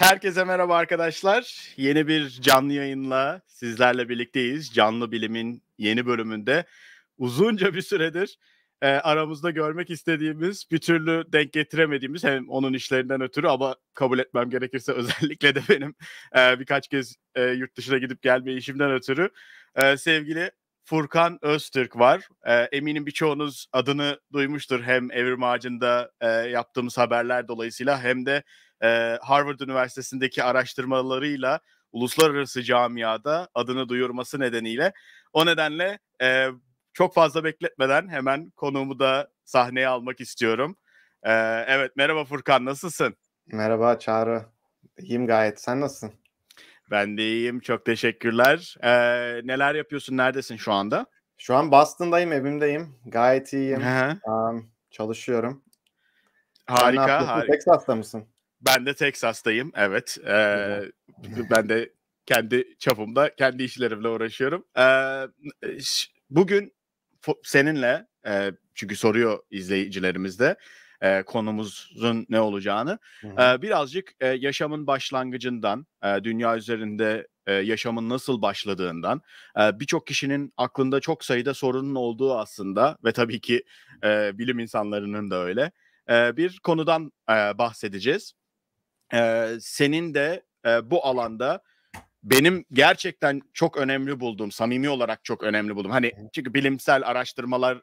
herkese merhaba arkadaşlar. Yeni bir canlı yayınla sizlerle birlikteyiz. Canlı Bilim'in yeni bölümünde uzunca bir süredir e, aramızda görmek istediğimiz, bir türlü denk getiremediğimiz hem onun işlerinden ötürü ama kabul etmem gerekirse özellikle de benim e, birkaç kez e, yurt dışına gidip gelme işimden ötürü e, sevgili Furkan Öztürk var. E, eminim birçoğunuz adını duymuştur hem Evrim Ağacı'nda e, yaptığımız haberler dolayısıyla hem de e, Harvard Üniversitesi'ndeki araştırmalarıyla uluslararası camiada adını duyurması nedeniyle. O nedenle e, çok fazla bekletmeden hemen konuğumu da sahneye almak istiyorum. E, evet merhaba Furkan nasılsın? Merhaba Çağrı. İyiyim gayet. Sen nasılsın? Ben de iyiyim. Çok teşekkürler. Ee, neler yapıyorsun? Neredesin şu anda? Şu an Boston'dayım, evimdeyim. Gayet iyiyim. Um, çalışıyorum. Harika, harika. Texas'ta mısın? Ben de Texas'tayım. Evet. Ee, ben de kendi çapımda kendi işlerimle uğraşıyorum. Ee, bugün seninle e, çünkü soruyor izleyicilerimiz de e, konumuzun ne olacağını. E, birazcık e, yaşamın başlangıcından, e, dünya üzerinde e, yaşamın nasıl başladığından, e, birçok kişinin aklında çok sayıda sorunun olduğu aslında ve tabii ki e, bilim insanlarının da öyle e, bir konudan e, bahsedeceğiz e, senin de e, bu alanda benim gerçekten çok önemli bulduğum, samimi olarak çok önemli buldum. Hani çünkü bilimsel araştırmalar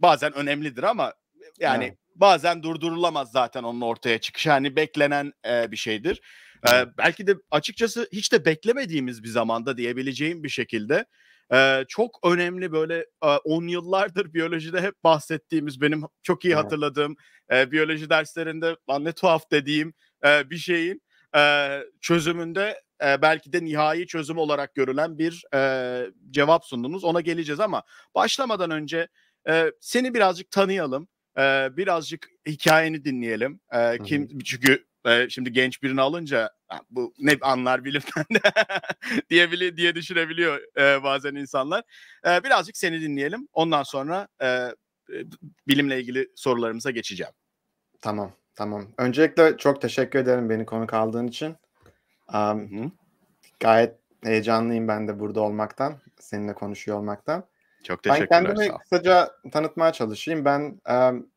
bazen önemlidir ama yani evet. bazen durdurulamaz zaten onun ortaya çıkışı. Hani beklenen e, bir şeydir. E, belki de açıkçası hiç de beklemediğimiz bir zamanda diyebileceğim bir şekilde e, çok önemli böyle e, on yıllardır biyolojide hep bahsettiğimiz benim çok iyi hatırladığım e, biyoloji derslerinde lan ne tuhaf dediğim e, bir şeyin e, çözümünde e, belki de nihai çözüm olarak görülen bir e, cevap sundunuz. Ona geleceğiz ama başlamadan önce e, seni birazcık tanıyalım. E, birazcık hikayeni dinleyelim. E, kim Hı-hı. çünkü e, şimdi genç birini alınca bu ne anlar bilimden diye diye düşünebiliyor e, bazen insanlar. E, birazcık seni dinleyelim. Ondan sonra e, bilimle ilgili sorularımıza geçeceğim. Tamam. Tamam. Öncelikle çok teşekkür ederim beni konuk aldığın için. Um, Hı. gayet heyecanlıyım ben de burada olmaktan, seninle konuşuyor olmaktan. Çok teşekkürler. Ben kendimi kısaca tanıtmaya çalışayım. Ben um,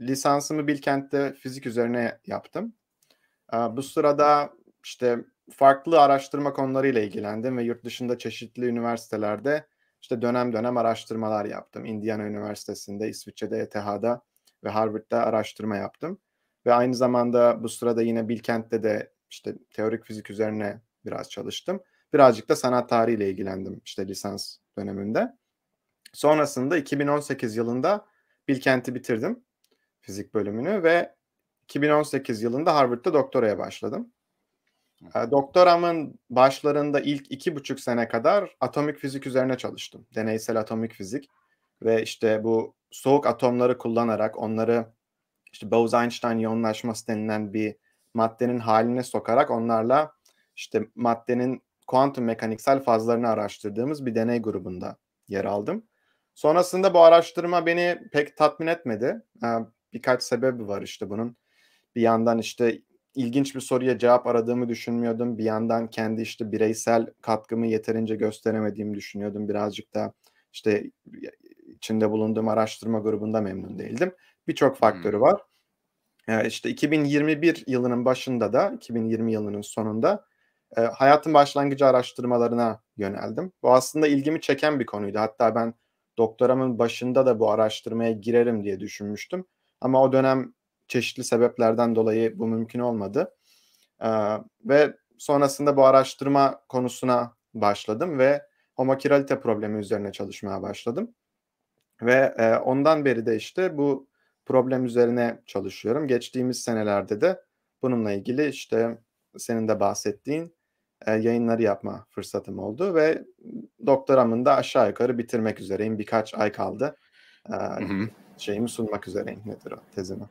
lisansımı Bilkent'te fizik üzerine yaptım. Uh, bu sırada işte farklı araştırma konularıyla ilgilendim ve yurt dışında çeşitli üniversitelerde işte dönem dönem araştırmalar yaptım. Indiana Üniversitesi'nde, İsviçre'de, ETH'da ve Harvard'da araştırma yaptım. Ve aynı zamanda bu sırada yine Bilkent'te de işte teorik fizik üzerine biraz çalıştım. Birazcık da sanat tarihiyle ilgilendim işte lisans döneminde. Sonrasında 2018 yılında Bilkent'i bitirdim fizik bölümünü ve 2018 yılında Harvard'da doktoraya başladım. Doktoramın başlarında ilk iki buçuk sene kadar atomik fizik üzerine çalıştım. Deneysel atomik fizik ve işte bu soğuk atomları kullanarak onları işte Bose-Einstein yoğunlaşması denilen bir maddenin haline sokarak onlarla işte maddenin kuantum mekaniksel fazlarını araştırdığımız bir deney grubunda yer aldım. Sonrasında bu araştırma beni pek tatmin etmedi. Ee, birkaç sebebi var işte bunun. Bir yandan işte ilginç bir soruya cevap aradığımı düşünmüyordum. Bir yandan kendi işte bireysel katkımı yeterince gösteremediğimi düşünüyordum. Birazcık da işte içinde bulunduğum araştırma grubunda memnun değildim. Birçok hmm. faktörü hmm. var. Ee, işte 2021 yılının başında da 2020 yılının sonunda e, hayatın başlangıcı araştırmalarına yöneldim. Bu aslında ilgimi çeken bir konuydu. Hatta ben doktoramın başında da bu araştırmaya girerim diye düşünmüştüm. Ama o dönem çeşitli sebeplerden dolayı bu mümkün olmadı. Ee, ve sonrasında bu araştırma konusuna başladım ve homokiralite problemi üzerine çalışmaya başladım. Ve e, ondan beri de işte bu problem üzerine çalışıyorum. Geçtiğimiz senelerde de bununla ilgili işte senin de bahsettiğin e, yayınları yapma fırsatım oldu ve doktoramın da aşağı yukarı bitirmek üzereyim. Birkaç ay kaldı. E, Şeyimi sunmak üzereyim nedir o tezimi.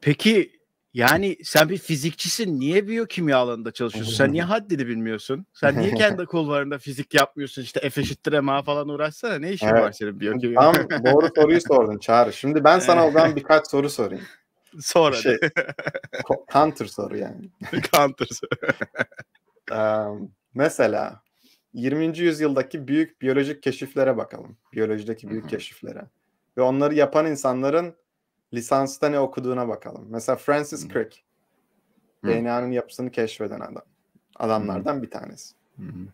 Peki yani sen bir fizikçisin. Niye biyokimya alanında çalışıyorsun? Sen niye haddini bilmiyorsun? Sen niye kendi kollarında fizik yapmıyorsun? İşte F eşittir MA falan uğraşsana. Ne işin evet. var senin biyokimya? Tam doğru soruyu sordun Çağrı. Şimdi ben sana o zaman birkaç soru sorayım. Sonra. Şey, counter soru yani. counter soru. um, mesela 20. yüzyıldaki büyük biyolojik keşiflere bakalım. Biyolojideki büyük keşiflere. Ve onları yapan insanların lisansta ne okuduğuna bakalım. Mesela Francis hmm. Crick. Hmm. DNA'nın yapısını keşfeden adam. Adamlardan hmm. bir tanesi. Hmm.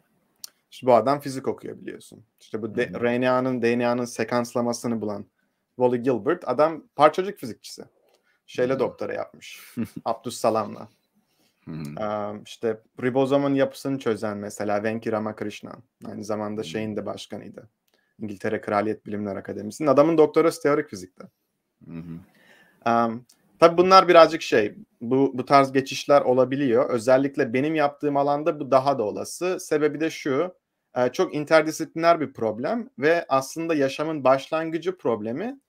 İşte bu adam fizik okuyor biliyorsun. İşte bu hmm. RNA'nın, DNA'nın sekanslamasını bulan Wally Gilbert adam parçacık fizikçisi. Şeyle hmm. doktora yapmış. Abdus Salam'la. Hmm. Ee, işte ribozomun yapısını çözen mesela Venki Ramakrishnan. Aynı zamanda şeyin de başkanıydı. İngiltere Kraliyet Bilimler Akademisi'nin. Adamın doktorası teorik fizikte. Hı Um, tabii bunlar birazcık şey, bu, bu tarz geçişler olabiliyor. Özellikle benim yaptığım alanda bu daha da olası. Sebebi de şu, e, çok interdisipliner bir problem ve aslında yaşamın başlangıcı problemi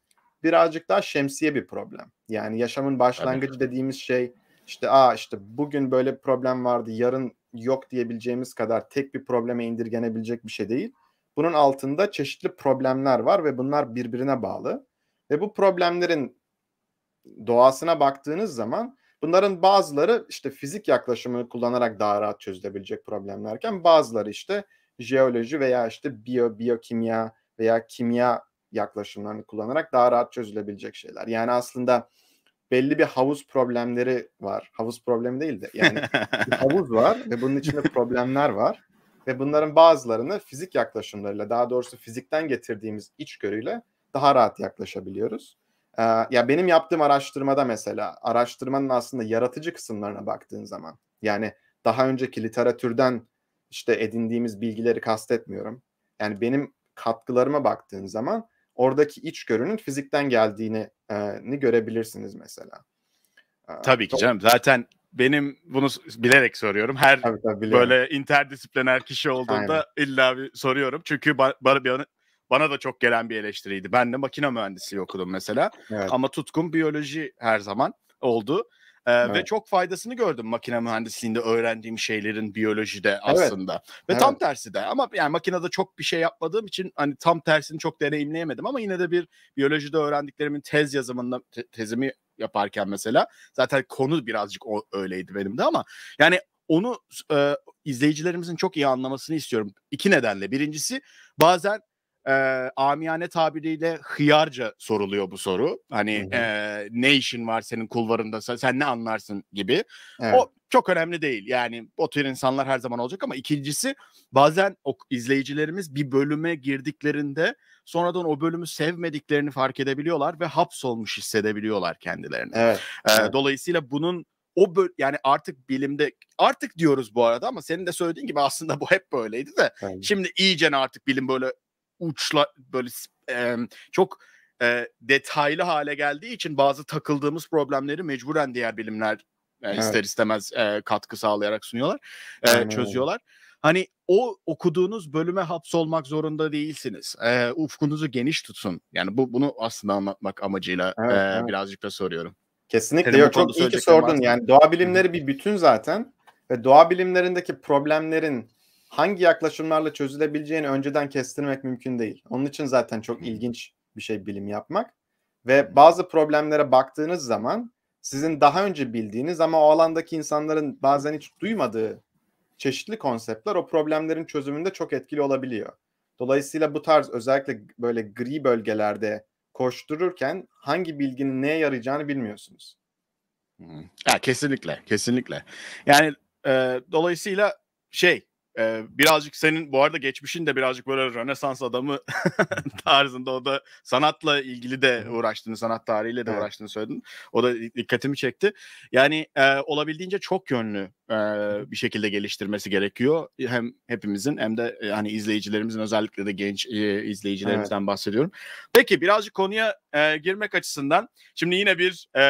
birazcık daha şemsiye bir problem. Yani yaşamın başlangıcı evet. dediğimiz şey işte aa işte bugün böyle bir problem vardı yarın yok diyebileceğimiz kadar tek bir probleme indirgenebilecek bir şey değil. Bunun altında çeşitli problemler var ve bunlar birbirine bağlı. Ve bu problemlerin doğasına baktığınız zaman bunların bazıları işte fizik yaklaşımını kullanarak daha rahat çözülebilecek problemlerken bazıları işte jeoloji veya işte biyo, biyokimya veya kimya yaklaşımlarını kullanarak daha rahat çözülebilecek şeyler. Yani aslında belli bir havuz problemleri var. Havuz problemi değil de yani havuz var ve bunun içinde problemler var. Ve bunların bazılarını fizik yaklaşımlarıyla daha doğrusu fizikten getirdiğimiz içgörüyle daha rahat yaklaşabiliyoruz. Ee, ya benim yaptığım araştırmada mesela araştırmanın aslında yaratıcı kısımlarına baktığın zaman yani daha önceki literatürden işte edindiğimiz bilgileri kastetmiyorum. Yani benim katkılarıma baktığın zaman oradaki iç görünün fizikten geldiğini e, görebilirsiniz mesela. Ee, tabii ki canım. Zaten benim bunu bilerek soruyorum. Her tabii, tabii, böyle interdisipliner kişi olduğunda Aynen. illa bir soruyorum. Çünkü bana, bana, bana da çok gelen bir eleştiriydi. Ben de makine mühendisliği okudum mesela. Evet. Ama tutkum biyoloji her zaman oldu. Ee, evet. Ve çok faydasını gördüm makine mühendisliğinde öğrendiğim şeylerin biyolojide aslında. Evet. Ve evet. tam tersi de ama yani makinede çok bir şey yapmadığım için hani tam tersini çok deneyimleyemedim ama yine de bir biyolojide öğrendiklerimin tez yazımında te- tezimi yaparken mesela zaten konu birazcık o, öyleydi benim de ama yani onu e, izleyicilerimizin çok iyi anlamasını istiyorum. İki nedenle. Birincisi bazen e, amiyane tabiriyle hıyarca soruluyor bu soru. Hani E, ne işin var senin kulvarında sen ne anlarsın gibi. Evet. O çok önemli değil. Yani o tür insanlar her zaman olacak ama ikincisi bazen o izleyicilerimiz bir bölüme girdiklerinde sonradan o bölümü sevmediklerini fark edebiliyorlar ve hapsolmuş hissedebiliyorlar kendilerini. Evet. Ee, evet. Dolayısıyla bunun o böl yani artık bilimde artık diyoruz bu arada ama senin de söylediğin gibi aslında bu hep böyleydi de evet. şimdi iyice artık bilim böyle uçla böyle e, çok e, detaylı hale geldiği için bazı takıldığımız problemleri mecburen diğer bilimler e, ister istemez e, katkı sağlayarak sunuyorlar, e, çözüyorlar. Hani o okuduğunuz bölüme hapsolmak zorunda değilsiniz. E, ufkunuzu geniş tutun. Yani bu bunu aslında anlatmak amacıyla evet, e, evet. birazcık da soruyorum. Kesinlikle. Yok, çok iyi ki sordun. Yani doğa bilimleri bir bütün zaten ve doğa bilimlerindeki problemlerin hangi yaklaşımlarla çözülebileceğini önceden kestirmek mümkün değil. Onun için zaten çok ilginç bir şey bilim yapmak. Ve bazı problemlere baktığınız zaman sizin daha önce bildiğiniz ama o alandaki insanların bazen hiç duymadığı çeşitli konseptler o problemlerin çözümünde çok etkili olabiliyor. Dolayısıyla bu tarz özellikle böyle gri bölgelerde koştururken hangi bilginin neye yarayacağını bilmiyorsunuz. Ya kesinlikle, kesinlikle. Yani e, dolayısıyla şey ee, birazcık senin bu arada geçmişin de birazcık böyle Rönesans adamı tarzında o da sanatla ilgili de uğraştığını, sanat tarihiyle de evet. uğraştığını söyledin. O da dikkatimi çekti. Yani e, olabildiğince çok yönlü e, bir şekilde geliştirmesi gerekiyor. Hem hepimizin hem de hani izleyicilerimizin özellikle de genç e, izleyicilerimizden evet. bahsediyorum. Peki birazcık konuya e, girmek açısından şimdi yine bir e,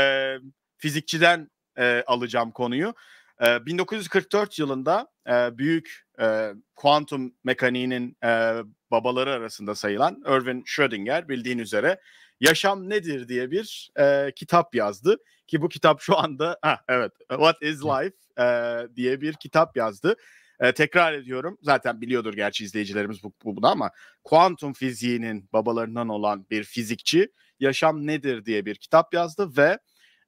fizikçiden e, alacağım konuyu. E, 1944 yılında e, büyük e, kuantum mekaniğinin e, babaları arasında sayılan Erwin Schrödinger bildiğin üzere Yaşam Nedir diye bir e, kitap yazdı ki bu kitap şu anda ha evet What is Life e, diye bir kitap yazdı. E, tekrar ediyorum zaten biliyordur gerçi izleyicilerimiz bu, bu bunu ama kuantum fiziğinin babalarından olan bir fizikçi Yaşam Nedir diye bir kitap yazdı ve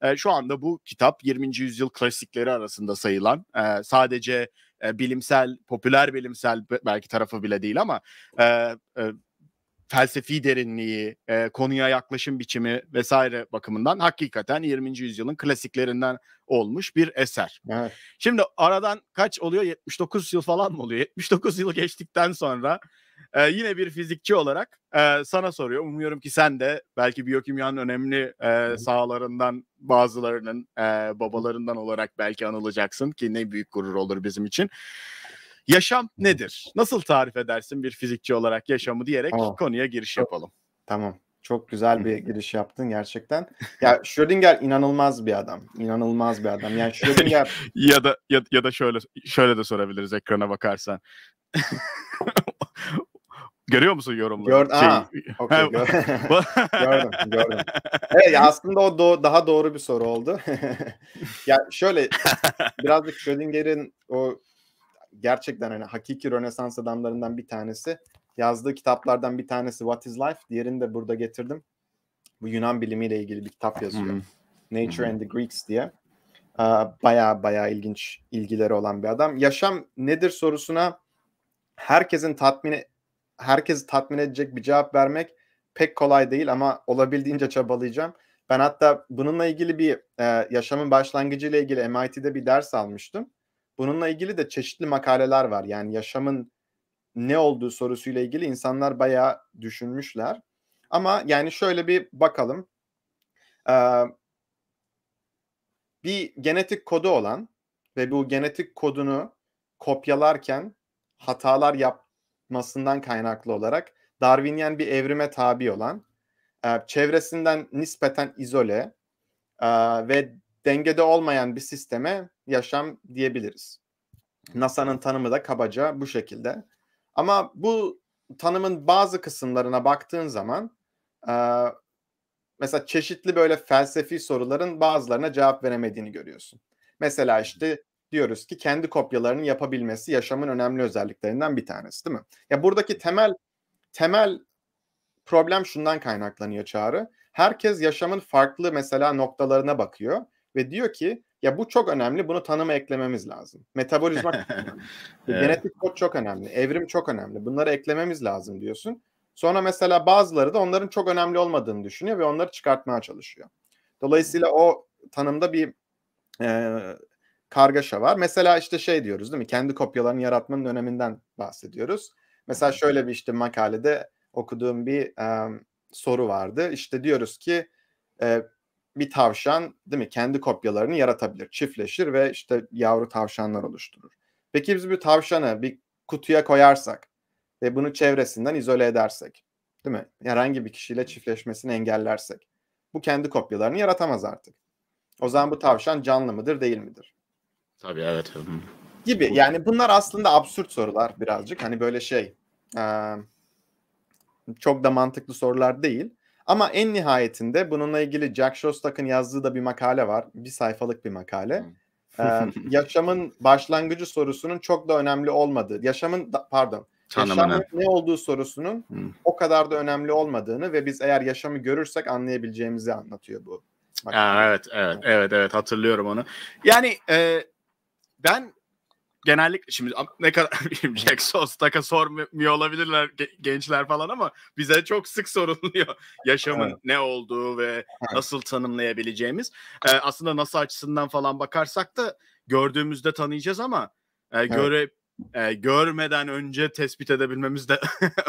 e, şu anda bu kitap 20. yüzyıl klasikleri arasında sayılan e, sadece e, bilimsel, popüler bilimsel belki tarafı bile değil ama e, e, felsefi derinliği, e, konuya yaklaşım biçimi vesaire bakımından hakikaten 20. yüzyılın klasiklerinden olmuş bir eser. Evet. Şimdi aradan kaç oluyor? 79 yıl falan mı oluyor? 79 yıl geçtikten sonra e, yine bir fizikçi olarak e, sana soruyor. Umuyorum ki sen de belki biyokimyanın önemli e, sahalarından bazılarının e, babalarından olarak belki anılacaksın ki ne büyük gurur olur bizim için. Yaşam nedir? Nasıl tarif edersin bir fizikçi olarak yaşamı diyerek tamam. konuya giriş yapalım. Tamam. Çok güzel bir giriş yaptın gerçekten. Ya Schrödinger inanılmaz bir adam. İnanılmaz bir adam. Yani Schrödinger ya da ya, ya da şöyle şöyle de sorabiliriz ekrana bakarsan. Görüyor musun yorumları? Gördüm, şey, aa, okay, gör, gördüm, gördüm. Evet aslında o do- daha doğru bir soru oldu. ya şöyle birazcık Schrödinger'in o gerçekten hani hakiki Rönesans adamlarından bir tanesi yazdığı kitaplardan bir tanesi What is Life, diğerini de burada getirdim. Bu Yunan bilimiyle ilgili bir kitap yazıyor. Hmm. Nature hmm. and the Greeks diye. Baya baya ilginç ilgileri olan bir adam. Yaşam nedir sorusuna herkesin tatmini herkesi tatmin edecek bir cevap vermek pek kolay değil ama olabildiğince çabalayacağım. Ben hatta bununla ilgili bir e, yaşamın ile ilgili MIT'de bir ders almıştım. Bununla ilgili de çeşitli makaleler var. Yani yaşamın ne olduğu sorusuyla ilgili insanlar bayağı düşünmüşler. Ama yani şöyle bir bakalım. Ee, bir genetik kodu olan ve bu genetik kodunu kopyalarken hatalar yap tutmasından kaynaklı olarak Darwinyen bir evrime tabi olan, e, çevresinden nispeten izole e, ve dengede olmayan bir sisteme yaşam diyebiliriz. NASA'nın tanımı da kabaca bu şekilde. Ama bu tanımın bazı kısımlarına baktığın zaman e, mesela çeşitli böyle felsefi soruların bazılarına cevap veremediğini görüyorsun. Mesela işte diyoruz ki kendi kopyalarını yapabilmesi yaşamın önemli özelliklerinden bir tanesi değil mi? Ya buradaki temel temel problem şundan kaynaklanıyor Çağrı. Herkes yaşamın farklı mesela noktalarına bakıyor ve diyor ki ya bu çok önemli bunu tanıma eklememiz lazım. Metabolizma genetik kod çok önemli, evrim çok önemli. Bunları eklememiz lazım diyorsun. Sonra mesela bazıları da onların çok önemli olmadığını düşünüyor ve onları çıkartmaya çalışıyor. Dolayısıyla o tanımda bir e, kargaşa var. Mesela işte şey diyoruz değil mi? Kendi kopyalarını yaratmanın öneminden bahsediyoruz. Mesela şöyle bir işte makalede okuduğum bir e, soru vardı. İşte diyoruz ki e, bir tavşan değil mi kendi kopyalarını yaratabilir, çiftleşir ve işte yavru tavşanlar oluşturur. Peki biz bir tavşanı bir kutuya koyarsak ve bunu çevresinden izole edersek, değil mi? Herhangi bir kişiyle çiftleşmesini engellersek bu kendi kopyalarını yaratamaz artık. O zaman bu tavşan canlı mıdır, değil midir? Tabii evet. Gibi yani bunlar aslında absürt sorular birazcık. Hani böyle şey çok da mantıklı sorular değil. Ama en nihayetinde bununla ilgili Jack Shostak'ın yazdığı da bir makale var. Bir sayfalık bir makale. ee, yaşamın başlangıcı sorusunun çok da önemli olmadığı, yaşamın da, pardon, yaşamın ne olduğu sorusunun o kadar da önemli olmadığını ve biz eğer yaşamı görürsek anlayabileceğimizi anlatıyor bu. Aa, evet, evet, evet, evet hatırlıyorum onu. Yani e, ben genellikle şimdi ne kadar Jackson Stack'a sormuyor olabilirler gençler falan ama bize çok sık soruluyor yaşamın evet. ne olduğu ve nasıl tanımlayabileceğimiz. Ee, aslında nasıl açısından falan bakarsak da gördüğümüzde tanıyacağız ama e, göre evet. e, görmeden önce tespit edebilmemiz de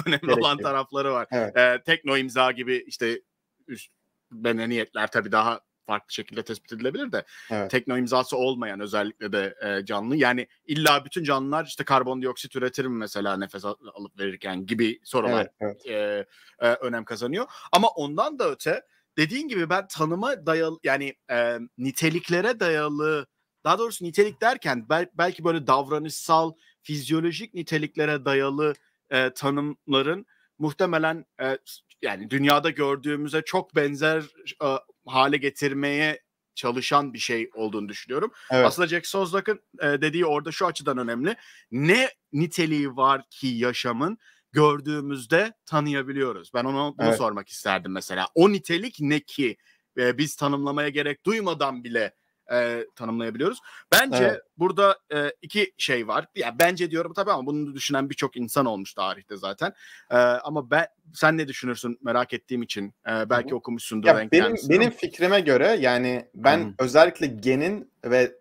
önemli Gerekli. olan tarafları var. Evet. E, tekno imza gibi işte üst, niyetler tabii daha farklı şekilde tespit edilebilir de evet. tekno imzası olmayan özellikle de e, canlı yani illa bütün canlılar işte karbondioksit üretir mi mesela nefes alıp verirken gibi sorular evet, evet. E, e, önem kazanıyor. Ama ondan da öte dediğin gibi ben tanıma dayalı yani e, niteliklere dayalı daha doğrusu nitelik derken bel, belki böyle davranışsal fizyolojik niteliklere dayalı e, tanımların muhtemelen e, yani dünyada gördüğümüze çok benzer e, hale getirmeye çalışan bir şey olduğunu düşünüyorum. Evet. Aslında Jack Soslock'ın e, dediği orada şu açıdan önemli. Ne niteliği var ki yaşamın gördüğümüzde tanıyabiliyoruz. Ben ona bunu evet. sormak isterdim mesela. O nitelik ne ki e, biz tanımlamaya gerek duymadan bile e, tanımlayabiliyoruz. Bence evet. burada e, iki şey var. Ya yani bence diyorum tabii ama bunu düşünen birçok insan olmuş tarihte zaten. E, ama ben sen ne düşünürsün merak ettiğim için e, belki okumuşsundur. Ya ben benim kendisini. benim fikrime göre yani ben hı özellikle genin ve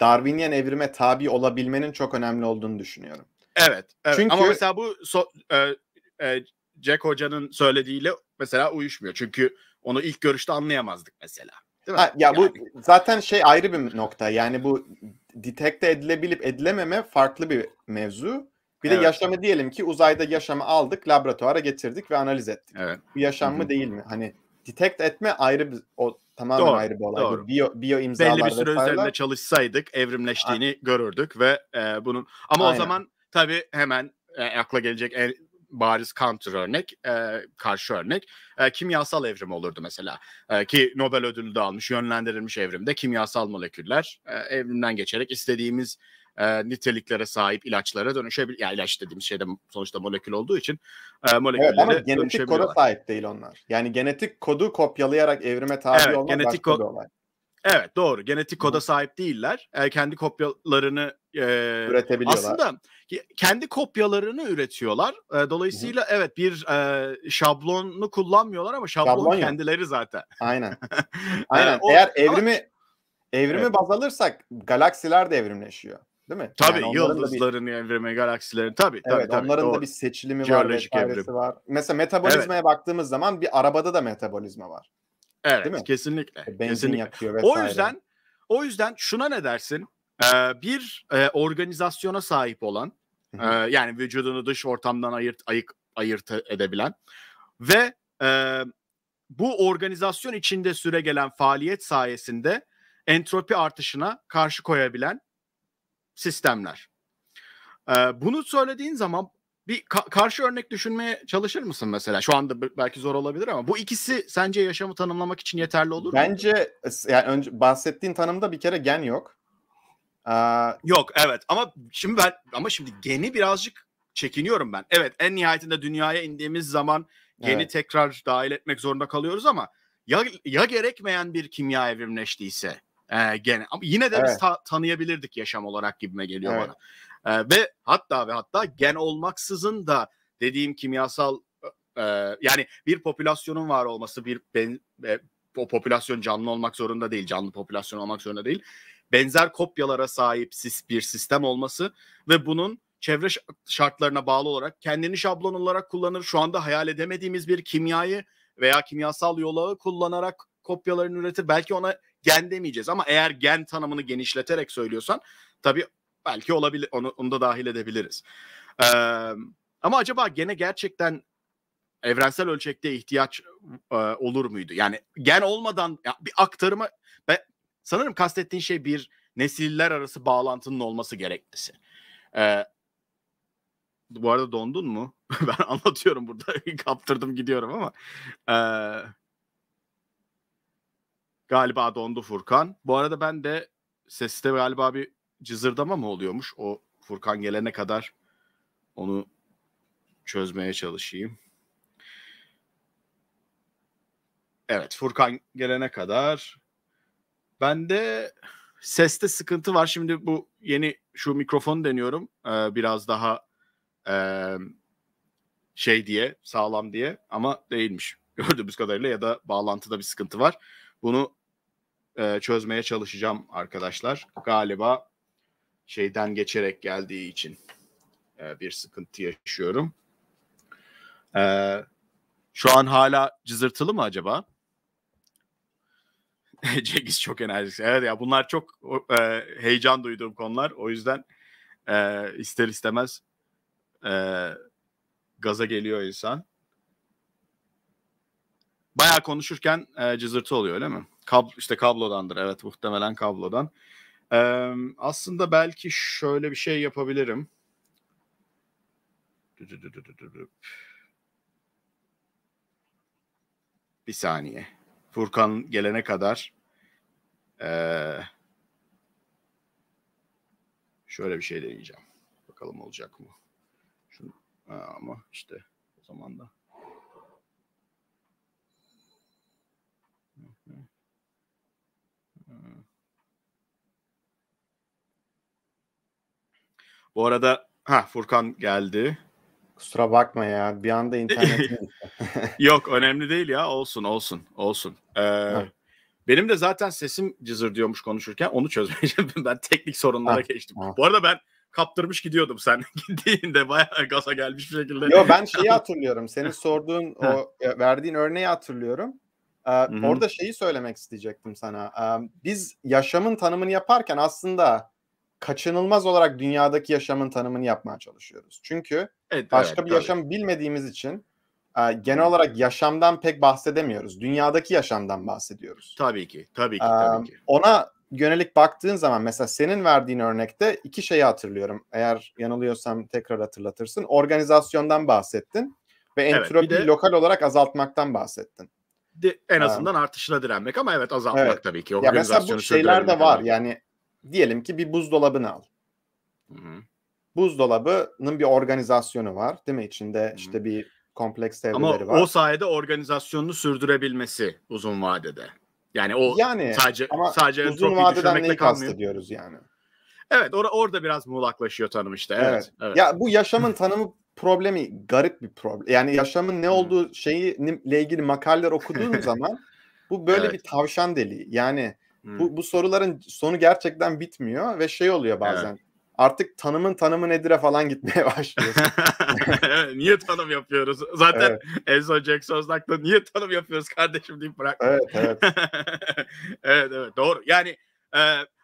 Darwinyen evrime tabi olabilmenin çok önemli olduğunu düşünüyorum. Evet. evet. Çünkü ama mesela bu so, e, e, Jack Hoca'nın söylediğiyle mesela uyuşmuyor. Çünkü onu ilk görüşte anlayamazdık mesela. Değil mi? Ha, ya yani. bu zaten şey ayrı bir nokta. Yani bu detekte edilebilip edilememe farklı bir mevzu. Bir evet. de yaşamı diyelim ki uzayda yaşamı aldık, laboratuvara getirdik ve analiz ettik. Evet. Bu yaşam mı değil mi? Hani detect etme ayrı bir o tamamen doğru, ayrı bir olay. Doğru. Biyo, biyo imzalar Belli bir süre detaylar. üzerinde çalışsaydık evrimleştiğini A- görürdük ve e, bunun ama Aynen. o zaman tabii hemen e, akla gelecek en bariz counter örnek, e, karşı örnek e, kimyasal evrim olurdu mesela. E, ki Nobel ödülü de almış, yönlendirilmiş evrimde kimyasal moleküller e, evrimden geçerek istediğimiz e, niteliklere sahip ilaçlara dönüşebilir. Yani ilaç dediğimiz şeyde sonuçta molekül olduğu için e, moleküllere evet, ama genetik koda sahip değil onlar. Yani genetik kodu kopyalayarak evrime tabi evet, olan genetik başka ko- bir olay. Evet doğru. Genetik koda sahip değiller. E, kendi kopyalarını e, üretebiliyorlar. Aslında kendi kopyalarını üretiyorlar. E, dolayısıyla Hı-hı. evet bir e, şablonunu kullanmıyorlar ama şablon, şablon kendileri yok. zaten. Aynen. Aynen. e, o, Eğer evrimi ama... evrimi evet. baz alırsak galaksiler de evrimleşiyor. Değil mi? Tabii yani yıldızların bir... evrimi, galaksilerin tabii evet, tabii. Onların doğru. da bir seçilimi Jeolojik var, evrimi var. Mesela metabolizmaya evet. baktığımız zaman bir arabada da metabolizma var. Evet Değil mi? kesinlikle. E, benzin kesinlikle. yakıyor vesaire. O yüzden o yüzden şuna ne dersin? Ee, bir e, organizasyona sahip olan e, yani vücudunu dış ortamdan ayırt ayık ayırt e, edebilen ve e, bu organizasyon içinde süre gelen faaliyet sayesinde entropi artışına karşı koyabilen sistemler. Ee, bunu söylediğin zaman bir ka- karşı örnek düşünmeye çalışır mısın mesela? Şu anda belki zor olabilir ama bu ikisi sence yaşamı tanımlamak için yeterli olur Bence, mu? Bence yani önce bahsettiğin tanımda bir kere gen yok. Ee... Yok evet ama şimdi ben ama şimdi geni birazcık çekiniyorum ben. Evet en nihayetinde dünyaya indiğimiz zaman geni evet. tekrar dahil etmek zorunda kalıyoruz ama ya ya gerekmeyen bir kimya evrimleştiyse ee, gene ama yine de evet. biz ta- tanıyabilirdik yaşam olarak gibime geliyor evet. bana. Ee, ve hatta ve hatta gen olmaksızın da dediğim kimyasal e, yani bir popülasyonun var olması bir ben, e, o popülasyon canlı olmak zorunda değil, canlı popülasyon olmak zorunda değil. Benzer kopyalara sahip bir sistem olması ve bunun çevre şartlarına bağlı olarak kendini şablon olarak kullanır. Şu anda hayal edemediğimiz bir kimyayı veya kimyasal yolağı kullanarak kopyalarını üretir. Belki ona gen demeyeceğiz ama eğer gen tanımını genişleterek söylüyorsan tabii belki olabilir onu, onu da dahil edebiliriz. Ee, ama acaba gene gerçekten evrensel ölçekte ihtiyaç e, olur muydu? Yani gen olmadan ya bir aktarıma ben, sanırım kastettiğin şey bir nesiller arası bağlantının olması gereklisi. Ee, bu arada dondun mu? ben anlatıyorum burada kaptırdım gidiyorum ama. Ee, Galiba dondu Furkan. Bu arada ben de seste galiba bir cızırdama mı oluyormuş? O Furkan gelene kadar onu çözmeye çalışayım. Evet Furkan gelene kadar bende seste sıkıntı var. Şimdi bu yeni şu mikrofonu deniyorum. Ee, biraz daha e, şey diye sağlam diye ama değilmiş gördüğümüz kadarıyla ya da bağlantıda bir sıkıntı var. Bunu e, çözmeye çalışacağım arkadaşlar. Galiba şeyden geçerek geldiği için e, bir sıkıntı yaşıyorum. E, şu an hala cızırtılı mı acaba? Cengiz çok enerjik. Evet ya bunlar çok e, heyecan duyduğum konular. O yüzden e, ister istemez e, gaza geliyor insan. Bayağı konuşurken e, cızırtı oluyor öyle mi? Kab işte kablodandır evet muhtemelen kablodan. E, aslında belki şöyle bir şey yapabilirim. Bir saniye. Furkan gelene kadar ee, şöyle bir şey deneyeceğim. Bakalım olacak mı? Şunu, ama işte o zaman da Bu arada ha Furkan geldi. Kusura bakma ya bir anda internet. Yok önemli değil ya olsun olsun olsun. Ee, benim de zaten sesim cızır diyormuş konuşurken onu çözmeyeceğim. ben teknik sorunlara ha. geçtim. Ha. Bu arada ben kaptırmış gidiyordum sen gittiğinde bayağı gaza gelmiş bir şekilde. Yo ben şeyi hatırlıyorum. Senin sorduğun o verdiğin örneği hatırlıyorum. Hı-hı. orada şeyi söylemek isteyecektim sana. biz yaşamın tanımını yaparken aslında kaçınılmaz olarak dünyadaki yaşamın tanımını yapmaya çalışıyoruz. Çünkü e, evet, başka evet, bir yaşam bilmediğimiz için e, genel olarak yaşamdan pek bahsedemiyoruz. Dünyadaki yaşamdan bahsediyoruz. Tabii ki, tabii ki, tabii ki. Ona yönelik baktığın zaman mesela senin verdiğin örnekte iki şeyi hatırlıyorum. Eğer yanılıyorsam tekrar hatırlatırsın. Organizasyondan bahsettin ve entropiyi evet, de... lokal olarak azaltmaktan bahsettin de, en azından ha. artışına direnmek ama evet azalmak evet. tabii ki. O ya mesela bu şeyler de var. Kadar. Yani diyelim ki bir buzdolabını al. Hı-hı. Buzdolabının bir organizasyonu var değil mi? İçinde Hı-hı. işte bir kompleks devreleri ama var. Ama o sayede organizasyonunu sürdürebilmesi uzun vadede. Yani o yani, sadece ama sadece uzun vadeden neyi kastediyoruz yani? Evet or- orada biraz muğlaklaşıyor tanım işte. Evet, evet. evet. Ya bu yaşamın tanımı problemi garip bir problem. Yani yaşamın ne olduğu şeyiyle ilgili makaleler okuduğun zaman bu böyle evet. bir tavşan deliği. Yani bu, bu soruların sonu gerçekten bitmiyor ve şey oluyor bazen. Evet. Artık tanımın tanımı nedir'e falan gitmeye başlıyoruz niye tanım yapıyoruz? Zaten evet. en son Jack Sozlak'ta niye tanım yapıyoruz kardeşim deyip bıraktım. Evet evet. evet evet doğru. Yani e,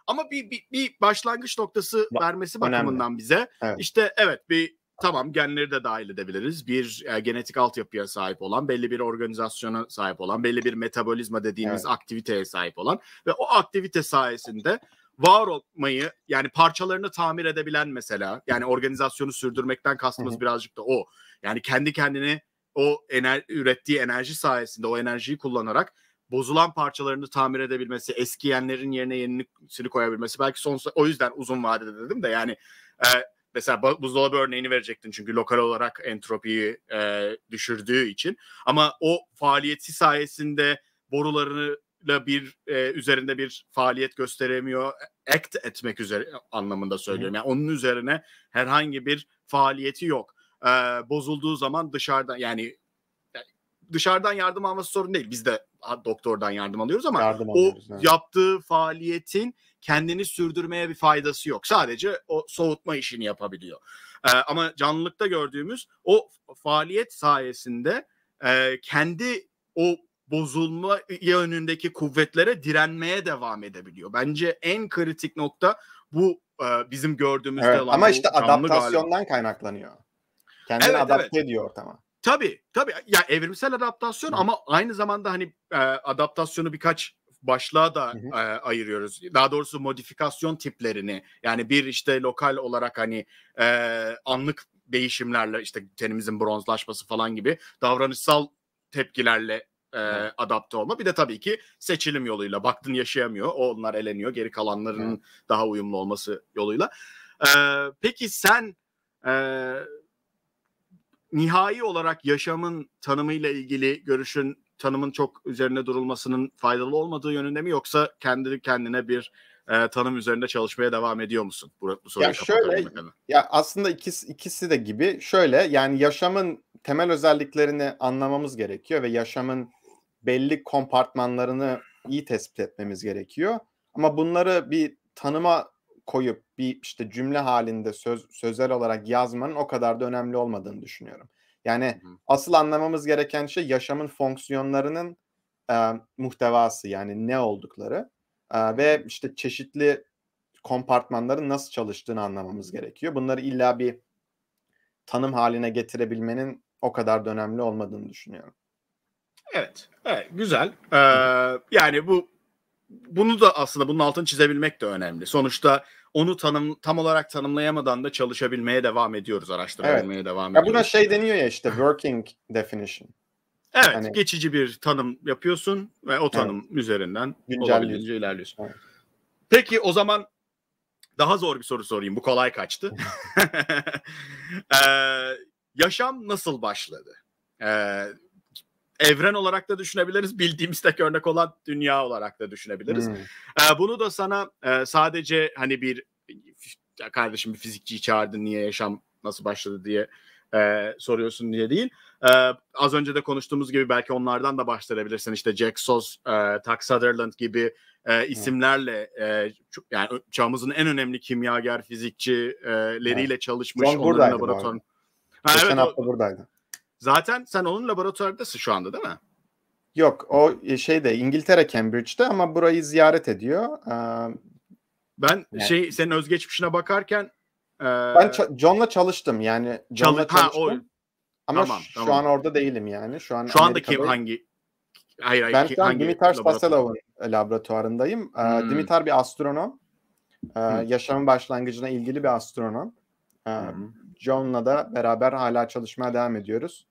ama bir, bir, bir başlangıç noktası ba- vermesi bakımından önemli. bize. Evet. İşte evet bir Tamam genleri de dahil edebiliriz. Bir e, genetik altyapıya sahip olan, belli bir organizasyona sahip olan, belli bir metabolizma dediğimiz evet. aktiviteye sahip olan ve o aktivite sayesinde var olmayı yani parçalarını tamir edebilen mesela yani organizasyonu sürdürmekten kastımız birazcık da o. Yani kendi kendini o ener- ürettiği enerji sayesinde o enerjiyi kullanarak bozulan parçalarını tamir edebilmesi, eskiyenlerin yerine yenisini koyabilmesi belki son o yüzden uzun vadede dedim de yani e, mesela buzdolabı örneğini verecektin çünkü lokal olarak entropiyi e, düşürdüğü için. Ama o faaliyeti sayesinde borularıyla bir e, üzerinde bir faaliyet gösteremiyor. Act etmek üzere e, anlamında söylüyorum. Yani onun üzerine herhangi bir faaliyeti yok. E, bozulduğu zaman dışarıdan yani e, dışarıdan yardım alması sorun değil. Biz de doktordan yardım alıyoruz ama yardım o evet. yaptığı faaliyetin kendini sürdürmeye bir faydası yok. Sadece o soğutma işini yapabiliyor. E, ama canlılıkta gördüğümüz o faaliyet sayesinde e, kendi o bozulma yönündeki kuvvetlere direnmeye devam edebiliyor. Bence en kritik nokta bu e, bizim gördüğümüz evet, ama işte adaptasyondan galiba. kaynaklanıyor. Kendini evet, adapte evet. ediyor ortama. Tabii tabii ya evrimsel adaptasyon Hı. ama aynı zamanda hani e, adaptasyonu birkaç başlığa da hı hı. E, ayırıyoruz. Daha doğrusu modifikasyon tiplerini yani bir işte lokal olarak hani e, anlık değişimlerle işte tenimizin bronzlaşması falan gibi davranışsal tepkilerle e, adapte olma. Bir de tabii ki seçilim yoluyla. Baktın yaşayamıyor. Onlar eleniyor. Geri kalanların evet. daha uyumlu olması yoluyla. E, peki sen e, nihai olarak yaşamın tanımıyla ilgili görüşün tanımın çok üzerine durulmasının faydalı olmadığı yönünde mi yoksa kendi kendine bir e, tanım üzerinde çalışmaya devam ediyor musun? Bu, bu soruyu ya şöyle, ya aslında ikisi, ikisi de gibi. Şöyle yani yaşamın temel özelliklerini anlamamız gerekiyor ve yaşamın belli kompartmanlarını iyi tespit etmemiz gerekiyor. Ama bunları bir tanıma koyup bir işte cümle halinde söz, sözel olarak yazmanın o kadar da önemli olmadığını düşünüyorum. Yani hı hı. asıl anlamamız gereken şey yaşamın fonksiyonlarının e, muhtevası yani ne oldukları e, ve işte çeşitli kompartmanların nasıl çalıştığını anlamamız gerekiyor. Bunları illa bir tanım haline getirebilmenin o kadar da önemli olmadığını düşünüyorum. Evet, evet güzel. Ee, yani bu bunu da aslında bunun altını çizebilmek de önemli. Sonuçta onu tanım tam olarak tanımlayamadan da çalışabilmeye devam ediyoruz, araştırabilmeye evet. devam ya ediyoruz. Buna şey deniyor ya işte working definition. Evet, hani... geçici bir tanım yapıyorsun ve o tanım evet. üzerinden olabildiğince ilerliyorsun. Evet. Peki o zaman daha zor bir soru sorayım. Bu kolay kaçtı. ee, yaşam nasıl başladı? Ee, evren olarak da düşünebiliriz. Bildiğimiz tek örnek olan dünya olarak da düşünebiliriz. Hmm. E, bunu da sana e, sadece hani bir kardeşim bir fizikçiyi çağırdın niye yaşam nasıl başladı diye e, soruyorsun diye değil. E, az önce de konuştuğumuz gibi belki onlardan da başlayabilirsin. İşte Jack Sos, e, Tuck Sutherland gibi e, isimlerle e, yani çağımızın en önemli kimyager fizikçileriyle çalışmış. John onların laboratuvarını. Ha, Geçen evet, hafta buradaydı. Zaten sen onun laboratuvardasın şu anda değil mi? Yok o e, şeyde İngiltere Cambridge'de ama burayı ziyaret ediyor. Ee, ben yani. şey senin özgeçmişine bakarken e... ben ça- John'la çalıştım yani John'la Çalı- çalıştım. Ha, o... Ama tamam, şu tamam. an orada değilim yani. Şu an Şu anda kim hangi Hayır, hayır, ben şu an Dimitar Spasilov'un e, laboratuvarındayım. Hmm. Dimitar bir astronom. Hmm. Yaşamın başlangıcına ilgili bir astronom. Hmm. John'la da beraber hala çalışmaya devam ediyoruz.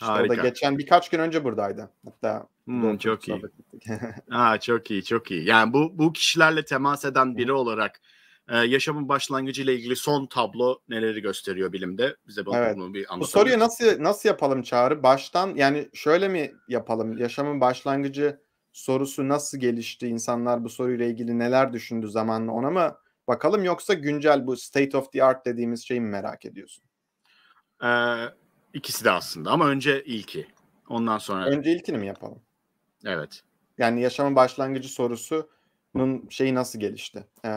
İşte Harika. o da geçen birkaç gün önce buradaydı. Hatta hmm, çok iyi. ha, çok iyi, çok iyi. Yani bu bu kişilerle temas eden biri olarak e, yaşamın başlangıcı ile ilgili son tablo neleri gösteriyor bilimde? Bize bunu evet. bir anlatalım. Bu soruyu nasıl nasıl yapalım Çağrı? Baştan yani şöyle mi yapalım? Yaşamın başlangıcı sorusu nasıl gelişti? İnsanlar bu soruyla ilgili neler düşündü zamanla ona mı bakalım yoksa güncel bu state of the art dediğimiz şeyi mi merak ediyorsun? Ee, İkisi de aslında ama önce ilki. Ondan sonra... Önce ilkini mi yapalım? Evet. Yani yaşamın başlangıcı sorusunun şeyi nasıl gelişti? Ee,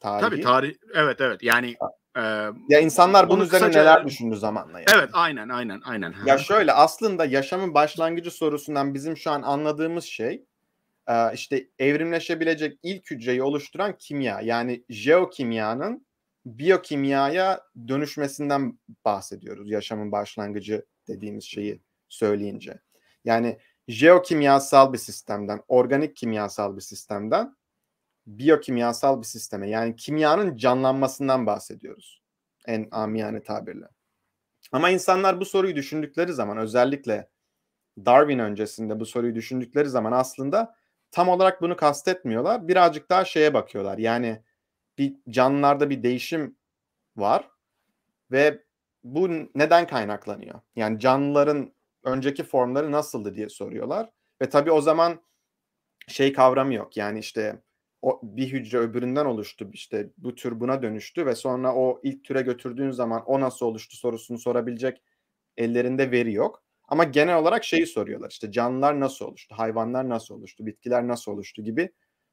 tarihi. Tabii tarih. Evet evet yani... E, ya insanlar bunun üzerine kısaca... neler düşündü zamanla? Yani. Evet aynen aynen aynen. Ya şöyle aslında yaşamın başlangıcı sorusundan bizim şu an anladığımız şey işte evrimleşebilecek ilk hücreyi oluşturan kimya yani jeokimyanın biyokimyaya dönüşmesinden bahsediyoruz yaşamın başlangıcı dediğimiz şeyi söyleyince. Yani jeokimyasal bir sistemden, organik kimyasal bir sistemden biyokimyasal bir sisteme yani kimyanın canlanmasından bahsediyoruz en amiyane tabirle. Ama insanlar bu soruyu düşündükleri zaman özellikle Darwin öncesinde bu soruyu düşündükleri zaman aslında tam olarak bunu kastetmiyorlar. Birazcık daha şeye bakıyorlar. Yani bir canlılarda bir değişim var ve bu neden kaynaklanıyor? Yani canlıların önceki formları nasıldı diye soruyorlar ve tabii o zaman şey kavramı yok. Yani işte o bir hücre öbüründen oluştu işte bu tür buna dönüştü ve sonra o ilk türe götürdüğün zaman o nasıl oluştu sorusunu sorabilecek ellerinde veri yok. Ama genel olarak şeyi soruyorlar işte canlılar nasıl oluştu, hayvanlar nasıl oluştu, bitkiler nasıl oluştu gibi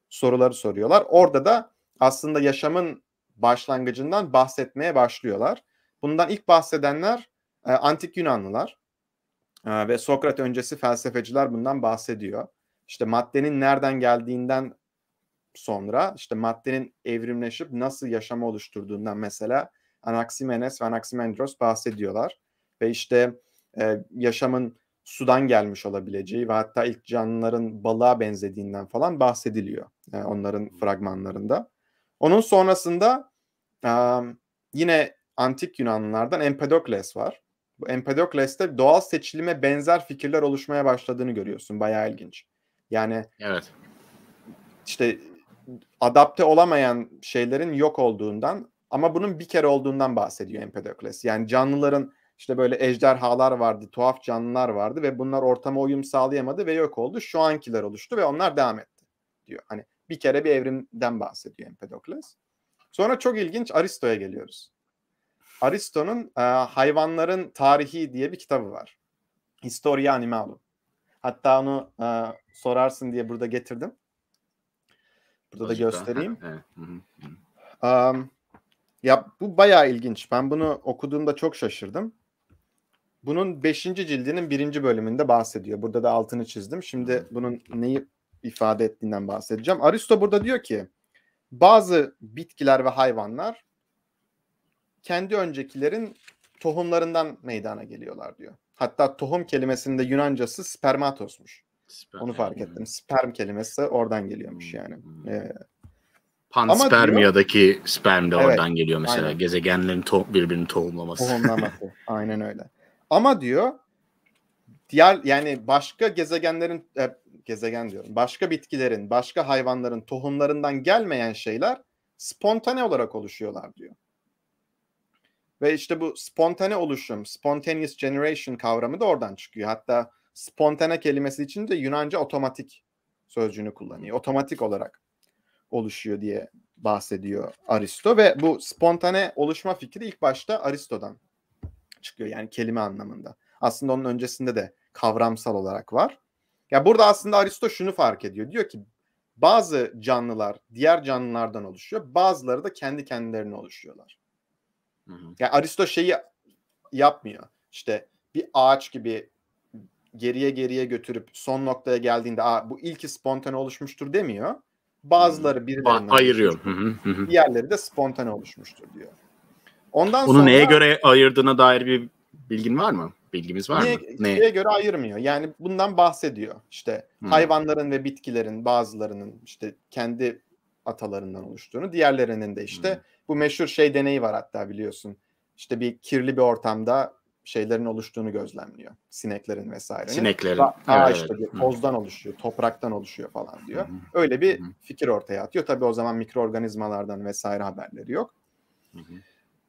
soruları soruyorlar. Orada da aslında yaşamın başlangıcından bahsetmeye başlıyorlar. Bundan ilk bahsedenler e, antik Yunanlılar e, ve Sokrat öncesi felsefeciler bundan bahsediyor. İşte maddenin nereden geldiğinden sonra işte maddenin evrimleşip nasıl yaşamı oluşturduğundan mesela Anaximenes ve Anaximandros bahsediyorlar. Ve işte e, yaşamın sudan gelmiş olabileceği ve hatta ilk canlıların balığa benzediğinden falan bahsediliyor e, onların fragmanlarında. Onun sonrasında yine antik Yunanlılardan Empedokles var. Bu Empedokles'te doğal seçilime benzer fikirler oluşmaya başladığını görüyorsun. Bayağı ilginç. Yani evet. işte adapte olamayan şeylerin yok olduğundan ama bunun bir kere olduğundan bahsediyor Empedokles. Yani canlıların işte böyle ejderhalar vardı, tuhaf canlılar vardı ve bunlar ortama uyum sağlayamadı ve yok oldu. Şu ankiler oluştu ve onlar devam etti diyor. Hani bir kere bir evrimden bahsediyor Empedokles. Sonra çok ilginç Aristo'ya geliyoruz. Aristo'nun e, Hayvanların Tarihi diye bir kitabı var. Historia Animalum. Hatta onu e, sorarsın diye burada getirdim. Burada Başka. da göstereyim. um, ya bu bayağı ilginç. Ben bunu okuduğumda çok şaşırdım. Bunun 5. cildinin birinci bölümünde bahsediyor. Burada da altını çizdim. Şimdi bunun neyi ifade ettiğinden bahsedeceğim. Aristo burada diyor ki bazı bitkiler ve hayvanlar kendi öncekilerin tohumlarından meydana geliyorlar diyor. Hatta tohum kelimesinin de Yunancası spermatosmuş. Sperm. Onu fark ettim. Hmm. Sperm kelimesi oradan geliyormuş hmm. yani. Hmm. Ee, Panspermiya'daki diyor, sperm de oradan evet, geliyor mesela. Aynen. Gezegenlerin to- birbirini tohumlaması. Tohumlaması. aynen öyle. Ama diyor diğer yani başka gezegenlerin e, gezegen diyorum. Başka bitkilerin, başka hayvanların tohumlarından gelmeyen şeyler spontane olarak oluşuyorlar diyor. Ve işte bu spontane oluşum, spontaneous generation kavramı da oradan çıkıyor. Hatta spontane kelimesi için de Yunanca otomatik sözcüğünü kullanıyor. Otomatik olarak oluşuyor diye bahsediyor Aristo ve bu spontane oluşma fikri ilk başta Aristo'dan çıkıyor yani kelime anlamında. Aslında onun öncesinde de kavramsal olarak var. Ya burada aslında Aristo şunu fark ediyor. Diyor ki bazı canlılar diğer canlılardan oluşuyor. Bazıları da kendi kendilerine oluşuyorlar. Hı hı. Yani Aristo şeyi yapmıyor. İşte bir ağaç gibi geriye geriye götürüp son noktaya geldiğinde Aa, bu ilki spontane oluşmuştur demiyor. Bazıları birbirinden ayırıyor. diğerleri de spontane oluşmuştur diyor. Ondan Bunu sonra, neye göre ayırdığına dair bir bilgin var mı? bilgimiz var niye, mı? Neye? göre ayırmıyor. Yani bundan bahsediyor. İşte hmm. hayvanların ve bitkilerin bazılarının işte kendi atalarından oluştuğunu, diğerlerinin de işte hmm. bu meşhur şey deneyi var hatta biliyorsun. İşte bir kirli bir ortamda şeylerin oluştuğunu gözlemliyor. Sineklerin vesaire. Sineklerin. Ba- evet. işte bir tozdan Hı. oluşuyor, topraktan oluşuyor falan diyor. Hı. Öyle bir Hı. fikir ortaya atıyor. Tabii o zaman mikroorganizmalardan vesaire haberleri yok. Hı.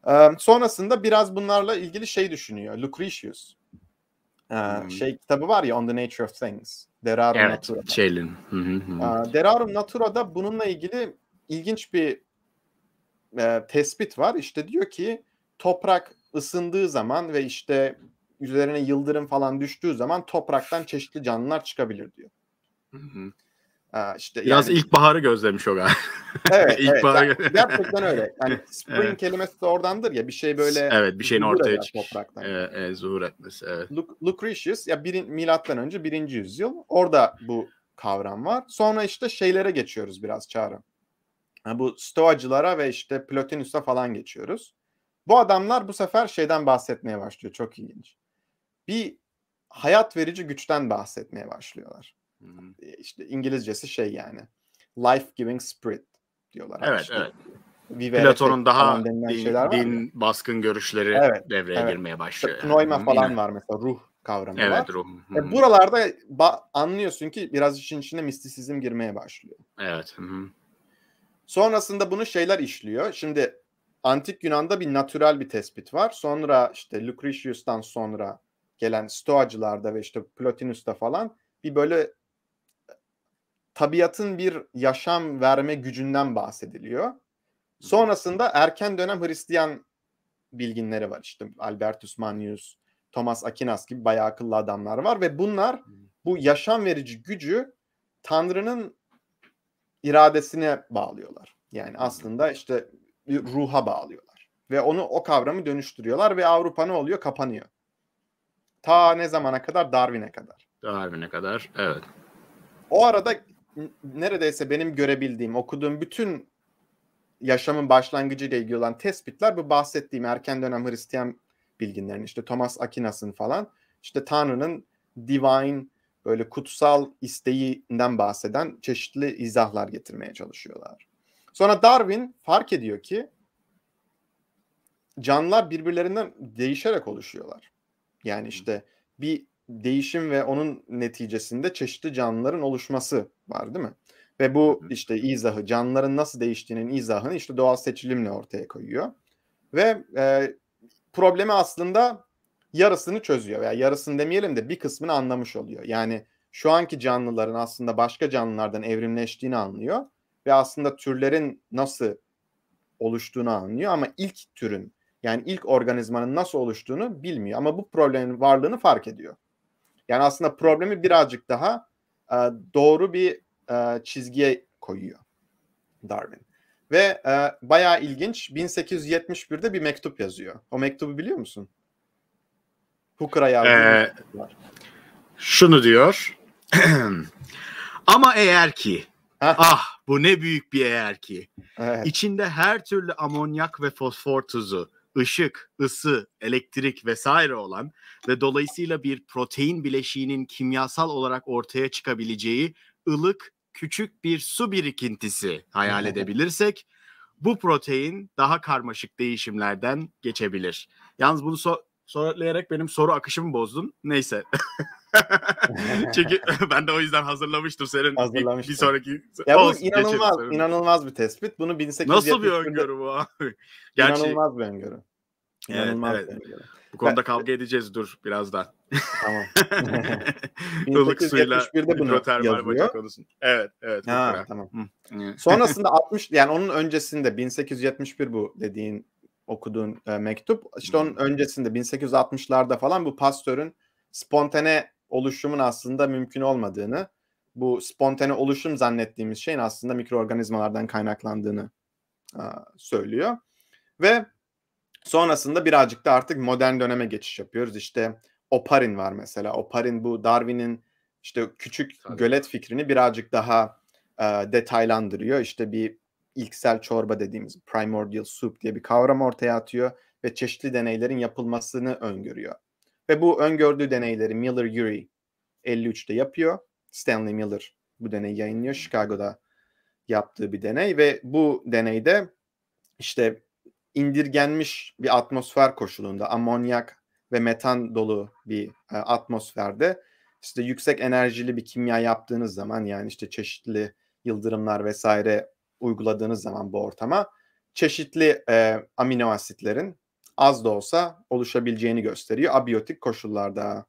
Ee, sonrasında biraz bunlarla ilgili şey düşünüyor. Lucretius. Ee, hmm. Şey kitabı var ya On the Nature of Things. Derarum evet, Natura'da. Şeylin. ee, Derarum Natura'da bununla ilgili ilginç bir e, tespit var. İşte diyor ki toprak ısındığı zaman ve işte üzerine yıldırım falan düştüğü zaman topraktan çeşitli canlılar çıkabilir diyor. Hı hı. Ee, işte Biraz yani, ilkbaharı gözlemiş o galiba. Evet, ilkbaharı evet. Yani, gerçekten öyle. Yani spring evet. kelimesi de oradandır ya bir şey böyle Evet, bir şeyin ortaya çık. Topraktan. E, e, zuhur etmesi evet. Luc- Lucretius ya bir, milattan önce birinci yüzyıl. Orada bu kavram var. Sonra işte şeylere geçiyoruz biraz Çağrı. Yani bu Stoacılara ve işte Plotinus'a falan geçiyoruz. Bu adamlar bu sefer şeyden bahsetmeye başlıyor. Çok ilginç. Bir hayat verici güçten bahsetmeye başlıyorlar. Hı-hı. İşte İngilizcesi şey yani. Life giving spirit diyorlar. Evet, işte. evet. Vivere Platon'un daha din, din baskın görüşleri evet, devreye evet. girmeye başlıyor. Yani. falan var mesela ruh kavramı evet, var. Evet ruh. E, buralarda anlıyorsun ki biraz işin içine mistisizm girmeye başlıyor. Evet. Hı-hı. Sonrasında bunu şeyler işliyor. Şimdi Antik Yunan'da bir natürel bir tespit var. Sonra işte Lucretius'tan sonra gelen Stoacılarda ve işte Plotinus'ta falan bir böyle tabiatın bir yaşam verme gücünden bahsediliyor. Sonrasında erken dönem Hristiyan bilginleri var işte Albertus Manius, Thomas Aquinas gibi bayağı akıllı adamlar var ve bunlar bu yaşam verici gücü Tanrı'nın iradesine bağlıyorlar. Yani aslında işte ruha bağlıyorlar ve onu o kavramı dönüştürüyorlar ve Avrupa ne oluyor? Kapanıyor. Ta ne zamana kadar? Darwin'e kadar. Darwin'e kadar evet. O arada neredeyse benim görebildiğim, okuduğum bütün yaşamın başlangıcı ile ilgili olan tespitler bu bahsettiğim erken dönem Hristiyan bilginlerin işte Thomas Aquinas'ın falan işte Tanrı'nın divine böyle kutsal isteğinden bahseden çeşitli izahlar getirmeye çalışıyorlar. Sonra Darwin fark ediyor ki canlılar birbirlerinden değişerek oluşuyorlar. Yani işte bir değişim ve onun neticesinde çeşitli canlıların oluşması var değil mi? Ve bu işte izahı, canlıların nasıl değiştiğinin izahını işte doğal seçilimle ortaya koyuyor. Ve e, problemi aslında yarısını çözüyor veya yarısını demeyelim de bir kısmını anlamış oluyor. Yani şu anki canlıların aslında başka canlılardan evrimleştiğini anlıyor ve aslında türlerin nasıl oluştuğunu anlıyor ama ilk türün yani ilk organizmanın nasıl oluştuğunu bilmiyor ama bu problemin varlığını fark ediyor. Yani aslında problemi birazcık daha e, doğru bir e, çizgiye koyuyor Darwin. Ve e, bayağı ilginç 1871'de bir mektup yazıyor. O mektubu biliyor musun? Hooker'a yazdığı ee, Şunu diyor. Ama eğer ki ah bu ne büyük bir eğer ki. Evet. İçinde her türlü amonyak ve fosfor tuzu, ışık, ısı, elektrik vesaire olan ve dolayısıyla bir protein bileşiğinin kimyasal olarak ortaya çıkabileceği ılık küçük bir su birikintisi hayal edebilirsek bu protein daha karmaşık değişimlerden geçebilir. Yalnız bunu so- sorulayarak benim soru akışımı bozdun. Neyse. Çünkü ben de o yüzden hazırlamıştım senin bir, bir sonraki. Ya bu Olsun, inanılmaz, inanılmaz bir tespit. Bunu 1800 Nasıl bir öngörü bu abi? Gerçi... İnanılmaz bir öngörü. İnanılmaz evet, evet. Bir öngörü. Bu konuda ben... kavga edeceğiz dur birazdan. Tamam. Ilık suyla hidrotermal bacak konusunda. Evet, evet. Ha, tamam. Sonrasında 60 yani onun öncesinde 1871 bu dediğin okuduğun e, mektup. İşte onun öncesinde 1860'larda falan bu pastörün spontane oluşumun aslında mümkün olmadığını, bu spontane oluşum zannettiğimiz şeyin aslında mikroorganizmalardan kaynaklandığını a, söylüyor. Ve sonrasında birazcık da artık modern döneme geçiş yapıyoruz. İşte Oparin var mesela. Oparin bu Darwin'in işte küçük gölet fikrini birazcık daha e, detaylandırıyor. İşte bir ilksel çorba dediğimiz primordial soup diye bir kavram ortaya atıyor ve çeşitli deneylerin yapılmasını öngörüyor. Ve bu öngördüğü deneyleri Miller Urey 53'te yapıyor. Stanley Miller bu deneyi yayınlıyor. Chicago'da yaptığı bir deney ve bu deneyde işte indirgenmiş bir atmosfer koşulunda amonyak ve metan dolu bir e, atmosferde işte yüksek enerjili bir kimya yaptığınız zaman yani işte çeşitli yıldırımlar vesaire uyguladığınız zaman bu ortama çeşitli e, amino asitlerin az da olsa oluşabileceğini gösteriyor abiyotik koşullarda.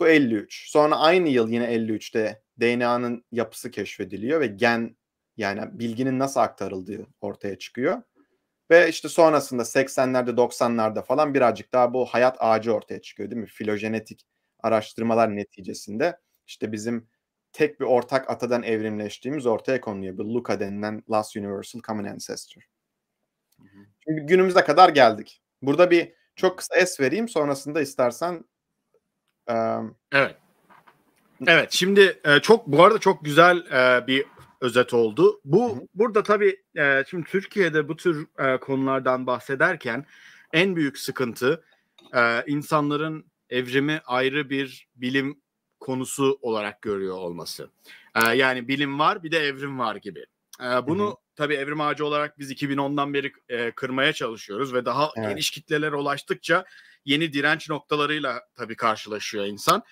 Bu 53. Sonra aynı yıl yine 53'te DNA'nın yapısı keşfediliyor ve gen yani bilginin nasıl aktarıldığı ortaya çıkıyor. Ve işte sonrasında 80'lerde 90'larda falan birazcık daha bu hayat ağacı ortaya çıkıyor değil mi? Filojenetik araştırmalar neticesinde işte bizim tek bir ortak atadan evrimleştiğimiz ortaya konuluyor. Bu Luca denilen Last Universal Common Ancestor. Şimdi günümüze kadar geldik. Burada bir çok kısa es vereyim sonrasında istersen. E, evet. Evet şimdi e, çok bu arada çok güzel e, bir özet oldu. Bu hı hı. burada tabii e, şimdi Türkiye'de bu tür e, konulardan bahsederken en büyük sıkıntı e, insanların evrimi ayrı bir bilim konusu olarak görüyor olması. E, yani bilim var bir de evrim var gibi bunu Hı-hı. tabii Evrim Ağacı olarak biz 2010'dan beri e, kırmaya çalışıyoruz ve daha evet. geniş kitlelere ulaştıkça yeni direnç noktalarıyla tabii karşılaşıyor insan.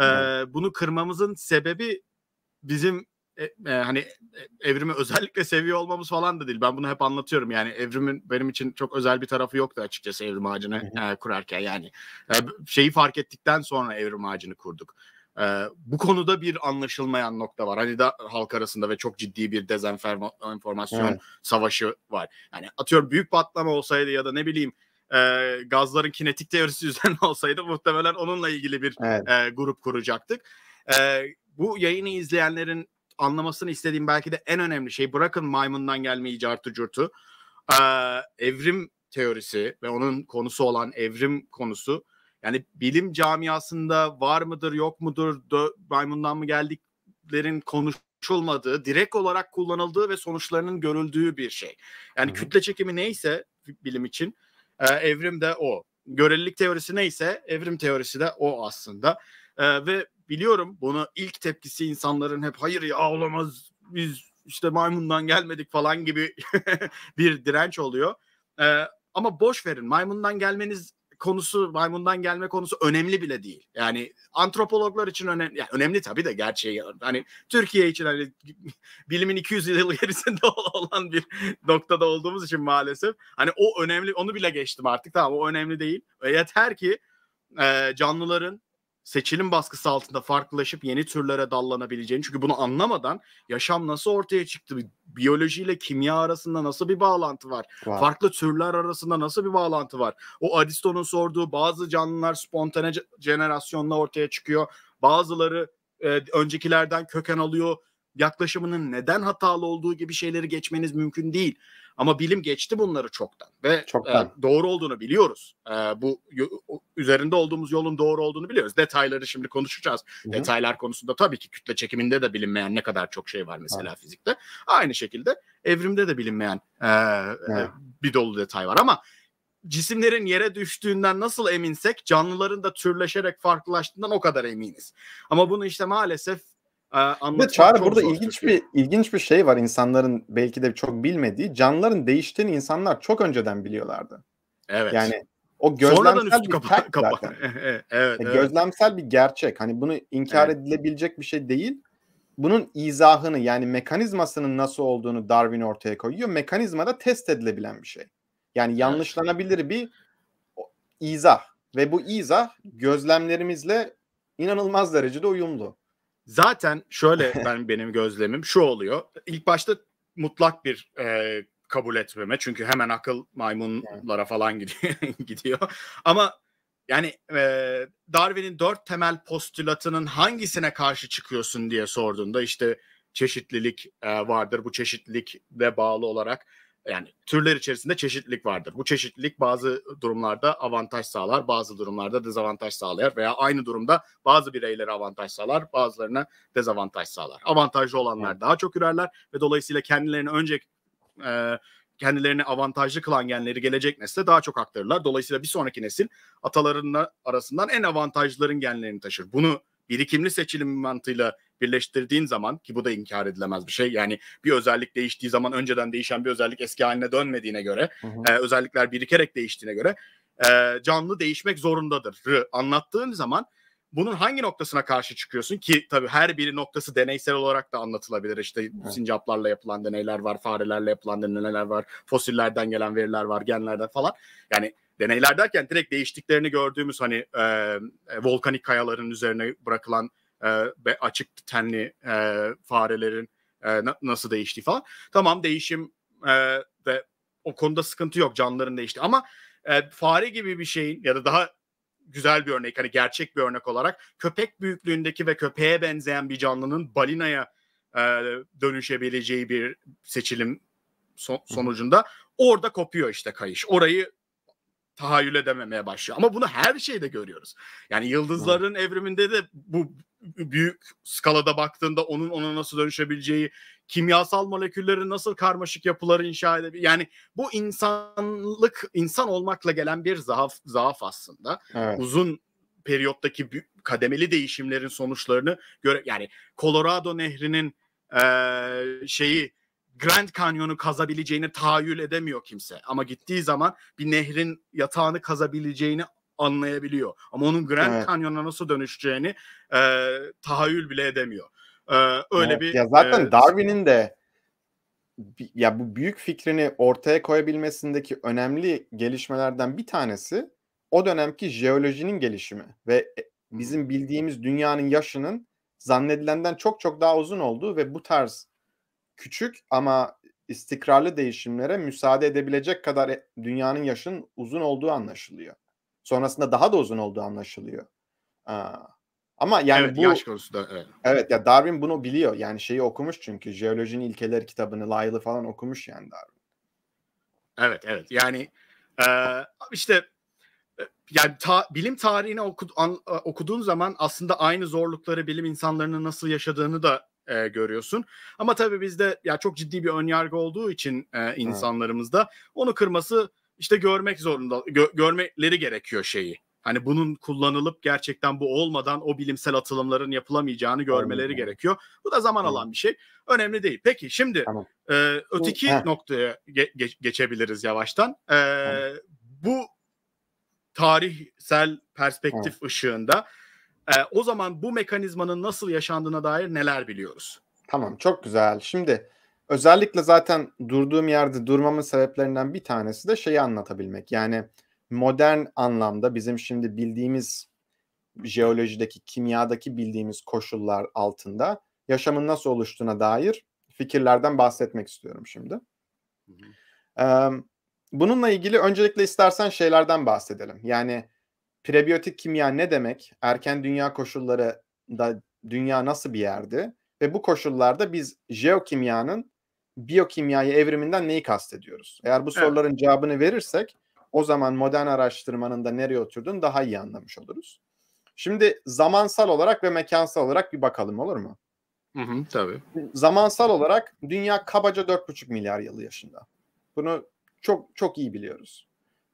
E, Bunu kırmamızın sebebi bizim e, e, hani e, evrimi özellikle seviyor olmamız falan da değil. Ben bunu hep anlatıyorum. Yani evrimin benim için çok özel bir tarafı yoktu açıkçası evrim ağacını e, kurarken. Yani e, şeyi fark ettikten sonra evrim ağacını kurduk. Ee, bu konuda bir anlaşılmayan nokta var. Hani da halk arasında ve çok ciddi bir dezenformasyon evet. savaşı var. Yani atıyorum büyük patlama olsaydı ya da ne bileyim e, gazların kinetik teorisi üzerine olsaydı muhtemelen onunla ilgili bir evet. e, grup kuracaktık. E, bu yayını izleyenlerin anlamasını istediğim belki de en önemli şey bırakın maymundan gelmeyi cartı curtu. E, evrim teorisi ve onun konusu olan evrim konusu yani bilim camiasında var mıdır yok mudur dö- maymundan mı geldiklerin konuşulmadığı, direkt olarak kullanıldığı ve sonuçlarının görüldüğü bir şey. Yani Hı-hı. kütle çekimi neyse bilim için e, evrim de o. Görelilik teorisi neyse evrim teorisi de o aslında. E, ve biliyorum bunu ilk tepkisi insanların hep hayır ya olamaz biz işte maymundan gelmedik falan gibi bir direnç oluyor. E, ama boş verin maymundan gelmeniz konusu maymundan gelme konusu önemli bile değil. Yani antropologlar için önemli yani önemli tabii de gerçeği hani Türkiye için hani bilimin 200 yıl gerisinde olan bir noktada olduğumuz için maalesef hani o önemli onu bile geçtim artık tamam o önemli değil. E yeter ki e, canlıların seçilim baskısı altında farklılaşıp yeni türlere dallanabileceğini çünkü bunu anlamadan yaşam nasıl ortaya çıktı, biyolojiyle kimya arasında nasıl bir bağlantı var, wow. farklı türler arasında nasıl bir bağlantı var. O Aristo'nun sorduğu bazı canlılar spontane jenerasyonla ortaya çıkıyor, bazıları e, öncekilerden köken alıyor, yaklaşımının neden hatalı olduğu gibi şeyleri geçmeniz mümkün değil. Ama bilim geçti bunları çoktan ve çoktan. E, doğru olduğunu biliyoruz. E, bu üzerinde olduğumuz yolun doğru olduğunu biliyoruz. Detayları şimdi konuşacağız. Hı-hı. Detaylar konusunda tabii ki kütle çekiminde de bilinmeyen ne kadar çok şey var mesela evet. fizikte. Aynı şekilde evrimde de bilinmeyen e, e, bir dolu detay var ama cisimlerin yere düştüğünden nasıl eminsek canlıların da türleşerek farklılaştığından o kadar eminiz. Ama bunu işte maalesef ee, ve Çağrı burada zor. ilginç bir ilginç bir şey var insanların belki de çok bilmediği. Canlıların değiştiğini insanlar çok önceden biliyorlardı. Evet. Yani o gözlemsel bir kapa, kapa. zaten. evet, e, evet. Gözlemsel bir gerçek. Hani bunu inkar evet. edilebilecek bir şey değil. Bunun izahını yani mekanizmasının nasıl olduğunu Darwin ortaya koyuyor. Mekanizma da test edilebilen bir şey. Yani yanlışlanabilir bir izah ve bu izah gözlemlerimizle inanılmaz derecede uyumlu. Zaten şöyle ben benim gözlemim şu oluyor. İlk başta mutlak bir e, kabul etmeme çünkü hemen akıl maymunlara falan gidiyor. gidiyor. Ama yani e, Darwin'in dört temel postülatının hangisine karşı çıkıyorsun diye sorduğunda işte çeşitlilik e, vardır. Bu çeşitlilikle bağlı olarak yani türler içerisinde çeşitlilik vardır. Bu çeşitlilik bazı durumlarda avantaj sağlar, bazı durumlarda dezavantaj sağlar veya aynı durumda bazı bireylere avantaj sağlar, bazılarına dezavantaj sağlar. Avantajlı olanlar daha çok ürerler ve dolayısıyla kendilerini önce e, kendilerini avantajlı kılan genleri gelecek nesle daha çok aktarırlar. Dolayısıyla bir sonraki nesil atalarının arasından en avantajlıların genlerini taşır. Bunu birikimli seçilim mantığıyla birleştirdiğin zaman ki bu da inkar edilemez bir şey. Yani bir özellik değiştiği zaman önceden değişen bir özellik eski haline dönmediğine göre hı hı. E, özellikler birikerek değiştiğine göre e, canlı değişmek zorundadır. Anlattığın zaman bunun hangi noktasına karşı çıkıyorsun ki tabii her biri noktası deneysel olarak da anlatılabilir. İşte evet. sincaplarla yapılan deneyler var, farelerle yapılan deneyler var, fosillerden gelen veriler var, genlerden falan. Yani deneyler derken direkt değiştiklerini gördüğümüz hani e, volkanik kayaların üzerine bırakılan e, ve açık tenli e, farelerin e, na, nasıl değişti falan. Tamam değişim e, de o konuda sıkıntı yok canlıların değişti ama e, fare gibi bir şeyin ya da daha güzel bir örnek hani gerçek bir örnek olarak köpek büyüklüğündeki ve köpeğe benzeyen bir canlının balinaya e, dönüşebileceği bir seçilim so- sonucunda orada kopuyor işte kayış. Orayı tahayyül edememeye başlıyor. Ama bunu her şeyde görüyoruz. Yani yıldızların hmm. evriminde de bu büyük skalada baktığında onun ona nasıl dönüşebileceği, kimyasal moleküllerin nasıl karmaşık yapıları inşa edebilir. Yani bu insanlık, insan olmakla gelen bir zaaf, zaaf aslında. Evet. Uzun periyottaki kademeli değişimlerin sonuçlarını göre yani Colorado Nehri'nin e, şeyi Grand Canyon'u kazabileceğini tahayyül edemiyor kimse. Ama gittiği zaman bir nehrin yatağını kazabileceğini anlayabiliyor. Ama onun Grand evet. Canyon'a nasıl dönüşeceğini e, tahayyül bile edemiyor. E, öyle evet. bir Ya zaten e, Darwin'in de ya bu büyük fikrini ortaya koyabilmesindeki önemli gelişmelerden bir tanesi o dönemki jeolojinin gelişimi ve e, bizim bildiğimiz dünyanın yaşının zannedilenden çok çok daha uzun olduğu ve bu tarz küçük ama istikrarlı değişimlere müsaade edebilecek kadar e, dünyanın yaşın uzun olduğu anlaşılıyor. Sonrasında daha da uzun olduğu anlaşılıyor. Aa. Ama yani evet, bu yaş konusunda evet. evet ya Darwin bunu biliyor. Yani şeyi okumuş çünkü jeolojinin ilkeleri kitabını Lyell'ı falan okumuş yani Darwin. Evet evet. Yani e, işte e, yani ta, bilim tarihini oku, an, e, okuduğun zaman aslında aynı zorlukları bilim insanlarının nasıl yaşadığını da e, görüyorsun. Ama tabii bizde ya çok ciddi bir ön yargı olduğu için e, insanlarımızda onu kırması işte görmek zorunda gö, görmeleri gerekiyor şeyi. Hani bunun kullanılıp gerçekten bu olmadan o bilimsel atılımların yapılamayacağını görmeleri Aynen. gerekiyor. Bu da zaman alan bir şey. Önemli değil. Peki şimdi tamam. e, öteki bu, noktaya ge, ge, geçebiliriz yavaştan. E, tamam. bu tarihsel perspektif evet. ışığında e, o zaman bu mekanizmanın nasıl yaşandığına dair neler biliyoruz? Tamam çok güzel. Şimdi özellikle zaten durduğum yerde durmamın sebeplerinden bir tanesi de şeyi anlatabilmek. Yani modern anlamda bizim şimdi bildiğimiz jeolojideki, kimyadaki bildiğimiz koşullar altında yaşamın nasıl oluştuğuna dair fikirlerden bahsetmek istiyorum şimdi. Hı hı. Ee, bununla ilgili öncelikle istersen şeylerden bahsedelim. Yani prebiyotik kimya ne demek? Erken dünya koşulları da dünya nasıl bir yerdi? Ve bu koşullarda biz jeokimyanın biyokimyayı evriminden neyi kastediyoruz? Eğer bu soruların evet. cevabını verirsek o zaman modern araştırmanın da nereye oturduğunu daha iyi anlamış oluruz. Şimdi zamansal olarak ve mekansal olarak bir bakalım olur mu? Hı hı, tabii. Zamansal olarak dünya kabaca 4,5 milyar yıl yaşında. Bunu çok çok iyi biliyoruz.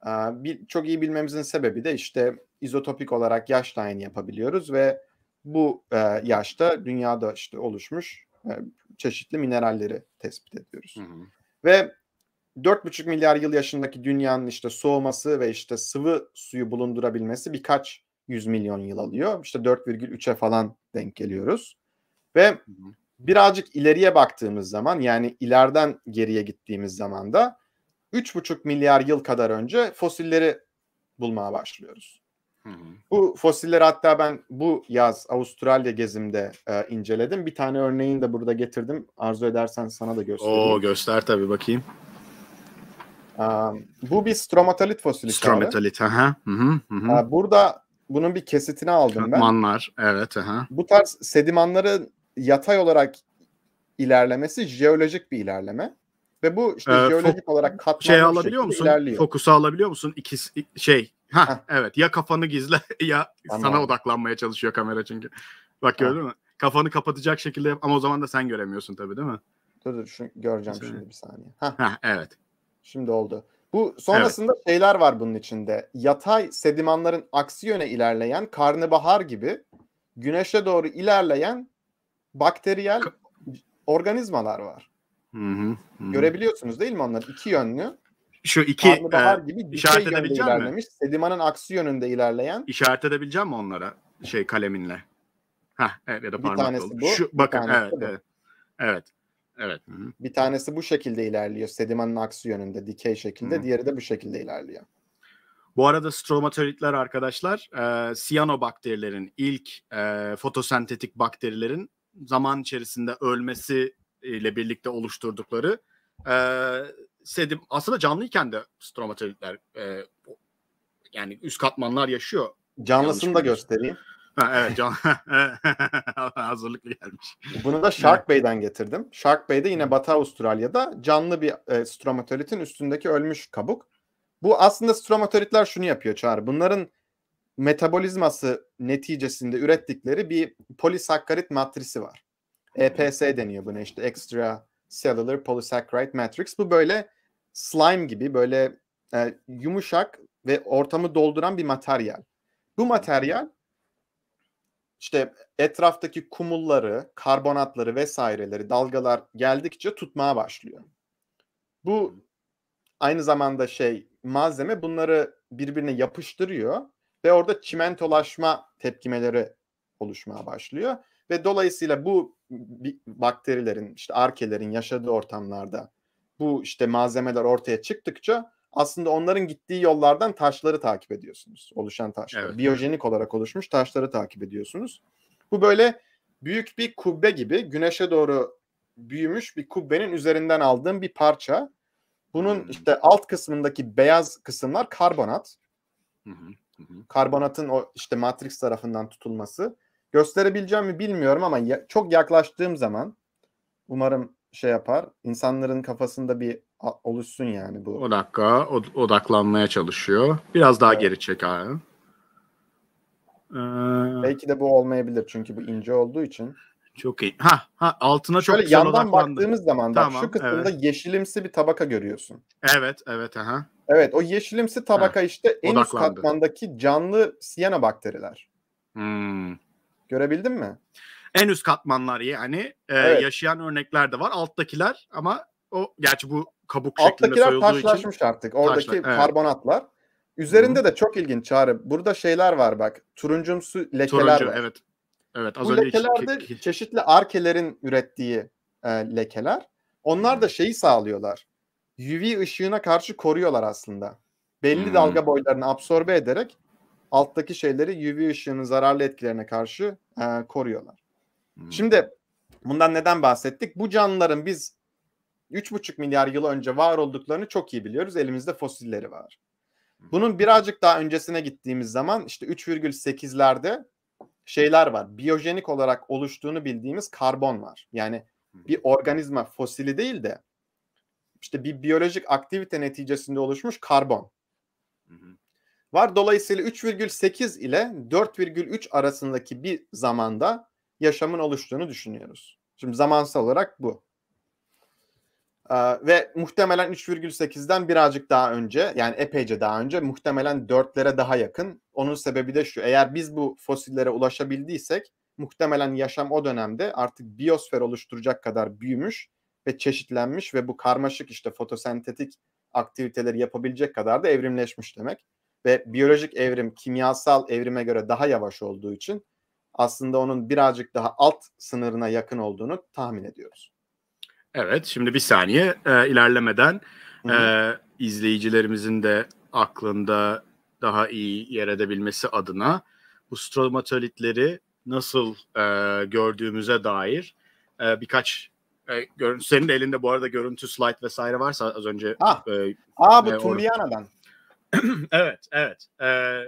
Ee, bir, çok iyi bilmemizin sebebi de işte izotopik olarak yaş tayini yapabiliyoruz ve bu e, yaşta dünyada işte oluşmuş e, çeşitli mineralleri tespit ediyoruz. Hı hı. Ve 4,5 milyar yıl yaşındaki dünyanın işte soğuması ve işte sıvı suyu bulundurabilmesi birkaç yüz milyon yıl alıyor. İşte 4,3'e falan denk geliyoruz. Ve hı hı. birazcık ileriye baktığımız zaman yani ileriden geriye gittiğimiz zaman da 3,5 milyar yıl kadar önce fosilleri bulmaya başlıyoruz. Bu fosiller hatta ben bu yaz Avustralya gezimde e, inceledim. Bir tane örneğini de burada getirdim. Arzu edersen sana da göstereyim. Oo göster tabii bakayım. Um, bu bir stromatolit fosili. Stromatolit. Aha. Hı hı, hı. Burada bunun bir kesitini aldım ben. Manlar. Evet. Aha. Bu tarz sedimanların yatay olarak ilerlemesi jeolojik bir ilerleme. Ve bu işte ee, jeolojik olarak şey katmanlı şey alabiliyor musun? Ilerliyor. Fokusu alabiliyor musun? İki şey. Ha, evet ya kafanı gizle ya Anladım. sana odaklanmaya çalışıyor kamera çünkü. Bak gördün mü? Kafanı kapatacak şekilde yap ama o zaman da sen göremiyorsun tabii değil mi? Dur dur şunu göreceğim Mesela. şimdi bir saniye. Ha. ha evet. Şimdi oldu. Bu sonrasında evet. şeyler var bunun içinde. Yatay sedimanların aksi yöne ilerleyen karnabahar gibi güneşe doğru ilerleyen bakteriyel K- organizmalar var. Hı hı, Görebiliyorsunuz değil mi onları? İki yönlü. Şu iki e, gibi işaret edebileceğim ilerlemiş. mi? Sediman'ın aksi yönünde ilerleyen. İşaret edebileceğim mi onlara şey kaleminle? Ha evet ya da parmakla bir tanesi oldu. bu. Şu, bakın tanesi evet, bu. evet. Evet. Evet. Hı-hı. Bir tanesi bu şekilde ilerliyor. Sediman'ın aksi yönünde dikey şekilde. Hı-hı. Diğeri de bu şekilde ilerliyor. Bu arada stromatolitler arkadaşlar e, siyanobakterilerin ilk e, fotosentetik bakterilerin zaman içerisinde ölmesi ile birlikte oluşturdukları e, sedim aslında canlıyken de stromatolitler e, yani üst katmanlar yaşıyor. Canlısını da göstereyim. Ha, evet can hazırlıklı gelmiş. Bunu da Shark Bay'den getirdim. Shark Bay'de yine Batı Avustralya'da canlı bir e, stromatolitin üstündeki ölmüş kabuk. Bu aslında stromatolitler şunu yapıyor Çağrı. Bunların metabolizması neticesinde ürettikleri bir polisakkarit matrisi var. EPS deniyor buna işte Extra Cellular Polysaccharide Matrix. Bu böyle slime gibi böyle e, yumuşak ve ortamı dolduran bir materyal. Bu materyal işte etraftaki kumulları, karbonatları vesaireleri dalgalar geldikçe tutmaya başlıyor. Bu aynı zamanda şey malzeme bunları birbirine yapıştırıyor ve orada çimentolaşma tepkimeleri oluşmaya başlıyor ve dolayısıyla bu bakterilerin, işte arkelerin yaşadığı ortamlarda bu işte malzemeler ortaya çıktıkça aslında onların gittiği yollardan taşları takip ediyorsunuz. Oluşan taşları. Evet. Biyojenik olarak oluşmuş taşları takip ediyorsunuz. Bu böyle büyük bir kubbe gibi güneşe doğru büyümüş bir kubbenin üzerinden aldığım bir parça. Bunun hmm. işte alt kısmındaki beyaz kısımlar karbonat. Hmm. Karbonatın o işte matris tarafından tutulması gösterebileceğim mi bilmiyorum ama ya, çok yaklaştığım zaman umarım şey yapar. İnsanların kafasında bir oluşsun yani bu. O dakika od- odaklanmaya çalışıyor. Biraz daha evet. geri çek abi. Ee... Belki de bu olmayabilir çünkü bu ince olduğu için. Çok iyi. Ha, ha altına çok Şöyle yandan odaklandı. baktığımız zaman tamam, bak şu kısımda evet. yeşilimsi bir tabaka görüyorsun. Evet, evet, aha. Evet, o yeşilimsi tabaka ha, işte en odaklandı. üst katmandaki canlı siyana bakteriler. Hmm. Görebildin mi? En üst katmanlar yani e, evet. yaşayan örnekler de var. Alttakiler ama o gerçi bu kabuk Alttakiler şeklinde soyulduğu için. Alttakiler taşlaşmış artık. Oradaki taşla, evet. karbonatlar. Üzerinde Hı. de çok ilginç Çağrı. Burada şeyler var bak. Turuncumsu lekeler Turuncu, var. evet. Evet, az Bu önce lekelerde iki... çeşitli arkelerin ürettiği e, lekeler. Onlar da şeyi sağlıyorlar. UV ışığına karşı koruyorlar aslında. Belli hmm. dalga boylarını absorbe ederek alttaki şeyleri UV ışığının zararlı etkilerine karşı e, koruyorlar. Hmm. Şimdi bundan neden bahsettik? Bu canlıların biz 3,5 milyar yıl önce var olduklarını çok iyi biliyoruz. Elimizde fosilleri var. Hmm. Bunun birazcık daha öncesine gittiğimiz zaman işte 3,8'lerde şeyler var. Biyojenik olarak oluştuğunu bildiğimiz karbon var. Yani hmm. bir organizma fosili değil de işte bir biyolojik aktivite neticesinde oluşmuş karbon var. Dolayısıyla 3,8 ile 4,3 arasındaki bir zamanda yaşamın oluştuğunu düşünüyoruz. Şimdi zamansal olarak bu. Ee, ve muhtemelen 3,8'den birazcık daha önce yani epeyce daha önce muhtemelen 4'lere daha yakın. Onun sebebi de şu eğer biz bu fosillere ulaşabildiysek muhtemelen yaşam o dönemde artık biyosfer oluşturacak kadar büyümüş ve çeşitlenmiş ve bu karmaşık işte fotosentetik aktiviteleri yapabilecek kadar da evrimleşmiş demek ve biyolojik evrim kimyasal evrime göre daha yavaş olduğu için aslında onun birazcık daha alt sınırına yakın olduğunu tahmin ediyoruz. Evet şimdi bir saniye e, ilerlemeden e, izleyicilerimizin de aklında daha iyi yer edebilmesi adına bu stromatolitleri nasıl e, gördüğümüze dair e, birkaç e, görüntü senin elinde bu arada görüntü slide vesaire varsa az önce ah, e, aa bu e, Tulliana'dan evet, evet. Ee,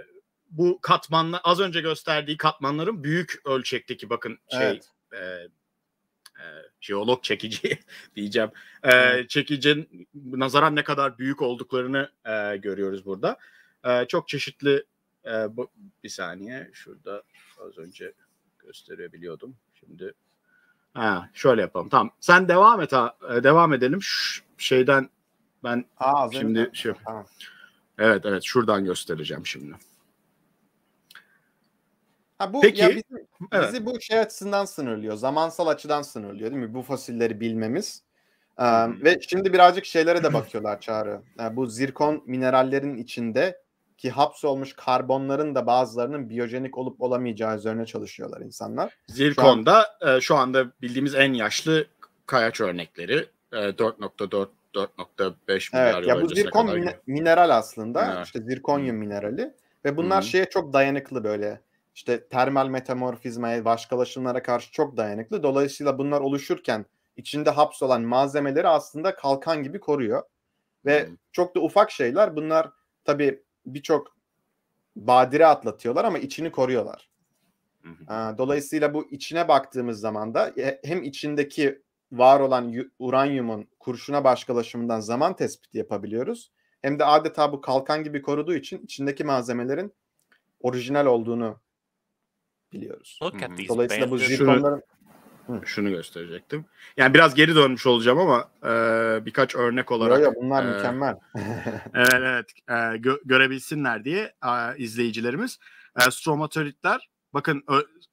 bu katmanla az önce gösterdiği katmanların büyük ölçekteki bakın şey evet. e, e, jeolog çekici diyeceğim. E, çekicin nazaran ne kadar büyük olduklarını e, görüyoruz burada. E, çok çeşitli e, bu, bir saniye şurada az önce gösterebiliyordum. Şimdi ha, şöyle yapalım. Tamam. Sen devam et ha, e, devam edelim. Şş şeyden ben Aa, şimdi şu. Şey tamam. Evet evet şuradan göstereceğim şimdi. Ha bu Peki, ya bizi, evet. bizi bu şey açısından sınırlıyor. Zamansal açıdan sınırlıyor değil mi? Bu fosilleri bilmemiz. Ee, ve şimdi birazcık şeylere de bakıyorlar Çağrı. Yani bu zirkon minerallerin içinde ki hapsolmuş karbonların da bazılarının biyojenik olup olamayacağı üzerine çalışıyorlar insanlar. Zirkon da şu, an, e, şu anda bildiğimiz en yaşlı kayaç örnekleri. E, 4.4 4.5 milyar evet, ya bu zirkon min- gibi. mineral aslında. Mineral. İşte zirkonyum hmm. minerali ve bunlar hmm. şeye çok dayanıklı böyle. İşte termal metamorfizmaya, başkalaşımlara karşı çok dayanıklı. Dolayısıyla bunlar oluşurken içinde hapsolan malzemeleri aslında kalkan gibi koruyor. Ve hmm. çok da ufak şeyler. Bunlar tabii birçok badire atlatıyorlar ama içini koruyorlar. Hı Dolayısıyla bu içine baktığımız zaman da e, hem içindeki var olan uranyumun kurşuna başkalaşımından zaman tespiti yapabiliyoruz. Hem de adeta bu kalkan gibi koruduğu için içindeki malzemelerin orijinal olduğunu biliyoruz. Dolayısıyla bu zirkonların... Şunu, şunu gösterecektim. Yani biraz geri dönmüş olacağım ama e, birkaç örnek olarak. Yok, bunlar e, mükemmel. evet evet e, gö- görebilsinler diye e, izleyicilerimiz. E, stromatolitler Bakın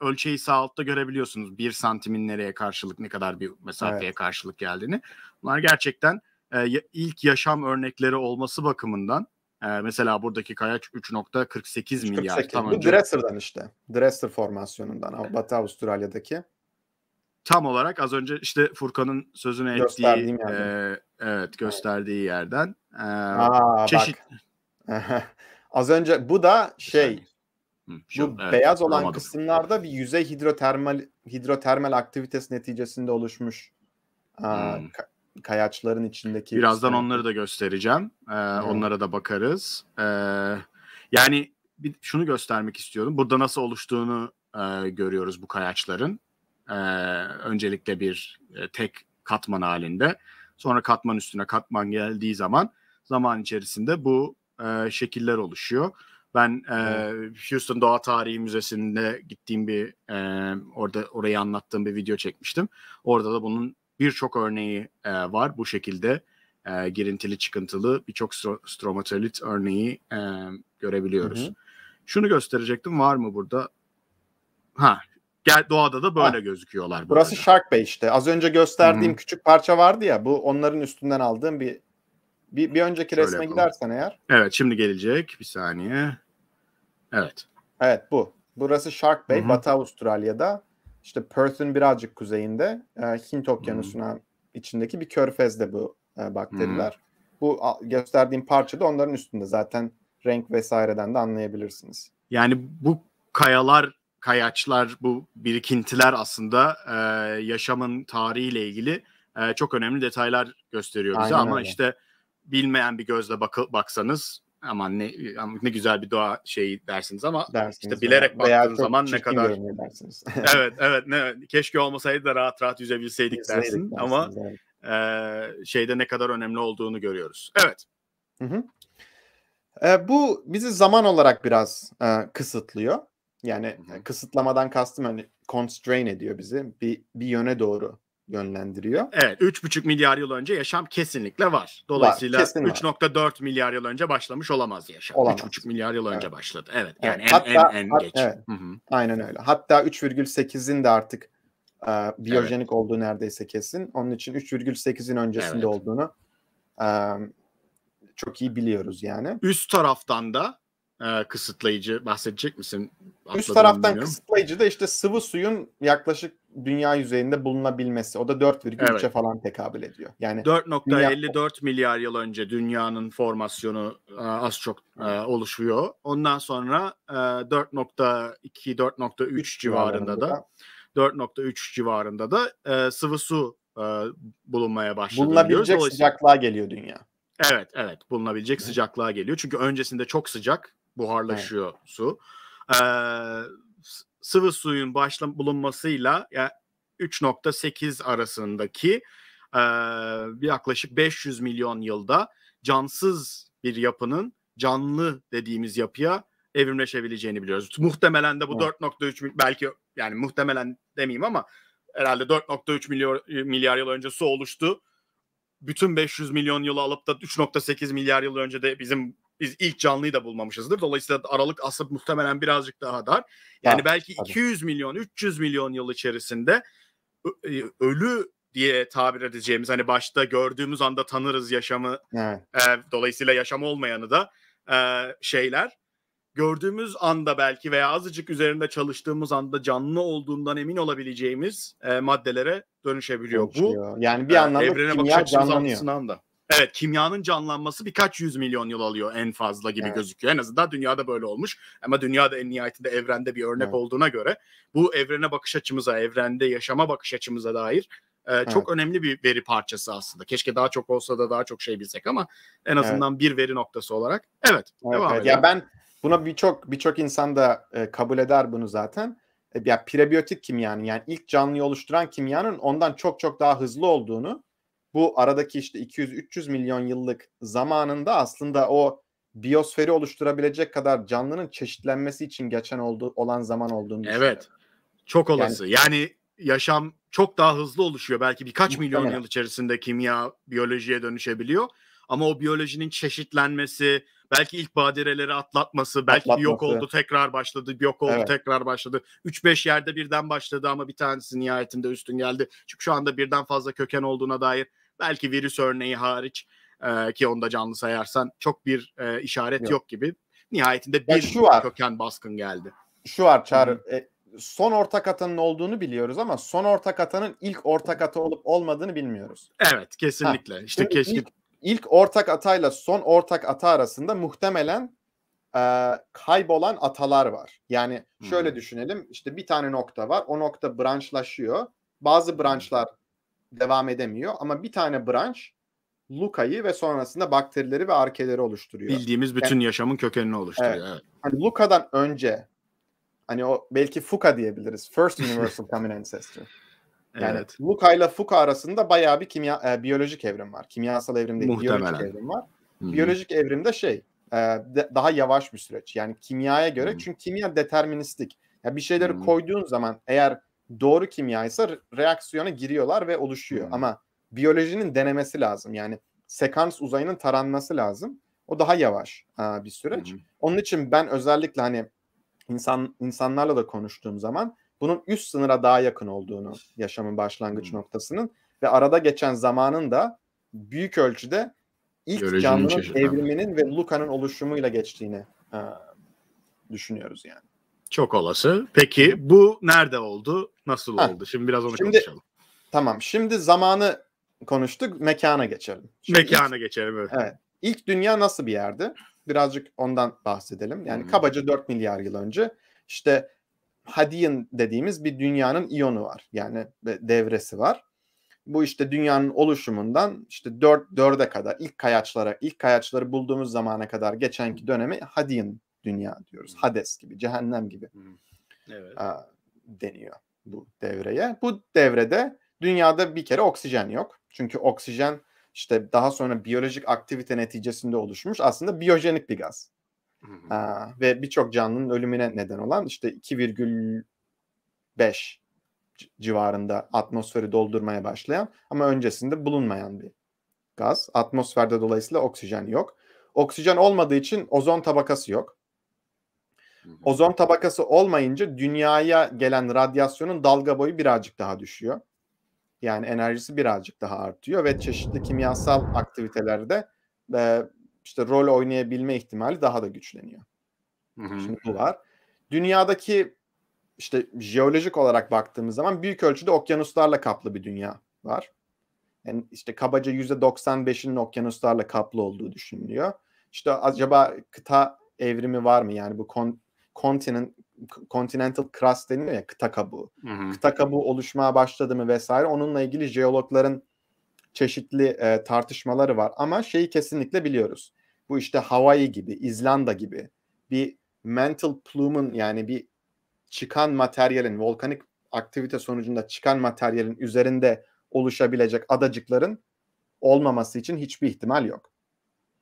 ölçeği sağ altta görebiliyorsunuz. Bir santimin nereye karşılık ne kadar bir mesafeye evet. karşılık geldiğini. Bunlar gerçekten e, ilk yaşam örnekleri olması bakımından e, mesela buradaki kayaç 3.48 milyar. Tam Bu önce. Dresser'dan işte. Dresser formasyonundan. Evet. Batı Avustralya'daki. Tam olarak az önce işte Furkan'ın sözünü ettiği e, yerden. e, evet gösterdiği evet. yerden e, Aa, çeşit bak. az önce bu da şey Hı, şu, Bu evet, beyaz olan bulamadım. kısımlarda bir yüzey hidrotermal hidrotermal aktivitesi neticesinde oluşmuş hmm. Aa, kayaçların içindeki. Birazdan işte. onları da göstereceğim. Ee, hmm. Onlara da bakarız. Ee, yani bir, şunu göstermek istiyorum. Burada nasıl oluştuğunu e, görüyoruz bu kayaçların. E, öncelikle bir e, tek katman halinde. Sonra katman üstüne katman geldiği zaman zaman içerisinde bu e, şekiller oluşuyor. Ben e, Houston Doğa Tarihi Müzesi'nde gittiğim bir e, orada orayı anlattığım bir video çekmiştim. Orada da bunun birçok örneği e, var bu şekilde e, girintili çıkıntılı birçok stromatolit örneği e, görebiliyoruz. Hı hı. Şunu gösterecektim var mı burada? Ha gel doğada da böyle ha. Ah, gözüküyorlar. Burası arada. Shark Bay işte. Az önce gösterdiğim hı. küçük parça vardı ya bu onların üstünden aldığım bir bir, bir önceki resme gidersen eğer. Evet şimdi gelecek bir saniye. Evet. Evet bu. Burası Shark Bay, Hı-hı. Batı Avustralya'da. İşte Perth'ün birazcık kuzeyinde e, Hint Okyanusu'na Hı-hı. içindeki bir körfezde bu e, bakteriler. Hı-hı. Bu gösterdiğim parça da onların üstünde. Zaten renk vesaireden de anlayabilirsiniz. Yani bu kayalar, kayaçlar, bu birikintiler aslında e, yaşamın tarihiyle ilgili e, çok önemli detaylar gösteriyor bize Aynen ama öyle. işte bilmeyen bir gözle bak baksanız aman ne ne güzel bir doğa şeyi dersiniz ama dersiniz işte bilerek veya baktığınız veya zaman ne kadar dersiniz. evet evet ne keşke olmasaydı da rahat rahat yüzebilseydik dersin dersiniz, ama evet. e, şeyde ne kadar önemli olduğunu görüyoruz. Evet. Hı hı. E, bu bizi zaman olarak biraz e, kısıtlıyor. Yani hı hı. kısıtlamadan kastım hani constrain ediyor bizi bir bir yöne doğru yönlendiriyor. Evet 3,5 milyar yıl önce yaşam kesinlikle var. Dolayısıyla 3,4 milyar yıl önce başlamış olamaz yaşam. Olamaz. 3,5 milyar yıl önce evet. başladı. Evet yani evet. En, hatta, en, en geç. Evet. Aynen öyle. Hatta 3,8'in de artık e, biyojenik evet. olduğu neredeyse kesin. Onun için 3,8'in öncesinde evet. olduğunu e, çok iyi biliyoruz yani. Üst taraftan da e, kısıtlayıcı bahsedecek misin? Atladığını Üst taraftan bilmiyorum. kısıtlayıcı da işte sıvı suyun yaklaşık dünya yüzeyinde bulunabilmesi. O da 4,3'e evet. falan tekabül ediyor. Yani 4.54 dünya... milyar yıl önce dünyanın formasyonu e, az çok e, oluşuyor. Ondan sonra 4.2 e, 4.3 civarında da 4.3 civarında da sıvı su bulunmaya başladı. Bulunabilecek diyoruz. sıcaklığa geliyor dünya. Evet, evet. Bulunabilecek evet. sıcaklığa geliyor. Çünkü öncesinde çok sıcak, buharlaşıyor evet. su. Ee, sıvı suyun başla bulunmasıyla yani 3.8 arasındaki e, yaklaşık 500 milyon yılda cansız bir yapının canlı dediğimiz yapıya evrimleşebileceğini biliyoruz. Muhtemelen de bu evet. 4.3 belki yani muhtemelen demeyeyim ama herhalde 4.3 milyar, milyar yıl önce su oluştu. Bütün 500 milyon yılı alıp da 3.8 milyar yıl önce de bizim biz ilk canlıyı da bulmamışızdır. Dolayısıyla aralık asıl muhtemelen birazcık daha dar. Yani ha, belki tabii. 200 milyon, 300 milyon yıl içerisinde e, ölü diye tabir edeceğimiz hani başta gördüğümüz anda tanırız yaşamı. Evet. E, dolayısıyla yaşam olmayanı da e, şeyler gördüğümüz anda belki veya azıcık üzerinde çalıştığımız anda canlı olduğundan emin olabileceğimiz e, maddelere dönüşebiliyor. Dönüşüyor. Bu yani bir e, anlamda e, evrene bakış açımız canlanıyor. da. Evet kimyanın canlanması birkaç yüz milyon yıl alıyor en fazla gibi evet. gözüküyor. En azından dünyada böyle olmuş. Ama dünyada en nihayetinde evrende bir örnek evet. olduğuna göre bu evrene bakış açımıza, evrende yaşama bakış açımıza dair e, evet. çok önemli bir veri parçası aslında. Keşke daha çok olsa da daha çok şey bilsek ama en azından evet. bir veri noktası olarak. Evet. evet, devam evet. Edelim. Ya ben buna birçok birçok insan da e, kabul eder bunu zaten. E, ya prebiyotik kimyanın yani ilk canlıyı oluşturan kimyanın ondan çok çok daha hızlı olduğunu bu aradaki işte 200-300 milyon yıllık zamanında aslında o biyosferi oluşturabilecek kadar canlının çeşitlenmesi için geçen oldu, olan zaman olduğunu Evet. Çok olası. Yani, yani yaşam çok daha hızlı oluşuyor. Belki birkaç milyon yıl içerisinde kimya biyolojiye dönüşebiliyor. Ama o biyolojinin çeşitlenmesi, belki ilk badireleri atlatması, belki atlatması. bir yok oldu tekrar başladı, bir yok oldu evet. tekrar başladı. 3-5 yerde birden başladı ama bir tanesi nihayetinde üstün geldi. Çünkü şu anda birden fazla köken olduğuna dair Belki virüs örneği hariç e, ki onda canlı sayarsan çok bir e, işaret yok. yok gibi. Nihayetinde bir şu var. köken baskın geldi. Şu var Çağrı. E, son ortak atanın olduğunu biliyoruz ama son ortak atanın ilk ortak ata olup olmadığını bilmiyoruz. Evet kesinlikle. Ha. İşte Şimdi keşke ilk, ilk ortak atayla son ortak ata arasında muhtemelen e, kaybolan atalar var. Yani şöyle hmm. düşünelim işte bir tane nokta var o nokta branşlaşıyor. Bazı branşlar devam edemiyor. Ama bir tane branş Luka'yı ve sonrasında bakterileri ve arkeleri oluşturuyor. Bildiğimiz bütün yani, yaşamın kökenini oluşturuyor. Evet. evet. Hani Luka'dan önce hani o belki Fuka diyebiliriz. First Universal Common Ancestor. Yani evet. Luka ile Fuka arasında bayağı bir kimya e, biyolojik evrim var. Kimyasal evrim değil, Muhtemelen. biyolojik evrim var. Hı-hı. Biyolojik evrimde şey e, de, daha yavaş bir süreç. Yani kimyaya göre Hı-hı. çünkü kimya deterministik. Ya bir şeyleri Hı-hı. koyduğun zaman eğer doğru kimyaysa reaksiyona giriyorlar ve oluşuyor. Hmm. Ama biyolojinin denemesi lazım. Yani sekans uzayının taranması lazım. O daha yavaş a, e, bir süreç. Hmm. Onun için ben özellikle hani insan insanlarla da konuştuğum zaman bunun üst sınıra daha yakın olduğunu yaşamın başlangıç hmm. noktasının ve arada geçen zamanın da büyük ölçüde ilk Biyolojinin canlının evriminin ve Luka'nın oluşumuyla geçtiğini a, e, düşünüyoruz yani. Çok olası. Peki bu nerede oldu? Nasıl ha. oldu? Şimdi biraz onu şimdi, konuşalım. Tamam. Şimdi zamanı konuştuk. Mekana geçelim. Şimdi mekana ilk, geçelim evet. evet. İlk dünya nasıl bir yerdi? Birazcık ondan bahsedelim. Yani hmm. kabaca 4 milyar yıl önce işte Hadian dediğimiz bir dünyanın iyonu var. Yani devresi var. Bu işte dünyanın oluşumundan işte 4 4'e kadar ilk kayaçlara ilk kayaçları bulduğumuz zamana kadar geçenki dönemi Hadian dünya diyoruz. Hades gibi, cehennem gibi evet. deniyor bu devreye. Bu devrede dünyada bir kere oksijen yok. Çünkü oksijen işte daha sonra biyolojik aktivite neticesinde oluşmuş aslında biyojenik bir gaz. Aa, ve birçok canlının ölümüne neden olan işte 2,5 civarında atmosferi doldurmaya başlayan ama öncesinde bulunmayan bir gaz. Atmosferde dolayısıyla oksijen yok. Oksijen olmadığı için ozon tabakası yok. Ozon tabakası olmayınca dünyaya gelen radyasyonun dalga boyu birazcık daha düşüyor. Yani enerjisi birazcık daha artıyor ve çeşitli kimyasal aktivitelerde e, işte rol oynayabilme ihtimali daha da güçleniyor. Hı hı. Şimdi bu var. Dünyadaki işte jeolojik olarak baktığımız zaman büyük ölçüde okyanuslarla kaplı bir dünya var. Yani işte kabaca %95'inin okyanuslarla kaplı olduğu düşünülüyor. İşte acaba kıta evrimi var mı? Yani bu kon continent continental crust deniyor ya kıta kabuğu. Hı hı. Kıta kabuğu oluşmaya başladı mı vesaire onunla ilgili jeologların çeşitli e, tartışmaları var ama şeyi kesinlikle biliyoruz. Bu işte Hawaii gibi, İzlanda gibi bir mantle plume'un yani bir çıkan materyalin volkanik aktivite sonucunda çıkan materyalin üzerinde oluşabilecek adacıkların olmaması için hiçbir ihtimal yok.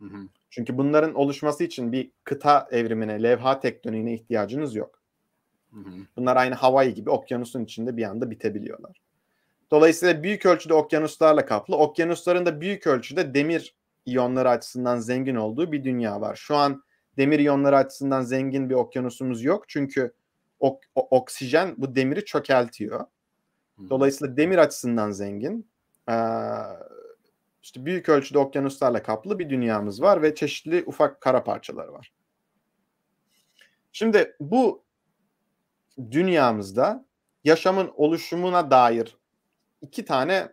Hı hı. Çünkü bunların oluşması için bir kıta evrimine, levha tektoniğine ihtiyacınız yok. Bunlar aynı Hawaii gibi okyanusun içinde bir anda bitebiliyorlar. Dolayısıyla büyük ölçüde okyanuslarla kaplı. Okyanusların da büyük ölçüde demir iyonları açısından zengin olduğu bir dünya var. Şu an demir iyonları açısından zengin bir okyanusumuz yok. Çünkü ok- oksijen bu demiri çökeltiyor. Dolayısıyla demir açısından zengin. Ee, işte büyük ölçüde okyanuslarla kaplı bir dünyamız var ve çeşitli ufak kara parçaları var. Şimdi bu dünyamızda yaşamın oluşumuna dair iki tane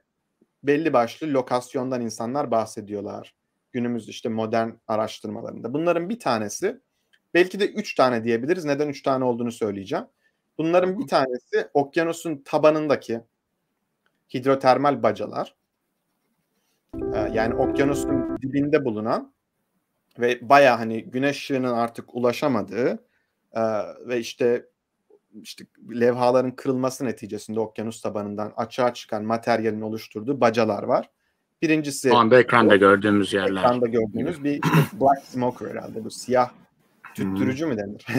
belli başlı lokasyondan insanlar bahsediyorlar. Günümüz işte modern araştırmalarında. Bunların bir tanesi belki de üç tane diyebiliriz. Neden üç tane olduğunu söyleyeceğim. Bunların bir tanesi okyanusun tabanındaki hidrotermal bacalar. Ee, yani okyanusun dibinde bulunan ve baya hani güneş ışığının artık ulaşamadığı e, ve işte işte levhaların kırılması neticesinde okyanus tabanından açığa çıkan materyalin oluşturduğu bacalar var. Birincisi şu anda ekranda o, gördüğümüz yerler. Ekranda gördüğümüz bir işte black smoker herhalde bu siyah tüttürücü hmm. mü denir?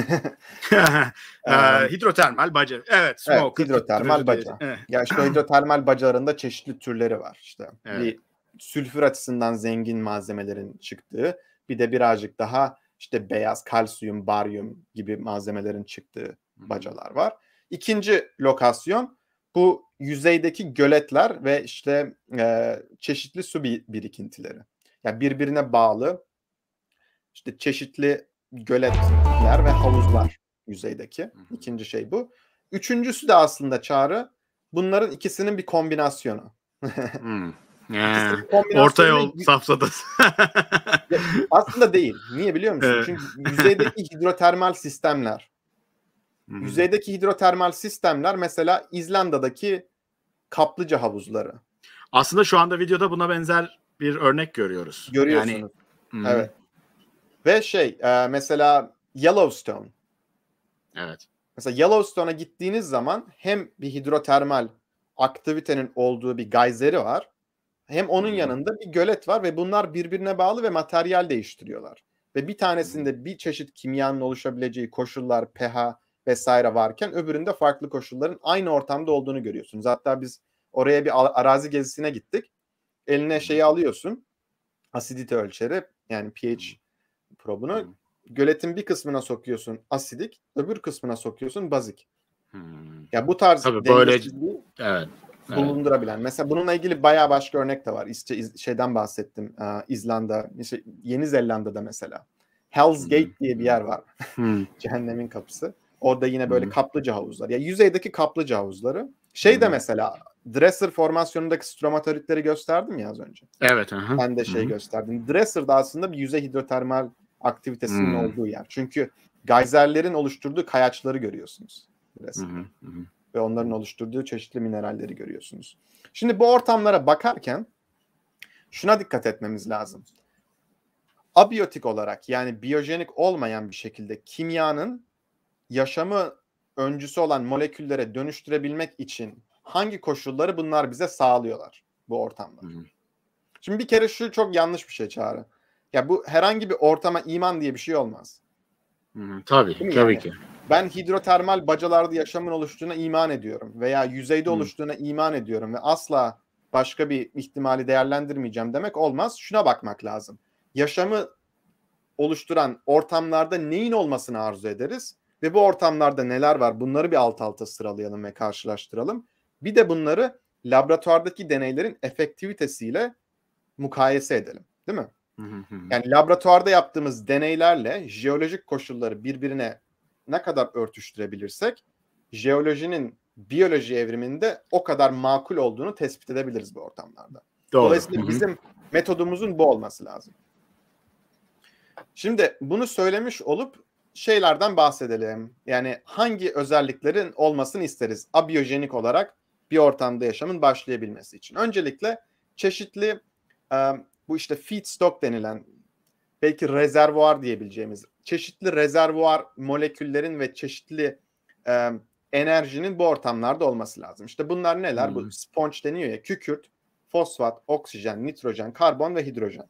Ee, ee, hidrotermal baca. Evet, smoke. Evet, hidrotermal baca. Ya işte hidrotermal bacalarında çeşitli türleri var işte. Evet. Bir sülfür açısından zengin malzemelerin çıktığı bir de birazcık daha işte beyaz kalsiyum, baryum gibi malzemelerin çıktığı bacalar var. İkinci lokasyon bu yüzeydeki göletler ve işte e, çeşitli su birikintileri. Yani birbirine bağlı işte çeşitli göletler ve havuzlar yüzeydeki. İkinci şey bu. Üçüncüsü de aslında çağrı bunların ikisinin bir kombinasyonu. hmm. Ee, orta yol safsada. aslında değil. Niye biliyor musun? Evet. Çünkü yüzeydeki hidrotermal sistemler. Hmm. Yüzeydeki hidrotermal sistemler mesela İzlanda'daki kaplıca havuzları. Aslında şu anda videoda buna benzer bir örnek görüyoruz. Görüyorsunuz. Yani, hmm. evet. Ve şey e, mesela Yellowstone. Evet. Mesela Yellowstone'a gittiğiniz zaman hem bir hidrotermal aktivitenin olduğu bir gayzeri var. Hem onun yanında bir gölet var ve bunlar birbirine bağlı ve materyal değiştiriyorlar. Ve bir tanesinde bir çeşit kimyanın oluşabileceği koşullar, pH vesaire varken öbüründe farklı koşulların aynı ortamda olduğunu görüyorsunuz. Hatta biz oraya bir arazi gezisine gittik. Eline şeyi alıyorsun. Asidite ölçeri yani pH probunu göletin bir kısmına sokuyorsun asidik, öbür kısmına sokuyorsun bazik. Hmm. Ya bu tarz Tabii böyle evet bulundurabilen. Evet. Mesela bununla ilgili bayağı başka örnek de var. İşte iz, şeyden bahsettim. Ee, İzlanda, işte Yeni Zelanda'da mesela. Hell's hmm. Gate hmm. diye bir yer var. Hmm. Cehennemin kapısı. Orada yine böyle hmm. kaplıca havuzlar. Ya yani yüzeydeki kaplıca havuzları. Şey hmm. de mesela Dresser formasyonundaki stromatoritleri gösterdim ya az önce. Evet. Aha. Ben de şey hmm. gösterdim. Dresser da aslında bir yüzey hidrotermal aktivitesinin hmm. olduğu yer. Çünkü geyserlerin oluşturduğu kayaçları görüyorsunuz. Dresser'da. Hmm, ve onların oluşturduğu çeşitli mineralleri görüyorsunuz. Şimdi bu ortamlara bakarken şuna dikkat etmemiz lazım. Abiyotik olarak yani biyojenik olmayan bir şekilde kimyanın yaşamı öncüsü olan moleküllere dönüştürebilmek için hangi koşulları bunlar bize sağlıyorlar bu ortamda? Hı hı. Şimdi bir kere şu çok yanlış bir şey çağrı. Ya bu herhangi bir ortama iman diye bir şey olmaz tabii, tabii yani? ki. Ben hidrotermal bacalarda yaşamın oluştuğuna iman ediyorum veya yüzeyde hmm. oluştuğuna iman ediyorum ve asla başka bir ihtimali değerlendirmeyeceğim demek olmaz. Şuna bakmak lazım. Yaşamı oluşturan ortamlarda neyin olmasını arzu ederiz ve bu ortamlarda neler var bunları bir alt alta sıralayalım ve karşılaştıralım. Bir de bunları laboratuvardaki deneylerin efektivitesiyle mukayese edelim. Değil mi? Yani laboratuvarda yaptığımız deneylerle jeolojik koşulları birbirine ne kadar örtüştürebilirsek jeolojinin biyoloji evriminde o kadar makul olduğunu tespit edebiliriz bu ortamlarda. Doğru. Dolayısıyla Hı-hı. bizim metodumuzun bu olması lazım. Şimdi bunu söylemiş olup şeylerden bahsedelim. Yani hangi özelliklerin olmasını isteriz abiyojenik olarak bir ortamda yaşamın başlayabilmesi için. Öncelikle çeşitli bu işte feedstock denilen belki rezervuar diyebileceğimiz çeşitli rezervuar moleküllerin ve çeşitli e, enerjinin bu ortamlarda olması lazım. İşte bunlar neler? Hmm. Bu sponge deniyor ya kükürt, fosfat, oksijen, nitrojen, karbon ve hidrojen.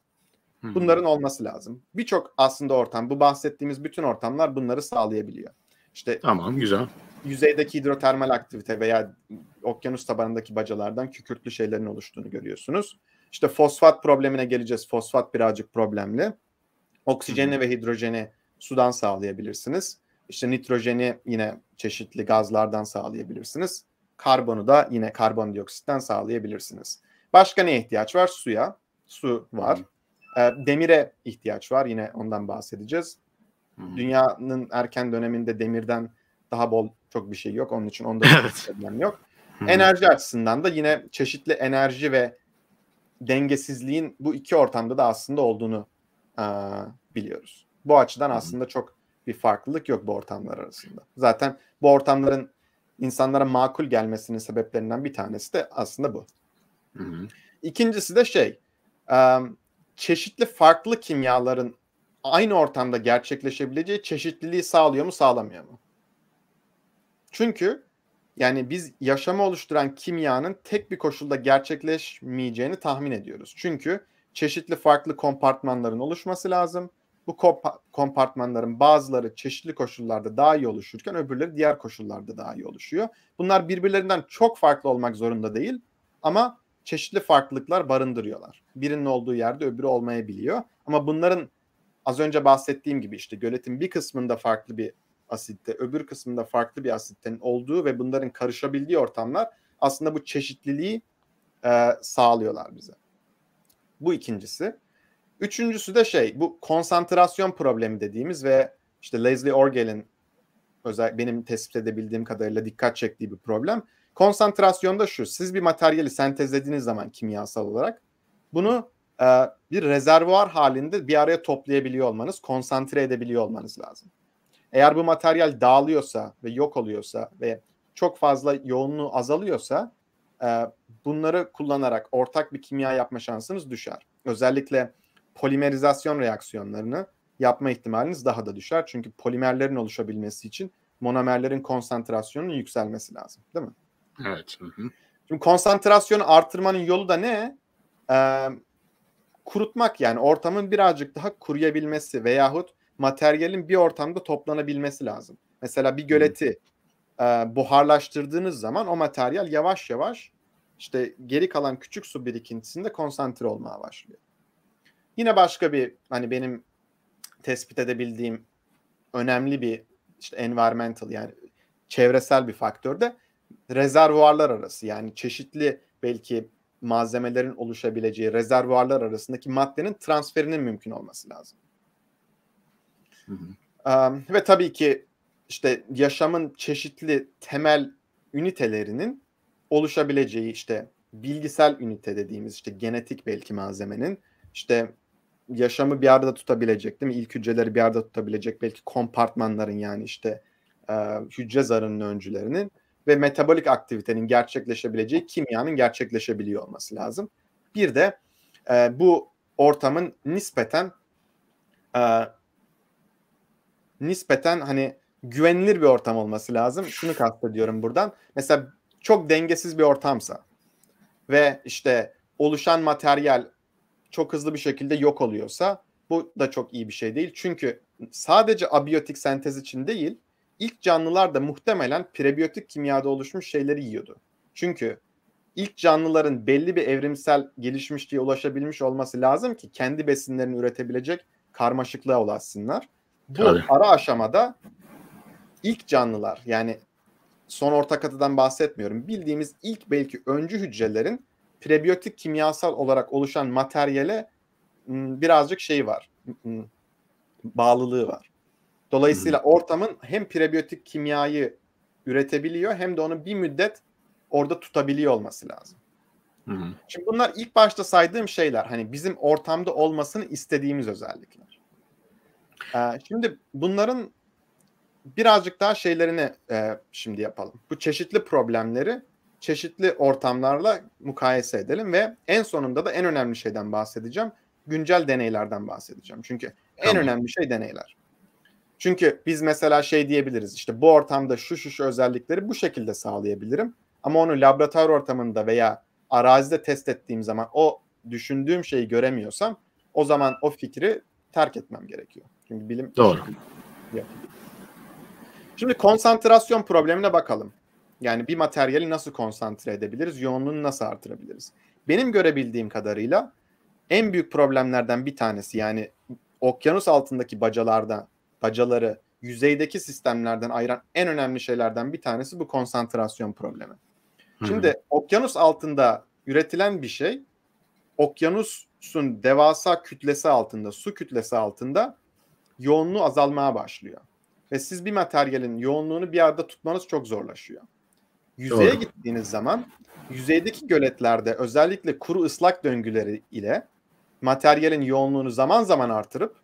Hmm. Bunların olması lazım. Birçok aslında ortam bu bahsettiğimiz bütün ortamlar bunları sağlayabiliyor. İşte Tamam güzel. Yüzeydeki hidrotermal aktivite veya okyanus tabanındaki bacalardan kükürtlü şeylerin oluştuğunu görüyorsunuz. İşte fosfat problemine geleceğiz. Fosfat birazcık problemli. Oksijeni ve hidrojeni sudan sağlayabilirsiniz. İşte nitrojeni yine çeşitli gazlardan sağlayabilirsiniz. Karbonu da yine karbondioksitten sağlayabilirsiniz. Başka neye ihtiyaç var? Suya. Su var. Hmm. Demire ihtiyaç var. Yine ondan bahsedeceğiz. Hmm. Dünyanın erken döneminde demirden daha bol çok bir şey yok. Onun için onda evet. problem yok. Hmm. Enerji açısından da yine çeşitli enerji ve dengesizliğin bu iki ortamda da aslında olduğunu e, biliyoruz. Bu açıdan aslında çok bir farklılık yok bu ortamlar arasında. Zaten bu ortamların insanlara makul gelmesinin sebeplerinden bir tanesi de aslında bu. Hı hı. İkincisi de şey, çeşitli farklı kimyaların aynı ortamda gerçekleşebileceği çeşitliliği sağlıyor mu sağlamıyor mu? Çünkü yani biz yaşamı oluşturan kimyanın tek bir koşulda gerçekleşmeyeceğini tahmin ediyoruz. Çünkü çeşitli farklı kompartmanların oluşması lazım. Bu kompartmanların bazıları çeşitli koşullarda daha iyi oluşurken öbürleri diğer koşullarda daha iyi oluşuyor. Bunlar birbirlerinden çok farklı olmak zorunda değil ama çeşitli farklılıklar barındırıyorlar. Birinin olduğu yerde öbürü olmayabiliyor ama bunların az önce bahsettiğim gibi işte göletin bir kısmında farklı bir asitte, öbür kısmında farklı bir asitten olduğu ve bunların karışabildiği ortamlar aslında bu çeşitliliği e, sağlıyorlar bize. Bu ikincisi. Üçüncüsü de şey bu konsantrasyon problemi dediğimiz ve işte Leslie Orgel'in özel benim tespit edebildiğim kadarıyla dikkat çektiği bir problem. Konsantrasyonda şu siz bir materyali sentezlediğiniz zaman kimyasal olarak bunu e, bir rezervuar halinde bir araya toplayabiliyor olmanız, konsantre edebiliyor olmanız lazım. Eğer bu materyal dağılıyorsa ve yok oluyorsa ve çok fazla yoğunluğu azalıyorsa e, bunları kullanarak ortak bir kimya yapma şansınız düşer. Özellikle polimerizasyon reaksiyonlarını yapma ihtimaliniz daha da düşer. Çünkü polimerlerin oluşabilmesi için monomerlerin konsantrasyonunun yükselmesi lazım değil mi? Evet. Hı hı. Şimdi konsantrasyonu artırmanın yolu da ne? Ee, kurutmak yani ortamın birazcık daha kuruyabilmesi veyahut materyalin bir ortamda toplanabilmesi lazım. Mesela bir göleti e, buharlaştırdığınız zaman o materyal yavaş yavaş işte geri kalan küçük su birikintisinde konsantre olmaya başlıyor. Yine başka bir hani benim tespit edebildiğim önemli bir işte environmental yani çevresel bir faktör de rezervuarlar arası yani çeşitli belki malzemelerin oluşabileceği rezervuarlar arasındaki maddenin transferinin mümkün olması lazım. Um, ve tabii ki işte yaşamın çeşitli temel ünitelerinin oluşabileceği işte bilgisel ünite dediğimiz işte genetik belki malzemenin işte yaşamı bir arada tutabilecek değil mi? İlk hücreleri bir arada tutabilecek belki kompartmanların yani işte e, hücre zarının öncülerinin ve metabolik aktivitenin gerçekleşebileceği kimyanın gerçekleşebiliyor olması lazım. Bir de e, bu ortamın nispeten e, nispeten hani güvenilir bir ortam olması lazım. Şunu kastediyorum buradan. Mesela çok dengesiz bir ortamsa ve işte oluşan materyal çok hızlı bir şekilde yok oluyorsa bu da çok iyi bir şey değil. Çünkü sadece abiyotik sentez için değil, ilk canlılar da muhtemelen prebiyotik kimyada oluşmuş şeyleri yiyordu. Çünkü ilk canlıların belli bir evrimsel gelişmişliğe ulaşabilmiş olması lazım ki kendi besinlerini üretebilecek karmaşıklığa ulaşsınlar. Bu Tabii. ara aşamada ilk canlılar yani son orta katıdan bahsetmiyorum. Bildiğimiz ilk belki öncü hücrelerin prebiyotik kimyasal olarak oluşan materyale birazcık şey var. Bağlılığı var. Dolayısıyla hmm. ortamın hem prebiyotik kimyayı üretebiliyor hem de onu bir müddet orada tutabiliyor olması lazım. Hı Şimdi bunlar ilk başta saydığım şeyler hani bizim ortamda olmasını istediğimiz özellikler. Ee, şimdi bunların birazcık daha şeylerini e, şimdi yapalım. Bu çeşitli problemleri çeşitli ortamlarla mukayese edelim ve en sonunda da en önemli şeyden bahsedeceğim. Güncel deneylerden bahsedeceğim. Çünkü en tamam. önemli şey deneyler. Çünkü biz mesela şey diyebiliriz işte bu ortamda şu şu şu özellikleri bu şekilde sağlayabilirim. Ama onu laboratuvar ortamında veya arazide test ettiğim zaman o düşündüğüm şeyi göremiyorsam o zaman o fikri terk etmem gerekiyor. Çünkü bilim... Doğru. Şimdi konsantrasyon problemine bakalım. Yani bir materyali nasıl konsantre edebiliriz? Yoğunluğunu nasıl artırabiliriz? Benim görebildiğim kadarıyla en büyük problemlerden bir tanesi yani okyanus altındaki bacalarda bacaları yüzeydeki sistemlerden ayıran en önemli şeylerden bir tanesi bu konsantrasyon problemi. Hı-hı. Şimdi okyanus altında üretilen bir şey okyanusun devasa kütlesi altında, su kütlesi altında yoğunluğu azalmaya başlıyor. Ve siz bir materyalin yoğunluğunu bir arada tutmanız çok zorlaşıyor. Yüzeye Doğru. gittiğiniz zaman yüzeydeki göletlerde özellikle kuru ıslak döngüleri ile materyalin yoğunluğunu zaman zaman artırıp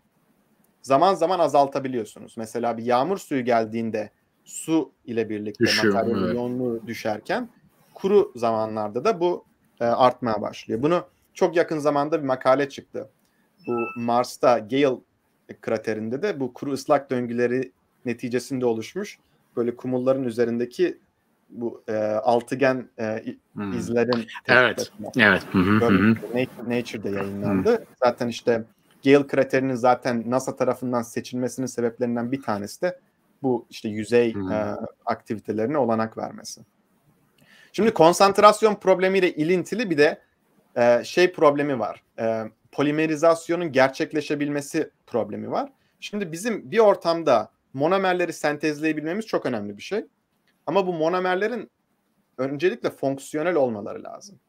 zaman zaman azaltabiliyorsunuz. Mesela bir yağmur suyu geldiğinde su ile birlikte Düşüyor, materyalin evet. yoğunluğu düşerken kuru zamanlarda da bu e, artmaya başlıyor. Bunu çok yakın zamanda bir makale çıktı. Bu Mars'ta Gale kraterinde de bu kuru ıslak döngüleri neticesinde oluşmuş böyle kumulların üzerindeki bu e, altıgen e, hmm. izlerin evet evet Nature hı, Nature'da yayınlandı. Hı. Hmm. Zaten işte Gale kraterinin zaten NASA tarafından seçilmesinin sebeplerinden bir tanesi de bu işte yüzey hmm. e, aktivitelerine olanak vermesi. Şimdi konsantrasyon problemiyle ilintili bir de e, şey problemi var. E, polimerizasyonun gerçekleşebilmesi problemi var. Şimdi bizim bir ortamda monomerleri sentezleyebilmemiz çok önemli bir şey. Ama bu monomerlerin öncelikle fonksiyonel olmaları lazım.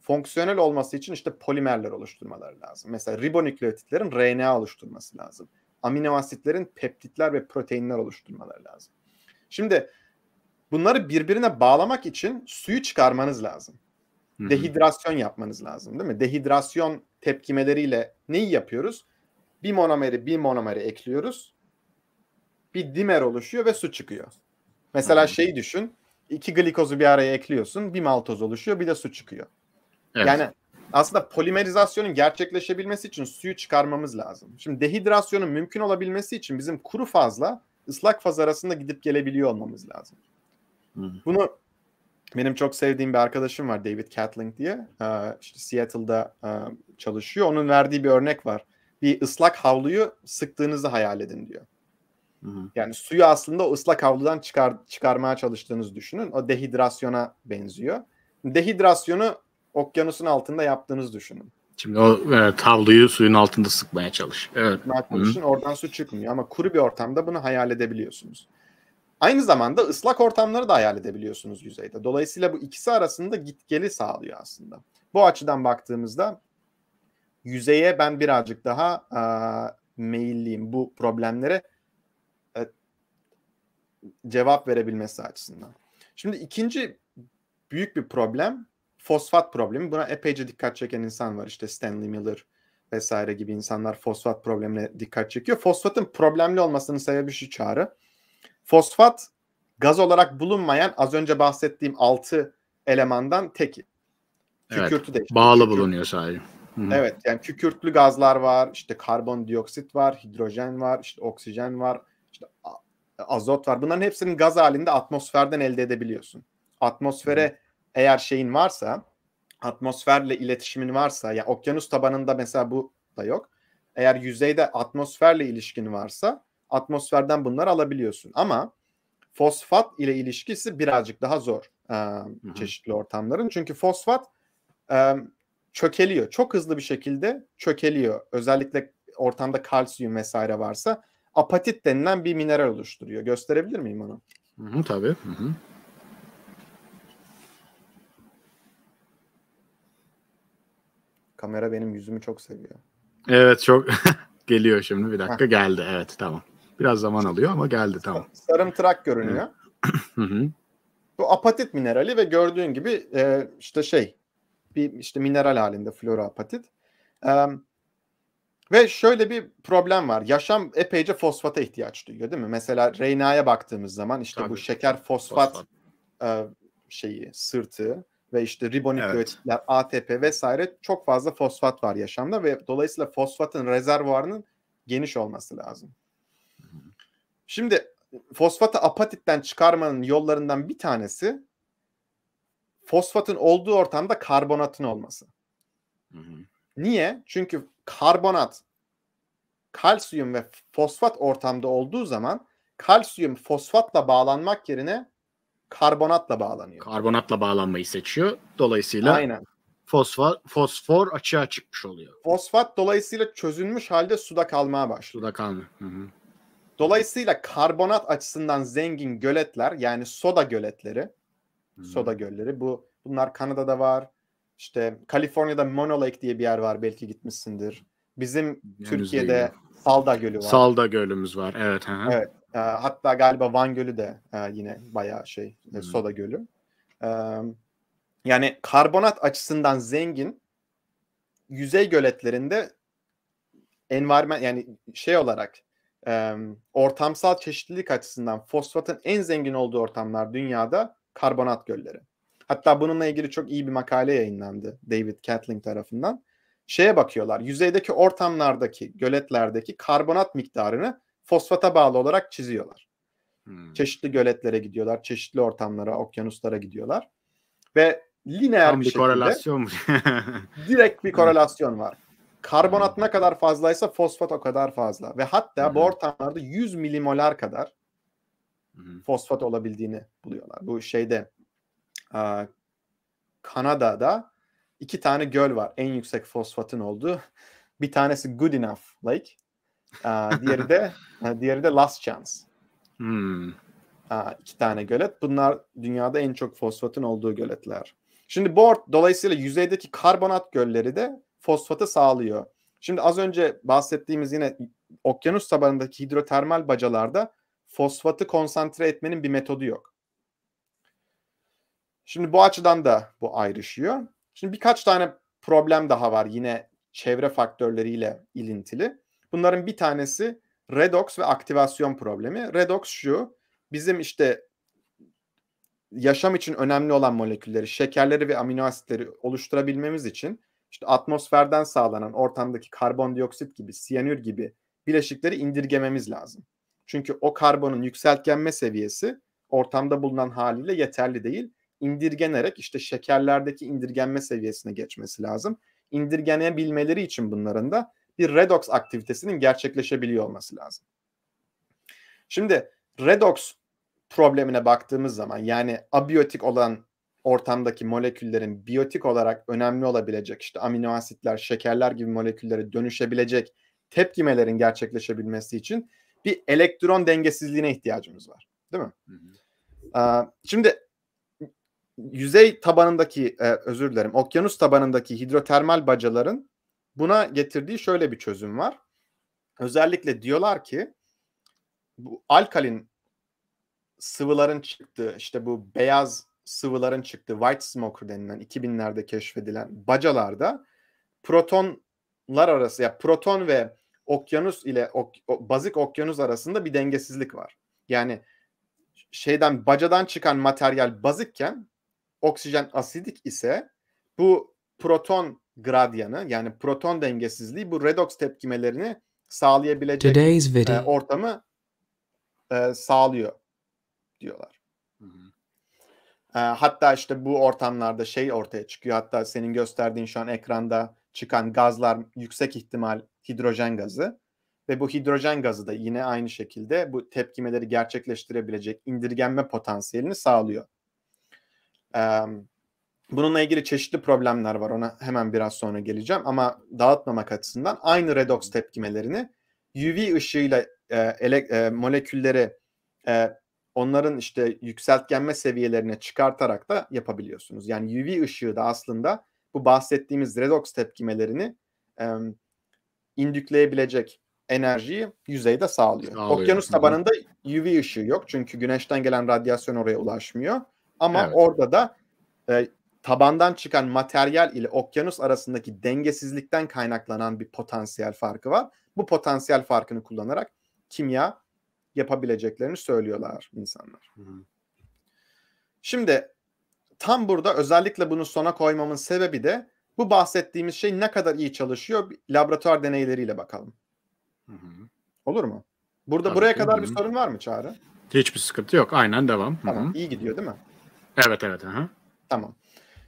Fonksiyonel olması için işte polimerler oluşturmaları lazım. Mesela ribonükleotitlerin RNA oluşturması lazım. Amino asitlerin peptitler ve proteinler oluşturmaları lazım. Şimdi bunları birbirine bağlamak için suyu çıkarmanız lazım. Dehidrasyon yapmanız lazım değil mi? Dehidrasyon tepkimeleriyle neyi yapıyoruz? Bir monomeri bir monomeri ekliyoruz. Bir dimer oluşuyor ve su çıkıyor. Mesela hı şeyi düşün. İki glikozu bir araya ekliyorsun. Bir maltoz oluşuyor bir de su çıkıyor. Evet. Yani aslında polimerizasyonun gerçekleşebilmesi için suyu çıkarmamız lazım. Şimdi dehidrasyonun mümkün olabilmesi için bizim kuru fazla ıslak faz arasında gidip gelebiliyor olmamız lazım. Hı. Bunu benim çok sevdiğim bir arkadaşım var David Catling diye. Ee, işte Seattle'da e, çalışıyor. Onun verdiği bir örnek var. Bir ıslak havluyu sıktığınızı hayal edin diyor. Yani suyu aslında o ıslak havludan çıkar, çıkarmaya çalıştığınız düşünün. O dehidrasyona benziyor. Dehidrasyonu okyanusun altında yaptığınız düşünün. Şimdi o evet, havluyu suyun altında sıkmaya çalış. Evet. Sıkmaya çalışın oradan su çıkmıyor ama kuru bir ortamda bunu hayal edebiliyorsunuz. Aynı zamanda ıslak ortamları da hayal edebiliyorsunuz yüzeyde. Dolayısıyla bu ikisi arasında git geli sağlıyor aslında. Bu açıdan baktığımızda yüzeye ben birazcık daha e, meyilliyim bu problemlere e, cevap verebilmesi açısından. Şimdi ikinci büyük bir problem fosfat problemi. Buna epeyce dikkat çeken insan var. işte Stanley Miller vesaire gibi insanlar fosfat problemine dikkat çekiyor. Fosfatın problemli olmasının sebebi şu çağrı. Fosfat gaz olarak bulunmayan az önce bahsettiğim 6 elemandan teki. Kükürtü evet, de işte. Bağlı kükürtlü. bulunuyor sadece. Hı-hı. Evet yani kükürtlü gazlar var, işte karbondioksit var, hidrojen var, işte oksijen var, işte azot var. Bunların hepsinin gaz halinde atmosferden elde edebiliyorsun. Atmosfere Hı-hı. eğer şeyin varsa, atmosferle iletişimin varsa, ya yani okyanus tabanında mesela bu da yok. Eğer yüzeyde atmosferle ilişkin varsa atmosferden bunları alabiliyorsun. Ama fosfat ile ilişkisi birazcık daha zor e, çeşitli ortamların. Çünkü fosfat e, çökeliyor. Çok hızlı bir şekilde çökeliyor. Özellikle ortamda kalsiyum vesaire varsa apatit denilen bir mineral oluşturuyor. Gösterebilir miyim onu? Hı hı, tabii. Hı hı. Kamera benim yüzümü çok seviyor. Evet çok geliyor şimdi bir dakika geldi evet tamam. Biraz zaman alıyor ama geldi tamam. Sarımtırak görünüyor. Bu apatit minerali ve gördüğün gibi e, işte şey bir işte mineral halinde flora apatit. E, ve şöyle bir problem var. Yaşam epeyce fosfata ihtiyaç duyuyor değil mi? Mesela Reyna'ya baktığımız zaman işte Tabii. bu şeker fosfat, fosfat. E, şeyi sırtı ve işte ribonükleotitler, evet. ATP vesaire çok fazla fosfat var yaşamda ve dolayısıyla fosfatın rezervuarının geniş olması lazım. Şimdi fosfatı apatitten çıkarmanın yollarından bir tanesi fosfatın olduğu ortamda karbonatın olması. Hı hı. Niye? Çünkü karbonat kalsiyum ve fosfat ortamda olduğu zaman kalsiyum fosfatla bağlanmak yerine karbonatla bağlanıyor. Karbonatla bağlanmayı seçiyor. Dolayısıyla Aynen. Fosfor, fosfor açığa çıkmış oluyor. Fosfat dolayısıyla çözülmüş halde suda kalmaya başlıyor. Suda kalmıyor. Hı hı. Dolayısıyla karbonat açısından zengin göletler yani soda göletleri, soda gölleri bu bunlar Kanada'da var. İşte Kaliforniya'da Mono Lake diye bir yer var belki gitmişsindir. Bizim Henüz Türkiye'de değilim. Salda Gölü var. Salda Gölümüz var. Evet. He. Evet. E, hatta galiba Van Gölü de e, yine bayağı şey hmm. soda gölü. E, yani karbonat açısından zengin yüzey göletlerinde environment yani şey olarak e, ortamsal çeşitlilik açısından fosfatın en zengin olduğu ortamlar dünyada karbonat gölleri. Hatta bununla ilgili çok iyi bir makale yayınlandı David Catling tarafından. Şeye bakıyorlar, yüzeydeki ortamlardaki, göletlerdeki karbonat miktarını fosfata bağlı olarak çiziyorlar. Hmm. Çeşitli göletlere gidiyorlar, çeşitli ortamlara, okyanuslara gidiyorlar. Ve lineer Tam bir, bir şekilde, korelasyon direkt bir korelasyon var. Karbonat ne kadar fazlaysa fosfat o kadar fazla. Ve hatta Hı-hı. Hmm. bu ortamlarda 100 milimolar kadar Hı-hı. fosfat olabildiğini buluyorlar. Bu şeyde a, Kanada'da iki tane göl var en yüksek fosfatın olduğu. Bir tanesi Good Enough Lake. A, diğeri de a, diğeri de Last Chance. Hmm. A, iki tane gölet. Bunlar dünyada en çok fosfatın olduğu göletler. Şimdi bu dolayısıyla yüzeydeki karbonat gölleri de fosfatı sağlıyor. Şimdi az önce bahsettiğimiz yine okyanus tabanındaki hidrotermal bacalarda fosfatı konsantre etmenin bir metodu yok. Şimdi bu açıdan da bu ayrışıyor. Şimdi birkaç tane problem daha var yine çevre faktörleriyle ilintili. Bunların bir tanesi redox ve aktivasyon problemi. Redox şu bizim işte yaşam için önemli olan molekülleri, şekerleri ve amino asitleri oluşturabilmemiz için işte atmosferden sağlanan ortamdaki karbondioksit gibi, siyanür gibi bileşikleri indirgememiz lazım. Çünkü o karbonun yükseltgenme seviyesi ortamda bulunan haliyle yeterli değil. İndirgenerek işte şekerlerdeki indirgenme seviyesine geçmesi lazım. İndirgenebilmeleri için bunların da bir redox aktivitesinin gerçekleşebiliyor olması lazım. Şimdi redox problemine baktığımız zaman yani abiyotik olan ortamdaki moleküllerin biyotik olarak önemli olabilecek işte amino asitler, şekerler gibi moleküllere dönüşebilecek tepkimelerin gerçekleşebilmesi için bir elektron dengesizliğine ihtiyacımız var. Değil mi? Şimdi yüzey tabanındaki özür dilerim okyanus tabanındaki hidrotermal bacaların buna getirdiği şöyle bir çözüm var. Özellikle diyorlar ki bu alkalin sıvıların çıktığı işte bu beyaz sıvıların çıktığı white smoker denilen 2000'lerde keşfedilen bacalarda protonlar arası ya proton ve okyanus ile ok, bazik okyanus arasında bir dengesizlik var. Yani şeyden bacadan çıkan materyal bazikken oksijen asidik ise bu proton gradyanı yani proton dengesizliği bu redox tepkimelerini sağlayabilecek e, ortamı e, sağlıyor diyorlar. Ee, hatta işte bu ortamlarda şey ortaya çıkıyor. Hatta senin gösterdiğin şu an ekranda çıkan gazlar yüksek ihtimal hidrojen gazı. Ve bu hidrojen gazı da yine aynı şekilde bu tepkimeleri gerçekleştirebilecek indirgenme potansiyelini sağlıyor. Ee, bununla ilgili çeşitli problemler var. Ona hemen biraz sonra geleceğim. Ama dağıtmamak açısından aynı redox tepkimelerini UV ışığıyla e, ele, e, molekülleri e, onların işte yükseltgenme seviyelerine çıkartarak da yapabiliyorsunuz. Yani UV ışığı da aslında bu bahsettiğimiz redox tepkimelerini e, indükleyebilecek enerjiyi yüzeyde sağlıyor. sağlıyor. Okyanus tabanında UV ışığı yok çünkü güneşten gelen radyasyon oraya ulaşmıyor. Ama evet. orada da e, tabandan çıkan materyal ile okyanus arasındaki dengesizlikten kaynaklanan bir potansiyel farkı var. Bu potansiyel farkını kullanarak kimya yapabileceklerini söylüyorlar insanlar. Şimdi tam burada özellikle bunu sona koymamın sebebi de bu bahsettiğimiz şey ne kadar iyi çalışıyor laboratuvar deneyleriyle bakalım. Olur mu? Burada Tabii, buraya ki, kadar hı. bir sorun var mı Çağrı? Hiçbir sıkıntı yok. Aynen devam. Tamam. İyi gidiyor değil mi? Evet evet. hı Tamam.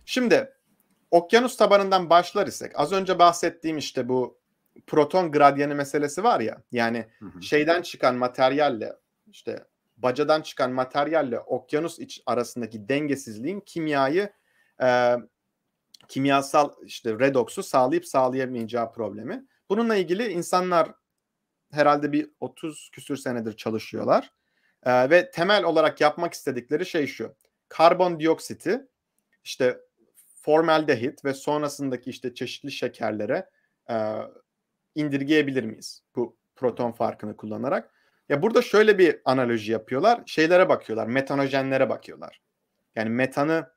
Şimdi okyanus tabanından başlar isek az önce bahsettiğim işte bu proton gradyanı meselesi var ya. Yani hı hı. şeyden çıkan materyalle işte bacadan çıkan materyalle okyanus iç arasındaki dengesizliğin kimyayı e, kimyasal işte redoksu sağlayıp sağlayamayacağı problemi. Bununla ilgili insanlar herhalde bir 30 küsür senedir çalışıyorlar. E, ve temel olarak yapmak istedikleri şey şu. Karbondioksiti işte formaldehit ve sonrasındaki işte çeşitli şekerlere e, indirgeyebilir miyiz bu proton farkını kullanarak? Ya burada şöyle bir analoji yapıyorlar. Şeylere bakıyorlar, metanojenlere bakıyorlar. Yani metanı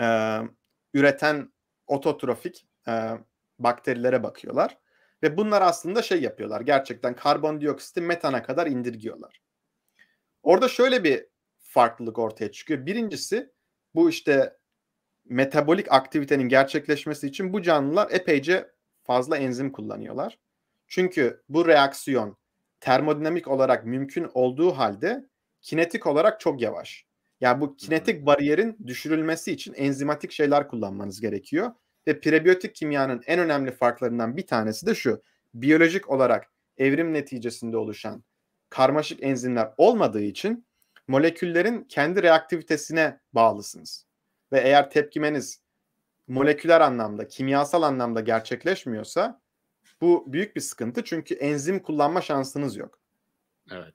e, üreten ototrofik e, bakterilere bakıyorlar. Ve bunlar aslında şey yapıyorlar. Gerçekten karbondioksiti metana kadar indirgiyorlar. Orada şöyle bir farklılık ortaya çıkıyor. Birincisi bu işte metabolik aktivitenin gerçekleşmesi için bu canlılar epeyce fazla enzim kullanıyorlar. Çünkü bu reaksiyon termodinamik olarak mümkün olduğu halde kinetik olarak çok yavaş. Yani bu kinetik bariyerin düşürülmesi için enzimatik şeyler kullanmanız gerekiyor. Ve prebiyotik kimyanın en önemli farklarından bir tanesi de şu. Biyolojik olarak evrim neticesinde oluşan karmaşık enzimler olmadığı için moleküllerin kendi reaktivitesine bağlısınız. Ve eğer tepkimeniz moleküler anlamda, kimyasal anlamda gerçekleşmiyorsa bu büyük bir sıkıntı çünkü enzim kullanma şansınız yok. Evet.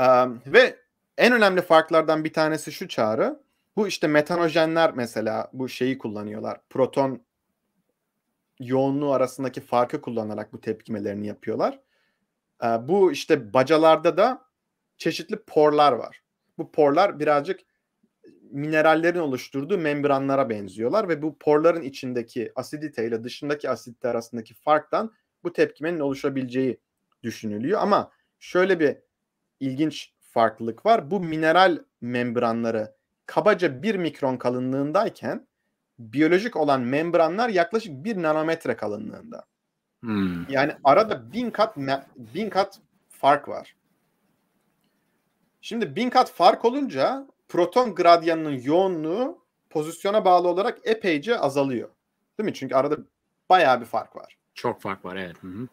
Ee, ve en önemli farklardan bir tanesi şu çağrı. Bu işte metanojenler mesela bu şeyi kullanıyorlar. Proton yoğunluğu arasındaki farkı kullanarak bu tepkimelerini yapıyorlar. bu işte bacalarda da çeşitli porlar var. Bu porlar birazcık minerallerin oluşturduğu membranlara benziyorlar ve bu porların içindeki asidite ile dışındaki asidite arasındaki farktan bu tepkimenin oluşabileceği düşünülüyor. Ama şöyle bir ilginç farklılık var. Bu mineral membranları kabaca 1 mikron kalınlığındayken biyolojik olan membranlar yaklaşık 1 nanometre kalınlığında. Hmm. Yani arada bin kat bin kat fark var. Şimdi bin kat fark olunca proton gradyanının yoğunluğu pozisyona bağlı olarak epeyce azalıyor. Değil mi? Çünkü arada bayağı bir fark var. Çok fark var evet. Hı hı.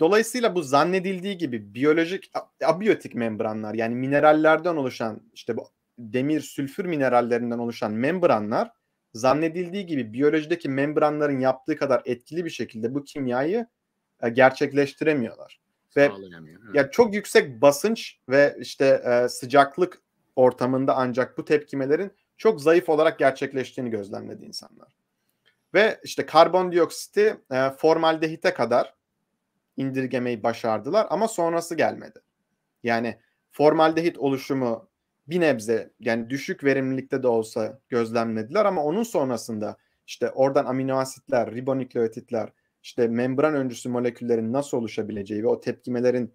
Dolayısıyla bu zannedildiği gibi biyolojik abiyotik membranlar yani minerallerden oluşan işte bu demir sülfür minerallerinden oluşan membranlar zannedildiği gibi biyolojideki membranların yaptığı kadar etkili bir şekilde bu kimyayı e, gerçekleştiremiyorlar. Ve ya yani çok yüksek basınç ve işte e, sıcaklık ortamında ancak bu tepkimelerin çok zayıf olarak gerçekleştiğini gözlemledi insanlar. Ve işte karbondioksiti e, formaldehite kadar indirgemeyi başardılar ama sonrası gelmedi. Yani formaldehit oluşumu bir nebze yani düşük verimlilikte de olsa gözlemlediler ama onun sonrasında işte oradan amino asitler, ribonükleotitler, işte membran öncüsü moleküllerin nasıl oluşabileceği ve o tepkimelerin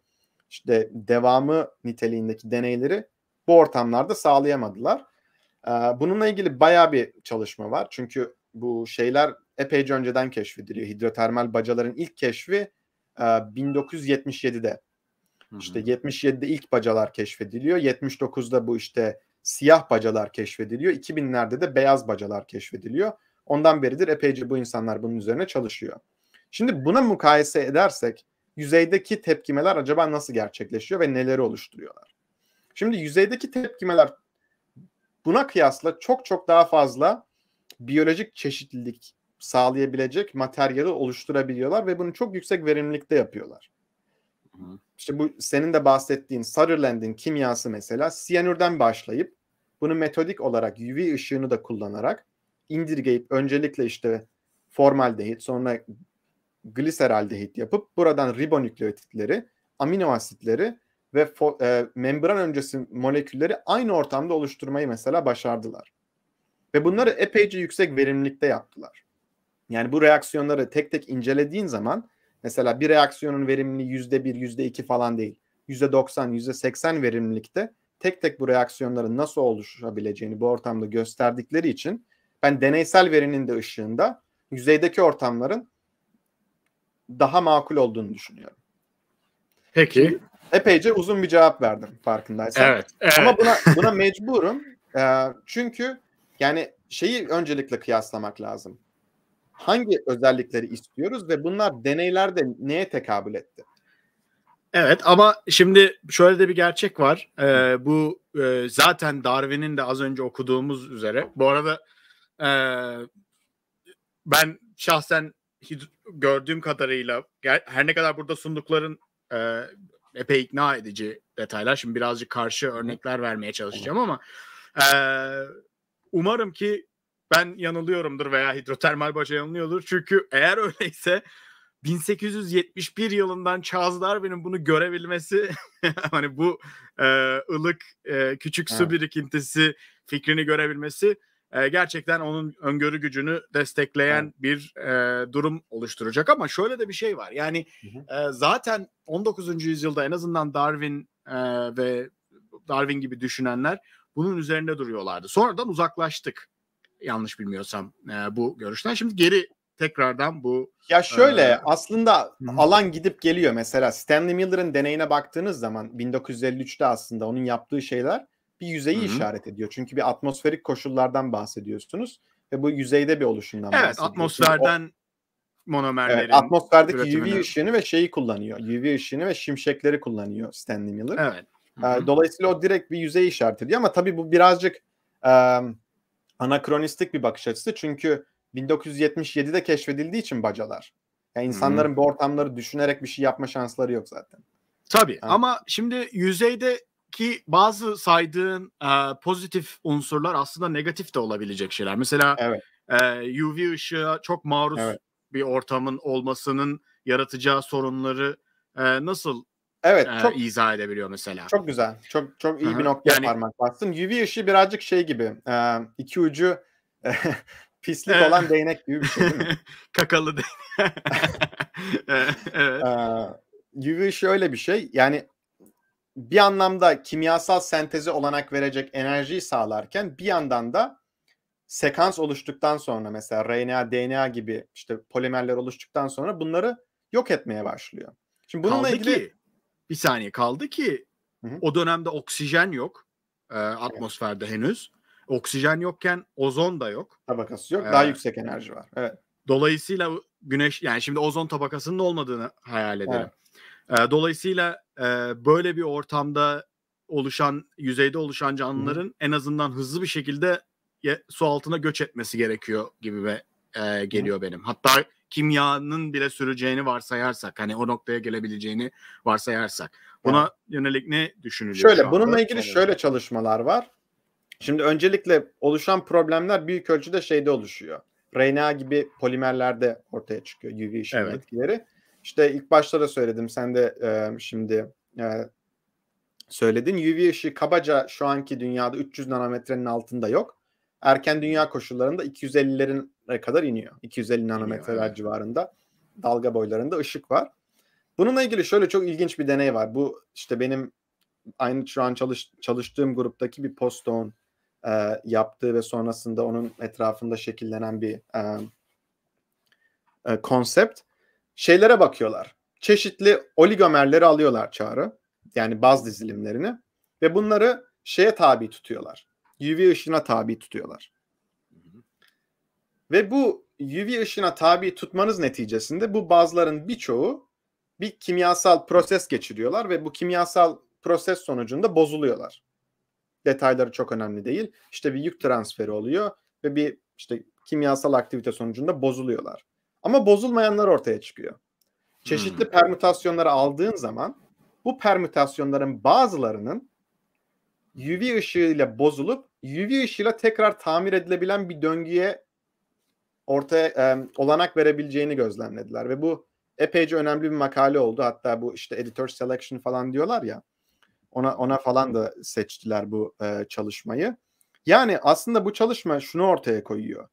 işte devamı niteliğindeki deneyleri bu ortamlarda sağlayamadılar. Ee, bununla ilgili baya bir çalışma var. Çünkü bu şeyler epeyce önceden keşfediliyor. Hidrotermal bacaların ilk keşfi 1977'de. E, işte 77'de ilk bacalar keşfediliyor. 79'da bu işte siyah bacalar keşfediliyor. 2000'lerde de beyaz bacalar keşfediliyor. Ondan beridir epeyce bu insanlar bunun üzerine çalışıyor. Şimdi buna mukayese edersek yüzeydeki tepkimeler acaba nasıl gerçekleşiyor ve neleri oluşturuyorlar? Şimdi yüzeydeki tepkimeler buna kıyasla çok çok daha fazla biyolojik çeşitlilik sağlayabilecek materyali oluşturabiliyorlar ve bunu çok yüksek verimlilikte yapıyorlar. Hı. İşte bu senin de bahsettiğin Sutherland'in kimyası mesela siyanürden başlayıp bunu metodik olarak UV ışığını da kullanarak indirgeyip öncelikle işte formaldehit sonra gliseraldehit yapıp buradan ribonükleotitleri, amino asitleri ve fo- e, membran öncesi molekülleri aynı ortamda oluşturmayı mesela başardılar. Ve bunları epeyce yüksek verimlilikte yaptılar. Yani bu reaksiyonları tek tek incelediğin zaman mesela bir reaksiyonun verimliliği yüzde bir, yüzde iki falan değil. Yüzde doksan, yüzde seksen verimlilikte tek tek bu reaksiyonların nasıl oluşabileceğini bu ortamda gösterdikleri için ben deneysel verinin de ışığında yüzeydeki ortamların daha makul olduğunu düşünüyorum. Peki epeyce uzun bir cevap verdim farkındaysan. Evet, evet. Ama buna buna mecburum. Ee, çünkü yani şeyi öncelikle kıyaslamak lazım. Hangi özellikleri istiyoruz ve bunlar deneylerde neye tekabül etti? Evet ama şimdi şöyle de bir gerçek var. Ee, bu e, zaten Darwin'in de az önce okuduğumuz üzere. Bu arada e, ben şahsen gördüğüm kadarıyla her ne kadar burada sundukların e, epey ikna edici detaylar. Şimdi birazcık karşı örnekler vermeye çalışacağım ama e, umarım ki ben yanılıyorumdur veya hidrotermal baca yanılıyordur. Çünkü eğer öyleyse 1871 yılından Charles Darwin'in bunu görebilmesi hani bu e, ılık e, küçük su birikintisi fikrini görebilmesi e, gerçekten onun öngörü gücünü destekleyen evet. bir e, durum oluşturacak ama şöyle de bir şey var. Yani hı hı. E, zaten 19. yüzyılda en azından Darwin e, ve Darwin gibi düşünenler bunun üzerinde duruyorlardı. Sonradan uzaklaştık yanlış bilmiyorsam e, bu görüşten. Şimdi geri tekrardan bu ya şöyle e, aslında hı. alan gidip geliyor mesela Stanley Miller'ın deneyine baktığınız zaman 1953'te aslında onun yaptığı şeyler bir yüzeyi Hı-hı. işaret ediyor. Çünkü bir atmosferik koşullardan bahsediyorsunuz ve bu yüzeyde bir oluşumdan evet, bahsediyorsunuz. atmosferden monomerlerin evet, atmosferdeki üretimini. UV ışığını ve şeyi kullanıyor. UV ışığını ve şimşekleri kullanıyor Stanley Miller. Evet. Hı-hı. Ee, dolayısıyla o direkt bir yüzey işaret ediyor ama tabii bu birazcık e, anakronistik bir bakış açısı. Çünkü 1977'de keşfedildiği için bacalar. Yani insanların Hı-hı. bu ortamları düşünerek bir şey yapma şansları yok zaten. Tabii yani. ama şimdi yüzeyde ki bazı saydığın e, pozitif unsurlar aslında negatif de olabilecek şeyler. Mesela evet. e, UV ışığa çok maruz evet. bir ortamın olmasının yaratacağı sorunları e, nasıl Evet, e, çok izah edebiliyor mesela. Çok güzel. Çok çok iyi Hı-hı. bir noktaya yani, parmak bastın. UV ışığı birazcık şey gibi. E, iki ucu e, pislik olan değnek gibi bir şey değil mi? Kakalı değnek. evet. E, UV ışığı öyle bir şey. Yani bir anlamda kimyasal senteze olanak verecek enerjiyi sağlarken bir yandan da sekans oluştuktan sonra mesela RNA, DNA gibi işte polimerler oluştuktan sonra bunları yok etmeye başlıyor. Şimdi bununla kaldı ilgili ki, bir saniye kaldı ki Hı-hı. o dönemde oksijen yok e, atmosferde evet. henüz. Oksijen yokken ozon da yok. Tabakası yok. Ee, daha yüksek enerji var. Evet. Dolayısıyla güneş yani şimdi ozon tabakasının olmadığını hayal edelim. Evet. Ee, dolayısıyla e, böyle bir ortamda oluşan yüzeyde oluşan canlıların en azından hızlı bir şekilde su altına göç etmesi gerekiyor gibi ve e, geliyor benim. Hatta kimyanın bile süreceğini varsayarsak hani o noktaya gelebileceğini varsayarsak buna yani. yönelik ne düşüneceğiz? Şöyle bununla ilgili şöyle çalışmalar var. Şimdi öncelikle oluşan problemler büyük ölçüde şeyde oluşuyor. RNA gibi polimerlerde ortaya çıkıyor UV ışın evet. etkileri. İşte ilk başta da söyledim. Sen de e, şimdi e, söyledin. UV ışığı kabaca şu anki dünyada 300 nanometrenin altında yok. Erken dünya koşullarında 250'lerin kadar iniyor. 250 nanometreler yani. civarında dalga boylarında ışık var. Bununla ilgili şöyle çok ilginç bir deney var. Bu işte benim aynı şu an çalış, çalıştığım gruptaki bir postdoğun e, yaptığı ve sonrasında onun etrafında şekillenen bir e, e, konsept şeylere bakıyorlar. Çeşitli oligomerleri alıyorlar çağrı. Yani baz dizilimlerini. Ve bunları şeye tabi tutuyorlar. UV ışına tabi tutuyorlar. Ve bu UV ışına tabi tutmanız neticesinde bu bazların birçoğu bir kimyasal proses geçiriyorlar ve bu kimyasal proses sonucunda bozuluyorlar. Detayları çok önemli değil. İşte bir yük transferi oluyor ve bir işte kimyasal aktivite sonucunda bozuluyorlar. Ama bozulmayanlar ortaya çıkıyor. Çeşitli hmm. permütasyonları aldığın zaman bu permütasyonların bazılarının UV ışığıyla bozulup UV ışığıyla tekrar tamir edilebilen bir döngüye ortaya e, olanak verebileceğini gözlemlediler ve bu epeyce önemli bir makale oldu. Hatta bu işte editor selection falan diyorlar ya. Ona ona falan da seçtiler bu e, çalışmayı. Yani aslında bu çalışma şunu ortaya koyuyor.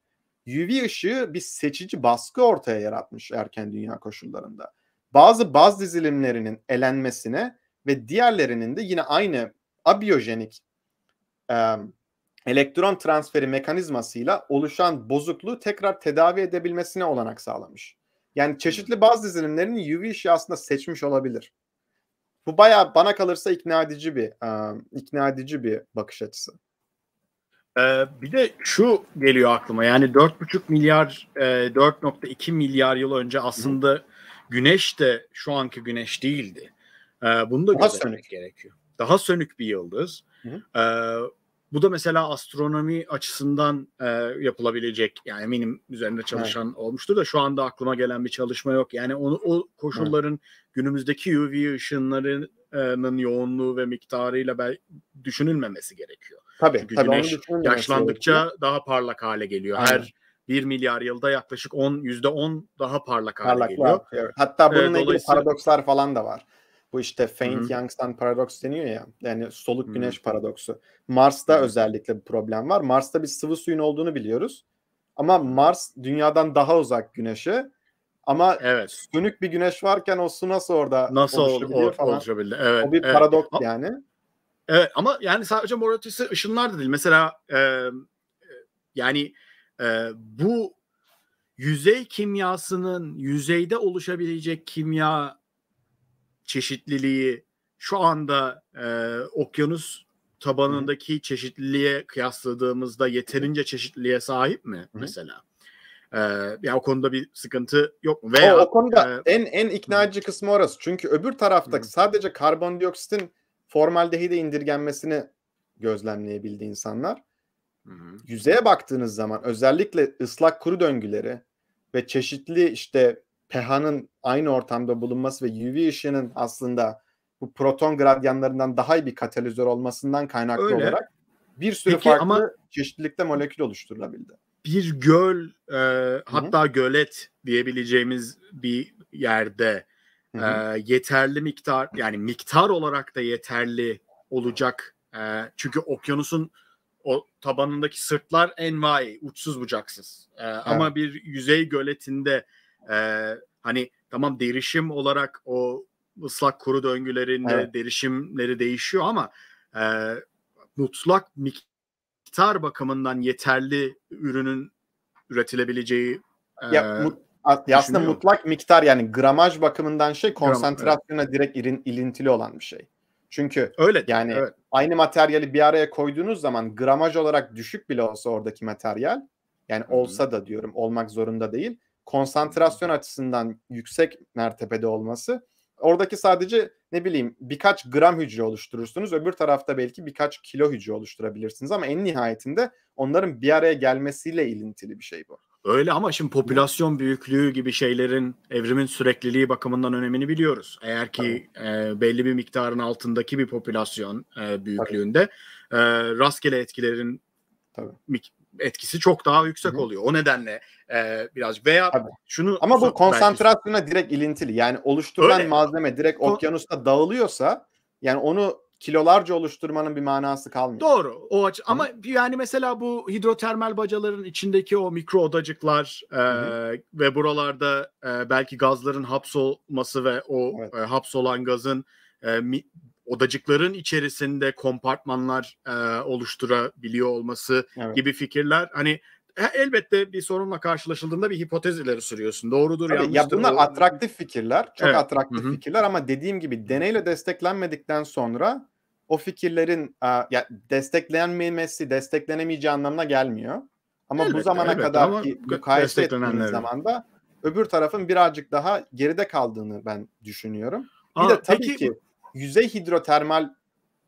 UV ışığı bir seçici baskı ortaya yaratmış erken dünya koşullarında. Bazı baz dizilimlerinin elenmesine ve diğerlerinin de yine aynı abiyojenik e, elektron transferi mekanizmasıyla oluşan bozukluğu tekrar tedavi edebilmesine olanak sağlamış. Yani çeşitli baz dizilimlerinin UV ışığı aslında seçmiş olabilir. Bu bayağı bana kalırsa ikna edici bir e, ikna edici bir bakış açısı. Ee, bir de şu geliyor aklıma yani 4,5 milyar e, 4.2 milyar yıl önce aslında güneş de şu anki güneş değildi. Ee, bunu da Daha sönük gerekiyor. Daha sönük bir yıldız. Hı. Ee, bu da mesela astronomi açısından e, yapılabilecek yani eminim üzerinde çalışan evet. olmuştur da şu anda aklıma gelen bir çalışma yok. Yani onu o koşulların evet. günümüzdeki UV ışınlarının e, yoğunluğu ve miktarıyla bel- düşünülmemesi gerekiyor. Tabii, Çünkü tabii, güneş yaşlandıkça daha parlak hale geliyor. Aynen. Her 1 milyar yılda yaklaşık 10 %10 daha parlak hale Parlaklar, geliyor. Evet. Hatta ee, bununla ee, dolayısıyla... ilgili paradokslar falan da var. Bu işte Faint-Youngstown paradoks deniyor ya. Yani soluk güneş Hı-hı. paradoksu. Mars'ta Hı-hı. özellikle bu problem var. Mars'ta bir sıvı suyun olduğunu biliyoruz. Ama Mars dünyadan daha uzak güneşe. Ama evet. sönük bir güneş varken o su nasıl orada nasıl ol, ol, falan. oluşabildi? Evet, o bir evet. paradoks yani. Evet ama yani sadece mor ışınlar da değil. Mesela e, yani e, bu yüzey kimyasının yüzeyde oluşabilecek kimya çeşitliliği şu anda e, okyanus tabanındaki Hı. çeşitliliğe kıyasladığımızda yeterince çeşitliliğe sahip mi Hı. mesela? Ee, ya o konuda bir sıkıntı yok mu? Veya, o, o konuda e, en en ikna edici kısmı orası. Çünkü öbür taraftaki hı. sadece karbondioksitin formaldehide indirgenmesini gözlemleyebildi insanlar. Yüzeye baktığınız zaman özellikle ıslak kuru döngüleri ve çeşitli işte pH'nın aynı ortamda bulunması ve UV ışığının aslında bu proton gradyanlarından daha iyi bir katalizör olmasından kaynaklı Öyle. olarak bir sürü Peki, farklı ama çeşitlilikte molekül oluşturulabildi. Bir göl e, hatta gölet diyebileceğimiz bir yerde e, yeterli miktar yani miktar olarak da yeterli olacak. E, çünkü okyanusun o tabanındaki sırtlar envai uçsuz bucaksız. E, evet. Ama bir yüzey göletinde e, hani tamam derişim olarak o ıslak kuru döngülerinde evet. derişimleri değişiyor ama e, mutlak miktar bakımından yeterli ürünün üretilebileceği ya, mut, aslında mutlak miktar yani gramaj bakımından şey konsantrasyona Gram, evet. direkt ilintili olan bir şey. Çünkü öyle yani evet. aynı materyali bir araya koyduğunuz zaman gramaj olarak düşük bile olsa oradaki materyal yani olsa da diyorum olmak zorunda değil. Konsantrasyon açısından yüksek mertebede olması oradaki sadece ne bileyim birkaç gram hücre oluşturursunuz. Öbür tarafta belki birkaç kilo hücre oluşturabilirsiniz ama en nihayetinde onların bir araya gelmesiyle ilintili bir şey bu. Öyle ama şimdi popülasyon büyüklüğü gibi şeylerin evrimin sürekliliği bakımından önemini biliyoruz. Eğer ki e, belli bir miktarın altındaki bir popülasyon e, büyüklüğünde e, rastgele etkilerin Tabii. etkisi çok daha yüksek Hı-hı. oluyor. O nedenle e, biraz veya Tabii. şunu Ama bu konsantrasyona belki... direkt ilintili. Yani oluşturulan Öyle. malzeme direkt okyanusta dağılıyorsa yani onu kilolarca oluşturmanın bir manası kalmıyor. Doğru. O aç ama yani mesela bu hidrotermal bacaların içindeki o mikro odacıklar e, ve buralarda e, belki gazların hapsolması ve o evet. e, hapsolan gazın e, mi, odacıkların içerisinde kompartmanlar e, oluşturabiliyor olması evet. gibi fikirler hani elbette bir sorunla karşılaşıldığında bir hipotez ileri sürüyorsun. Doğrudur Tabii, yanlıştır. Ya bunlar o... atraktif fikirler. Çok evet. atraktif Hı-hı. fikirler ama dediğim gibi deneyle desteklenmedikten sonra o fikirlerin ya desteklenmemesi desteklenemeyeceği anlamına gelmiyor. Ama elbette, bu zamana elbette, kadar ki mukayese ettiğimiz zamanda öbür tarafın birazcık daha geride kaldığını ben düşünüyorum. Bir Aa, de tabii peki... ki yüzey hidrotermal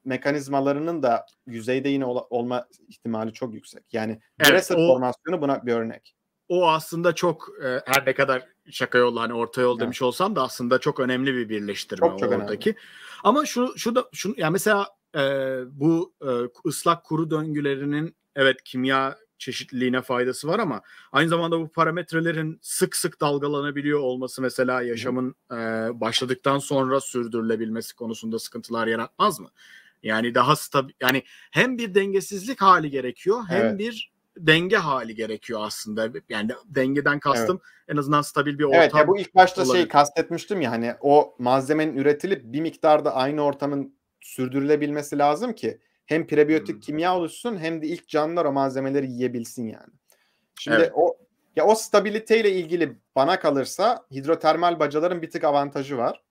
mekanizmalarının da yüzeyde yine ol- olma ihtimali çok yüksek. Yani evet, Dresser o, formasyonu buna bir örnek. O aslında çok e, her ne kadar şaka yolla hani orta yol evet. demiş olsam da aslında çok önemli bir birleştirme çok, çok oradaki. Önemli. Ama şu şu da şu yani mesela e, bu e, ıslak kuru döngülerinin evet kimya çeşitliliğine faydası var ama aynı zamanda bu parametrelerin sık sık dalgalanabiliyor olması mesela yaşamın e, başladıktan sonra sürdürülebilmesi konusunda sıkıntılar yaratmaz mı? Yani daha stabil yani hem bir dengesizlik hali gerekiyor hem evet. bir denge hali gerekiyor aslında. Yani dengeden kastım evet. en azından stabil bir ortam. Evet ya bu ilk başta şey olabilir. şeyi kastetmiştim ya hani o malzemenin üretilip bir miktarda aynı ortamın sürdürülebilmesi lazım ki hem prebiyotik hmm. kimya oluşsun hem de ilk canlılar o malzemeleri yiyebilsin yani. Şimdi evet. o ya o stabiliteyle ilgili bana kalırsa hidrotermal bacaların bir tık avantajı var.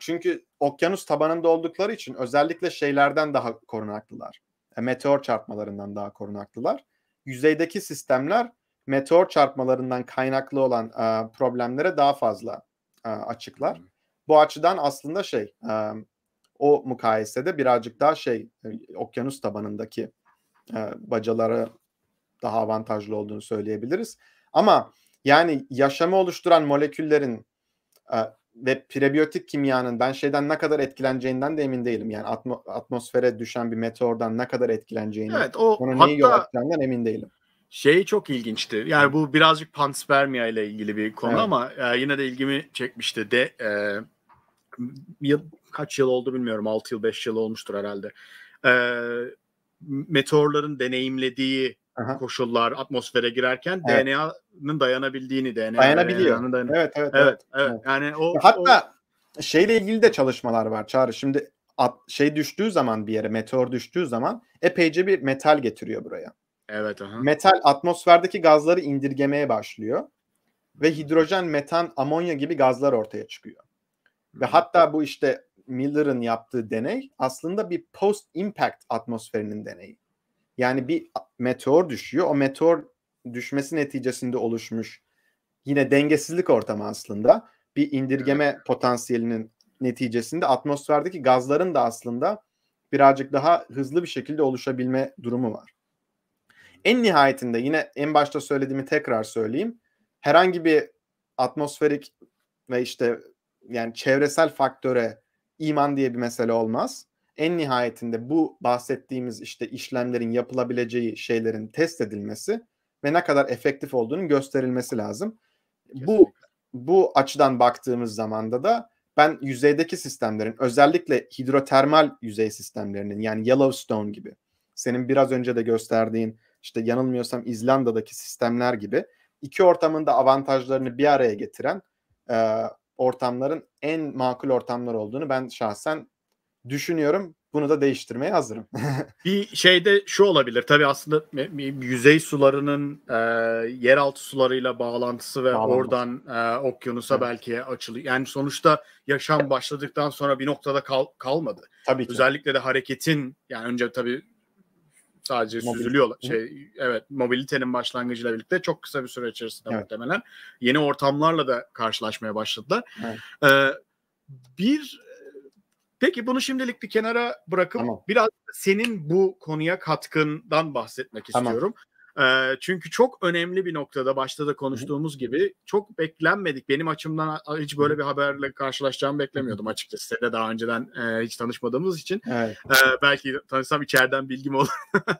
Çünkü okyanus tabanında oldukları için özellikle şeylerden daha korunaklılar. E, meteor çarpmalarından daha korunaklılar. Yüzeydeki sistemler meteor çarpmalarından kaynaklı olan e, problemlere daha fazla e, açıklar. Bu açıdan aslında şey o mukayesede birazcık daha şey okyanus tabanındaki bacaları daha avantajlı olduğunu söyleyebiliriz. Ama yani yaşamı oluşturan moleküllerin ve prebiyotik kimyanın ben şeyden ne kadar etkileneceğinden de emin değilim. Yani atmo, atmosfere düşen bir meteordan ne kadar etkileneceğini, evet, o, ona hatta, neyi yol emin değilim. Şey çok ilginçti. Yani bu birazcık panspermia ile ilgili bir konu evet. ama e, yine de ilgimi çekmişti. De e, yıl, kaç yıl oldu bilmiyorum. 6 yıl 5 yıl olmuştur herhalde. E, meteorların deneyimlediği Aha. koşullar atmosfere girerken evet. DNA'nın dayanabildiğini DNA dayanabiliyor. DNA'nın dayan- evet, evet, evet, evet, evet. Yani o hatta o... şeyle ilgili de çalışmalar var Çağrı. Şimdi at, şey düştüğü zaman bir yere meteor düştüğü zaman epeyce bir metal getiriyor buraya. Evet. Aha. Metal atmosferdeki gazları indirgemeye başlıyor ve hidrojen, metan, amonya gibi gazlar ortaya çıkıyor. Ve hatta bu işte Miller'ın yaptığı deney aslında bir post impact atmosferinin deneyi. Yani bir meteor düşüyor. O meteor düşmesi neticesinde oluşmuş yine dengesizlik ortamı aslında. Bir indirgeme potansiyelinin neticesinde atmosferdeki gazların da aslında birazcık daha hızlı bir şekilde oluşabilme durumu var. En nihayetinde yine en başta söylediğimi tekrar söyleyeyim. Herhangi bir atmosferik ve işte yani çevresel faktöre iman diye bir mesele olmaz en nihayetinde bu bahsettiğimiz işte işlemlerin yapılabileceği şeylerin test edilmesi ve ne kadar efektif olduğunun gösterilmesi lazım. Kesinlikle. Bu bu açıdan baktığımız zamanda da ben yüzeydeki sistemlerin özellikle hidrotermal yüzey sistemlerinin yani Yellowstone gibi senin biraz önce de gösterdiğin işte yanılmıyorsam İzlanda'daki sistemler gibi iki ortamın da avantajlarını bir araya getiren e, ortamların en makul ortamlar olduğunu ben şahsen düşünüyorum. Bunu da değiştirmeye hazırım. bir şey de şu olabilir. Tabii aslında yüzey sularının e, yeraltı sularıyla bağlantısı ve Bağlanması. oradan e, okyanusa evet. belki açılıyor. Yani sonuçta yaşam başladıktan sonra bir noktada kal, kalmadı. Tabii ki. Özellikle de hareketin yani önce tabii sadece Mobil. süzülüyor. Şey, evet mobilitenin başlangıcıyla birlikte çok kısa bir süre içerisinde evet. muhtemelen yeni ortamlarla da karşılaşmaya başladılar. Evet. Ee, bir Peki bunu şimdilik bir kenara bırakıp tamam. biraz senin bu konuya katkından bahsetmek tamam. istiyorum. Ee, çünkü çok önemli bir noktada başta da konuştuğumuz hı gibi çok beklenmedik. Benim açımdan hiç böyle bir haberle karşılaşacağımı beklemiyordum açıkçası. Size de daha önceden e, hiç tanışmadığımız için. Evet. E, belki tanışsam içeriden bilgim olur.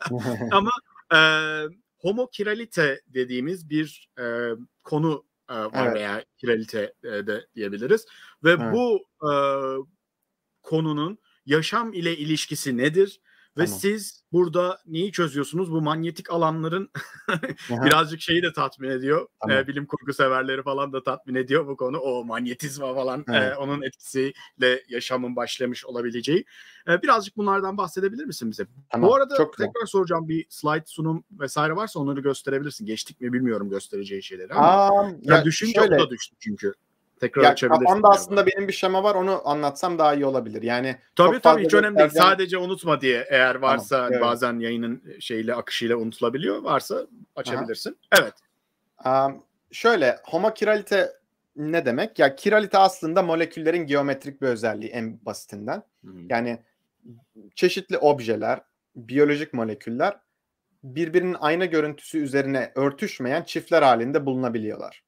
Ama e, homo kiralite dediğimiz bir e, konu e, var evet. veya kiralite e, de diyebiliriz. Ve evet. bu e, konunun yaşam ile ilişkisi nedir? Ve tamam. siz burada neyi çözüyorsunuz? Bu manyetik alanların birazcık şeyi de tatmin ediyor. Ee, tamam. Ee, bilim kurgu severleri falan da tatmin ediyor bu konu. O manyetizma falan e, evet. e, onun etkisiyle yaşamın başlamış olabileceği. Ee, birazcık bunlardan bahsedebilir misin bize? Tamam. Bu arada Çok tekrar güzel. soracağım bir slide sunum vesaire varsa onları gösterebilirsin. Geçtik mi bilmiyorum göstereceği şeyleri ama. Aa, yani ya düşünce şöyle, da düştü çünkü tekrar ya, açabilirsin. Kafamda yani. aslında benim bir şema var onu anlatsam daha iyi olabilir. Yani Tabii tabii hiç önemli değil. Sadece unutma diye eğer varsa tamam, evet. bazen yayının şeyle akışıyla unutulabiliyor. Varsa açabilirsin. Aha. Evet. Um, şöyle homakiralite ne demek? Ya kiralite aslında moleküllerin geometrik bir özelliği en basitinden. Hmm. Yani çeşitli objeler, biyolojik moleküller birbirinin ayna görüntüsü üzerine örtüşmeyen çiftler halinde bulunabiliyorlar.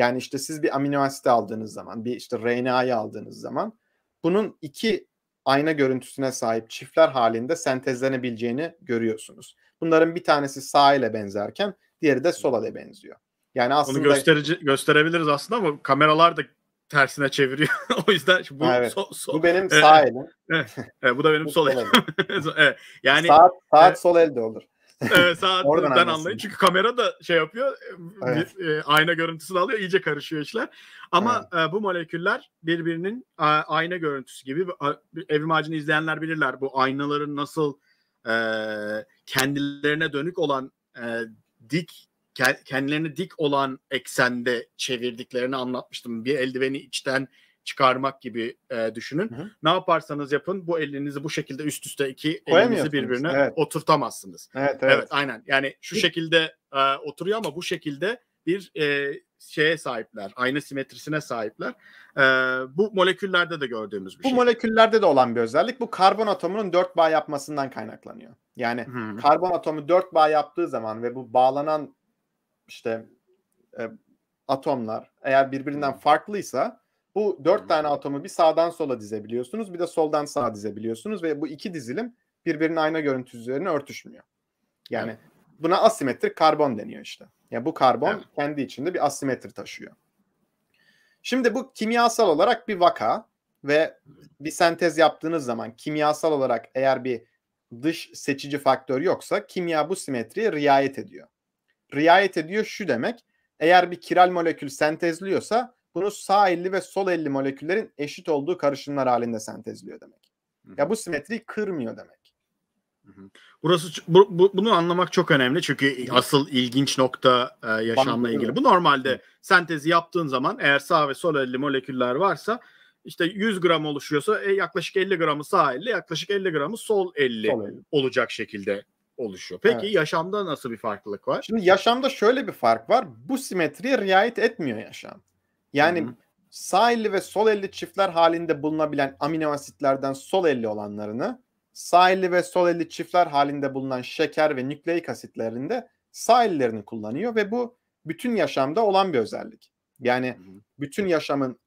Yani işte siz bir amino asit aldığınız zaman, bir işte RNA'yı aldığınız zaman bunun iki ayna görüntüsüne sahip çiftler halinde sentezlenebileceğini görüyorsunuz. Bunların bir tanesi sağ ile benzerken diğeri de sola da benziyor. Yani aslında Onu gösterici gösterebiliriz aslında ama kameralar da tersine çeviriyor. o yüzden bu evet. sol, sol. bu benim sağ elim. evet, evet, bu da benim sol elim. evet, yani saat saat evet. Hani, sol elde olur. Evet saat Oradan anlayın. Çünkü kamera da şey yapıyor. Evet. e, ayna görüntüsünü alıyor. iyice karışıyor işler. Ama evet. e, bu moleküller birbirinin e, ayna görüntüsü gibi. A, ağacını izleyenler bilirler. Bu aynaların nasıl e, kendilerine dönük olan e, dik kendilerini dik olan eksende çevirdiklerini anlatmıştım. Bir eldiveni içten çıkarmak gibi e, düşünün. Hı-hı. Ne yaparsanız yapın bu elinizi bu şekilde üst üste iki elinizi birbirine evet. oturtamazsınız. Evet, evet. evet aynen. Yani şu şekilde e, oturuyor ama bu şekilde bir e, şeye sahipler. Aynı simetrisine sahipler. E, bu moleküllerde de gördüğümüz bir bu şey. Bu moleküllerde de olan bir özellik. Bu karbon atomunun dört bağ yapmasından kaynaklanıyor. Yani Hı-hı. karbon atomu dört bağ yaptığı zaman ve bu bağlanan işte e, atomlar eğer birbirinden farklıysa bu dört tane atomu bir sağdan sola dizebiliyorsunuz bir de soldan sağa dizebiliyorsunuz ve bu iki dizilim birbirinin ayna görüntüsü üzerine örtüşmüyor. Yani evet. buna asimetrik karbon deniyor işte. Ya yani bu karbon evet. kendi içinde bir asimetri taşıyor. Şimdi bu kimyasal olarak bir vaka ve bir sentez yaptığınız zaman kimyasal olarak eğer bir dış seçici faktör yoksa kimya bu simetriye riayet ediyor. Riayet ediyor şu demek. Eğer bir kiral molekül sentezliyorsa bunu sağ elli ve sol elli moleküllerin eşit olduğu karışımlar halinde sentezliyor demek. Ya bu simetriyi kırmıyor demek. Burası bu, bu, bunu anlamak çok önemli çünkü asıl ilginç nokta e, yaşamla ilgili. Bu normalde hı sentezi yaptığın zaman eğer sağ ve sol elli moleküller varsa işte 100 gram oluşuyorsa e, yaklaşık 50 gramı sağ 50, yaklaşık 50 gramı sol 50, olacak şekilde oluşuyor. Peki evet. yaşamda nasıl bir farklılık var? Şimdi yaşamda şöyle bir fark var. Bu simetriye riayet etmiyor yaşam. Yani Hı-hı. sağ elli ve sol elli çiftler halinde bulunabilen amino asitlerden sol elli olanlarını, sağ elli ve sol elli çiftler halinde bulunan şeker ve nükleik asitlerinde sağ ellerini kullanıyor ve bu bütün yaşamda olan bir özellik. Yani Hı-hı. bütün yaşamın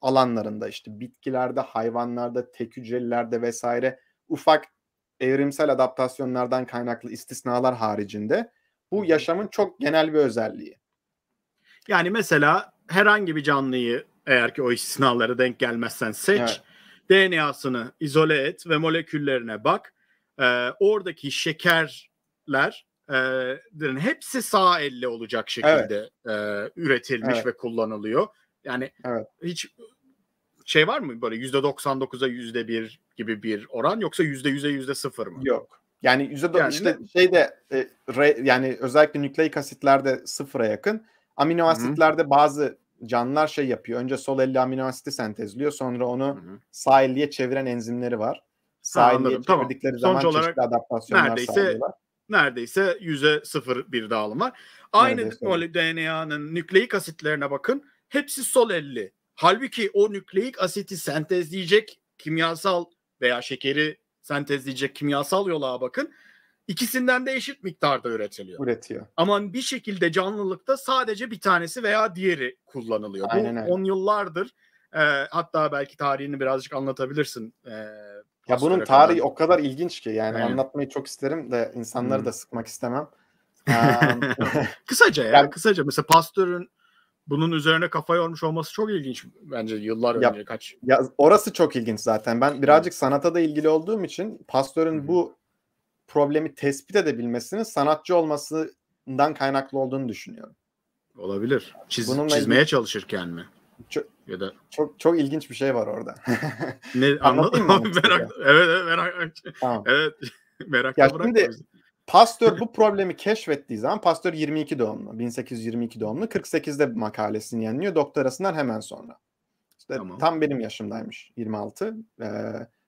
alanlarında işte bitkilerde, hayvanlarda, tek hücrelilerde vesaire ufak evrimsel adaptasyonlardan kaynaklı istisnalar haricinde bu yaşamın çok genel bir özelliği. Yani mesela herhangi bir canlıyı eğer ki o istisnalara denk gelmezsen seç. Evet. DNA'sını izole et ve moleküllerine bak. E, oradaki şekerler e, hepsi sağ elle olacak şekilde evet. e, üretilmiş evet. ve kullanılıyor. Yani evet. hiç şey var mı böyle yüzde 99'a yüzde bir gibi bir oran yoksa yüzde yüze yüzde sıfır mı? Yok. Yani yüzde yani işte ne? şeyde e, re, yani özellikle nükleik asitlerde sıfıra yakın Amino asitlerde Hı-hı. bazı canlılar şey yapıyor. Önce sol elle amino asiti sentezliyor. Sonra onu Hı-hı. sağ elliye çeviren enzimleri var. Sağ ha, elliye çevirdikleri tamam. zaman olarak çeşitli adaptasyonlar neredeyse, sağlıyorlar. Neredeyse yüze sıfır bir dağılım var. Aynı DNA'nın nükleik asitlerine bakın. Hepsi sol elli. Halbuki o nükleik asiti sentezleyecek kimyasal veya şekeri sentezleyecek kimyasal yola bakın. İkisinden de eşit miktarda üretiliyor. Üretiyor. Ama bir şekilde canlılıkta sadece bir tanesi veya diğeri kullanılıyor. Aynen Bu öyle. on yıllardır e, hatta belki tarihini birazcık anlatabilirsin. E, ya bunun tarihi kadar. o kadar ilginç ki yani Aynen. anlatmayı çok isterim de insanları hmm. da sıkmak istemem. kısaca ya yani, kısaca mesela Pasteur'ün bunun üzerine kafa yormuş olması çok ilginç bence yıllar ya, önce kaç. Ya orası çok ilginç zaten. Ben birazcık sanata da ilgili olduğum için Pasteur'ün bu problemi tespit edebilmesinin sanatçı olmasından kaynaklı olduğunu düşünüyorum. Olabilir. Çiz, Bununla çizmeye ilgili... çalışırken mi? Çok, ya da çok çok ilginç bir şey var orada. ne anlatayım mı? merak, evet, evet merak. Tamam. Evet. merak ya şimdi Pasteur bu problemi keşfettiği zaman Pasteur 22 doğumlu, 1822 doğumlu, 48'de makalesini yayınlıyor doktorasından hemen sonra. İşte tamam. tam benim yaşımdaymış 26. Ee,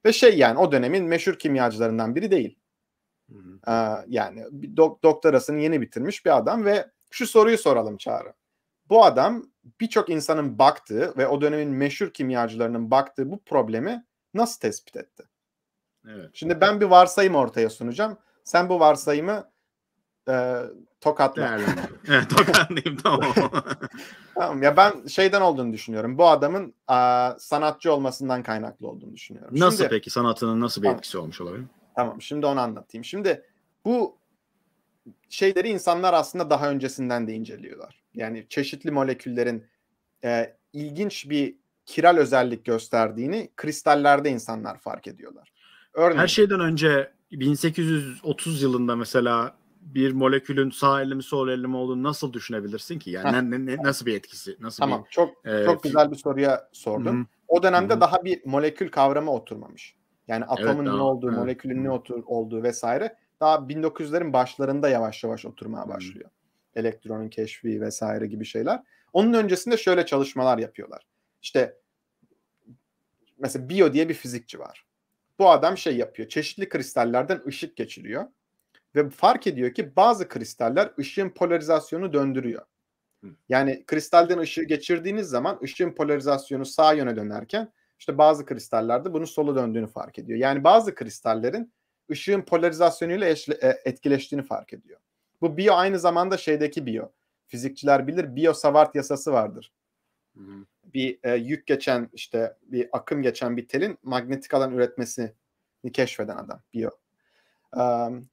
ve şey yani o dönemin meşhur kimyacılarından biri değil. Ee, yani dok doktorasını yeni bitirmiş bir adam ve şu soruyu soralım Çağrı. Bu adam birçok insanın baktığı ve o dönemin meşhur kimyacılarının baktığı bu problemi nasıl tespit etti? Evet. Şimdi ben bir varsayım ortaya sunacağım. Sen bu varsayımı e, tokatla. evet, tokatlayayım tamam. tamam ya ben şeyden olduğunu düşünüyorum. Bu adamın a, sanatçı olmasından kaynaklı olduğunu düşünüyorum. Nasıl Şimdi, peki sanatının nasıl bir etkisi olmuş olabilir? Tamam şimdi onu anlatayım. Şimdi bu şeyleri insanlar aslında daha öncesinden de inceliyorlar. Yani çeşitli moleküllerin e, ilginç bir kiral özellik gösterdiğini kristallerde insanlar fark ediyorlar. Örneğin, Her şeyden önce 1830 yılında mesela bir molekülün sağ elli sol elli olduğunu nasıl düşünebilirsin ki? Yani ne, ne, nasıl bir etkisi? Nasıl tamam bir, çok e, çok güzel bir soruya sordum. hı O dönemde hı daha bir molekül kavramı oturmamış. Yani atomun evet, ne olduğu, evet. molekülün ne otur, olduğu vesaire daha 1900'lerin başlarında yavaş yavaş oturmaya başlıyor. Hmm. Elektronun keşfi vesaire gibi şeyler. Onun öncesinde şöyle çalışmalar yapıyorlar. İşte mesela Bio diye bir fizikçi var. Bu adam şey yapıyor. Çeşitli kristallerden ışık geçiriyor ve fark ediyor ki bazı kristaller ışığın polarizasyonu döndürüyor. Yani kristalden ışığı geçirdiğiniz zaman ışığın polarizasyonu sağ yöne dönerken işte bazı kristallerde bunun sola döndüğünü fark ediyor. Yani bazı kristallerin ışığın polarizasyonuyla eşle, e, etkileştiğini fark ediyor. Bu bio aynı zamanda şeydeki bio. Fizikçiler bilir bio savart yasası vardır. Hı hı. Bir e, yük geçen işte bir akım geçen bir telin magnetik alan üretmesini keşfeden adam bio. E,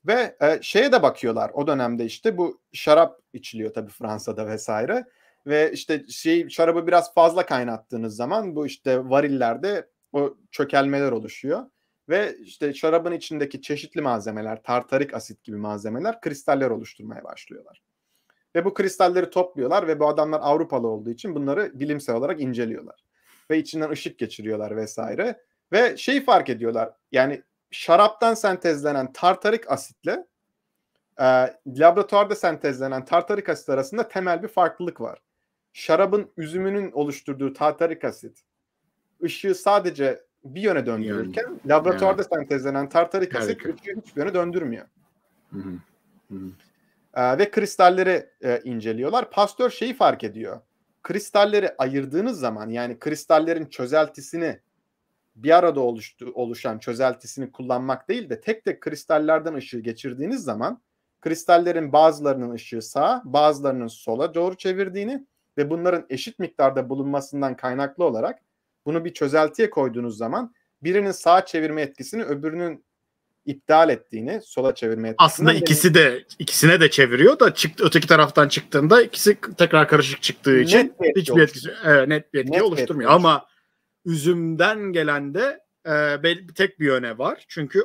ve e, şeye de bakıyorlar o dönemde işte bu şarap içiliyor tabii Fransa'da vesaire ve işte şey şarabı biraz fazla kaynattığınız zaman bu işte varillerde o çökelmeler oluşuyor ve işte şarabın içindeki çeşitli malzemeler, tartarik asit gibi malzemeler kristaller oluşturmaya başlıyorlar. Ve bu kristalleri topluyorlar ve bu adamlar Avrupalı olduğu için bunları bilimsel olarak inceliyorlar. Ve içinden ışık geçiriyorlar vesaire. Ve şeyi fark ediyorlar. Yani şaraptan sentezlenen tartarik asitle e, laboratuvarda sentezlenen tartarik asit arasında temel bir farklılık var şarabın üzümünün oluşturduğu tartarik asit ışığı sadece bir yöne döndürürken yani, laboratuvarda yani. sentezlenen tartarik asit ışığı hiçbir yöne döndürmüyor. Hı hı. Ee, ve kristalleri e, inceliyorlar. Pasteur şeyi fark ediyor. Kristalleri ayırdığınız zaman yani kristallerin çözeltisini bir arada oluştu, oluşan çözeltisini kullanmak değil de tek tek kristallerden ışığı geçirdiğiniz zaman kristallerin bazılarının ışığı sağa, bazılarının sola doğru çevirdiğini ve bunların eşit miktarda bulunmasından kaynaklı olarak bunu bir çözeltiye koyduğunuz zaman birinin sağa çevirme etkisini öbürünün iptal ettiğini, sola çevirme etkisini. Aslında ikisi de ikisine de çeviriyor da çıktı öteki taraftan çıktığında ikisi tekrar karışık çıktığı için net bir etki hiçbir etkisi e, net bir etki net oluşturmuyor. Bir etki. Ama üzümden gelen de e, tek bir yöne var. Çünkü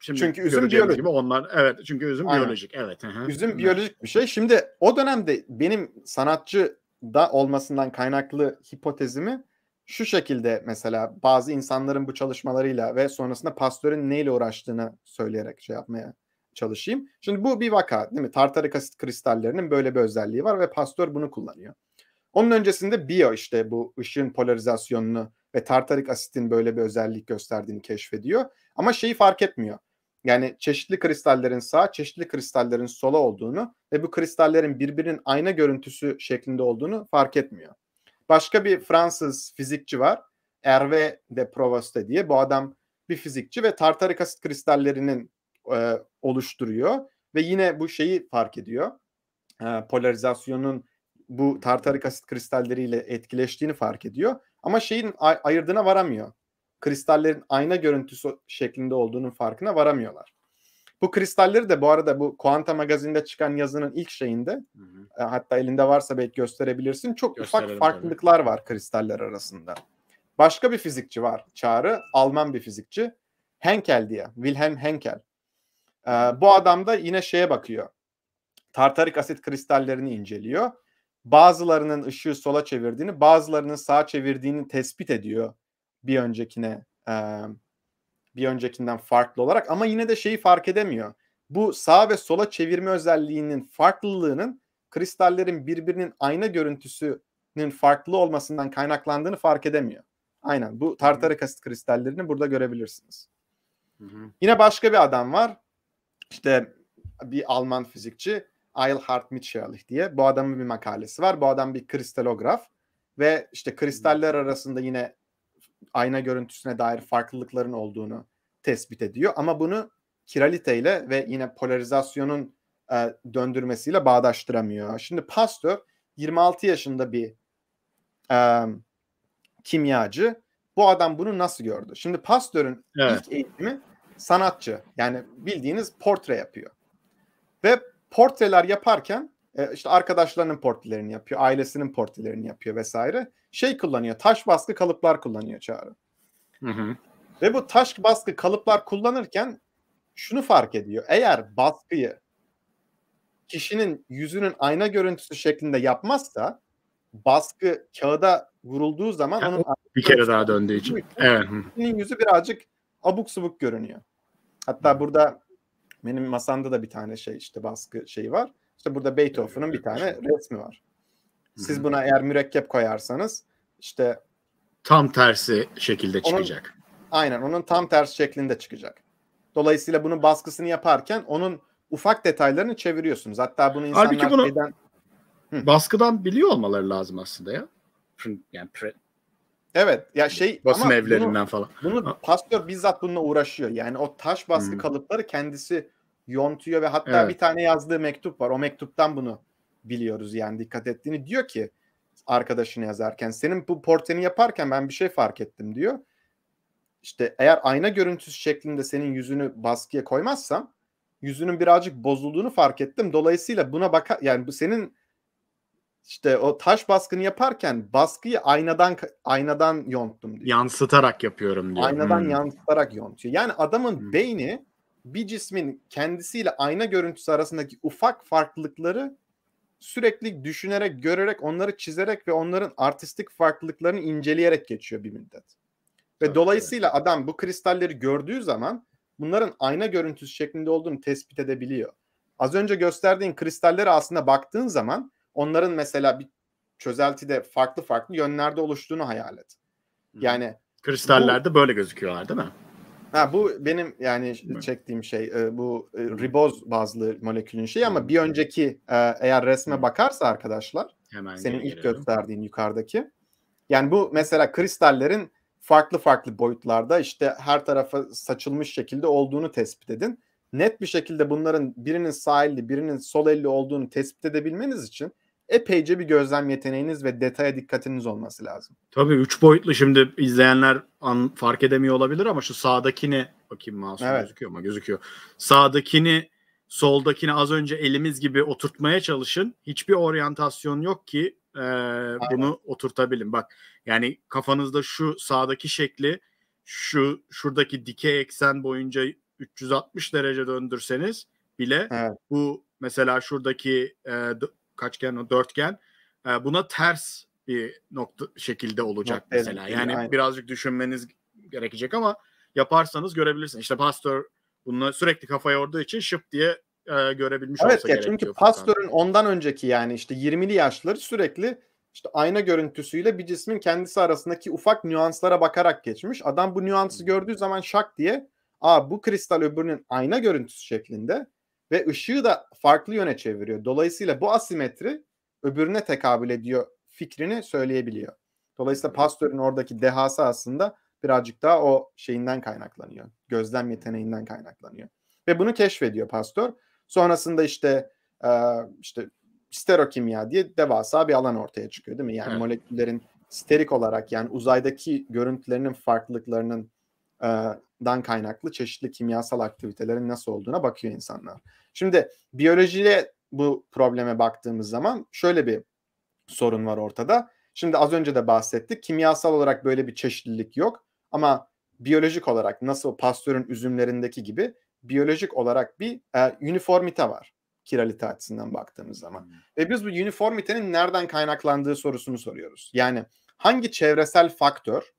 Şimdi çünkü üzüm biyolojik. Gibi onlar evet çünkü üzüm Aynen. biyolojik evet. Hı-hı. Üzüm biyolojik bir şey. Şimdi o dönemde benim sanatçı da olmasından kaynaklı hipotezimi şu şekilde mesela bazı insanların bu çalışmalarıyla ve sonrasında Pasteur'ün neyle uğraştığını söyleyerek şey yapmaya çalışayım. Şimdi bu bir vaka değil mi? Tartarik asit kristallerinin böyle bir özelliği var ve Pasteur bunu kullanıyor. Onun öncesinde Bio işte bu ışığın polarizasyonunu ve tartarik asitin böyle bir özellik gösterdiğini keşfediyor. Ama şeyi fark etmiyor. Yani çeşitli kristallerin sağ, çeşitli kristallerin sola olduğunu ve bu kristallerin birbirinin ayna görüntüsü şeklinde olduğunu fark etmiyor. Başka bir Fransız fizikçi var. Hervé de Provoste diye. Bu adam bir fizikçi ve tartarik asit kristallerinin e, oluşturuyor ve yine bu şeyi fark ediyor. E, polarizasyonun bu tartarik asit kristalleriyle etkileştiğini fark ediyor ama şeyin ay- ayırdığına varamıyor kristallerin ayna görüntüsü şeklinde olduğunun farkına varamıyorlar. Bu kristalleri de bu arada bu Quanta magazinde çıkan yazının ilk şeyinde hı hı. E, hatta elinde varsa belki gösterebilirsin. Çok Gösterelim ufak farklılıklar tabii. var kristaller arasında. Başka bir fizikçi var Çağrı. Alman bir fizikçi. Henkel diye. Wilhelm Henkel. E, bu adam da yine şeye bakıyor. Tartarik asit kristallerini inceliyor. Bazılarının ışığı sola çevirdiğini, bazılarının sağa çevirdiğini tespit ediyor bir öncekine e, bir öncekinden farklı olarak ama yine de şeyi fark edemiyor. Bu sağ ve sola çevirme özelliğinin farklılığının kristallerin birbirinin ayna görüntüsünün farklı olmasından kaynaklandığını fark edemiyor. Aynen bu tartarik asit kristallerini burada görebilirsiniz. Hı hı. Yine başka bir adam var. İşte bir Alman fizikçi Eilhard Mitscherlich diye. Bu adamın bir makalesi var. Bu adam bir kristalograf ve işte kristaller arasında yine ayna görüntüsüne dair farklılıkların olduğunu tespit ediyor. Ama bunu kiraliteyle ve yine polarizasyonun e, döndürmesiyle bağdaştıramıyor. Şimdi Pasteur 26 yaşında bir e, kimyacı. Bu adam bunu nasıl gördü? Şimdi Pasteur'ün evet. ilk eğitimi sanatçı. Yani bildiğiniz portre yapıyor. Ve portreler yaparken e, işte arkadaşlarının portrelerini yapıyor, ailesinin portrelerini yapıyor vesaire. Şey kullanıyor, taş baskı kalıplar kullanıyor Çağrı. Hı hı. Ve bu taş baskı kalıplar kullanırken şunu fark ediyor. Eğer baskıyı kişinin yüzünün ayna görüntüsü şeklinde yapmazsa baskı kağıda vurulduğu zaman onun bir kere daha döndüğü için. Evet. Kişinin yüzü birazcık abuk subuk görünüyor. Hatta burada benim masamda da bir tane şey işte baskı şeyi var. İşte burada Beethoven'ın bir tane resmi var. Siz buna eğer mürekkep koyarsanız işte tam tersi şekilde çıkacak. Onun, aynen onun tam tersi şeklinde çıkacak. Dolayısıyla bunun baskısını yaparken onun ufak detaylarını çeviriyorsunuz. Hatta bunu insanlar Halbuki bunu şeyden... baskıdan biliyor olmaları lazım aslında ya. Yani pre... Evet ya şey basım ama evlerinden bunu, falan. Bunu Pastör bizzat bununla uğraşıyor. Yani o taş baskı hmm. kalıpları kendisi yontuyor ve hatta evet. bir tane yazdığı mektup var. O mektuptan bunu biliyoruz yani dikkat ettiğini. Diyor ki arkadaşını yazarken senin bu portreni yaparken ben bir şey fark ettim diyor. İşte eğer ayna görüntüsü şeklinde senin yüzünü baskıya koymazsam yüzünün birazcık bozulduğunu fark ettim. Dolayısıyla buna bak, yani bu senin işte o taş baskını yaparken baskıyı aynadan aynadan yonttum diyor. Yansıtarak yapıyorum diyor. Aynadan hmm. yansıtarak yontuyor. Yani adamın hmm. beyni bir cismin kendisiyle ayna görüntüsü arasındaki ufak farklılıkları sürekli düşünerek, görerek, onları çizerek ve onların artistik farklılıklarını inceleyerek geçiyor bir müddet. Ve evet, dolayısıyla evet. adam bu kristalleri gördüğü zaman bunların ayna görüntüsü şeklinde olduğunu tespit edebiliyor. Az önce gösterdiğin kristallere aslında baktığın zaman onların mesela bir çözeltide farklı farklı yönlerde oluştuğunu hayal et. Yani kristallerde böyle gözüküyorlar değil mi? Ha bu benim yani çektiğim şey e, bu e, riboz bazlı molekülün şeyi ama bir önceki e, eğer resme bakarsa arkadaşlar Hemen senin ilk gelelim. gösterdiğin yukarıdaki. Yani bu mesela kristallerin farklı farklı boyutlarda işte her tarafa saçılmış şekilde olduğunu tespit edin. Net bir şekilde bunların birinin sağ elli birinin sol elli olduğunu tespit edebilmeniz için epeyce bir gözlem yeteneğiniz ve detaya dikkatiniz olması lazım. Tabii üç boyutlu şimdi izleyenler an, fark edemiyor olabilir ama şu sağdakini bakayım masum evet. gözüküyor mu? Gözüküyor. Sağdakini soldakini az önce elimiz gibi oturtmaya çalışın. Hiçbir oryantasyon yok ki e, bunu oturtabilin. Bak yani kafanızda şu sağdaki şekli şu şuradaki dikey eksen boyunca 360 derece döndürseniz bile evet. bu mesela şuradaki e, kaçgen o dörtgen e, buna ters bir nokta şekilde olacak nokta mesela. Yani aynen. birazcık düşünmeniz gerekecek ama yaparsanız görebilirsin. İşte Pastor bunu sürekli kafa yorduğu için şıp diye e, görebilmiş evet, olsa ya, gerek. Çünkü Pastor'un ondan önceki yani işte 20'li yaşları sürekli işte ayna görüntüsüyle bir cismin kendisi arasındaki ufak nüanslara bakarak geçmiş. Adam bu nüansı gördüğü zaman şak diye Aa bu kristal öbürünün ayna görüntüsü şeklinde ve ışığı da farklı yöne çeviriyor. Dolayısıyla bu asimetri öbürüne tekabül ediyor fikrini söyleyebiliyor. Dolayısıyla Pasteur'ün oradaki dehası aslında birazcık daha o şeyinden kaynaklanıyor. Gözlem yeteneğinden kaynaklanıyor. Ve bunu keşfediyor Pasteur. Sonrasında işte işte sterokimya diye devasa bir alan ortaya çıkıyor değil mi? Yani evet. moleküllerin sterik olarak yani uzaydaki görüntülerinin farklılıklarının dan kaynaklı çeşitli kimyasal aktivitelerin nasıl olduğuna bakıyor insanlar. Şimdi biyolojiyle bu probleme baktığımız zaman şöyle bir sorun var ortada. Şimdi az önce de bahsettik. Kimyasal olarak böyle bir çeşitlilik yok ama biyolojik olarak nasıl Pasteur'ün üzümlerindeki gibi biyolojik olarak bir e, uniformite var kiralite açısından baktığımız zaman. Hmm. Ve biz bu uniformitenin nereden kaynaklandığı sorusunu soruyoruz. Yani hangi çevresel faktör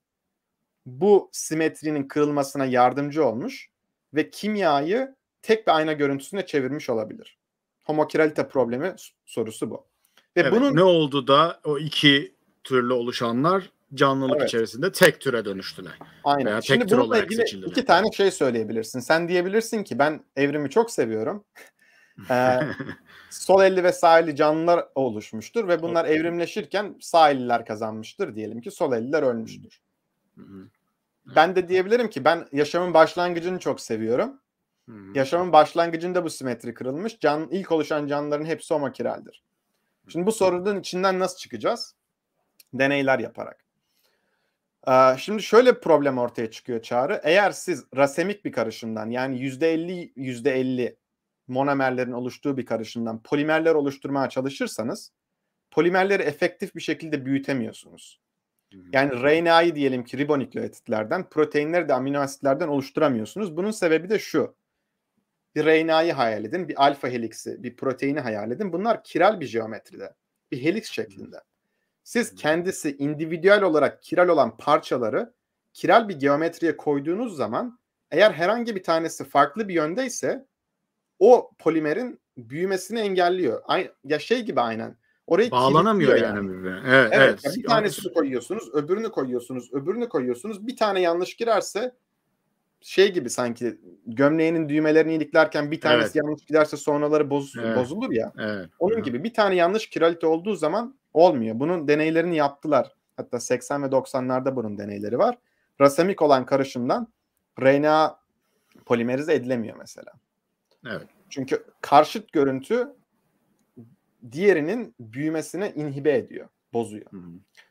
bu simetrinin kırılmasına yardımcı olmuş ve kimyayı tek bir ayna görüntüsüne çevirmiş olabilir. Homokiralite problemi sorusu bu. Ve evet, bunun ne oldu da o iki türlü oluşanlar canlılık evet. içerisinde tek türe dönüştüne. Aynen. Veya Şimdi tek bununla tür ilgili seçildiğine. iki tane şey söyleyebilirsin. Sen diyebilirsin ki ben evrimi çok seviyorum. ee, sol elli ve sağ elli canlılar oluşmuştur ve bunlar evrimleşirken sağ elliler kazanmıştır diyelim ki sol elliler ölmüştür. Ben de diyebilirim ki ben yaşamın başlangıcını çok seviyorum. Hı-hı. Yaşamın başlangıcında bu simetri kırılmış. Can ilk oluşan canlıların hepsi homo kiraldir. Şimdi bu sorunun içinden nasıl çıkacağız? Deneyler yaparak. Ee, şimdi şöyle bir problem ortaya çıkıyor Çağrı. Eğer siz rasemik bir karışımdan yani %50 %50 monomerlerin oluştuğu bir karışımdan polimerler oluşturmaya çalışırsanız polimerleri efektif bir şekilde büyütemiyorsunuz. Yani RNA'yı diyelim ki ribonükleotitlerden, proteinleri de amino asitlerden oluşturamıyorsunuz. Bunun sebebi de şu. Bir RNA'yı hayal edin, bir alfa heliksi, bir proteini hayal edin. Bunlar kiral bir geometride, bir heliks şeklinde. Siz kendisi individüel olarak kiral olan parçaları kiral bir geometriye koyduğunuz zaman eğer herhangi bir tanesi farklı bir yöndeyse o polimerin büyümesini engelliyor. Ay ya şey gibi aynen Orayı bağlanamıyor yani. yani. Birbirine. Evet, evet, evet. Bir tanesini koyuyorsunuz, öbürünü koyuyorsunuz, öbürünü koyuyorsunuz. Bir tane yanlış girerse şey gibi sanki gömleğinin düğmelerini iliklerken bir tanesi evet. yanlış giderse sonraları boz, evet. bozulur ya. Evet. Onun evet. gibi bir tane yanlış kiralite olduğu zaman olmuyor. Bunun deneylerini yaptılar. Hatta 80 ve 90'larda bunun deneyleri var. Rasemik olan karışımdan RNA polimerize edilemiyor mesela. Evet. Çünkü karşıt görüntü diğerinin büyümesine inhibe ediyor, bozuyor. Hı hı.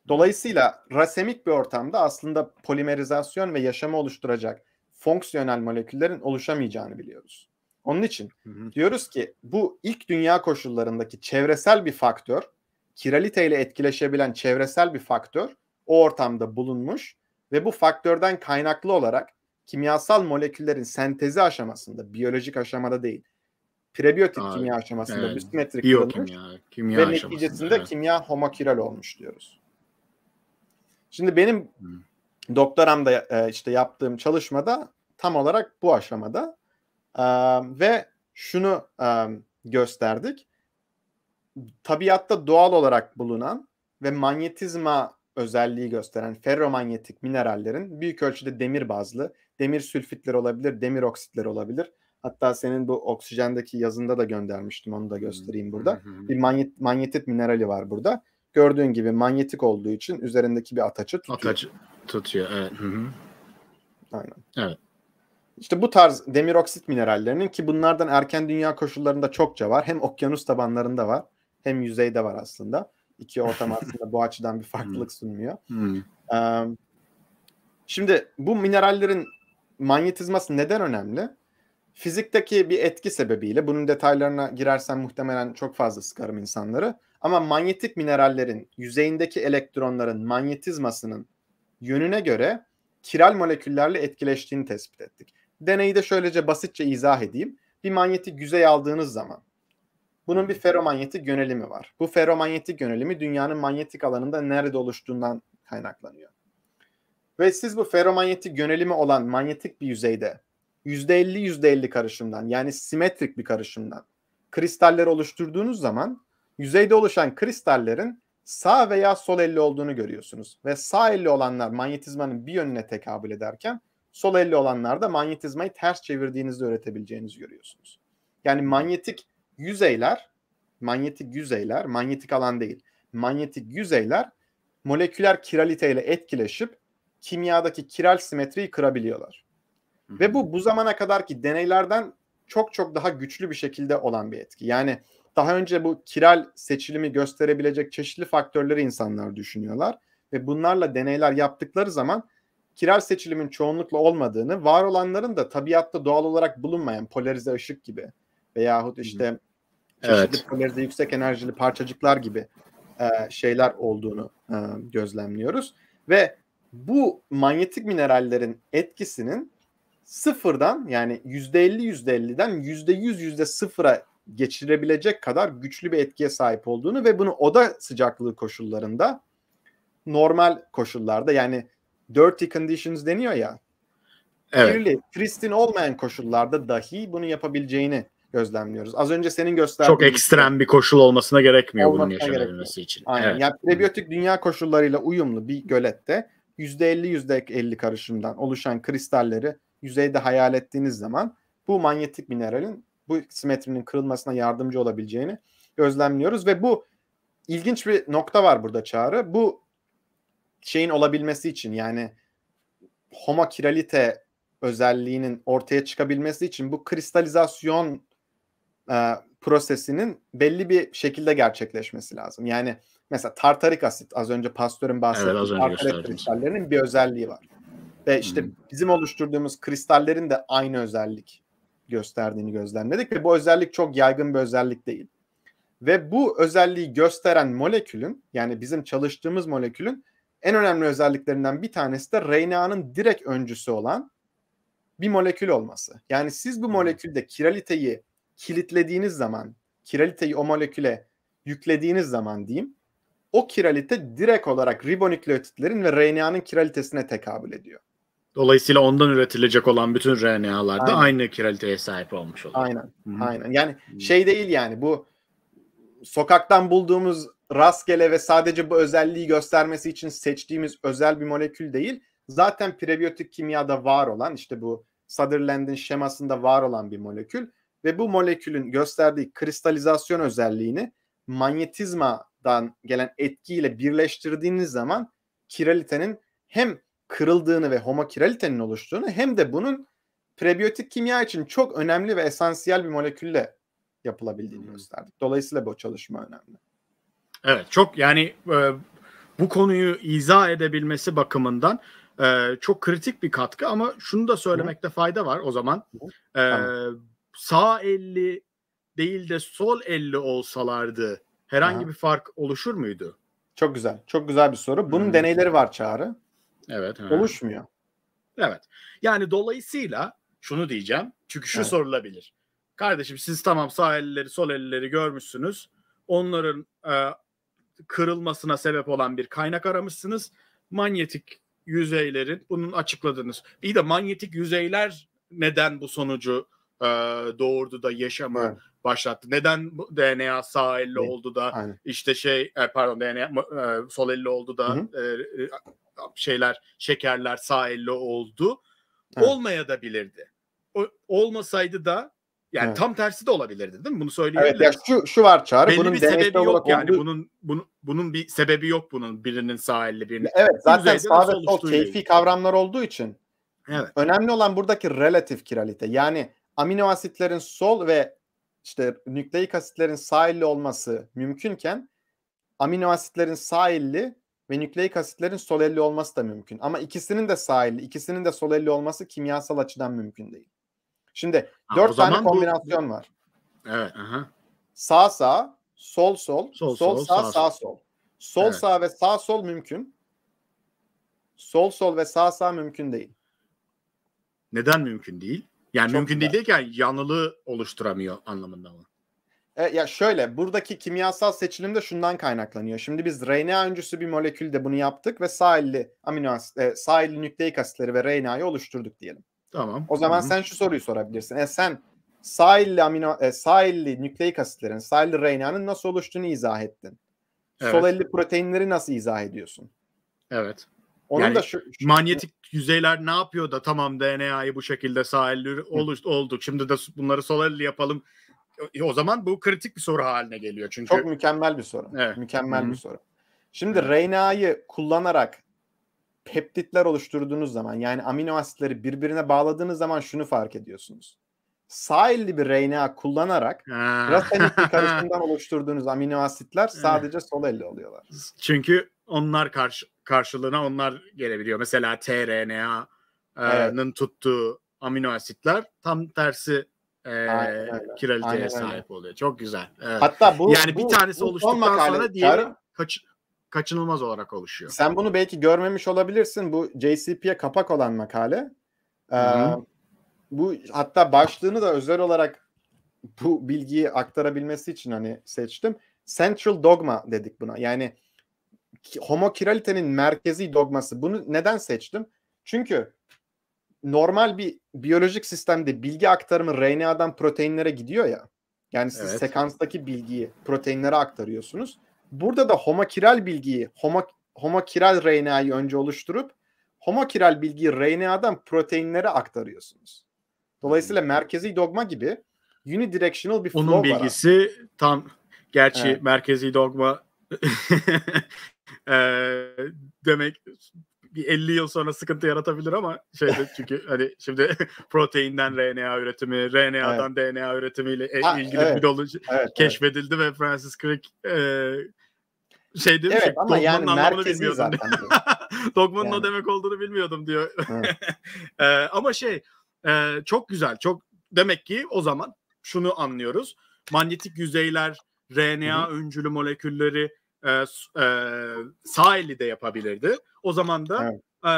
Dolayısıyla rasemik bir ortamda aslında polimerizasyon ve yaşamı oluşturacak fonksiyonel moleküllerin oluşamayacağını biliyoruz. Onun için hı hı. diyoruz ki bu ilk dünya koşullarındaki çevresel bir faktör, kiralite ile etkileşebilen çevresel bir faktör o ortamda bulunmuş ve bu faktörden kaynaklı olarak kimyasal moleküllerin sentezi aşamasında, biyolojik aşamada değil, prebiyotik Aa, kimya aşamasında evet. büsimetrik kırılmış kimya ve neticesinde evet. kimya homokiral olmuş diyoruz. Şimdi benim hmm. doktoramda e, işte yaptığım çalışmada tam olarak bu aşamada e, ve şunu e, gösterdik. Tabiatta doğal olarak bulunan ve manyetizma özelliği gösteren ferromanyetik minerallerin büyük ölçüde demir bazlı, demir sülfitler olabilir, demir oksitler olabilir Hatta senin bu oksijendeki yazında da göndermiştim. Onu da göstereyim burada. Bir manyet, manyetit minerali var burada. Gördüğün gibi manyetik olduğu için üzerindeki bir ataçı tutuyor. Ataçı tutuyor evet. Hı-hı. Aynen. Evet. İşte bu tarz demir oksit minerallerinin ki bunlardan erken dünya koşullarında çokça var. Hem okyanus tabanlarında var hem yüzeyde var aslında. İki ortam aslında bu açıdan bir farklılık sunmuyor. ee, şimdi bu minerallerin manyetizması neden önemli? fizikteki bir etki sebebiyle bunun detaylarına girersem muhtemelen çok fazla sıkarım insanları. Ama manyetik minerallerin yüzeyindeki elektronların manyetizmasının yönüne göre kiral moleküllerle etkileştiğini tespit ettik. Deneyi de şöylece basitçe izah edeyim. Bir manyetik yüzey aldığınız zaman bunun bir feromanyetik yönelimi var. Bu feromanyetik yönelimi dünyanın manyetik alanında nerede oluştuğundan kaynaklanıyor. Ve siz bu feromanyetik yönelimi olan manyetik bir yüzeyde %50 %50 karışımdan yani simetrik bir karışımdan kristaller oluşturduğunuz zaman yüzeyde oluşan kristallerin sağ veya sol elli olduğunu görüyorsunuz. Ve sağ elli olanlar manyetizmanın bir yönüne tekabül ederken sol elli olanlar da manyetizmayı ters çevirdiğinizde üretebileceğinizi görüyorsunuz. Yani manyetik yüzeyler, manyetik yüzeyler, manyetik alan değil, manyetik yüzeyler moleküler kiraliteyle etkileşip kimyadaki kiral simetriyi kırabiliyorlar. Ve bu bu zamana kadar ki deneylerden çok çok daha güçlü bir şekilde olan bir etki. Yani daha önce bu kiral seçilimi gösterebilecek çeşitli faktörleri insanlar düşünüyorlar ve bunlarla deneyler yaptıkları zaman kiral seçilimin çoğunlukla olmadığını, var olanların da tabiatta doğal olarak bulunmayan polarize ışık gibi veyahut işte çeşitli evet. polarize yüksek enerjili parçacıklar gibi e, şeyler olduğunu e, gözlemliyoruz ve bu manyetik minerallerin etkisinin sıfırdan yani yüzde yüzde elli yüzde yüz yüzde sıfıra geçirebilecek kadar güçlü bir etkiye sahip olduğunu ve bunu oda sıcaklığı koşullarında normal koşullarda yani dirty conditions deniyor ya evet. kirli, pristin olmayan koşullarda dahi bunu yapabileceğini gözlemliyoruz. Az önce senin gösterdiğin çok ekstrem bir koşul olmasına gerekmiyor olmasına bunun yaşanabilmesi için. Aynen. Evet. Yani prebiyotik dünya koşullarıyla uyumlu bir gölette %50 %50 karışımdan oluşan kristalleri yüzeyde hayal ettiğiniz zaman bu manyetik mineralin bu simetrinin kırılmasına yardımcı olabileceğini gözlemliyoruz ve bu ilginç bir nokta var burada Çağrı. Bu şeyin olabilmesi için yani homakiralite özelliğinin ortaya çıkabilmesi için bu kristalizasyon e, prosesinin belli bir şekilde gerçekleşmesi lazım. Yani mesela tartarik asit az önce Pasteur'ün bahsettiği evet, tartarik kristallerinin bir özelliği var. Ve işte hmm. bizim oluşturduğumuz kristallerin de aynı özellik gösterdiğini gözlemledik ve bu özellik çok yaygın bir özellik değil. Ve bu özelliği gösteren molekülün yani bizim çalıştığımız molekülün en önemli özelliklerinden bir tanesi de RNA'nın direkt öncüsü olan bir molekül olması. Yani siz bu molekülde kiraliteyi kilitlediğiniz zaman, kiraliteyi o moleküle yüklediğiniz zaman diyeyim, o kiralite direkt olarak ribonükleotitlerin ve RNA'nın kiralitesine tekabül ediyor. Dolayısıyla ondan üretilecek olan bütün RNA'lar da aynı kiraliteye sahip olmuş oluyor. Aynen. Hı-hı. Aynen. Yani Hı-hı. şey değil yani bu sokaktan bulduğumuz rastgele ve sadece bu özelliği göstermesi için seçtiğimiz özel bir molekül değil. Zaten prebiyotik kimyada var olan işte bu Sutherland'in şemasında var olan bir molekül ve bu molekülün gösterdiği kristalizasyon özelliğini manyetizmadan gelen etkiyle birleştirdiğiniz zaman kiralitenin hem kırıldığını ve homokralitenin oluştuğunu hem de bunun prebiyotik kimya için çok önemli ve esansiyel bir molekülle yapılabildiğini hmm. gösterdik. Dolayısıyla bu çalışma önemli. Evet çok yani e, bu konuyu izah edebilmesi bakımından e, çok kritik bir katkı ama şunu da söylemekte Hı. fayda var o zaman. E, tamam. Sağ elli değil de sol elli olsalardı herhangi Hı. bir fark oluşur muydu? Çok güzel. Çok güzel bir soru. Bunun Hı. Hmm. deneyleri var Çağrı. Evet. He. Oluşmuyor. Evet. Yani dolayısıyla şunu diyeceğim. Çünkü şu evet. sorulabilir. Kardeşim siz tamam sağ elleri sol elleri görmüşsünüz. Onların e, kırılmasına sebep olan bir kaynak aramışsınız. Manyetik yüzeylerin bunun açıkladınız. İyi de manyetik yüzeyler neden bu sonucu e, doğurdu da yaşamı evet. başlattı? Neden DNA sağ elli evet. oldu da Aynen. işte şey e, pardon DNA e, sol elli oldu da Hı -hı. E, e şeyler şekerler sağ elle oldu. Evet. Olmaya da bilirdi. O, olmasaydı da yani evet. tam tersi de olabilirdi değil mi? Bunu söyleyebiliriz. Evet ya şu şu var çağrı. Belli bunun bir sebebi yok yani. Bunun, bunun bunun bir sebebi yok bunun birinin sağ elli birinin. Evet zaten sağ ve sol keyfi yani. kavramlar olduğu için. Evet. Önemli olan buradaki relatif kiralite. Yani amino asitlerin sol ve işte nükleik asitlerin sağ elli olması mümkünken amino asitlerin sağ elli ve nükleik asitlerin solelli olması da mümkün. Ama ikisinin de sahilli, ikisinin de solelli olması kimyasal açıdan mümkün değil. Şimdi ha, dört tane kombinasyon bu... var. Evet. Aha. Sağ sağ, sol sol, sol, sol, sol sağ, sağ, sağ sol. Sol evet. sağ ve sağ sol mümkün. Sol sol ve sağ sağ mümkün değil. Neden mümkün değil? Yani Çok mümkün güzel. değil derken yanlılığı oluşturamıyor anlamında mı? E, ya şöyle buradaki kimyasal seçilim de şundan kaynaklanıyor. Şimdi biz RNA öncüsü bir molekülde bunu yaptık ve sahilli amino asit, e, sahilli nükleik asitleri ve RNA'yı oluşturduk diyelim. Tamam. O zaman tamam. sen şu soruyu sorabilirsin. E sen sahilli amino e, sahilli nükleik asitlerin, sahilli RNA'nın nasıl oluştuğunu izah ettin. Evet. Solalli proteinleri nasıl izah ediyorsun? Evet. Onun yani da şu, şu manyetik yüzeyler ne yapıyor da tamam DNA'yı bu şekilde sahilli oluştu olduk. Şimdi de bunları solarlı yapalım e, o zaman bu kritik bir soru haline geliyor çünkü. Çok mükemmel bir soru. Evet. Mükemmel Hı-hı. bir soru. Şimdi evet. Reyna'yı kullanarak peptitler oluşturduğunuz zaman yani amino asitleri birbirine bağladığınız zaman şunu fark ediyorsunuz. Sahilli bir RNA kullanarak rasenitli karışımdan oluşturduğunuz amino asitler sadece sol elli oluyorlar. Çünkü onlar karşı, karşılığına onlar gelebiliyor. Mesela tRNA'nın evet. tuttuğu amino asitler tam tersi e, kiraliteye sahip oluyor. Çok güzel. Evet. Hatta bu yani bu, bir tanesi bu, oluştuktan sonra diğeri kaç, kaçınılmaz olarak oluşuyor. Sen bunu belki görmemiş olabilirsin. Bu JCP'ye kapak olan makale. Ee, bu hatta başlığını da özel olarak bu bilgiyi aktarabilmesi için hani seçtim. Central dogma dedik buna. Yani homo kiralitenin merkezi dogması. Bunu neden seçtim? Çünkü normal bir biyolojik sistemde bilgi aktarımı RNA'dan proteinlere gidiyor ya. Yani siz evet. sekanstaki bilgiyi proteinlere aktarıyorsunuz. Burada da homokiral bilgiyi, homo, homokiral RNA'yı önce oluşturup homokiral bilgiyi RNA'dan proteinlere aktarıyorsunuz. Dolayısıyla hmm. merkezi dogma gibi unidirectional bir flow Onun bilgisi var. tam gerçi evet. merkezi dogma demek bir 50 yıl sonra sıkıntı yaratabilir ama şeyde çünkü hani şimdi proteinden RNA üretimi, RNA'dan evet. DNA üretimiyle e, ha, ilgili evet. bir dolu evet, keşfedildi evet. ve Francis Crick e, şey demiş evet, ama yani anlamını bilmiyordum. Zaten Dogmanın yani. o demek olduğunu bilmiyordum diyor. e, ama şey e, çok güzel. Çok demek ki o zaman şunu anlıyoruz. Manyetik yüzeyler, RNA Hı-hı. öncülü molekülleri e, e, sağ elli de yapabilirdi. O zaman da evet. e,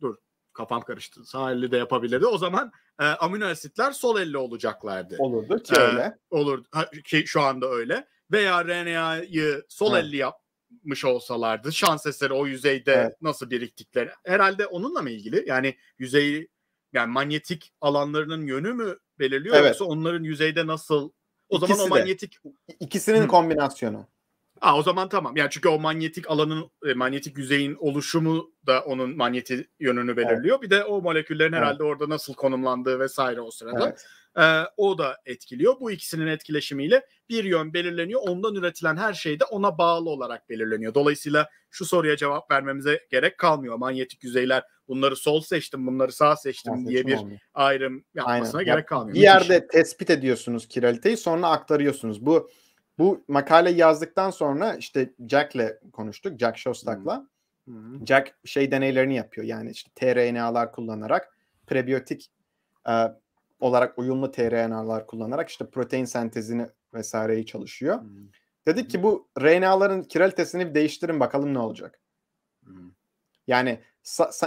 dur kafam karıştı. Sağ elli de yapabilirdi. O zaman e, amino asitler sol elli olacaklardı. Olurdu ki e, öyle. Olur ha, ki şu anda öyle. Veya RNA'yı sol evet. elli yapmış olsalardı şans eseri o yüzeyde evet. nasıl biriktikleri. Herhalde onunla mı ilgili? Yani yüzeyi yani manyetik alanlarının yönü mü belirliyor evet. yoksa onların yüzeyde nasıl o İkisi zaman o manyetik de. ikisinin Hı. kombinasyonu. Aa, o zaman tamam. Yani çünkü o manyetik alanın, e, manyetik yüzeyin oluşumu da onun manyeti yönünü belirliyor. Evet. Bir de o moleküllerin evet. herhalde orada nasıl konumlandığı vesaire o sırada. Evet. E, o da etkiliyor. Bu ikisinin etkileşimiyle bir yön belirleniyor. Ondan üretilen her şey de ona bağlı olarak belirleniyor. Dolayısıyla şu soruya cevap vermemize gerek kalmıyor. Manyetik yüzeyler bunları sol seçtim, bunları sağ seçtim ya, diye bir olmuyor. ayrım yapmasına Aynen. gerek kalmıyor. Bir yerde tespit ediyorsunuz kiraliteyi sonra aktarıyorsunuz. Bu bu makale yazdıktan sonra işte Jack'le konuştuk. Jack Shostak'la. Hmm. Hmm. Jack şey deneylerini yapıyor. Yani işte tRNA'lar kullanarak prebiyotik e, olarak uyumlu tRNA'lar kullanarak işte protein sentezini vesaireyi çalışıyor. Hmm. Dedik ki bu RNA'ların kiralitesini bir değiştirin bakalım ne olacak. Hmm. Yani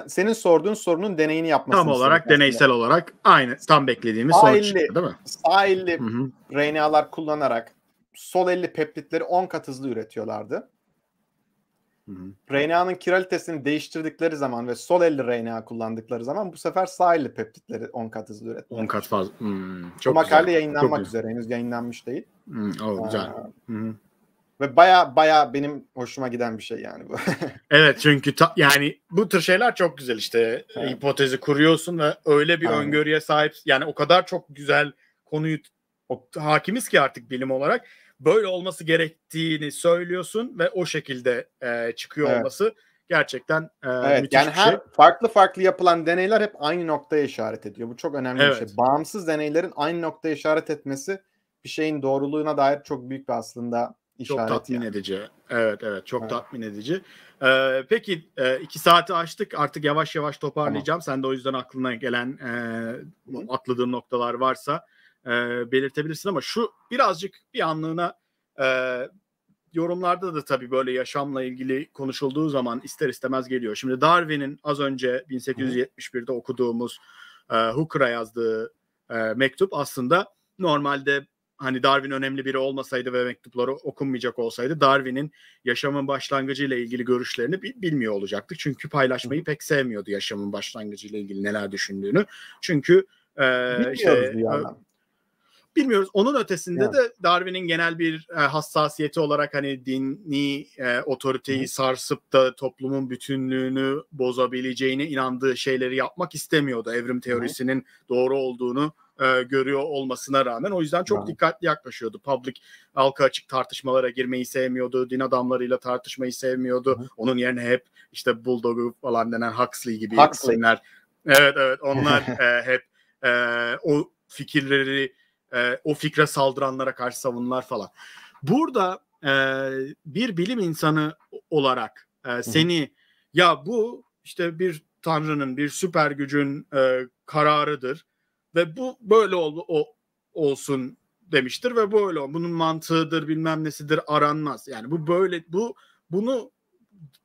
senin sorduğun sorunun deneyini yapması. Tam olarak mesela. deneysel olarak aynı tam beklediğimiz sahilli, sonuç değil mi? Sahilli RNA'lar kullanarak sol elli peptitleri 10 kat hızlı üretiyorlardı. RNA'nın kiralitesini değiştirdikleri zaman ve sol elli RNA kullandıkları zaman bu sefer sağ elli peptitleri 10 kat hızlı ürettiler. 10 kat fazla. Hmm, çok bu makale güzel. yayınlanmak çok üzere. Henüz yayınlanmış değil. Hmm, o, güzel. Ve baya baya benim hoşuma giden bir şey yani bu. evet çünkü ta, yani bu tür şeyler çok güzel işte. Evet. Hipotezi kuruyorsun ve öyle bir Aynen. öngörüye sahip yani o kadar çok güzel konuyu o, hakimiz ki artık bilim olarak böyle olması gerektiğini söylüyorsun ve o şekilde e, çıkıyor evet. olması gerçekten e, evet, müthiş yani bir her şey. Farklı farklı yapılan deneyler hep aynı noktaya işaret ediyor. Bu çok önemli evet. bir şey. Bağımsız deneylerin aynı noktaya işaret etmesi bir şeyin doğruluğuna dair çok büyük bir aslında işaret. Çok tatmin yani. edici. Evet evet çok evet. tatmin edici. Ee, peki e, iki saati açtık artık yavaş yavaş toparlayacağım. Tamam. Sen de o yüzden aklına gelen e, atladığın noktalar varsa e, belirtebilirsin ama şu birazcık bir anlığına e, yorumlarda da tabii böyle yaşamla ilgili konuşulduğu zaman ister istemez geliyor. Şimdi Darwin'in az önce 1871'de okuduğumuz e, Hooker'a yazdığı e, mektup aslında normalde hani Darwin önemli biri olmasaydı ve mektupları okunmayacak olsaydı Darwin'in yaşamın başlangıcı ile ilgili görüşlerini bilmiyor olacaktık. Çünkü paylaşmayı pek sevmiyordu yaşamın başlangıcı ile ilgili neler düşündüğünü. Çünkü e, Bilmiyoruz bilmiyoruz. Onun ötesinde evet. de Darwin'in genel bir e, hassasiyeti olarak hani dini e, otoriteyi evet. sarsıp da toplumun bütünlüğünü bozabileceğine inandığı şeyleri yapmak istemiyordu. Evrim teorisinin evet. doğru olduğunu e, görüyor olmasına rağmen. O yüzden çok evet. dikkatli yaklaşıyordu. Public halka açık tartışmalara girmeyi sevmiyordu. Din adamlarıyla tartışmayı sevmiyordu. Evet. Onun yerine hep işte Bulldog'u falan denen Huxley gibi Huxley. isimler. Evet evet onlar e, hep e, o fikirleri e, o fikre saldıranlara karşı savunular falan. Burada e, bir bilim insanı olarak e, seni Hı. ya bu işte bir tanrının bir süper gücün e, kararıdır ve bu böyle ol, o, olsun demiştir ve böyle ol. Bunun mantığıdır bilmem nesidir aranmaz. Yani bu böyle bu bunu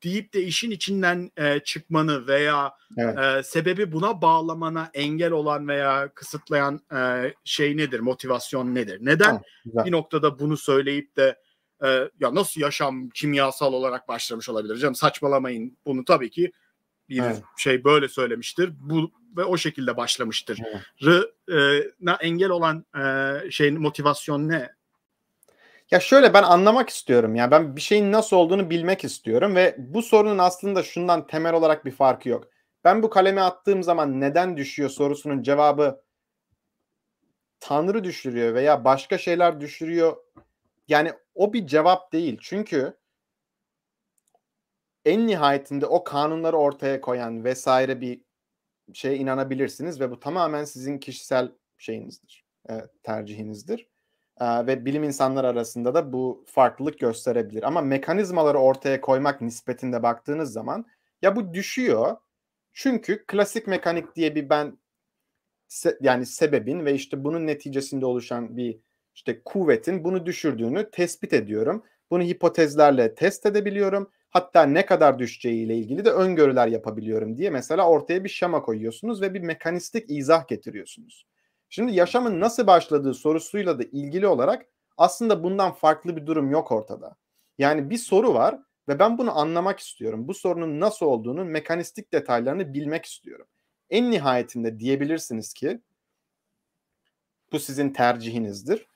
deyip de işin içinden e, çıkmanı veya evet. e, sebebi buna bağlamana engel olan veya kısıtlayan e, şey nedir? Motivasyon nedir? Neden ha, bir noktada bunu söyleyip de e, ya nasıl yaşam kimyasal olarak başlamış olabilir canım saçmalamayın bunu tabii ki bir evet. şey böyle söylemiştir bu ve o şekilde başlamıştır. Evet. Rı, e, na, engel olan e, şeyin motivasyon ne? Ya şöyle ben anlamak istiyorum. Ya ben bir şeyin nasıl olduğunu bilmek istiyorum ve bu sorunun aslında şundan temel olarak bir farkı yok. Ben bu kaleme attığım zaman neden düşüyor sorusunun cevabı Tanrı düşürüyor veya başka şeyler düşürüyor. Yani o bir cevap değil. Çünkü en nihayetinde o kanunları ortaya koyan vesaire bir şeye inanabilirsiniz ve bu tamamen sizin kişisel şeyinizdir, e, tercihinizdir ve bilim insanları arasında da bu farklılık gösterebilir. Ama mekanizmaları ortaya koymak nispetinde baktığınız zaman ya bu düşüyor çünkü klasik mekanik diye bir ben se, yani sebebin ve işte bunun neticesinde oluşan bir işte kuvvetin bunu düşürdüğünü tespit ediyorum. Bunu hipotezlerle test edebiliyorum. Hatta ne kadar düşeceği ile ilgili de öngörüler yapabiliyorum diye mesela ortaya bir şema koyuyorsunuz ve bir mekanistik izah getiriyorsunuz. Şimdi yaşamın nasıl başladığı sorusuyla da ilgili olarak aslında bundan farklı bir durum yok ortada. Yani bir soru var ve ben bunu anlamak istiyorum. Bu sorunun nasıl olduğunu, mekanistik detaylarını bilmek istiyorum. En nihayetinde diyebilirsiniz ki bu sizin tercihinizdir.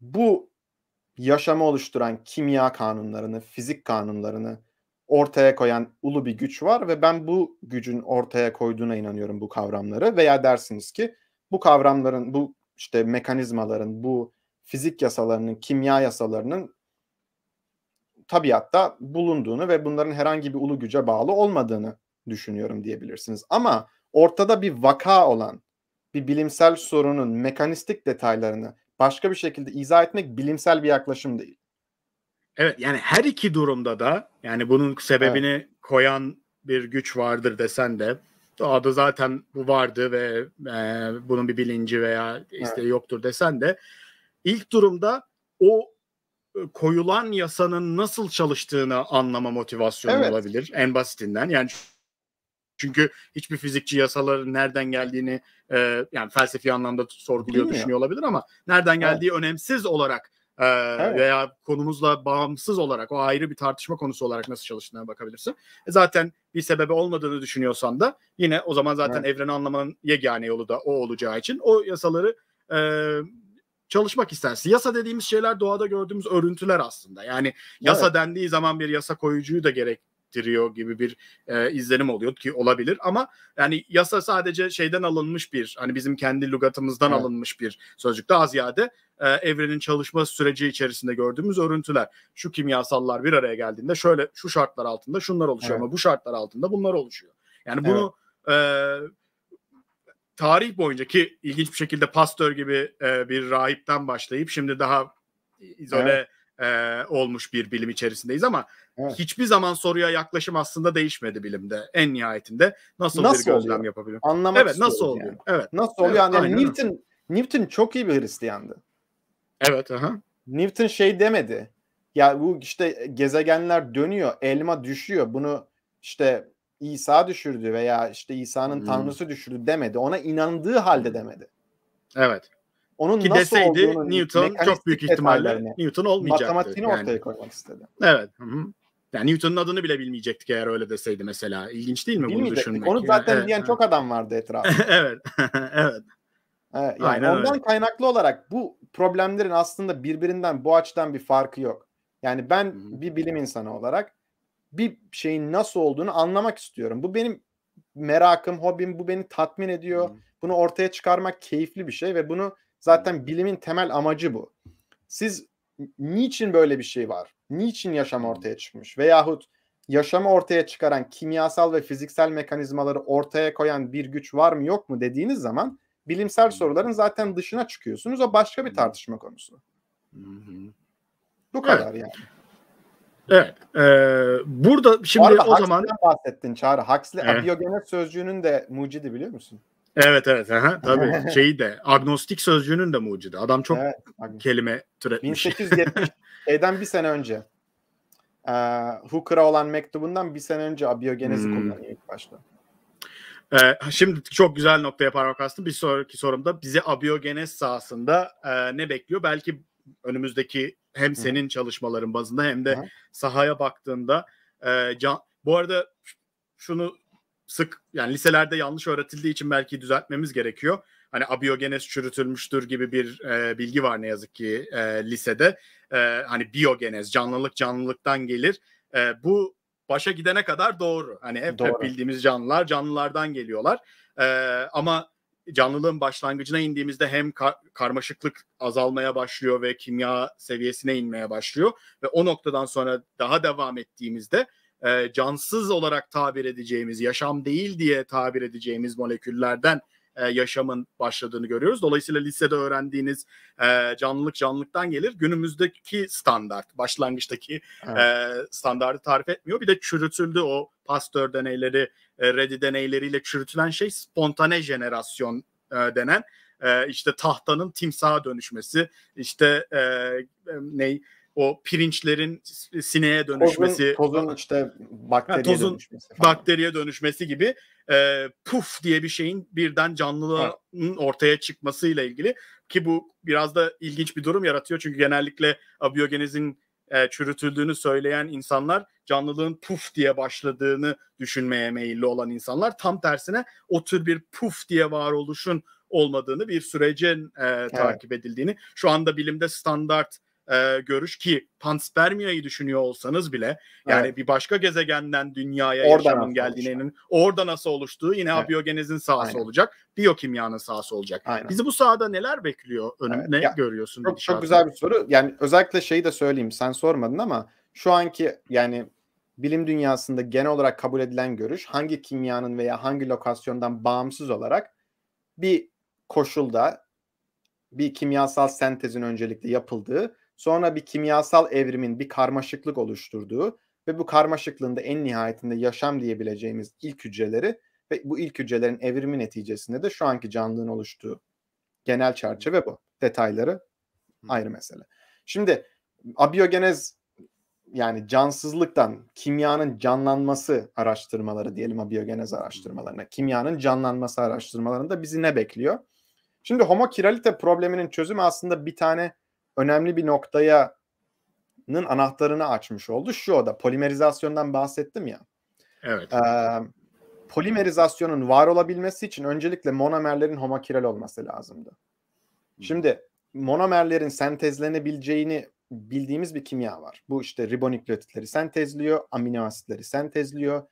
Bu yaşamı oluşturan kimya kanunlarını, fizik kanunlarını ortaya koyan ulu bir güç var ve ben bu gücün ortaya koyduğuna inanıyorum bu kavramları veya dersiniz ki bu kavramların, bu işte mekanizmaların, bu fizik yasalarının, kimya yasalarının tabiatta bulunduğunu ve bunların herhangi bir ulu güce bağlı olmadığını düşünüyorum diyebilirsiniz. Ama ortada bir vaka olan bir bilimsel sorunun mekanistik detaylarını başka bir şekilde izah etmek bilimsel bir yaklaşım değil. Evet yani her iki durumda da yani bunun sebebini evet. koyan bir güç vardır desen de daha zaten bu vardı ve e, bunun bir bilinci veya isteği evet. yoktur desen de ilk durumda o e, koyulan yasanın nasıl çalıştığını anlama motivasyonu evet. olabilir en basitinden. Yani çünkü hiçbir fizikçi yasaların nereden geldiğini e, yani felsefi anlamda sorguluyor düşünüyor olabilir ama nereden geldiği evet. önemsiz olarak ee, evet. Veya konumuzla bağımsız olarak o ayrı bir tartışma konusu olarak nasıl çalıştığına bakabilirsin. E zaten bir sebebi olmadığını düşünüyorsan da yine o zaman zaten evet. evreni anlamanın yegane yolu da o olacağı için o yasaları e, çalışmak istersin. Yasa dediğimiz şeyler doğada gördüğümüz örüntüler aslında. Yani yasa evet. dendiği zaman bir yasa koyucuyu da gerek gerektiriyor gibi bir e, izlenim oluyor ki olabilir ama yani yasa sadece şeyden alınmış bir hani bizim kendi lugatımızdan evet. alınmış bir sözcük daha ziyade e, evrenin çalışma süreci içerisinde gördüğümüz örüntüler. Şu kimyasallar bir araya geldiğinde şöyle şu şartlar altında şunlar oluşuyor evet. ama bu şartlar altında bunlar oluşuyor. Yani bunu evet. e, tarih boyunca ki ilginç bir şekilde Pasteur gibi e, bir rahipten başlayıp şimdi daha izole evet. e, olmuş bir bilim içerisindeyiz ama Evet. Hiçbir zaman soruya yaklaşım aslında değişmedi bilimde en nihayetinde. Nasıl, nasıl bir gözlem oluyor? yapabilirim? Anlamak evet nasıl oluyor? Evet. Nasıl oluyor? Evet, yani Newton Newton çok iyi bir Hristiyandı. Evet, aha. Newton şey demedi. Ya bu işte gezegenler dönüyor, elma düşüyor. Bunu işte İsa düşürdü veya işte İsa'nın hmm. tanrısı düşürdü demedi. Ona inandığı halde hmm. demedi. Evet. Onun Ki nasıl deseydi Newton çok büyük ihtimalle Newton olmayacaktı. Matematiğini yani. ortaya koymak istedi. Evet. Hı-hı. Yani Newton'un adını bile bilmeyecektik eğer öyle deseydi mesela. İlginç değil mi bunu düşünmek? Onu zaten evet, diyen çok adam vardı etrafında. evet. evet. Evet, yani Aynen ondan öyle. kaynaklı olarak bu problemlerin aslında birbirinden bu açıdan bir farkı yok. Yani ben hı bir bilim insanı olarak bir şeyin nasıl olduğunu anlamak istiyorum. Bu benim merakım, hobim, bu beni tatmin ediyor. hı Bunu ortaya çıkarmak keyifli bir şey ve bunu zaten bilimin temel amacı bu. Siz niçin böyle bir şey var? niçin yaşam ortaya çıkmış veyahut yaşamı ortaya çıkaran kimyasal ve fiziksel mekanizmaları ortaya koyan bir güç var mı yok mu dediğiniz zaman bilimsel soruların zaten dışına çıkıyorsunuz. O başka bir tartışma konusu. Bu kadar evet. yani. Evet. E, burada şimdi o zaman bahsettin Çağrı. Huxley evet. abiyogenet sözcüğünün de mucidi biliyor musun? Evet evet aha, tabii şeyi de agnostik sözcüğünün de mucidi. Adam çok evet, kelime türetmiş. 1870 Şeyden bir sene önce. E, Hooker'a olan mektubundan bir sene önce abiyogenezi hmm. kullanıyor ilk başta. Ee, şimdi çok güzel noktaya parmak bastım. Bir sonraki sorumda bizi abiyogenez sahasında e, ne bekliyor? Belki önümüzdeki hem senin Hı. çalışmaların bazında hem de Hı. sahaya baktığında e, can, bu arada şunu sık yani liselerde yanlış öğretildiği için belki düzeltmemiz gerekiyor hani abiyogenes çürütülmüştür gibi bir e, bilgi var ne yazık ki e, lisede. E, hani biyogenes canlılık canlılıktan gelir. E, bu başa gidene kadar doğru. Hani hep, doğru. hep bildiğimiz canlılar canlılardan geliyorlar. E, ama canlılığın başlangıcına indiğimizde hem kar- karmaşıklık azalmaya başlıyor ve kimya seviyesine inmeye başlıyor ve o noktadan sonra daha devam ettiğimizde e, cansız olarak tabir edeceğimiz, yaşam değil diye tabir edeceğimiz moleküllerden e, yaşamın başladığını görüyoruz. Dolayısıyla lisede öğrendiğiniz e, canlılık canlılıktan gelir. Günümüzdeki standart, başlangıçtaki e, evet. standartı tarif etmiyor. Bir de çürütüldü o Pasteur deneyleri, Redi deneyleriyle çürütülen şey spontane jenerasyon denen işte tahtanın timsaha dönüşmesi, işte e, o pirinçlerin sineğe dönüşmesi, tozun, tozun işte bakteriye ha, tozun dönüşmesi, falan. bakteriye dönüşmesi gibi e, puf diye bir şeyin birden canlılığın ortaya çıkmasıyla ilgili ki bu biraz da ilginç bir durum yaratıyor çünkü genellikle abiyogenezin e, çürütüldüğünü söyleyen insanlar canlılığın puf diye başladığını düşünmeye meyilli olan insanlar tam tersine o tür bir puf diye varoluşun olmadığını bir sürecin e, evet. takip edildiğini şu anda bilimde standart e, görüş ki panspermiyayı düşünüyor olsanız bile yani evet. bir başka gezegenden dünyaya Orada yaşamın geldiğinin orada nasıl oluştuğu yine evet. abiyogenezin sahası Aynen. olacak. Biyokimyanın sahası olacak. Aynen. Bizi bu sahada neler bekliyor? Önüm, evet. Ne ya, görüyorsun? Çok, çok güzel bir soru. Yani özellikle şeyi de söyleyeyim. Sen sormadın ama şu anki yani bilim dünyasında genel olarak kabul edilen görüş hangi kimyanın veya hangi lokasyondan bağımsız olarak bir koşulda bir kimyasal sentezin öncelikle yapıldığı Sonra bir kimyasal evrimin bir karmaşıklık oluşturduğu ve bu karmaşıklığında en nihayetinde yaşam diyebileceğimiz ilk hücreleri ve bu ilk hücrelerin evrimi neticesinde de şu anki canlılığın oluştuğu genel çerçeve bu. Detayları ayrı mesele. Şimdi abiyogenez yani cansızlıktan kimyanın canlanması araştırmaları diyelim abiyogenez araştırmalarına. Kimyanın canlanması araştırmalarında bizi ne bekliyor? Şimdi homo kiralite probleminin çözümü aslında bir tane önemli bir noktaya anahtarını açmış oldu. Şu o polimerizasyondan bahsettim ya. Evet. E, polimerizasyonun var olabilmesi için öncelikle monomerlerin homokiral olması lazımdı. Şimdi monomerlerin sentezlenebileceğini bildiğimiz bir kimya var. Bu işte ribonükleotitleri sentezliyor, amino asitleri sentezliyor,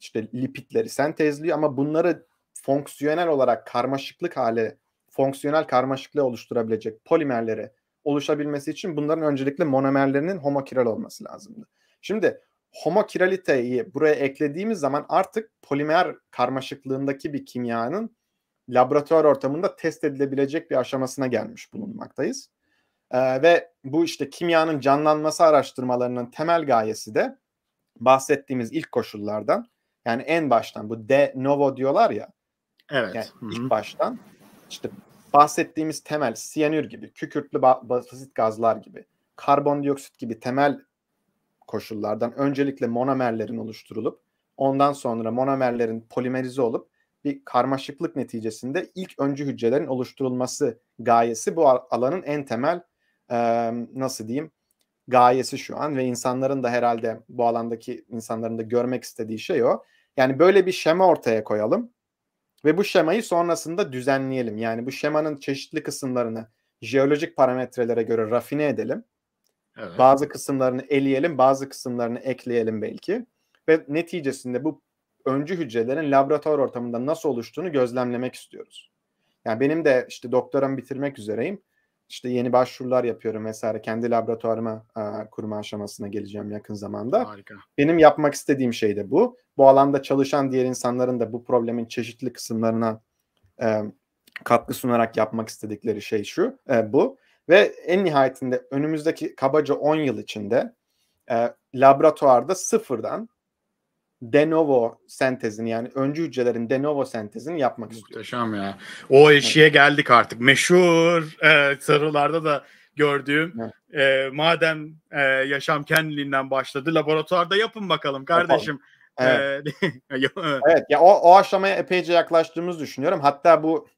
işte lipitleri sentezliyor ama bunları fonksiyonel olarak karmaşıklık hale, fonksiyonel karmaşıklığı oluşturabilecek polimerleri oluşabilmesi için bunların öncelikle monomerlerinin homokiral olması lazımdı. Şimdi homokiraliteyi buraya eklediğimiz zaman artık polimer karmaşıklığındaki bir kimyanın laboratuvar ortamında test edilebilecek bir aşamasına gelmiş bulunmaktayız. Ee, ve bu işte kimyanın canlanması araştırmalarının temel gayesi de bahsettiğimiz ilk koşullardan yani en baştan bu de novo diyorlar ya. Evet. Yani ilk baştan işte bahsettiğimiz temel siyanür gibi, kükürtlü basit gazlar gibi, karbondioksit gibi temel koşullardan öncelikle monomerlerin oluşturulup ondan sonra monomerlerin polimerize olup bir karmaşıklık neticesinde ilk öncü hücrelerin oluşturulması gayesi bu alanın en temel e, nasıl diyeyim gayesi şu an ve insanların da herhalde bu alandaki insanların da görmek istediği şey o. Yani böyle bir şema ortaya koyalım. Ve bu şemayı sonrasında düzenleyelim. Yani bu şemanın çeşitli kısımlarını jeolojik parametrelere göre rafine edelim. Evet. Bazı kısımlarını eleyelim, bazı kısımlarını ekleyelim belki. Ve neticesinde bu öncü hücrelerin laboratuvar ortamında nasıl oluştuğunu gözlemlemek istiyoruz. Yani benim de işte doktoram bitirmek üzereyim işte yeni başvurular yapıyorum vesaire. Kendi laboratuvarıma e, kurma aşamasına geleceğim yakın zamanda. Harika. Benim yapmak istediğim şey de bu. Bu alanda çalışan diğer insanların da bu problemin çeşitli kısımlarına e, katkı sunarak yapmak istedikleri şey şu, e, bu. Ve en nihayetinde önümüzdeki kabaca 10 yıl içinde e, laboratuvarda sıfırdan de novo sentezini yani öncü hücrelerin de novo sentezini yapmak istiyor. Muhteşem ya. O eşiğe evet. geldik artık. Meşhur e, sarılarda da gördüğüm evet. e, madem e, yaşam kendiliğinden başladı laboratuvarda yapın bakalım kardeşim. E, evet. E, evet ya o, o aşamaya epeyce yaklaştığımız düşünüyorum. Hatta bu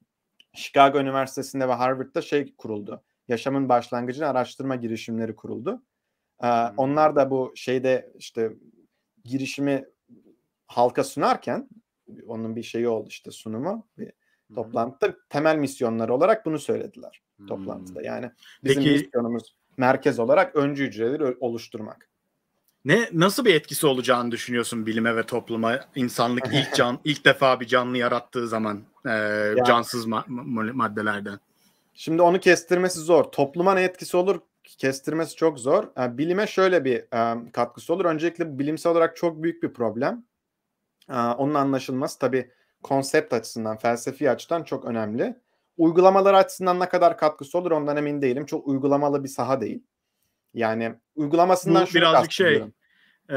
Chicago Üniversitesi'nde ve Harvard'da şey kuruldu. Yaşamın başlangıcını araştırma girişimleri kuruldu. Ee, Onlar da bu şeyde işte girişimi halka sunarken onun bir şeyi oldu işte sunumu bir Hı-hı. toplantıda temel misyonları olarak bunu söylediler toplantıda. Yani bizim Peki, misyonumuz merkez olarak öncü hücreleri oluşturmak. Ne nasıl bir etkisi olacağını düşünüyorsun bilime ve topluma insanlık ilk can ilk defa bir canlı yarattığı zaman e, yani, cansız ma- ma- maddelerden. Şimdi onu kestirmesi zor. Topluma ne etkisi olur kestirmesi çok zor. Yani bilime şöyle bir e, katkısı olur. Öncelikle bilimsel olarak çok büyük bir problem onun anlaşılması tabi konsept açısından, felsefi açıdan çok önemli. Uygulamalar açısından ne kadar katkısı olur ondan emin değilim. Çok uygulamalı bir saha değil. Yani uygulamasından Bu birazcık şey e,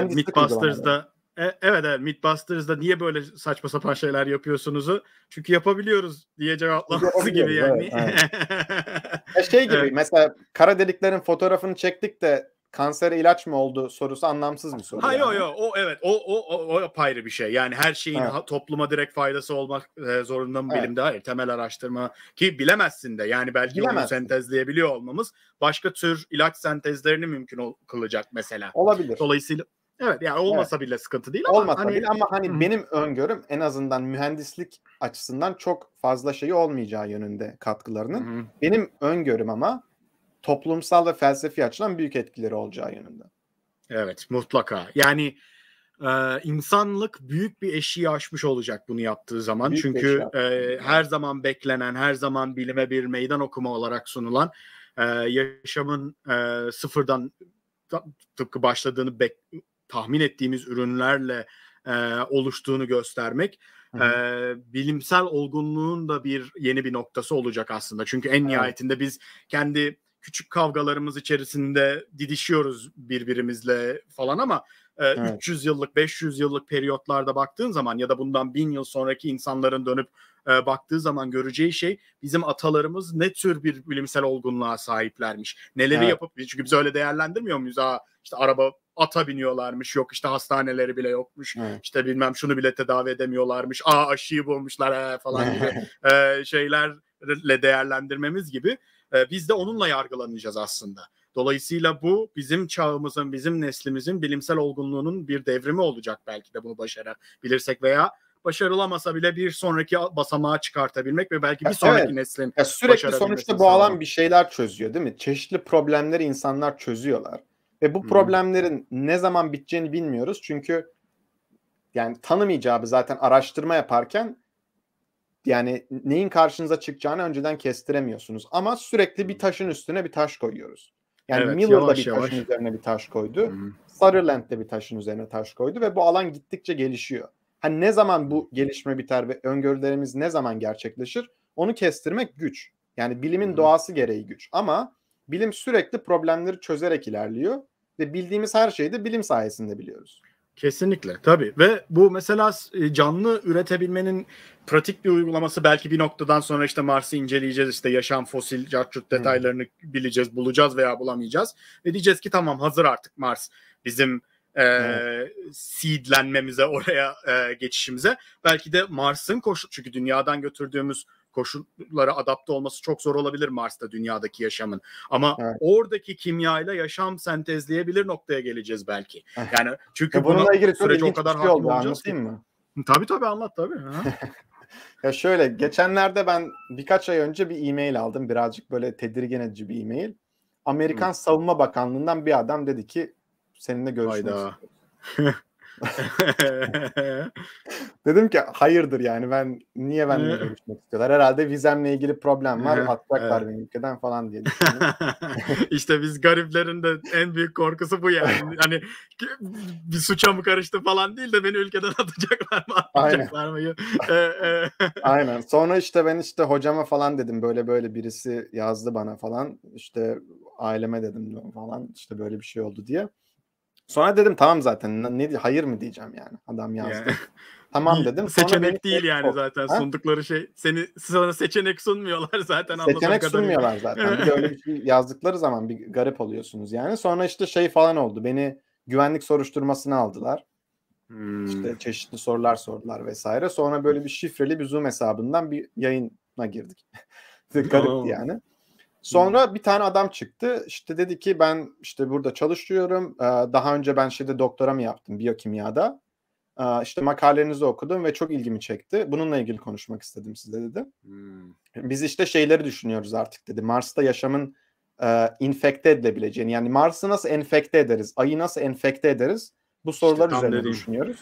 Mythbusters'da e, evet evet Mythbusters'da niye böyle saçma sapan şeyler yapıyorsunuzu? Çünkü yapabiliyoruz diye cevaplaması gibi yani. Evet, evet. şey gibi evet. mesela kara deliklerin fotoğrafını çektik de kansere ilaç mı oldu sorusu anlamsız bir soru. Ha yani. yok yok o evet o o o, o ayrı bir şey. Yani her şeyin evet. topluma direkt faydası olmak e, zorunda mı evet. bilimde? Hayır temel araştırma ki bilemezsin de yani belki bilemezsin. onu sentezleyebiliyor olmamız başka tür ilaç sentezlerini mümkün ol- kılacak mesela. Olabilir. Dolayısıyla Evet yani olmasa evet. bile sıkıntı değil ama olmasa hani... bile ama hani hı benim öngörüm en azından mühendislik açısından çok fazla şeyi olmayacağı yönünde katkılarının. hı Benim öngörüm ama toplumsal ve felsefi açıdan büyük etkileri olacağı yönünde. Evet mutlaka. Yani e, insanlık büyük bir eşiği aşmış olacak bunu yaptığı zaman. Büyük Çünkü e, her zaman beklenen, her zaman bilime bir meydan okuma olarak sunulan e, yaşamın e, sıfırdan tıpkı başladığını bek- tahmin ettiğimiz ürünlerle e, oluştuğunu göstermek e, bilimsel olgunluğun da bir yeni bir noktası olacak aslında. Çünkü en nihayetinde biz kendi küçük kavgalarımız içerisinde didişiyoruz birbirimizle falan ama e, evet. 300 yıllık 500 yıllık periyotlarda baktığın zaman ya da bundan 1000 yıl sonraki insanların dönüp e, baktığı zaman göreceği şey bizim atalarımız ne tür bir bilimsel olgunluğa sahiplermiş. Neleri evet. yapıp çünkü biz öyle değerlendirmiyor muyuz? Ha işte araba ata biniyorlarmış yok işte hastaneleri bile yokmuş evet. işte bilmem şunu bile tedavi edemiyorlarmış aa aşıyı bulmuşlar he, ee, falan gibi e, şeylerle değerlendirmemiz gibi ee, biz de onunla yargılanacağız aslında. Dolayısıyla bu bizim çağımızın, bizim neslimizin bilimsel olgunluğunun bir devrimi olacak belki de bunu başarabilirsek veya başarılamasa bile bir sonraki basamağa çıkartabilmek ve belki bir sonraki evet. neslin ya sürekli sonuçta bu alan bir şeyler çözüyor değil mi? Çeşitli problemleri insanlar çözüyorlar. Ve bu hmm. problemlerin ne zaman biteceğini bilmiyoruz. Çünkü yani tanım icabı zaten araştırma yaparken yani neyin karşınıza çıkacağını önceden kestiremiyorsunuz. Ama sürekli bir taşın üstüne bir taş koyuyoruz. Yani evet, Miller'da yavaş, bir yavaş. taşın üzerine bir taş koydu. Hmm. Sutherland'de bir taşın üzerine taş koydu ve bu alan gittikçe gelişiyor. Hani ne zaman bu gelişme biter ve öngörülerimiz ne zaman gerçekleşir? Onu kestirmek güç. Yani bilimin hmm. doğası gereği güç. Ama bilim sürekli problemleri çözerek ilerliyor ve bildiğimiz her şeyi de bilim sayesinde biliyoruz. Kesinlikle tabii ve bu mesela e, canlı üretebilmenin pratik bir uygulaması belki bir noktadan sonra işte Mars'ı inceleyeceğiz işte yaşam fosil cartçut detaylarını hmm. bileceğiz bulacağız veya bulamayacağız ve diyeceğiz ki tamam hazır artık Mars bizim e, evet. seedlenmemize oraya e, geçişimize belki de Mars'ın koşu çünkü dünyadan götürdüğümüz koşullara adapte olması çok zor olabilir Mars'ta dünyadaki yaşamın. Ama evet. oradaki kimyayla yaşam sentezleyebilir noktaya geleceğiz belki. Yani çünkü ya bununla buna, ilgili sürece o kadar şey hakim oldu, olacağız ki. Mı? Tabii tabii anlat tabii. ya şöyle geçenlerde ben birkaç ay önce bir e-mail aldım. Birazcık böyle tedirgin edici bir e-mail. Amerikan Hı. Savunma Bakanlığı'ndan bir adam dedi ki seninle görüşmek Dedim ki hayırdır yani ben niye benimle görüşmek istiyorlar? Herhalde vizemle ilgili problem var. Atacaklar beni ülkeden falan diye düşündüm. işte biz gariplerin de en büyük korkusu bu yani. Hani bir suça mı karıştı falan değil de beni ülkeden atacaklar mı? Atacaklar Aynen. mı? E, e. Aynen. Sonra işte ben işte hocama falan dedim böyle böyle birisi yazdı bana falan. İşte aileme dedim falan işte böyle bir şey oldu diye. Sonra dedim tamam zaten ne hayır mı diyeceğim yani adam yazdı. Tamam dedim. Sonra seçenek değil şey yani o. zaten ha? sundukları şey. Seni sana seçenek sunmuyorlar zaten. Seçenek sunmuyorlar zaten. bir de öyle bir şey yazdıkları zaman bir garip oluyorsunuz yani. Sonra işte şey falan oldu. Beni güvenlik soruşturmasına aldılar. Hmm. İşte çeşitli sorular sordular vesaire. Sonra böyle bir şifreli bir Zoom hesabından bir yayına girdik. Garipti yani. Sonra hmm. bir tane adam çıktı. İşte dedi ki ben işte burada çalışıyorum. Daha önce ben şeyde doktora mı yaptım biyokimyada. İşte makalelerinizi okudum ve çok ilgimi çekti. Bununla ilgili konuşmak istedim size dedi. Hmm. Biz işte şeyleri düşünüyoruz artık dedi. Mars'ta yaşamın infekte edilebileceğini yani Mars'ı nasıl enfekte ederiz? Ayı nasıl enfekte ederiz? Bu sorular işte üzerine dediğim. düşünüyoruz.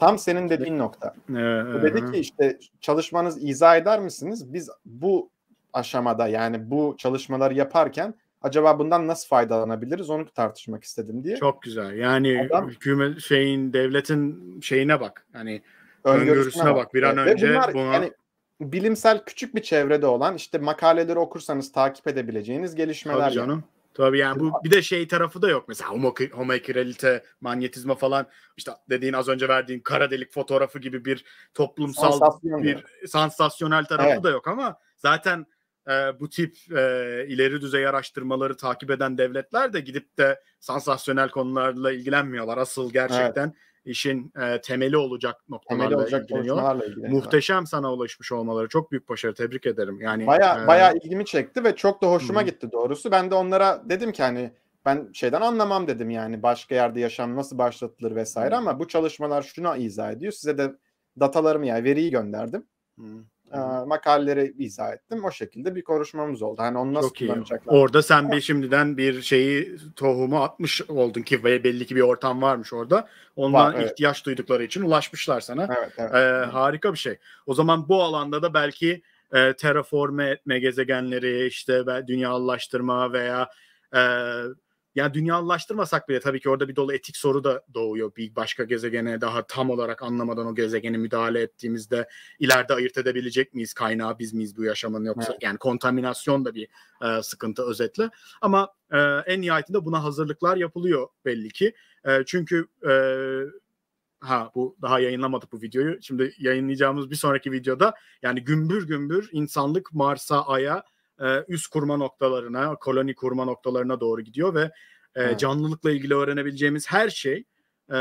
Tam senin dediğin nokta. Ee, dedi ki işte çalışmanız izah eder misiniz? Biz bu aşamada yani bu çalışmaları yaparken acaba bundan nasıl faydalanabiliriz onu tartışmak istedim diye. Çok güzel. Yani Adam, hükümet şeyin devletin şeyine bak. Hani öngörüsüne, bak. Bir an evet. önce Ve bunlar, buna yani, bilimsel küçük bir çevrede olan işte makaleleri okursanız takip edebileceğiniz gelişmeler. Tabii canım. Yani. Tabii yani bu bir de şey tarafı da yok. Mesela homokiralite, manyetizma falan işte dediğin az önce verdiğin kara delik fotoğrafı gibi bir toplumsal Sansasyon bir sansasyonel tarafı evet. da yok ama zaten e, bu tip e, ileri düzey araştırmaları takip eden devletler de gidip de sansasyonel konularla ilgilenmiyorlar. Asıl gerçekten evet. işin e, temeli olacak noktalarla olacak ilgileniyorlar. ilgileniyorlar. Muhteşem sana ulaşmış olmaları. Çok büyük başarı. Tebrik ederim. Yani Baya e, bayağı ilgimi çekti ve çok da hoşuma hı. gitti doğrusu. Ben de onlara dedim ki hani ben şeyden anlamam dedim yani başka yerde yaşam nasıl başlatılır vesaire hı. ama bu çalışmalar şuna izah ediyor. Size de datalarımı yani veriyi gönderdim. Hı. Makalleri makaleleri izah ettim. O şekilde bir konuşmamız oldu. Hani onu nasıl Çok kullanacaklar? Orada sen bir şimdiden bir şeyi tohumu atmış oldun ki ve belli ki bir ortam varmış orada. Ondan Var, evet. ihtiyaç duydukları için ulaşmışlar sana. Evet, evet. E, ee, harika bir şey. O zaman bu alanda da belki e, terraforme etme gezegenleri işte ve dünyalaştırma veya e, yani dünyalılaştırmasak bile tabii ki orada bir dolu etik soru da doğuyor. Bir başka gezegene daha tam olarak anlamadan o gezegeni müdahale ettiğimizde ileride ayırt edebilecek miyiz? Kaynağı biz miyiz bu yaşamın yoksa evet. yani kontaminasyon da bir e, sıkıntı özetle. Ama e, en nihayetinde buna hazırlıklar yapılıyor belli ki. E, çünkü e, ha bu daha yayınlamadık bu videoyu. Şimdi yayınlayacağımız bir sonraki videoda yani gümbür gümbür insanlık Mars'a, Ay'a e, üst kurma noktalarına, koloni kurma noktalarına doğru gidiyor ve e, canlılıkla ilgili öğrenebileceğimiz her şey e,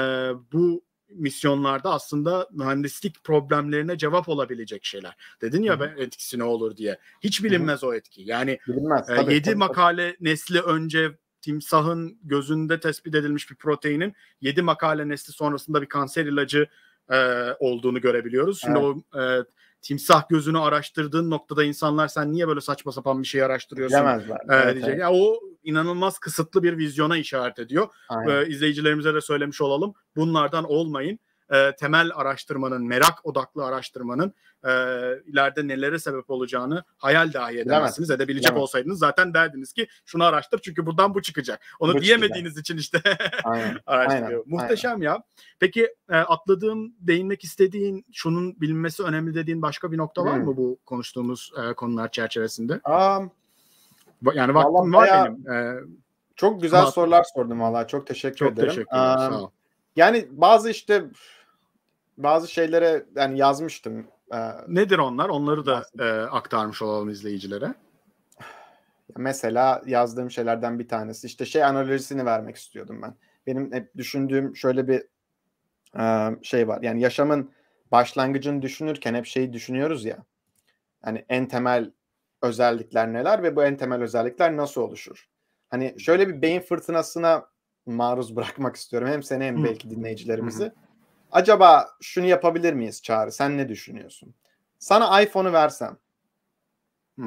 bu misyonlarda aslında mühendislik problemlerine cevap olabilecek şeyler. Dedin ya ben etkisi ne olur diye. Hiç bilinmez Hı. o etki. Yani bilinmez, e, tabii, 7 tabii, makale tabii. nesli önce timsahın gözünde tespit edilmiş bir proteinin 7 makale nesli sonrasında bir kanser ilacı e, olduğunu görebiliyoruz. Şimdi evet. o e, timsah gözünü araştırdığın noktada insanlar sen niye böyle saçma sapan bir şey araştırıyorsun? Bilemezler. Ee, evet, diyecek. Evet. Yani o inanılmaz kısıtlı bir vizyona işaret ediyor. Aynen. Ee, izleyicilerimize de söylemiş olalım. Bunlardan olmayın. Ee, temel araştırmanın, merak odaklı araştırmanın e, ileride nelere sebep olacağını hayal dahi edemezsiniz. Evet. Edebilecek evet. olsaydınız zaten derdiniz ki şunu araştır çünkü buradan bu çıkacak. Onu bu diyemediğiniz çıkacak. için işte araştırıyor. Aynen. Muhteşem Aynen. ya. Peki e, atladığım, değinmek istediğin, şunun bilinmesi önemli dediğin başka bir nokta hmm. var mı bu konuştuğumuz e, konular çerçevesinde? Um, yani vaktim var bayağı... benim. E, çok güzel Ama, sorular sordum valla. Çok teşekkür çok ederim. Çok teşekkür ederim. Um, yani bazı işte bazı şeylere yani yazmıştım ee, Nedir onlar? Onları da e, aktarmış olalım izleyicilere. Mesela yazdığım şeylerden bir tanesi işte şey analojisini vermek istiyordum ben. Benim hep düşündüğüm şöyle bir e, şey var. Yani yaşamın başlangıcını düşünürken hep şeyi düşünüyoruz ya. Yani en temel özellikler neler ve bu en temel özellikler nasıl oluşur? Hani şöyle bir beyin fırtınasına maruz bırakmak istiyorum. Hem seni hem belki dinleyicilerimizi. Acaba şunu yapabilir miyiz Çağrı? Sen ne düşünüyorsun? Sana iPhone'u versem. Hı.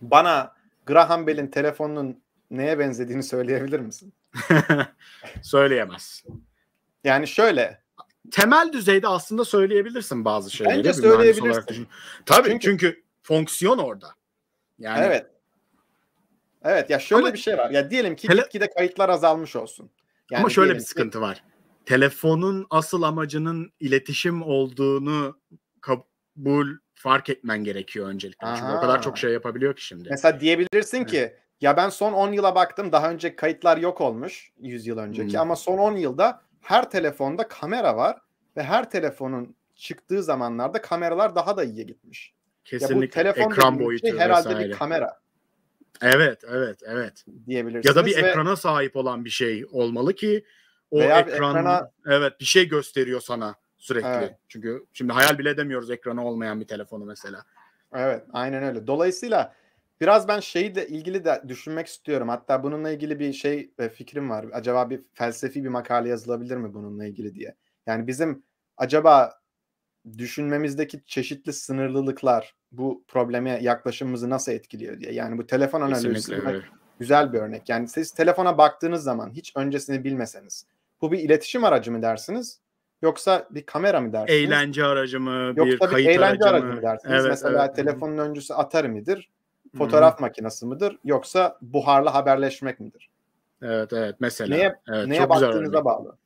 Bana Graham Bell'in telefonunun neye benzediğini söyleyebilir misin? Söyleyemez. Yani şöyle. Temel düzeyde aslında söyleyebilirsin bazı şeyleri. Bence söyleyebilirsin. Tabii çünkü, çünkü fonksiyon orada. Yani Evet. Evet ya şöyle Ama, bir şey var. Ya diyelim ki hele, gitgide kayıtlar azalmış olsun. Yani ama şöyle bir sıkıntı ki, var telefonun asıl amacının iletişim olduğunu kabul fark etmen gerekiyor öncelikle. Aha. Çünkü o kadar çok şey yapabiliyor ki şimdi. Mesela diyebilirsin ki ya ben son 10 yıla baktım daha önce kayıtlar yok olmuş 100 yıl önceki hmm. ama son 10 yılda her telefonda kamera var ve her telefonun çıktığı zamanlarda kameralar daha da iyiye gitmiş. Kesinlikle. Ya bu telefon ekran şey boyutu şey herhalde vesaire. bir kamera. Evet, evet, evet. Diyebilirsiniz. Ya da bir ve... ekrana sahip olan bir şey olmalı ki o Veya ekran ekrana... evet bir şey gösteriyor sana sürekli. Evet. Çünkü şimdi hayal bile edemiyoruz ekranı olmayan bir telefonu mesela. Evet, aynen öyle. Dolayısıyla biraz ben şeyi de ilgili de düşünmek istiyorum. Hatta bununla ilgili bir şey e, fikrim var. Acaba bir felsefi bir makale yazılabilir mi bununla ilgili diye. Yani bizim acaba düşünmemizdeki çeşitli sınırlılıklar bu probleme yaklaşımımızı nasıl etkiliyor diye. Yani bu telefon analizi güzel bir örnek. Yani siz telefona baktığınız zaman hiç öncesini bilmeseniz bu bir iletişim aracı mı dersiniz? Yoksa bir kamera mı dersiniz? Eğlence aracı mı? Yoksa bir, bir kayıt eğlence aracı mı, mı dersiniz? Evet, Mesela evet. telefonun öncüsü Atari midir? Fotoğraf hmm. makinesi midir? Yoksa buharla haberleşmek midir? Evet evet mesela. Neye, evet, neye baktığınıza bağlı.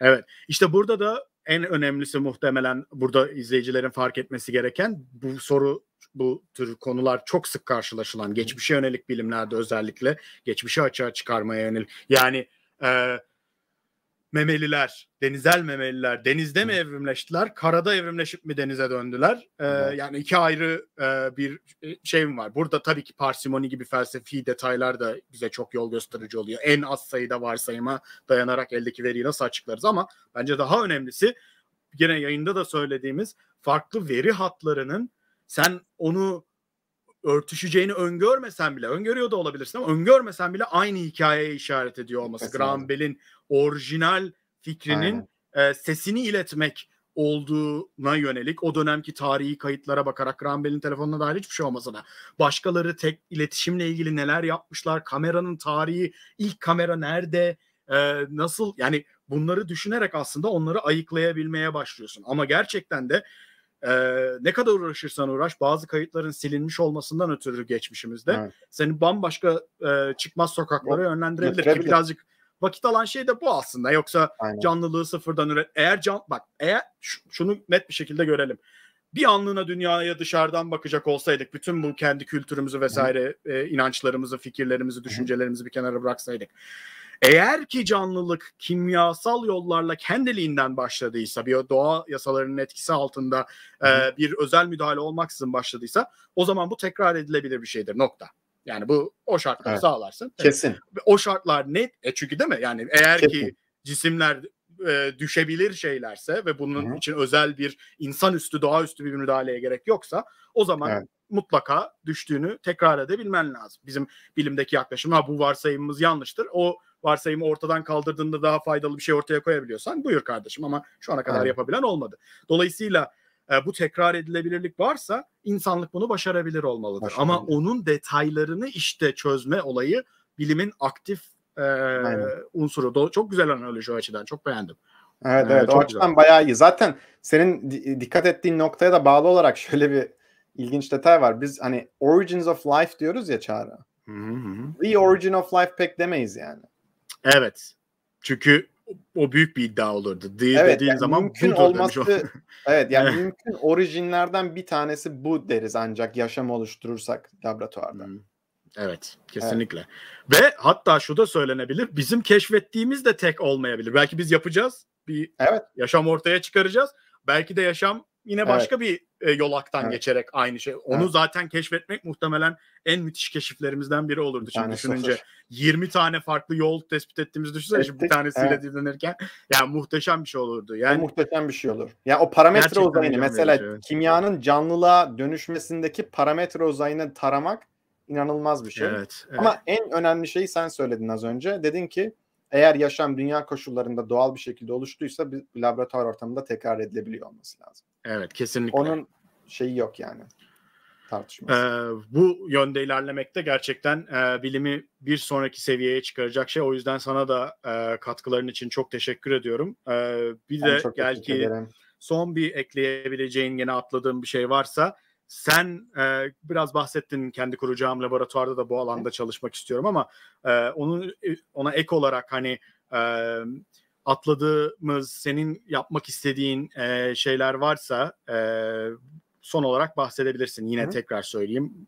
Evet işte burada da en önemlisi muhtemelen burada izleyicilerin fark etmesi gereken bu soru bu tür konular çok sık karşılaşılan geçmişe yönelik bilimlerde özellikle geçmişe açığa çıkarmaya yönelik yani e, memeliler, denizel memeliler denizde mi evrimleştiler, karada evrimleşip mi denize döndüler? Ee, yani iki ayrı e, bir e, şeyim var? Burada tabii ki parsimoni gibi felsefi detaylar da bize çok yol gösterici oluyor. En az sayıda varsayıma dayanarak eldeki veriyi nasıl açıklarız ama bence daha önemlisi yine yayında da söylediğimiz farklı veri hatlarının sen onu örtüşeceğini öngörmesen bile öngörüyor da olabilirsin ama öngörmesen bile aynı hikayeye işaret ediyor olması. Kesinlikle. Graham Bell'in orijinal fikrinin e, sesini iletmek olduğuna yönelik o dönemki tarihi kayıtlara bakarak Rambel'in telefonuna dair hiçbir şey olmasa da başkaları tek iletişimle ilgili neler yapmışlar kameranın tarihi ilk kamera nerede e, nasıl yani bunları düşünerek aslında onları ayıklayabilmeye başlıyorsun ama gerçekten de e, ne kadar uğraşırsan uğraş bazı kayıtların silinmiş olmasından ötürü geçmişimizde evet. seni bambaşka e, çıkmaz sokaklara yönlendirebilir ki birazcık vakit alan şey de bu aslında. Yoksa Aynen. canlılığı sıfırdan üret. Eğer can bak eğer şunu net bir şekilde görelim. Bir anlığına dünyaya dışarıdan bakacak olsaydık bütün bu kendi kültürümüzü vesaire e, inançlarımızı, fikirlerimizi, düşüncelerimizi bir kenara bıraksaydık. Eğer ki canlılık kimyasal yollarla kendiliğinden başladıysa, bir doğa yasalarının etkisi altında e, bir özel müdahale olmaksızın başladıysa o zaman bu tekrar edilebilir bir şeydir. Nokta. Yani bu o şartları evet. sağlarsın. Kesin. Evet. O şartlar net. E çünkü değil mi? Yani eğer Kesin. ki cisimler e, düşebilir şeylerse ve bunun Hı-hı. için özel bir insanüstü, doğaüstü bir müdahaleye gerek yoksa o zaman evet. mutlaka düştüğünü tekrar edebilmen lazım. Bizim bilimdeki yaklaşım ha bu varsayımımız yanlıştır. O varsayımı ortadan kaldırdığında daha faydalı bir şey ortaya koyabiliyorsan buyur kardeşim ama şu ana kadar evet. yapabilen olmadı. Dolayısıyla e, bu tekrar edilebilirlik varsa insanlık bunu başarabilir olmalıdır. Başarabilir. Ama onun detaylarını işte çözme olayı bilimin aktif e, unsuru. Do- çok güzel analoji o açıdan. Çok beğendim. Evet e, evet ee, o açıdan güzel. bayağı iyi. Zaten senin dikkat ettiğin noktaya da bağlı olarak şöyle bir ilginç detay var. Biz hani origins of life diyoruz ya Çağrı. Hı hı. The origin of life pek demeyiz yani. Evet. Çünkü o büyük bir iddia olurdu. Değil evet, dediğin yani zaman mümkün budur olması, demiş Evet yani mümkün orijinlerden bir tanesi bu deriz ancak yaşam oluşturursak laboratuvarda. Hmm. Evet kesinlikle. Evet. Ve hatta şu da söylenebilir. Bizim keşfettiğimiz de tek olmayabilir. Belki biz yapacağız. Bir evet. yaşam ortaya çıkaracağız. Belki de yaşam yine başka evet. bir e, yolaktan evet. geçerek aynı şey. Onu evet. zaten keşfetmek muhtemelen en müthiş keşiflerimizden biri olurdu bir şimdi düşününce. Sıfır. 20 tane farklı yol tespit ettiğimiz düşünsene şimdi bir tanesiyle evet. dinlenirken yani muhteşem bir şey olurdu. Yani o muhteşem bir şey olur. Ya yani o parametre uzayını mesela verici. kimyanın canlılığa dönüşmesindeki parametre uzayını taramak inanılmaz bir şey. Evet, evet. Ama en önemli şeyi sen söyledin az önce. Dedin ki eğer yaşam dünya koşullarında doğal bir şekilde oluştuysa bir laboratuvar ortamında tekrar edilebiliyor olması lazım. Evet kesinlikle. Onun şeyi yok yani tartışması. Ee, bu yönde ilerlemekte gerçekten e, bilimi bir sonraki seviyeye çıkaracak şey. O yüzden sana da e, katkıların için çok teşekkür ediyorum. E, bir ben de belki son bir ekleyebileceğin yine atladığım bir şey varsa sen e, biraz bahsettin kendi kuracağım laboratuvarda da bu alanda çalışmak istiyorum ama e, onun e, ona ek olarak hani e, atladığımız senin yapmak istediğin e, şeyler varsa e, son olarak bahsedebilirsin. Yine Hı. tekrar söyleyeyim.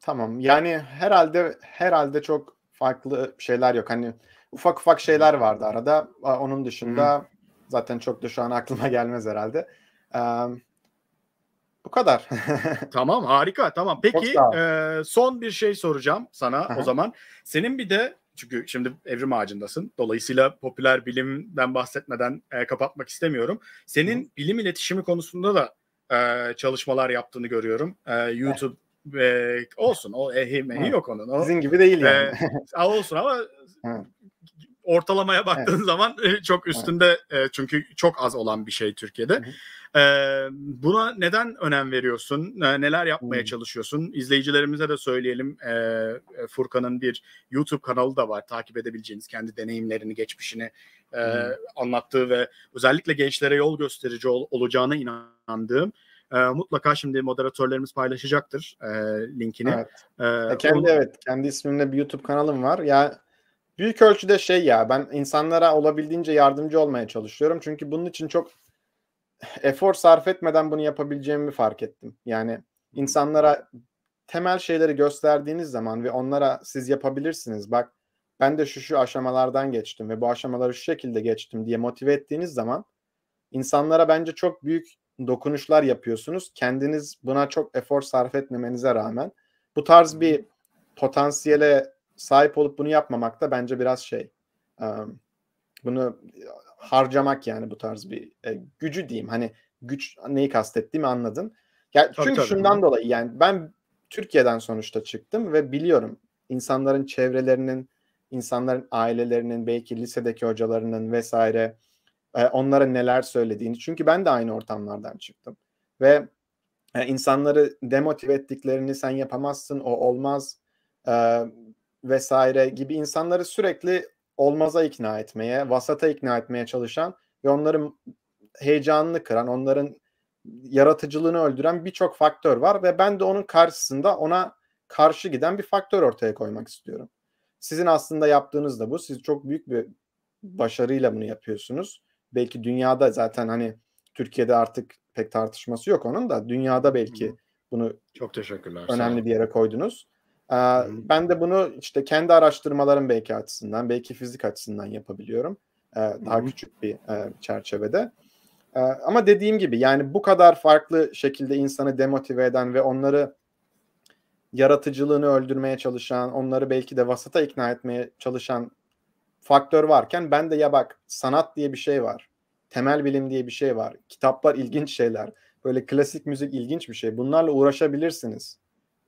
Tamam. Yani herhalde herhalde çok farklı şeyler yok. Hani ufak ufak şeyler vardı arada. Onun dışında Hı. zaten çok da şu an aklıma gelmez herhalde. Um, bu kadar. tamam harika tamam. Peki e, son bir şey soracağım sana Aha. o zaman. Senin bir de çünkü şimdi evrim ağacındasın. Dolayısıyla popüler bilimden bahsetmeden e, kapatmak istemiyorum. Senin Hı. bilim iletişimi konusunda da e, çalışmalar yaptığını görüyorum. E, YouTube e, olsun o ehi mehi yok onun. O, Sizin gibi değil yani. E, olsun ama Hı ortalamaya baktığın evet. zaman e, çok üstünde evet. çünkü çok az olan bir şey Türkiye'de. Hı hı. E, buna neden önem veriyorsun? E, neler yapmaya hı. Hmm. çalışıyorsun? İzleyicilerimize de söyleyelim. Furkan'ın bir YouTube kanalı da var. Takip edebileceğiniz kendi deneyimlerini, geçmişini hı. Hmm. anlattığı ve özellikle gençlere yol gösterici ol, olacağına inandığım mutlaka şimdi moderatörlerimiz paylaşacaktır linkini. Evet. E, kendi onu... evet kendi ismimle bir YouTube kanalım var. Ya büyük ölçüde şey ya ben insanlara olabildiğince yardımcı olmaya çalışıyorum. Çünkü bunun için çok efor sarf etmeden bunu yapabileceğimi fark ettim. Yani insanlara temel şeyleri gösterdiğiniz zaman ve onlara siz yapabilirsiniz. Bak ben de şu şu aşamalardan geçtim ve bu aşamaları şu şekilde geçtim diye motive ettiğiniz zaman insanlara bence çok büyük dokunuşlar yapıyorsunuz. Kendiniz buna çok efor sarf etmemenize rağmen bu tarz bir potansiyele sahip olup bunu yapmamak da bence biraz şey. bunu harcamak yani bu tarz bir e, gücü diyeyim. Hani güç neyi kastettiğimi anladın. Ya yani çünkü tabii, şundan dolayı yani ben Türkiye'den sonuçta çıktım ve biliyorum insanların çevrelerinin, insanların ailelerinin, belki lisedeki hocalarının vesaire e, onlara neler söylediğini. Çünkü ben de aynı ortamlardan çıktım ve e, insanları demotive ettiklerini sen yapamazsın, o olmaz vesaire gibi insanları sürekli olmaza ikna etmeye, vasata ikna etmeye çalışan ve onların heyecanını kıran, onların yaratıcılığını öldüren birçok faktör var ve ben de onun karşısında ona karşı giden bir faktör ortaya koymak istiyorum. Sizin aslında yaptığınız da bu. Siz çok büyük bir başarıyla bunu yapıyorsunuz. Belki dünyada zaten hani Türkiye'de artık pek tartışması yok onun da dünyada belki bunu çok teşekkürler. Önemli bir yere koydunuz. Ee, ben de bunu işte kendi araştırmalarım belki açısından, belki fizik açısından yapabiliyorum. E, daha küçük bir e, çerçevede. E, ama dediğim gibi yani bu kadar farklı şekilde insanı demotive eden ve onları yaratıcılığını öldürmeye çalışan, onları belki de vasata ikna etmeye çalışan faktör varken ben de ya bak sanat diye bir şey var. Temel bilim diye bir şey var. Kitaplar ilginç şeyler. Böyle klasik müzik ilginç bir şey. Bunlarla uğraşabilirsiniz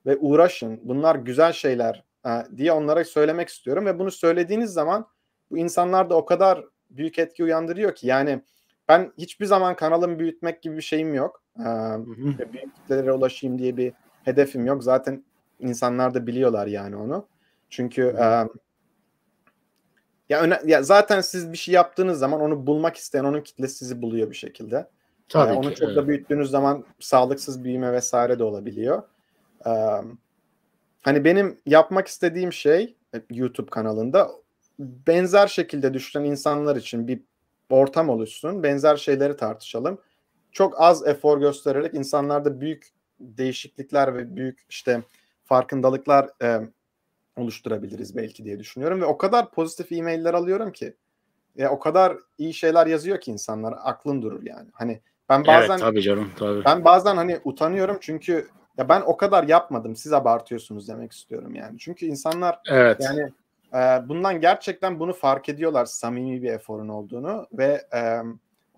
ve uğraşın. Bunlar güzel şeyler e, diye onlara söylemek istiyorum ve bunu söylediğiniz zaman bu insanlar da o kadar büyük etki uyandırıyor ki yani ben hiçbir zaman kanalımı büyütmek gibi bir şeyim yok. Ee, büyük kitlelere ulaşayım diye bir hedefim yok. Zaten insanlar da biliyorlar yani onu. Çünkü e, ya, öne, ya zaten siz bir şey yaptığınız zaman onu bulmak isteyen onun kitlesi sizi buluyor bir şekilde. Tabii ee, ki, onu çok evet. da büyüttüğünüz zaman sağlıksız büyüme vesaire de olabiliyor hani benim yapmak istediğim şey e, YouTube kanalında benzer şekilde düşünen insanlar için bir ortam oluşsun. Benzer şeyleri tartışalım. Çok az efor göstererek insanlarda büyük değişiklikler ve büyük işte farkındalıklar e, oluşturabiliriz belki diye düşünüyorum ve o kadar pozitif e-mailler alıyorum ki ya o kadar iyi şeyler yazıyor ki insanlar aklın durur yani. Hani ben bazen evet, tabii canım tabii. Ben bazen hani utanıyorum çünkü ya ben o kadar yapmadım. Siz abartıyorsunuz demek istiyorum yani. Çünkü insanlar evet. yani e, bundan gerçekten bunu fark ediyorlar samimi bir eforun olduğunu ve e,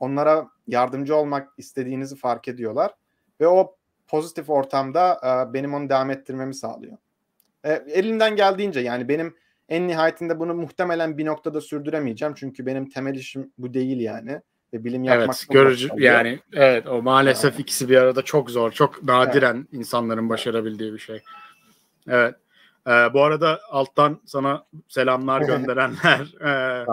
onlara yardımcı olmak istediğinizi fark ediyorlar ve o pozitif ortamda e, benim onu devam ettirmemi sağlıyor. E, elimden geldiğince yani benim en nihayetinde bunu muhtemelen bir noktada sürdüremeyeceğim çünkü benim temel işim bu değil yani ve bilim yapmak evet, görücü yani evet o maalesef yani. ikisi bir arada çok zor çok nadiren evet. insanların başarabildiği bir şey evet ee, bu arada alttan sana selamlar gönderenler e,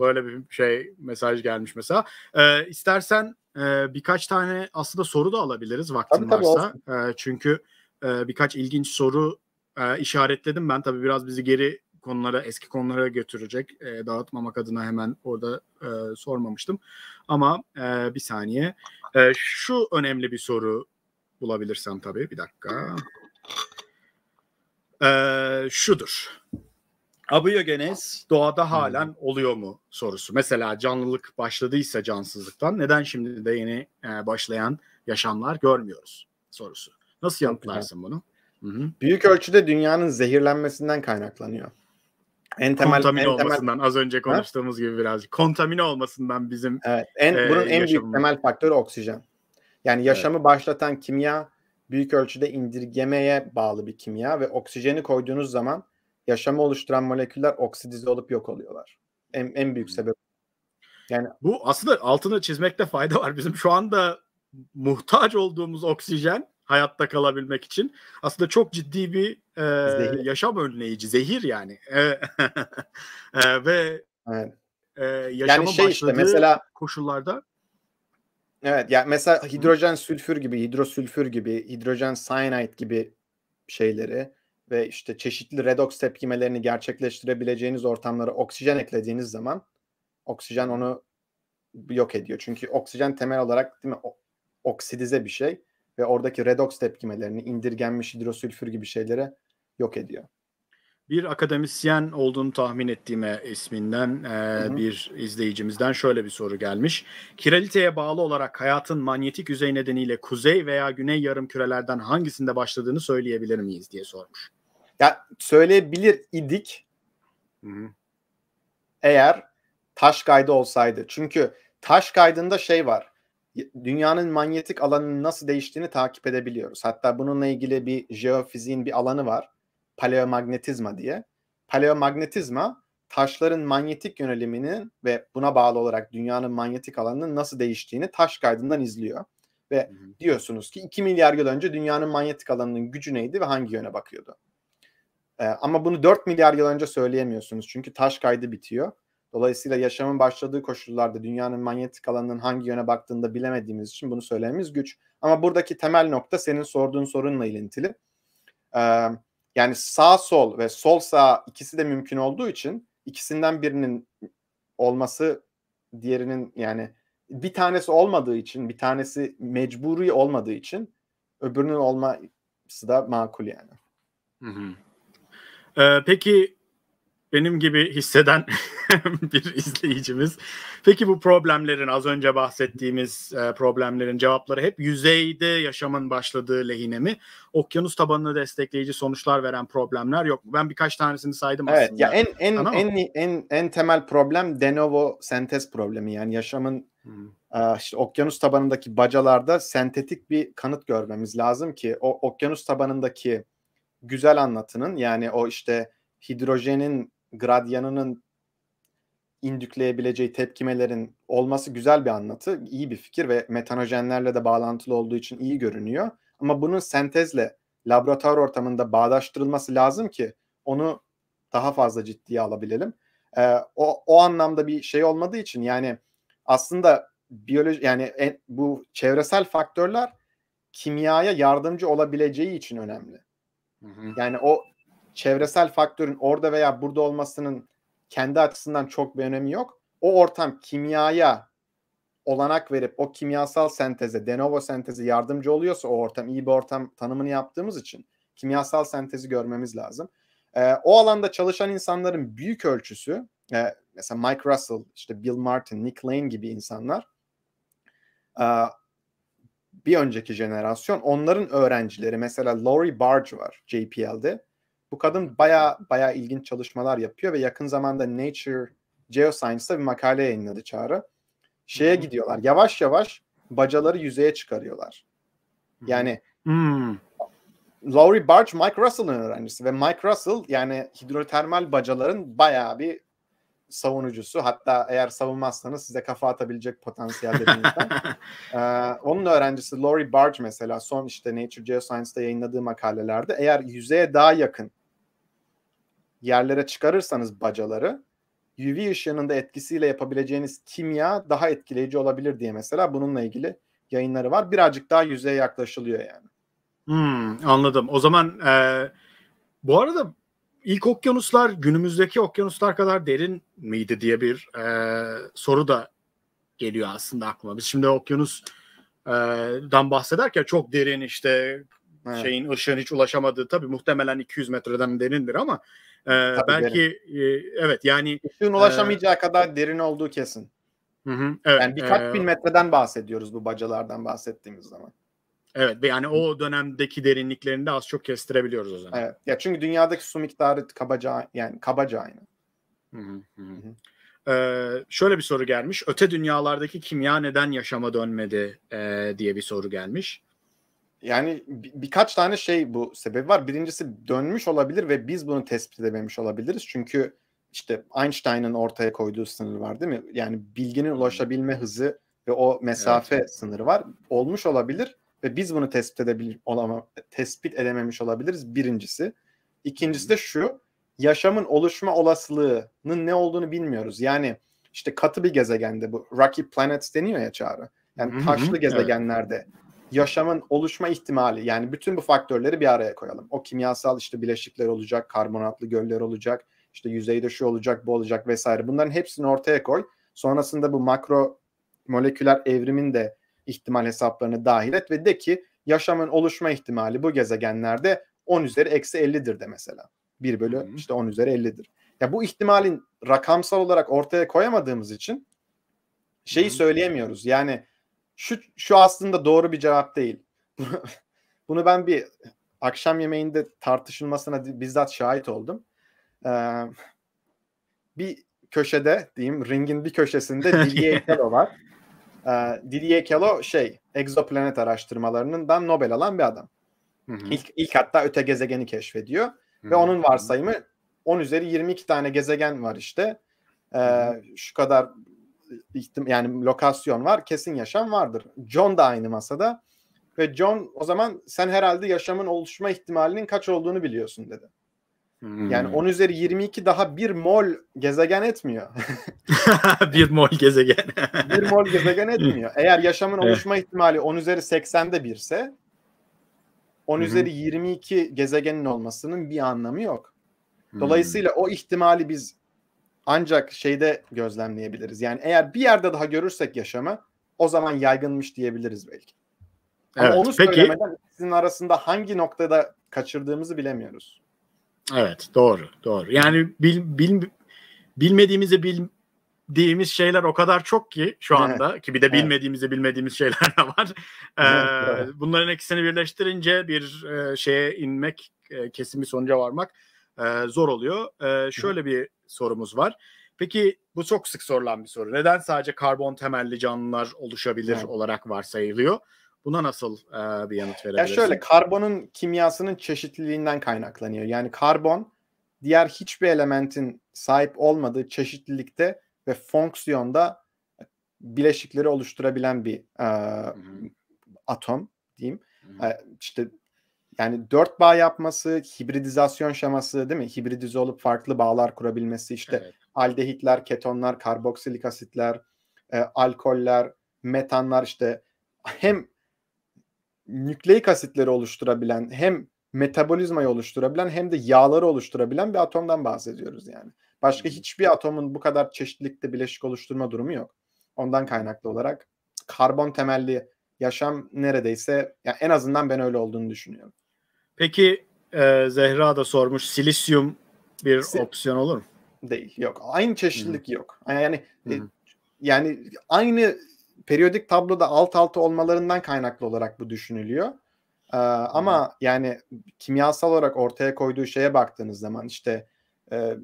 böyle bir şey mesaj gelmiş mesela ee, istersen e, birkaç tane aslında soru da alabiliriz vaktin tabii, varsa tabii, e, ee, çünkü e, birkaç ilginç soru e, işaretledim ben tabii biraz bizi geri konulara, eski konulara götürecek. E, dağıtmamak adına hemen orada e, sormamıştım. Ama e, bir saniye. E, şu önemli bir soru bulabilirsem tabii. Bir dakika. E, şudur. Abiyogenez doğada halen hmm. oluyor mu sorusu. Mesela canlılık başladıysa cansızlıktan neden şimdi de yeni e, başlayan yaşamlar görmüyoruz sorusu. Nasıl yanıtlarsın bunu? Hı-hı. Büyük ölçüde dünyanın zehirlenmesinden kaynaklanıyor en temel kontamine en olmasından temel... az önce konuştuğumuz ha? gibi birazcık kontamine olmasından bizim evet, en, e, bunun en yaşamımız. büyük temel faktörü oksijen. Yani yaşamı evet. başlatan kimya büyük ölçüde indirgemeye bağlı bir kimya ve oksijeni koyduğunuz zaman yaşamı oluşturan moleküller oksidize olup yok oluyorlar. En, en büyük hmm. sebep. Yani bu aslında altını çizmekte fayda var. Bizim şu anda muhtaç olduğumuz oksijen hayatta kalabilmek için. Aslında çok ciddi bir e, yaşam önleyici, zehir yani. E, e, ve evet. e, yaşama yani şey başladığı işte, mesela, koşullarda Evet ya yani mesela hidrojen sülfür gibi, hidrosülfür gibi, hidrojen cyanide gibi şeyleri ve işte çeşitli redoks tepkimelerini gerçekleştirebileceğiniz ortamlara oksijen eklediğiniz zaman oksijen onu yok ediyor. Çünkü oksijen temel olarak değil mi oksidize bir şey ve oradaki redox tepkimelerini indirgenmiş hidrosülfür gibi şeylere yok ediyor. Bir akademisyen olduğunu tahmin ettiğime isminden e, bir izleyicimizden şöyle bir soru gelmiş. Kiraliteye bağlı olarak hayatın manyetik yüzey nedeniyle kuzey veya güney yarım kürelerden hangisinde başladığını söyleyebilir miyiz diye sormuş. Ya söyleyebilir idik. Hı-hı. Eğer taş kaydı olsaydı. Çünkü taş kaydında şey var dünyanın manyetik alanının nasıl değiştiğini takip edebiliyoruz. Hatta bununla ilgili bir jeofiziğin bir alanı var. Paleomagnetizma diye. Paleomagnetizma taşların manyetik yöneliminin ve buna bağlı olarak dünyanın manyetik alanının nasıl değiştiğini taş kaydından izliyor. Ve hmm. diyorsunuz ki 2 milyar yıl önce dünyanın manyetik alanının gücü neydi ve hangi yöne bakıyordu? Ee, ama bunu 4 milyar yıl önce söyleyemiyorsunuz çünkü taş kaydı bitiyor. Dolayısıyla yaşamın başladığı koşullarda dünyanın manyetik alanının hangi yöne baktığında bilemediğimiz için bunu söylememiz güç. Ama buradaki temel nokta senin sorduğun sorunla ilintili. Ee, yani sağ sol ve sol sağ ikisi de mümkün olduğu için ikisinden birinin olması diğerinin yani bir tanesi olmadığı için bir tanesi mecburi olmadığı için öbürünün olması da makul yani. Hı hı. Ee, peki benim gibi hisseden bir izleyicimiz. Peki bu problemlerin az önce bahsettiğimiz e, problemlerin cevapları hep yüzeyde yaşamın başladığı lehine mi? Okyanus tabanını destekleyici sonuçlar veren problemler yok mu? Ben birkaç tanesini saydım evet, aslında. Ya en en tamam en, en en temel problem de novo sentez problemi. Yani yaşamın hmm. E, işte okyanus tabanındaki bacalarda sentetik bir kanıt görmemiz lazım ki o okyanus tabanındaki güzel anlatının yani o işte hidrojenin gradyanının indükleyebileceği tepkimelerin olması güzel bir anlatı, iyi bir fikir ve metanojenlerle de bağlantılı olduğu için iyi görünüyor. Ama bunun sentezle laboratuvar ortamında bağdaştırılması lazım ki onu daha fazla ciddiye alabilelim. Ee, o, o anlamda bir şey olmadığı için yani aslında biyoloji yani en, bu çevresel faktörler kimyaya yardımcı olabileceği için önemli. Hı hı. Yani o çevresel faktörün orada veya burada olmasının kendi açısından çok bir önemi yok. O ortam kimyaya olanak verip o kimyasal senteze, de novo sentezi yardımcı oluyorsa o ortam iyi bir ortam tanımını yaptığımız için kimyasal sentezi görmemiz lazım. E, o alanda çalışan insanların büyük ölçüsü e, mesela Mike Russell, işte Bill Martin, Nick Lane gibi insanlar e, bir önceki jenerasyon onların öğrencileri mesela Laurie Barge var JPL'de. Bu kadın baya baya ilginç çalışmalar yapıyor ve yakın zamanda Nature Geoscience'da bir makale yayınladı Çağrı. Şeye hmm. gidiyorlar. Yavaş yavaş bacaları yüzeye çıkarıyorlar. Hmm. Yani hmm. Laurie Barge Mike Russell'ın öğrencisi ve Mike Russell yani hidrotermal bacaların bayağı bir savunucusu. Hatta eğer savunmazsanız size kafa atabilecek potansiyel dediğinizden. ee, onun öğrencisi Laurie Barge mesela son işte Nature Geoscience'da yayınladığı makalelerde eğer yüzeye daha yakın yerlere çıkarırsanız bacaları UV ışığının da etkisiyle yapabileceğiniz kimya daha etkileyici olabilir diye mesela bununla ilgili yayınları var. Birazcık daha yüzeye yaklaşılıyor yani. Hmm, anladım. O zaman e, bu arada ilk okyanuslar günümüzdeki okyanuslar kadar derin miydi diye bir e, soru da geliyor aslında aklıma. Biz şimdi okyanusdan e, bahsederken çok derin işte evet. şeyin ışığın hiç ulaşamadığı tabii muhtemelen 200 metreden derindir ama ee, Tabii belki e, evet yani ışığın ulaşamayacağı e, kadar derin olduğu kesin. Hı hı, evet, yani birkaç e, bin metreden bahsediyoruz bu bacalardan bahsettiğimiz zaman. Evet yani o dönemdeki derinliklerini de az çok kestirebiliyoruz o zaman. Evet. Ya çünkü dünyadaki su miktarı kabaca yani kabaca aynı. Hı hı. hı, Ee, şöyle bir soru gelmiş. Öte dünyalardaki kimya neden yaşama dönmedi e, diye bir soru gelmiş yani birkaç tane şey bu sebebi var. Birincisi dönmüş olabilir ve biz bunu tespit edememiş olabiliriz. Çünkü işte Einstein'ın ortaya koyduğu sınır var değil mi? Yani bilginin ulaşabilme hızı ve o mesafe evet. sınırı var. Olmuş olabilir ve biz bunu tespit edebilir olama tespit edememiş olabiliriz birincisi. İkincisi de şu yaşamın oluşma olasılığının ne olduğunu bilmiyoruz. Yani işte katı bir gezegende bu Rocky Planets deniyor ya çağrı. Yani taşlı gezegenlerde evet yaşamın oluşma ihtimali yani bütün bu faktörleri bir araya koyalım. O kimyasal işte bileşikler olacak, karbonatlı göller olacak, işte yüzeyde şu olacak, bu olacak vesaire. Bunların hepsini ortaya koy. Sonrasında bu makro moleküler evrimin de ihtimal hesaplarını dahil et ve de ki yaşamın oluşma ihtimali bu gezegenlerde 10 üzeri eksi 50'dir de mesela. 1 bölü işte 10 üzeri 50'dir. Ya bu ihtimalin rakamsal olarak ortaya koyamadığımız için şeyi söyleyemiyoruz. Yani şu, şu aslında doğru bir cevap değil. Bunu ben bir akşam yemeğinde tartışılmasına bizzat şahit oldum. Ee, bir köşede diyeyim ringin bir köşesinde Didier Kelo var. Ee, Didier Kelo şey egzoplanet araştırmalarından Nobel alan bir adam. hı İlk, hatta öte gezegeni keşfediyor. Ve onun varsayımı 10 üzeri 22 tane gezegen var işte. Ee, şu kadar yani lokasyon var, kesin yaşam vardır. John da aynı masada ve John o zaman sen herhalde yaşamın oluşma ihtimalinin kaç olduğunu biliyorsun dedi. Hmm. Yani 10 üzeri 22 daha bir mol gezegen etmiyor. bir mol gezegen. bir mol gezegen etmiyor. Eğer yaşamın oluşma ihtimali 10 üzeri 80'de birse 10 üzeri 22 gezegenin olmasının bir anlamı yok. Hmm. Dolayısıyla o ihtimali biz ancak şeyde gözlemleyebiliriz. Yani eğer bir yerde daha görürsek yaşamı o zaman yaygınmış diyebiliriz belki. Ama evet, onu peki. söylemeden sizin arasında hangi noktada kaçırdığımızı bilemiyoruz. Evet doğru doğru. Yani bil, bil, bilmediğimizi bildiğimiz şeyler o kadar çok ki şu anda evet. ki bir de bilmediğimizi evet. bilmediğimiz şeyler de var. Ee, Bunların ikisini birleştirince bir e, şeye inmek e, kesin bir sonuca varmak e, zor oluyor. E, şöyle bir sorumuz var. Peki bu çok sık sorulan bir soru. Neden sadece karbon temelli canlılar oluşabilir evet. olarak varsayılıyor? Buna nasıl e, bir yanıt verebilirsin? Ya şöyle karbonun kimyasının çeşitliliğinden kaynaklanıyor. Yani karbon diğer hiçbir elementin sahip olmadığı çeşitlilikte ve fonksiyonda e, bileşikleri oluşturabilen bir e, atom diyeyim. Hı e, işte yani dört bağ yapması, hibridizasyon şeması değil mi? Hibridize olup farklı bağlar kurabilmesi işte evet. aldehitler, ketonlar, karboksilik asitler, e, alkoller, metanlar işte hem nükleik asitleri oluşturabilen hem metabolizmayı oluşturabilen hem de yağları oluşturabilen bir atomdan bahsediyoruz yani. Başka hiçbir atomun bu kadar çeşitlilikte bileşik oluşturma durumu yok. Ondan kaynaklı olarak karbon temelli yaşam neredeyse yani en azından ben öyle olduğunu düşünüyorum. Peki e, Zehra da sormuş. Silisyum bir Sil- opsiyon olur mu? Değil. Yok. Aynı çeşitlilik Hı-hı. yok. Yani E, yani aynı periyodik tabloda alt alta olmalarından kaynaklı olarak bu düşünülüyor. Ee, ama Hı-hı. yani kimyasal olarak ortaya koyduğu şeye baktığınız zaman işte e,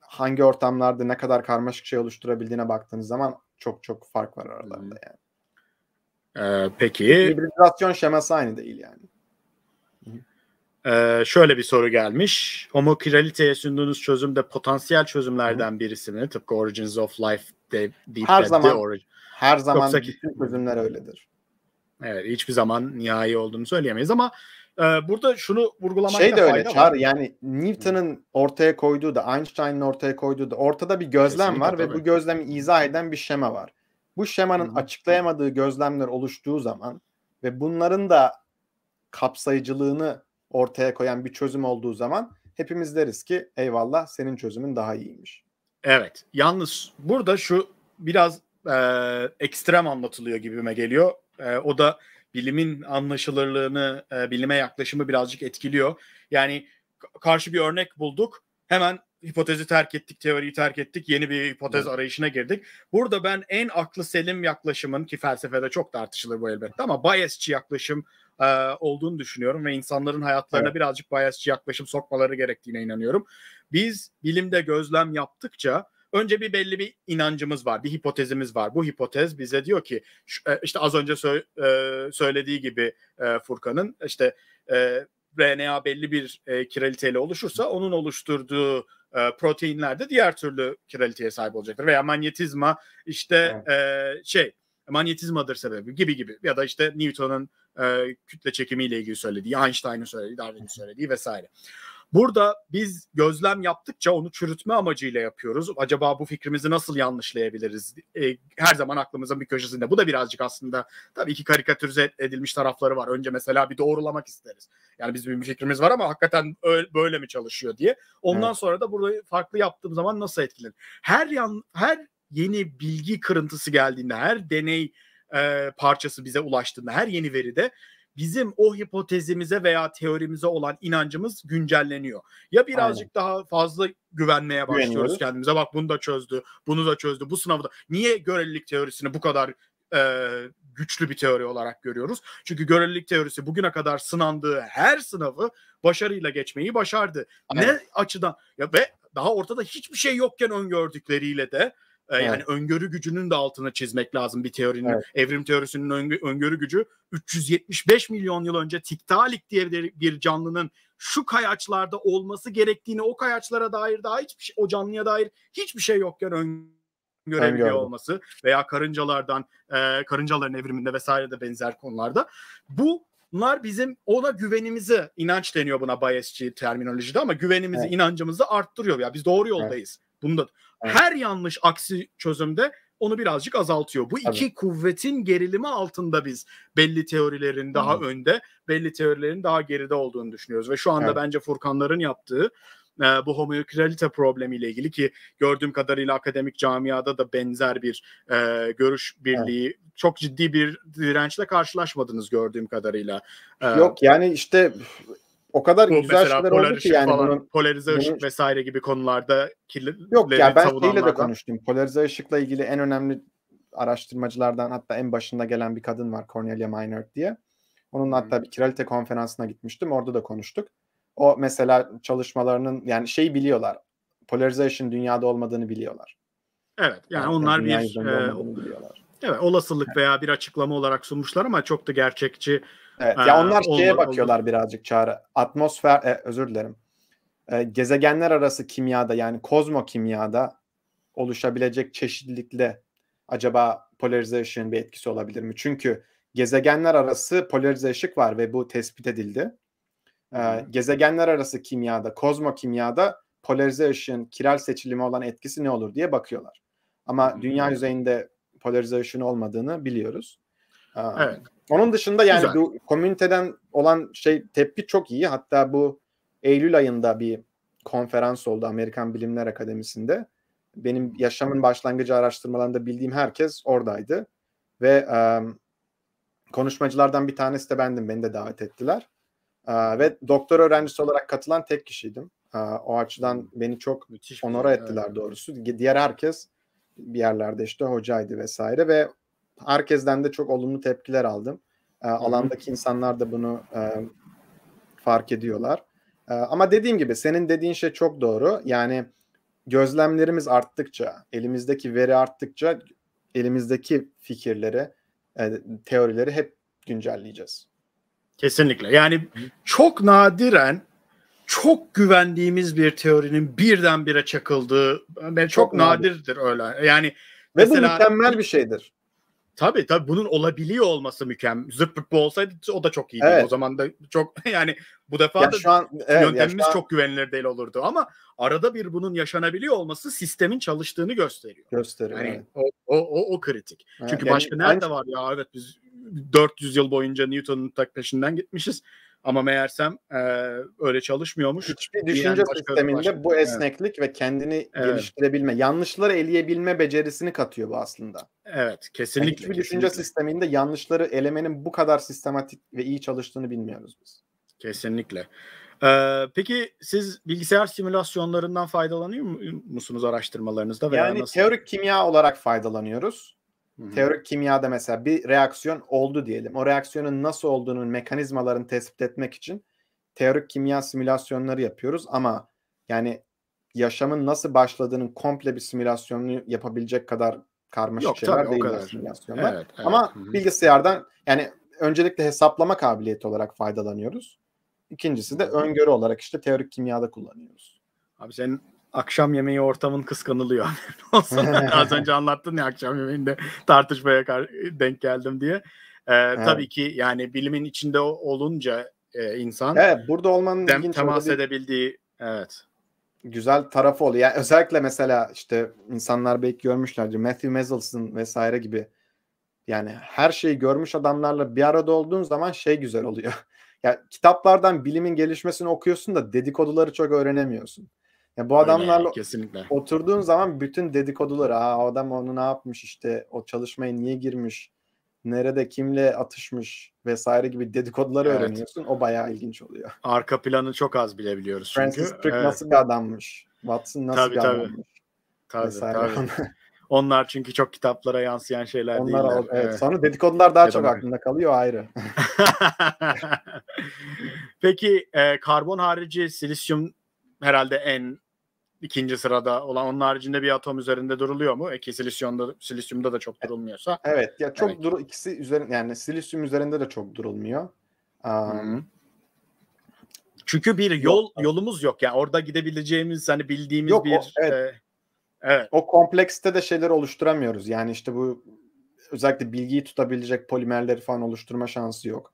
hangi ortamlarda ne kadar karmaşık şey oluşturabildiğine baktığınız zaman çok çok fark var aralarında yani. Ee, peki. Hibridasyon şeması aynı değil yani. Ee, şöyle bir soru gelmiş. Homo kiraliteye sunduğunuz çözüm de potansiyel çözümlerden birisi mi? Tıpkı Origins of Life de, Deep her Dead'de zaman, orig- her zaman Yoksa ki, çözümler öyledir. Evet hiçbir zaman nihai olduğunu söyleyemeyiz ama e, burada şunu vurgulamakta şey de öyle Çağrı var. yani Newton'ın ortaya koyduğu da Einstein'ın ortaya koyduğu da ortada bir gözlem Kesinlikle, var tabii. ve bu gözlemi izah eden bir şema var. Bu şemanın Hı-hı. açıklayamadığı gözlemler oluştuğu zaman ve bunların da kapsayıcılığını ortaya koyan bir çözüm olduğu zaman hepimiz deriz ki eyvallah senin çözümün daha iyiymiş. Evet. Yalnız burada şu biraz e, ekstrem anlatılıyor gibime geliyor. E, o da bilimin anlaşılırlığını, e, bilime yaklaşımı birazcık etkiliyor. Yani karşı bir örnek bulduk. Hemen hipotezi terk ettik, teoriyi terk ettik, yeni bir hipotez evet. arayışına girdik. Burada ben en aklı selim yaklaşımın ki felsefede çok tartışılır bu elbette ama biasçi yaklaşım e, olduğunu düşünüyorum ve insanların hayatlarına evet. birazcık biasçı yaklaşım sokmaları gerektiğine inanıyorum. Biz bilimde gözlem yaptıkça önce bir belli bir inancımız var, bir hipotezimiz var. Bu hipotez bize diyor ki e, işte az önce sö- e, söylediği gibi e, Furkan'ın işte RNA belli bir kiraliteyle oluşursa onun oluşturduğu proteinler de diğer türlü kiraliteye sahip olacaktır. Veya manyetizma işte evet. şey manyetizmadır sebebi gibi gibi ya da işte Newton'un e, kütle çekimiyle ilgili söylediği, Einstein'ın söylediği, Darwin'in söylediği vesaire. Burada biz gözlem yaptıkça onu çürütme amacıyla yapıyoruz. Acaba bu fikrimizi nasıl yanlışlayabiliriz? E, her zaman aklımızın bir köşesinde. Bu da birazcık aslında tabii ki karikatürize edilmiş tarafları var. Önce mesela bir doğrulamak isteriz. Yani bizim bir fikrimiz var ama hakikaten öyle, böyle mi çalışıyor diye. Ondan evet. sonra da burayı farklı yaptığım zaman nasıl etkilenir? Her yan her yeni bilgi kırıntısı geldiğinde, her deney e, parçası bize ulaştığında her yeni veride bizim o hipotezimize veya teorimize olan inancımız güncelleniyor. Ya birazcık Aynen. daha fazla güvenmeye başlıyoruz kendimize. Bak bunu da çözdü, bunu da çözdü, bu sınavda. Niye görelilik teorisini bu kadar e, güçlü bir teori olarak görüyoruz. Çünkü görelilik teorisi bugüne kadar sınandığı her sınavı başarıyla geçmeyi başardı. Aynen. Ne açıdan ya ve daha ortada hiçbir şey yokken öngördükleriyle de e, evet. Yani öngörü gücünün de altına çizmek lazım bir teorinin. Evet. Evrim teorisinin öngörü gücü 375 milyon yıl önce Tiktalik diye bir canlının şu kayaçlarda olması gerektiğini o kayaçlara dair daha hiçbir şey, o canlıya dair hiçbir şey yokken öngörü olması veya karıncalardan e, karıncaların evriminde vesaire de benzer konularda bu Bunlar bizim ona güvenimizi, inanç deniyor buna biasçi terminolojide ama güvenimizi, evet. inancımızı arttırıyor. Ya biz doğru yoldayız. Evet. Bunda her yanlış aksi çözümde onu birazcık azaltıyor. Bu iki evet. kuvvetin gerilimi altında biz belli teorilerin daha evet. Hmm. önde, belli teorilerin daha geride olduğunu düşünüyoruz. Ve şu anda evet. bence Furkanların yaptığı e, bu homokralite problemiyle ilgili ki gördüğüm kadarıyla akademik camiada da benzer bir e, görüş birliği evet. çok ciddi bir dirençle karşılaşmadınız gördüğüm kadarıyla. E, Yok yani işte o kadar Bu güzel şeyler oldu ki yani falan, bunun, polarize bunun, ışık vesaire gibi konularda yok ya ben şeyle de konuştum. Polarize ışıkla ilgili en önemli araştırmacılardan hatta en başında gelen bir kadın var Cornelia Meinert diye. Onun hatta bir Kiralite konferansına gitmiştim. Orada da konuştuk. O mesela çalışmalarının yani şey biliyorlar. Polarization dünyada olmadığını biliyorlar. Evet yani, yani onlar bir e, evet olasılık evet. veya bir açıklama olarak sunmuşlar ama çok da gerçekçi Evet. Ha, ya onlar şeye bakıyorlar olur. birazcık çağrı. Atmosfer e, özür dilerim. E, gezegenler arası kimyada yani kozmo kimyada oluşabilecek çeşitlilikle acaba polarize ışığın bir etkisi olabilir mi? Çünkü gezegenler arası polarize ışık var ve bu tespit edildi. Ee, gezegenler arası kimyada, kozmo kimyada polarize ışığın kiral seçilimi olan etkisi ne olur diye bakıyorlar. Ama dünya yüzeyinde polarize ışığın olmadığını biliyoruz. Ee, evet. Onun dışında yani Güzel. bu komüniteden olan şey tepki çok iyi. Hatta bu Eylül ayında bir konferans oldu Amerikan Bilimler Akademisi'nde. Benim yaşamın başlangıcı araştırmalarında bildiğim herkes oradaydı. Ve e, konuşmacılardan bir tanesi de bendim. Beni de davet ettiler. E, ve doktor öğrencisi olarak katılan tek kişiydim. E, o açıdan hmm. beni çok Müthiş onora şey, ettiler yani. doğrusu. Diğer herkes bir yerlerde işte hocaydı vesaire ve herkesten de çok olumlu tepkiler aldım. E, alandaki insanlar da bunu e, fark ediyorlar. E, ama dediğim gibi senin dediğin şey çok doğru. Yani gözlemlerimiz arttıkça, elimizdeki veri arttıkça elimizdeki fikirleri, e, teorileri hep güncelleyeceğiz. Kesinlikle. Yani çok nadiren çok güvendiğimiz bir teorinin birdenbire çakıldığı ben çok, çok nadirdir öyle. Yani ve mesela, bu mükemmel bir şeydir. Tabii tabii bunun olabiliyor olması mükemmel. Zırt bu olsaydı o da çok iyiydi. Evet. O zaman da çok yani bu defa ya da şu an, evet, yöntemimiz an... çok güvenilir değil olurdu ama arada bir bunun yaşanabiliyor olması sistemin çalıştığını gösteriyor. Gösteriyor. Yani evet. o, o, o, o kritik. Evet, Çünkü yani, başka nerede aynı... var ya evet biz 400 yıl boyunca Newton'un tak peşinden gitmişiz. Ama meğersem e, öyle çalışmıyormuş. Hiçbir düşünce yani sisteminde başka, bu esneklik evet. ve kendini evet. geliştirebilme, yanlışları eleyebilme becerisini katıyor bu aslında. Evet, kesinlikle. Yani hiçbir kesinlikle. düşünce sisteminde yanlışları elemenin bu kadar sistematik ve iyi çalıştığını bilmiyoruz biz. Kesinlikle. Ee, peki siz bilgisayar simülasyonlarından faydalanıyor musunuz araştırmalarınızda? Veya yani nasıl? teorik kimya olarak faydalanıyoruz. Teorik kimyada mesela bir reaksiyon oldu diyelim. O reaksiyonun nasıl olduğunu mekanizmalarını tespit etmek için teorik kimya simülasyonları yapıyoruz ama yani yaşamın nasıl başladığının komple bir simülasyonunu yapabilecek kadar karmaşık Yok, şeyler değil kadar. simülasyonlar. Evet, evet. Ama Hı-hı. bilgisayardan yani öncelikle hesaplama kabiliyeti olarak faydalanıyoruz. İkincisi de öngörü olarak işte teorik kimyada kullanıyoruz. Abi sen akşam yemeği ortamın kıskanılıyor. Az önce anlattın ya akşam yemeğinde tartışmaya denk geldim diye. Ee, evet. Tabii ki yani bilimin içinde olunca e, insan evet, burada olmanın tem- temas edebildiği evet güzel tarafı oluyor. Yani özellikle mesela işte insanlar belki görmüşlerdir Matthew Mazelson vesaire gibi yani her şeyi görmüş adamlarla bir arada olduğun zaman şey güzel oluyor. ya yani kitaplardan bilimin gelişmesini okuyorsun da dedikoduları çok öğrenemiyorsun. Ya bu adamlarla Öyle, kesinlikle. oturduğun zaman bütün dedikoduları, ha adam onu ne yapmış işte, o çalışmaya niye girmiş, nerede kimle atışmış vesaire gibi dedikoduları evet. öğreniyorsun. O bayağı ilginç oluyor. Arka planı çok az bilebiliyoruz çünkü. Francis Crick evet. nasıl bir adammış? Watson nasıl tabii, bir adammış? Tabii vesaire. tabii. Onlar çünkü çok kitaplara yansıyan şeyler Onlar, değiller. Al, evet. evet. Sonra dedikodular daha çok aklında kalıyor ayrı. Peki e, karbon harici silisyum herhalde en ikinci sırada olan onun haricinde bir atom üzerinde duruluyor mu? Eki silisyonda silisyumda da çok e, durulmuyorsa. Evet ya çok dur ikisi üzerinde yani silisyum üzerinde de çok durulmuyor. Um, Çünkü bir yol yok. yolumuz yok yani orada gidebileceğimiz hani bildiğimiz yok, bir o, evet. E, evet. O komplekste de şeyler oluşturamıyoruz. Yani işte bu özellikle bilgiyi tutabilecek polimerleri falan oluşturma şansı yok.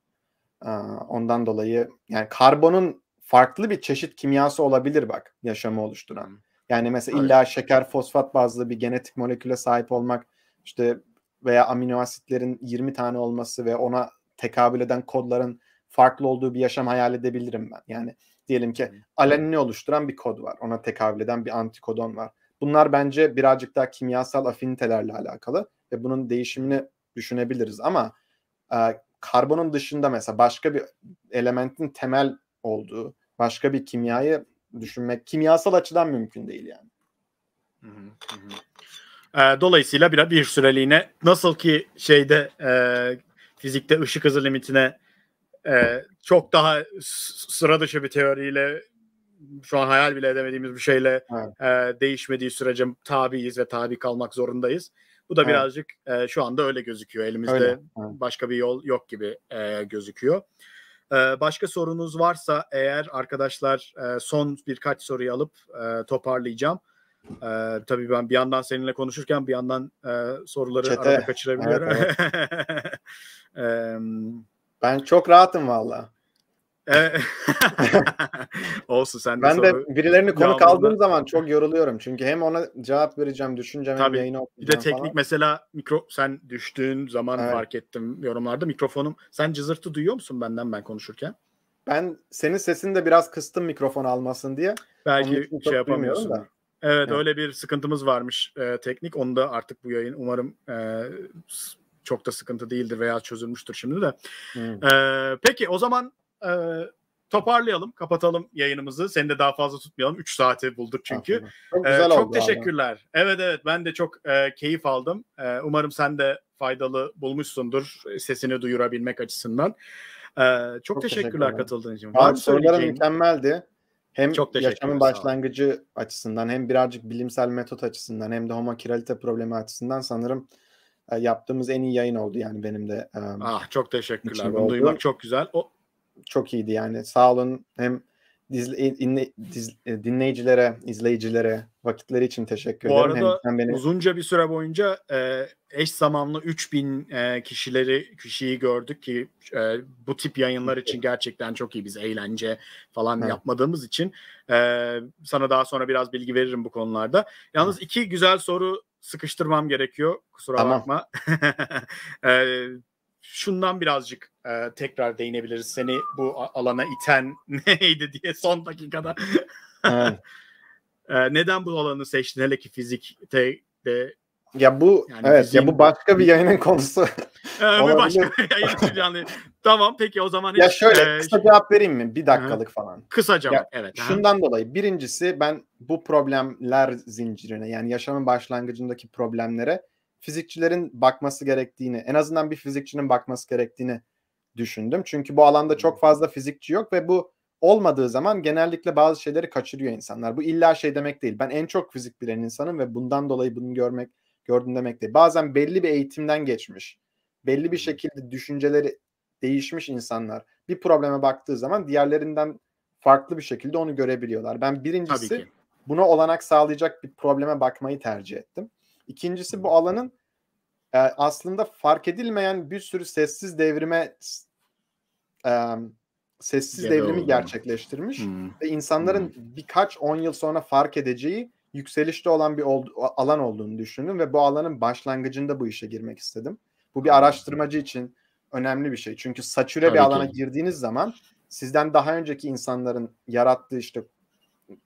Ondan dolayı yani karbonun farklı bir çeşit kimyası olabilir bak yaşamı oluşturan. Hmm. Yani mesela evet. illa şeker fosfat bazlı bir genetik moleküle sahip olmak işte veya amino asitlerin 20 tane olması ve ona tekabül eden kodların farklı olduğu bir yaşam hayal edebilirim ben. Yani diyelim ki hmm. alanini oluşturan bir kod var. Ona tekabül eden bir antikodon var. Bunlar bence birazcık daha kimyasal afinitelerle alakalı ve bunun değişimini düşünebiliriz ama e, karbonun dışında mesela başka bir elementin temel olduğu başka bir kimyayı düşünmek kimyasal açıdan mümkün değil yani. Ee, dolayısıyla bir, bir süreliğine nasıl ki şeyde e, fizikte ışık hızı limitine e, çok daha sıra dışı bir teoriyle şu an hayal bile edemediğimiz bir şeyle evet. e, değişmediği sürece tabiiz ve tabi kalmak zorundayız. Bu da evet. birazcık e, şu anda öyle gözüküyor. Elimizde öyle. başka bir yol yok gibi e, gözüküyor. Başka sorunuz varsa eğer arkadaşlar son birkaç soruyu alıp toparlayacağım. tabii ben bir yandan seninle konuşurken bir yandan soruları Çete. arada kaçırabiliyorum. Evet, evet. ben çok rahatım valla. E, olsun sen de Ben de birilerini konuk aldığım zaman çok yoruluyorum. Çünkü hem ona cevap vereceğim, düşüneceğim hem yayını okuyacağım Bir de teknik falan. mesela mikro sen düştüğün zaman evet. fark ettim yorumlarda mikrofonum. Sen cızırtı duyuyor musun benden ben konuşurken? Ben senin sesini de biraz kıstım mikrofon almasın diye. Belki şey yapamıyorsun. Da. Evet, evet öyle bir sıkıntımız varmış e, teknik. Onu da artık bu yayın umarım e, çok da sıkıntı değildir veya çözülmüştür şimdi de. Hmm. E, peki o zaman e, toparlayalım, kapatalım yayınımızı. Seni de daha fazla tutmayalım. 3 saate bulduk çünkü. Çok, güzel ee, çok oldu teşekkürler. Abi. Evet evet ben de çok e, keyif aldım. E, umarım sen de faydalı bulmuşsundur sesini duyurabilmek açısından. E, çok, çok teşekkürler katıldığın için. Abi mükemmeldi. Hem çok yaşamın başlangıcı açısından hem birazcık bilimsel metot açısından hem de homakiralite problemi açısından sanırım yaptığımız en iyi yayın oldu yani benim de. Um, ah çok teşekkürler. Bunu duymak çok güzel. O, çok iyiydi yani. Sağ olun hem dizle, dinle, diz, e, dinleyicilere, izleyicilere vakitleri için teşekkür ederim. Bu arada hem, hem beni... uzunca bir süre boyunca e, eş zamanlı 3000 e, kişileri kişiyi gördük ki e, bu tip yayınlar için gerçekten çok iyi biz eğlence falan evet. yapmadığımız için e, sana daha sonra biraz bilgi veririm bu konularda. Yalnız evet. iki güzel soru sıkıştırmam gerekiyor. Kusura tamam. bakma. e, şundan birazcık e, tekrar değinebiliriz. Seni bu alana iten neydi diye son dakikada. evet. e, neden bu alanı seçtin hele ki fizikte de ya bu yani evet ya bu başka bir yayının konusu. Ee, bu başka bir yayın yani. Tamam peki o zaman Ya şöyle e, kısa cevap vereyim mi? Bir dakikalık hı. falan. Kısaca ya, evet. Şundan hı. dolayı birincisi ben bu problemler zincirine yani yaşamın başlangıcındaki problemlere fizikçilerin bakması gerektiğini, en azından bir fizikçinin bakması gerektiğini düşündüm. Çünkü bu alanda çok fazla fizikçi yok ve bu olmadığı zaman genellikle bazı şeyleri kaçırıyor insanlar. Bu illa şey demek değil. Ben en çok fizik bilen insanım ve bundan dolayı bunu görmek gördüm demek değil. Bazen belli bir eğitimden geçmiş. Belli bir şekilde düşünceleri değişmiş insanlar bir probleme baktığı zaman diğerlerinden farklı bir şekilde onu görebiliyorlar. Ben birincisi buna olanak sağlayacak bir probleme bakmayı tercih ettim. İkincisi bu alanın e, aslında fark edilmeyen bir sürü sessiz devrime e, sessiz ya devrimi gerçekleştirmiş hmm. ve insanların hmm. birkaç on yıl sonra fark edeceği yükselişte olan bir ol, alan olduğunu düşündüm ve bu alanın başlangıcında bu işe girmek istedim. Bu bir araştırmacı için önemli bir şey. Çünkü satüre Tabii bir alana ki. girdiğiniz zaman sizden daha önceki insanların yarattığı işte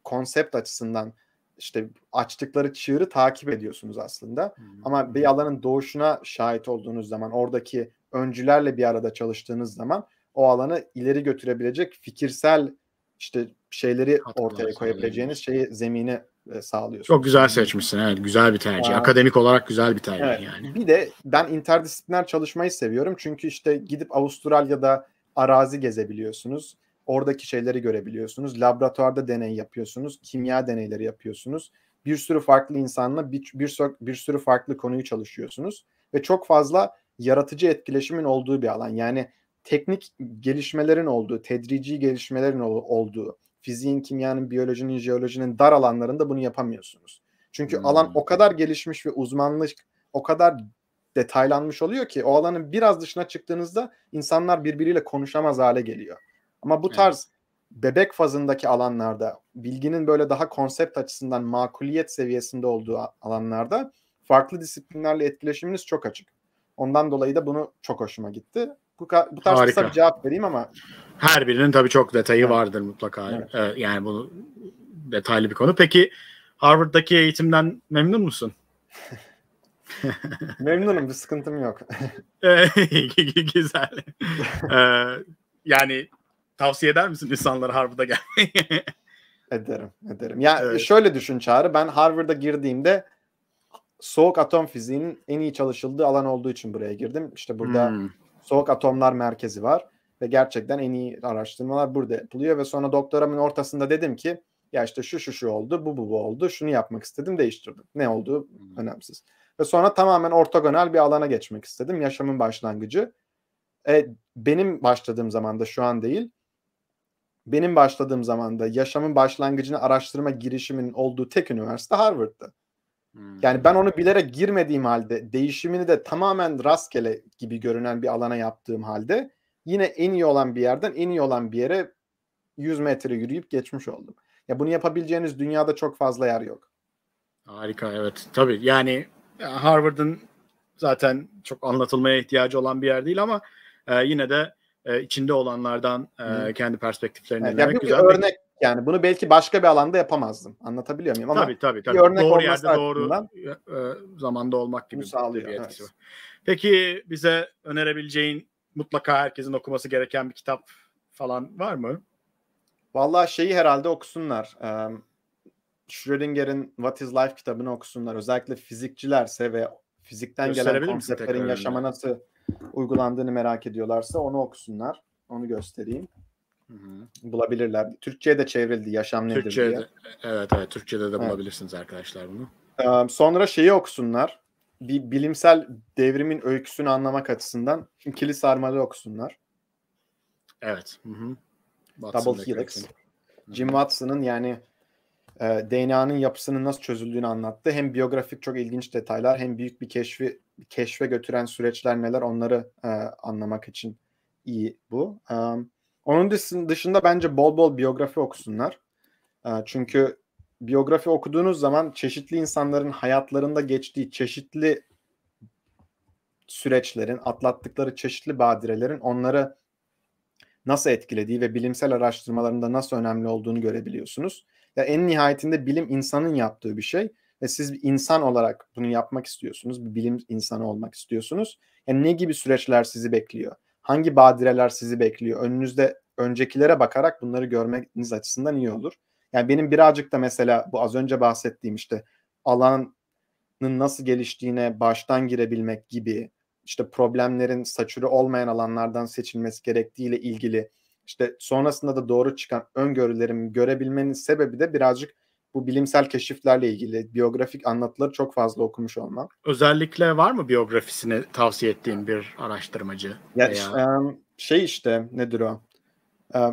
konsept açısından işte açtıkları çığırı takip ediyorsunuz aslında. Hmm. Ama bir hmm. alanın doğuşuna şahit olduğunuz zaman, oradaki öncülerle bir arada çalıştığınız zaman o alanı ileri götürebilecek fikirsel işte şeyleri Hatta ortaya koyabileceğiniz şeyi zemini e, Çok güzel seçmişsin evet güzel bir tercih. Aa, ee, Akademik olarak güzel bir tercih evet. yani. Bir de ben interdisipliner çalışmayı seviyorum. Çünkü işte gidip Avustralya'da arazi gezebiliyorsunuz. Oradaki şeyleri görebiliyorsunuz. Laboratuvarda deney yapıyorsunuz. Kimya deneyleri yapıyorsunuz. Bir sürü farklı insanla bir, bir, bir sürü farklı konuyu çalışıyorsunuz. Ve çok fazla yaratıcı etkileşimin olduğu bir alan. Yani teknik gelişmelerin olduğu, tedrici gelişmelerin olduğu, fiziğin, kimyanın, biyolojinin, jeolojinin dar alanlarında bunu yapamıyorsunuz. Çünkü hmm. alan o kadar gelişmiş ve uzmanlık o kadar detaylanmış oluyor ki o alanın biraz dışına çıktığınızda insanlar birbiriyle konuşamaz hale geliyor. Ama bu tarz bebek fazındaki alanlarda, bilginin böyle daha konsept açısından makuliyet seviyesinde olduğu alanlarda farklı disiplinlerle etkileşiminiz çok açık. Ondan dolayı da bunu çok hoşuma gitti bu, bu tarz Harika. kısa bir cevap vereyim ama. Her birinin tabii çok detayı evet. vardır mutlaka. Evet. Ee, yani bunu detaylı bir konu. Peki Harvard'daki eğitimden memnun musun? Memnunum bir sıkıntım yok. Ee, güzel. Ee, yani tavsiye eder misin insanlara Harvard'a gelmeyi? ederim, ederim. Ya evet. şöyle düşün Çağrı, ben Harvard'a girdiğimde soğuk atom fiziğinin en iyi çalışıldığı alan olduğu için buraya girdim. İşte burada hmm. Soğuk Atomlar Merkezi var ve gerçekten en iyi araştırmalar burada yapılıyor ve sonra doktoramın ortasında dedim ki ya işte şu şu şu oldu, bu bu bu oldu, şunu yapmak istedim, değiştirdim. Ne oldu önemsiz. Ve sonra tamamen ortogonal bir alana geçmek istedim. Yaşamın başlangıcı. E, benim başladığım zaman da şu an değil. Benim başladığım zamanda yaşamın başlangıcını araştırma girişimin olduğu tek üniversite Harvard'dı. Hmm. Yani ben onu bilerek girmediğim halde değişimini de tamamen rastgele gibi görünen bir alana yaptığım halde yine en iyi olan bir yerden en iyi olan bir yere 100 metre yürüyüp geçmiş oldum. Ya bunu yapabileceğiniz dünyada çok fazla yer yok. Harika evet. Tabii yani Harvard'ın zaten çok anlatılmaya ihtiyacı olan bir yer değil ama e, yine de e, içinde olanlardan e, hmm. kendi perspektiflerini Yani dinlemek güzel. Bir örnek yani bunu belki başka bir alanda yapamazdım. Anlatabiliyor muyum? Ama tabii tabii. tabii. Bir örnek doğru yerde doğru e, e, zamanda olmak gibi sağlıyor, bir etkisi evet. var. Peki bize önerebileceğin mutlaka herkesin okuması gereken bir kitap falan var mı? Vallahi şeyi herhalde okusunlar. Schrödinger'in What is Life kitabını okusunlar. Özellikle fizikçilerse ve fizikten gelen konseptlerin yaşama nasıl uygulandığını merak ediyorlarsa onu okusunlar. Onu göstereyim. Hı-hı. Bulabilirler. Türkçe'ye de çevrildi Yaşam Nedir Türkçe'de, diye. Evet evet Türkçe'de de bulabilirsiniz evet. arkadaşlar bunu. Ee, sonra şeyi okusunlar. Bir bilimsel devrimin öyküsünü anlamak açısından ikili sarmalı okusunlar. Evet. Double Helix. Jim Watson'ın yani e, DNA'nın yapısının nasıl çözüldüğünü anlattı. Hem biyografik çok ilginç detaylar hem büyük bir keşfi keşfe götüren süreçler neler onları e, anlamak için iyi bu. E, onun dışında bence bol bol biyografi okusunlar. E, çünkü biyografi okuduğunuz zaman çeşitli insanların hayatlarında geçtiği çeşitli süreçlerin, atlattıkları çeşitli badirelerin onları nasıl etkilediği ve bilimsel araştırmalarında nasıl önemli olduğunu görebiliyorsunuz. Ya en nihayetinde bilim insanın yaptığı bir şey ve siz bir insan olarak bunu yapmak istiyorsunuz. Bir bilim insanı olmak istiyorsunuz. Yani ne gibi süreçler sizi bekliyor? Hangi badireler sizi bekliyor? Önünüzde öncekilere bakarak bunları görmeniz açısından iyi olur. Yani benim birazcık da mesela bu az önce bahsettiğim işte alanın nasıl geliştiğine baştan girebilmek gibi işte problemlerin saçürü olmayan alanlardan seçilmesi gerektiğiyle ilgili işte sonrasında da doğru çıkan öngörülerimi görebilmenin sebebi de birazcık bu bilimsel keşiflerle ilgili biyografik anlatıları çok fazla okumuş olmam. Özellikle var mı biyografisini tavsiye ettiğin bir araştırmacı? Ya veya... şey işte nedir o?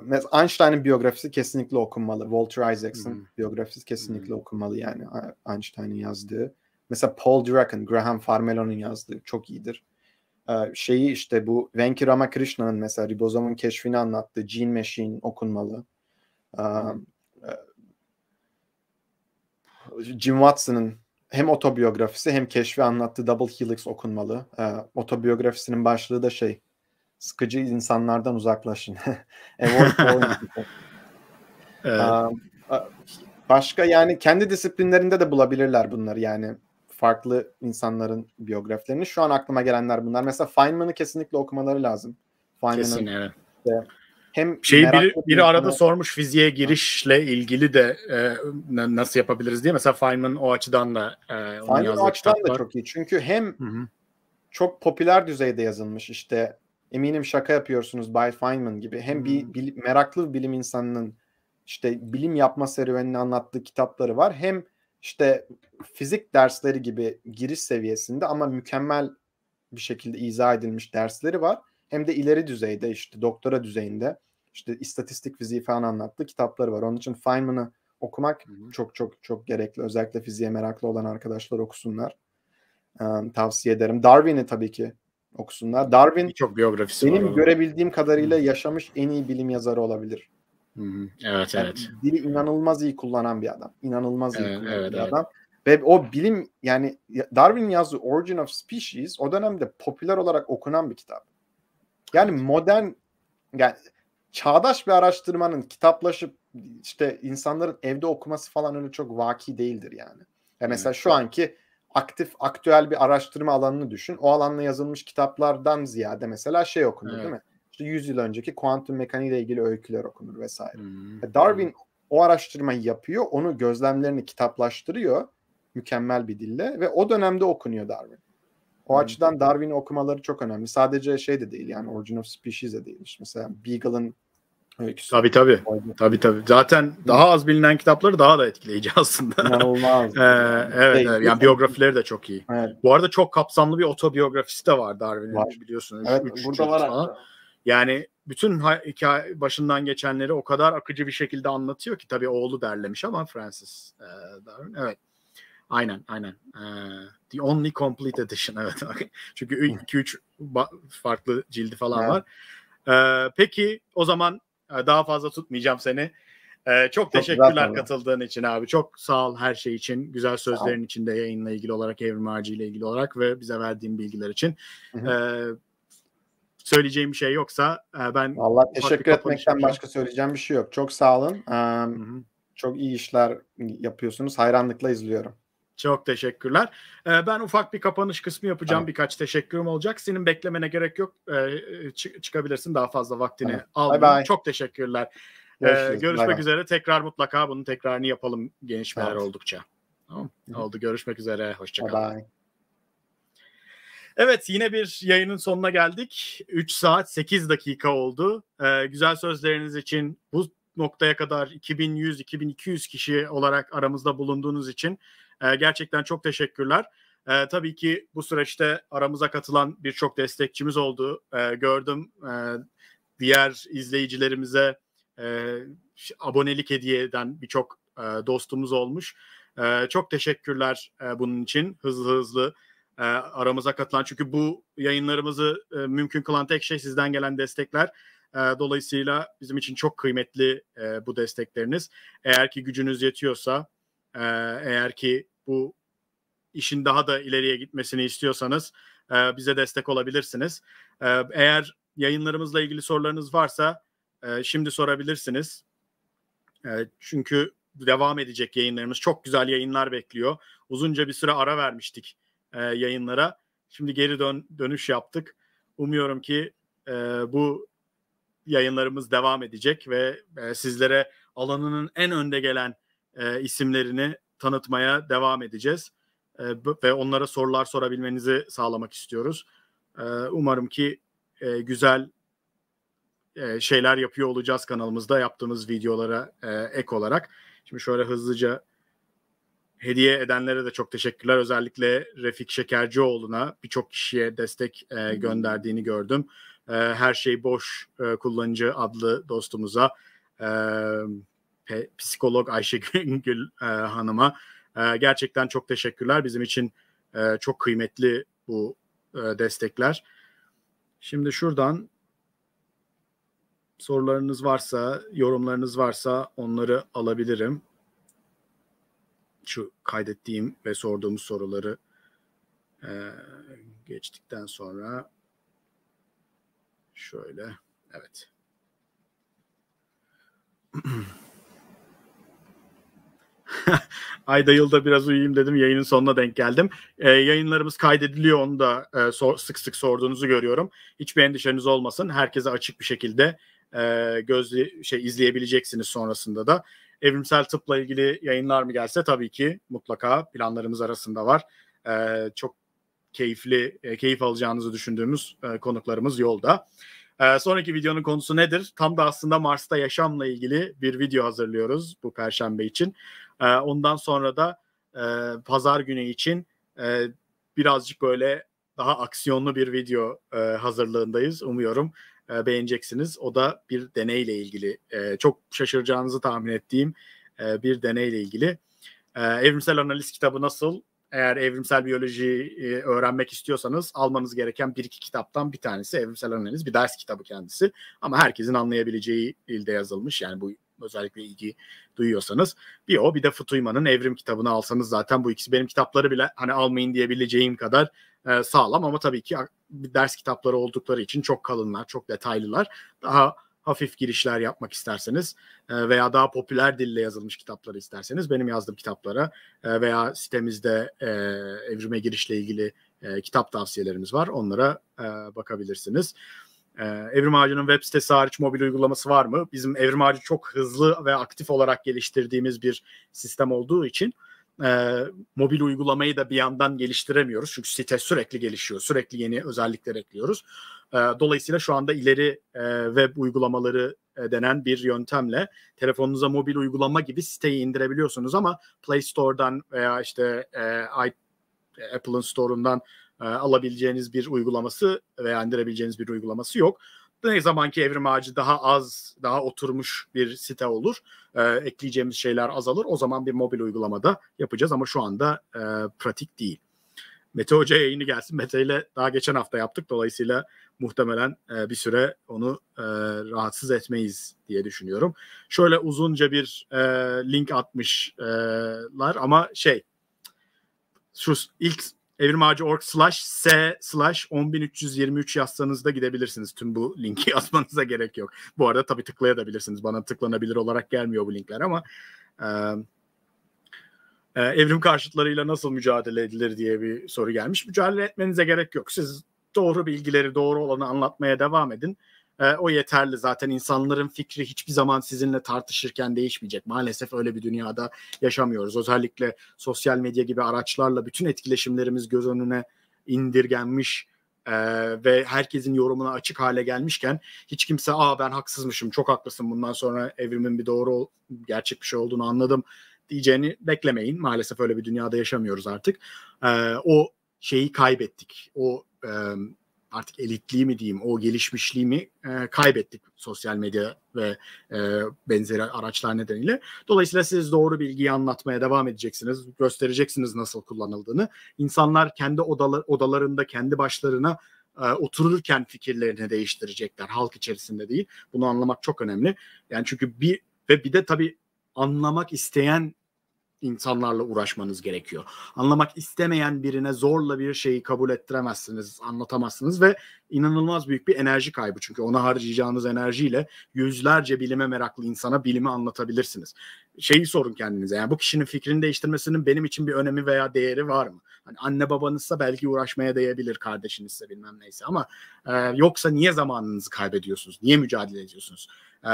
Mesela Einstein'ın biyografisi kesinlikle okunmalı. Walter Isaacson hmm. biyografisi kesinlikle hmm. okunmalı yani Einstein'ın yazdığı. Mesela Paul Dirac'ın, Graham Farmelo'nun yazdığı çok iyidir. Şeyi işte bu Venki Ramakrishna'nın mesela ribozom'un keşfini anlattığı Gene Machine okunmalı. Hmm. Jim Watson'ın hem otobiyografisi hem keşfi anlattığı Double Helix okunmalı. E, otobiyografisinin başlığı da şey sıkıcı insanlardan uzaklaşın. Avoid evet. Başka yani kendi disiplinlerinde de bulabilirler bunları yani farklı insanların biyografilerini. Şu an aklıma gelenler bunlar. Mesela Feynman'ı kesinlikle okumaları lazım. Feynman'ın Kesin evet. Işte, hem şey biri, biri arada bunu... sormuş fiziğe girişle ilgili de e, nasıl yapabiliriz diye. Mesela Feynman o açıdan da e, Feynman o açıdan da var. çok iyi. Çünkü hem Hı-hı. çok popüler düzeyde yazılmış işte eminim şaka yapıyorsunuz Bay Feynman gibi. Hem Hı-hı. bir hmm. bil, meraklı bilim insanının işte bilim yapma serüvenini anlattığı kitapları var. Hem işte fizik dersleri gibi giriş seviyesinde ama mükemmel bir şekilde izah edilmiş dersleri var hem de ileri düzeyde işte doktora düzeyinde işte istatistik fiziği falan anlattığı kitapları var. Onun için Feynman'ı okumak çok çok çok gerekli. Özellikle fiziğe meraklı olan arkadaşlar okusunlar. Ee, tavsiye ederim. Darwin'i tabii ki okusunlar. Darwin çok biyografisi benim var görebildiğim kadarıyla hı yaşamış en iyi bilim yazarı olabilir. hı Evet yani evet. Dili inanılmaz iyi kullanan bir adam. İnanılmaz evet, iyi kullanan evet, bir evet. adam. Ve o bilim yani Darwin yazdığı Origin of Species o dönemde popüler olarak okunan bir kitap. Yani modern yani çağdaş bir araştırmanın kitaplaşıp işte insanların evde okuması falan öyle çok vaki değildir yani. Ya mesela şu anki aktif aktüel bir araştırma alanını düşün. O alanla yazılmış kitaplardan ziyade mesela şey okunur evet. değil mi? İşte 100 yıl önceki kuantum mekaniği ile ilgili öyküler okunur vesaire. Hmm. Darwin hmm. o araştırmayı yapıyor, onu gözlemlerini kitaplaştırıyor mükemmel bir dille ve o dönemde okunuyor Darwin. O evet. açıdan Darwin okumaları çok önemli. Sadece şey de değil yani Origin of Species de değil. İşte mesela Beagle'ın öyküsü. Tabii tabii. Oydu. Tabii tabii. Zaten Hı. daha az bilinen kitapları daha da etkileyici aslında. İnanılmaz. ee, evet, şey, evet. Yani biyografileri de çok iyi. Evet. Bu arada çok kapsamlı bir otobiyografisi de var Darwin'in biliyorsunuz. Evet, üç, burada üç var hatta. Yani bütün hikaye başından geçenleri o kadar akıcı bir şekilde anlatıyor ki tabii oğlu derlemiş ama Francis e, Darwin. Evet. Aynen aynen. Ee, The Only Complete Edition evet. Çünkü 2-3 farklı cildi falan var. Ee, peki o zaman e, daha fazla tutmayacağım seni. Ee, çok, çok teşekkürler katıldığın için abi. Çok sağ ol her şey için. Güzel sözlerin için de yayınla ilgili olarak, Evrim Ağacı ile ilgili olarak ve bize verdiğin bilgiler için. Ee, söyleyeceğim bir şey yoksa e, ben... Allah teşekkür etmekten başka söyleyeceğim bir şey yok. Çok sağ olun. Ee, Çok iyi işler yapıyorsunuz. Hayranlıkla izliyorum. Çok teşekkürler. Ee, ben ufak bir kapanış kısmı yapacağım. Tamam. Birkaç teşekkürüm olacak. Senin beklemene gerek yok. Ee, çı- çıkabilirsin daha fazla vaktini tamam. almıyorum. Bye Çok teşekkürler. Ee, görüşmek bye üzere. Bye. Tekrar mutlaka bunun tekrarını yapalım gelişmeler tamam. oldukça. Tamam. Oldu. Görüşmek üzere. Hoşçakalın. Evet yine bir yayının sonuna geldik. 3 saat 8 dakika oldu. Ee, güzel sözleriniz için bu noktaya kadar 2100-2200 kişi olarak aramızda bulunduğunuz için ee, gerçekten çok teşekkürler. E, tabii ki bu süreçte aramıza katılan birçok destekçimiz oldu. E, gördüm e, diğer izleyicilerimize e, abonelik hediye eden birçok e, dostumuz olmuş. E, çok teşekkürler e, bunun için hızlı hızlı e, aramıza katılan. Çünkü bu yayınlarımızı e, mümkün kılan tek şey sizden gelen destekler. E, dolayısıyla bizim için çok kıymetli e, bu destekleriniz. Eğer ki gücünüz yetiyorsa, e, eğer ki bu işin daha da ileriye gitmesini istiyorsanız e, bize destek olabilirsiniz. E, eğer yayınlarımızla ilgili sorularınız varsa e, şimdi sorabilirsiniz. E, çünkü devam edecek yayınlarımız. Çok güzel yayınlar bekliyor. Uzunca bir süre ara vermiştik e, yayınlara. Şimdi geri dön dönüş yaptık. Umuyorum ki e, bu yayınlarımız devam edecek ve e, sizlere alanının en önde gelen e, isimlerini tanıtmaya devam edeceğiz. E, ve onlara sorular sorabilmenizi sağlamak istiyoruz. E, umarım ki e, güzel e, şeyler yapıyor olacağız kanalımızda yaptığımız videolara e, ek olarak. Şimdi şöyle hızlıca hediye edenlere de çok teşekkürler. Özellikle Refik Şekercioğlu'na birçok kişiye destek e, gönderdiğini gördüm. E, Her Şey Boş e, kullanıcı adlı dostumuza e, pe, psikolog Ayşegül e, Hanım'a e, gerçekten çok teşekkürler. Bizim için e, çok kıymetli bu e, destekler. Şimdi şuradan sorularınız varsa, yorumlarınız varsa onları alabilirim. Şu kaydettiğim ve sorduğumuz soruları e, geçtikten sonra şöyle, evet. Ayda yılda biraz uyuyayım dedim. Yayının sonuna denk geldim. E, yayınlarımız kaydediliyor. Onu da e, sor, sık sık sorduğunuzu görüyorum. Hiçbir endişeniz olmasın. Herkese açık bir şekilde e, gözle şey izleyebileceksiniz sonrasında da. Evrimsel tıpla ilgili yayınlar mı gelse tabii ki mutlaka planlarımız arasında var. E, çok keyifli, e, keyif alacağınızı düşündüğümüz e, konuklarımız yolda. E, sonraki videonun konusu nedir? Tam da aslında Mars'ta yaşamla ilgili bir video hazırlıyoruz bu Perşembe için. Ee, ondan sonra da e, pazar günü için e, birazcık böyle daha aksiyonlu bir video e, hazırlığındayız. Umuyorum e, beğeneceksiniz. O da bir deneyle ilgili. E, çok şaşıracağınızı tahmin ettiğim e, bir deneyle ilgili. E, evrimsel analiz kitabı nasıl? Eğer evrimsel biyoloji e, öğrenmek istiyorsanız almanız gereken bir iki kitaptan bir tanesi evrimsel analiz. Bir ders kitabı kendisi. Ama herkesin anlayabileceği dilde yazılmış. Yani bu özellikle ilgi duyuyorsanız. Bir o bir de Futuyma'nın Evrim kitabını alsanız zaten bu ikisi benim kitapları bile hani almayın diyebileceğim kadar e, sağlam ama tabii ki ders kitapları oldukları için çok kalınlar, çok detaylılar. Daha hafif girişler yapmak isterseniz e, veya daha popüler dille yazılmış kitapları isterseniz benim yazdığım kitaplara e, veya sitemizde e, evrime girişle ilgili kitap tavsiyelerimiz var. Onlara bakabilirsiniz. Ee, Evrim Ağacı'nın web sitesi hariç mobil uygulaması var mı? Bizim Evrim Ağacı çok hızlı ve aktif olarak geliştirdiğimiz bir sistem olduğu için e, mobil uygulamayı da bir yandan geliştiremiyoruz. Çünkü site sürekli gelişiyor. Sürekli yeni özellikler ekliyoruz. E, dolayısıyla şu anda ileri e, web uygulamaları e, denen bir yöntemle telefonunuza mobil uygulama gibi siteyi indirebiliyorsunuz ama Play Store'dan veya işte e, Apple'ın Store'undan e, alabileceğiniz bir uygulaması veya indirebileceğiniz bir uygulaması yok. Ne zamanki Evrim Ağacı daha az, daha oturmuş bir site olur. E, ekleyeceğimiz şeyler azalır. O zaman bir mobil uygulamada yapacağız ama şu anda e, pratik değil. Mete Hoca yayını gelsin. Mete ile daha geçen hafta yaptık. Dolayısıyla muhtemelen e, bir süre onu e, rahatsız etmeyiz diye düşünüyorum. Şöyle uzunca bir e, link atmışlar ama şey şu ilk Evrim Ağacı org slash s slash 10323 yazsanız da gidebilirsiniz. Tüm bu linki yazmanıza gerek yok. Bu arada tabii tıklayabilirsiniz. Bana tıklanabilir olarak gelmiyor bu linkler ama e, e, evrim karşıtlarıyla nasıl mücadele edilir diye bir soru gelmiş. Mücadele etmenize gerek yok. Siz doğru bilgileri, doğru olanı anlatmaya devam edin. E, o yeterli zaten insanların fikri hiçbir zaman sizinle tartışırken değişmeyecek. Maalesef öyle bir dünyada yaşamıyoruz. Özellikle sosyal medya gibi araçlarla bütün etkileşimlerimiz göz önüne indirgenmiş e, ve herkesin yorumuna açık hale gelmişken hiç kimse aa ben haksızmışım çok haklısın bundan sonra evrimin bir doğru gerçek bir şey olduğunu anladım diyeceğini beklemeyin. Maalesef öyle bir dünyada yaşamıyoruz artık. E, o şeyi kaybettik. O e, artık elitliği mi diyeyim o gelişmişliği mi e, kaybettik sosyal medya ve e, benzeri araçlar nedeniyle. Dolayısıyla siz doğru bilgiyi anlatmaya devam edeceksiniz. Göstereceksiniz nasıl kullanıldığını. İnsanlar kendi odalar, odalarında kendi başlarına e, otururken fikirlerini değiştirecekler. Halk içerisinde değil. Bunu anlamak çok önemli. Yani çünkü bir ve bir de tabii anlamak isteyen insanlarla uğraşmanız gerekiyor. Anlamak istemeyen birine zorla bir şeyi kabul ettiremezsiniz, anlatamazsınız ve inanılmaz büyük bir enerji kaybı. Çünkü ona harcayacağınız enerjiyle yüzlerce bilime meraklı insana bilimi anlatabilirsiniz. Şeyi sorun kendinize. Yani bu kişinin fikrini değiştirmesinin benim için bir önemi veya değeri var mı? Hani anne babanızsa belki uğraşmaya değebilir kardeşinizse bilmem neyse ama e, yoksa niye zamanınızı kaybediyorsunuz? Niye mücadele ediyorsunuz? E,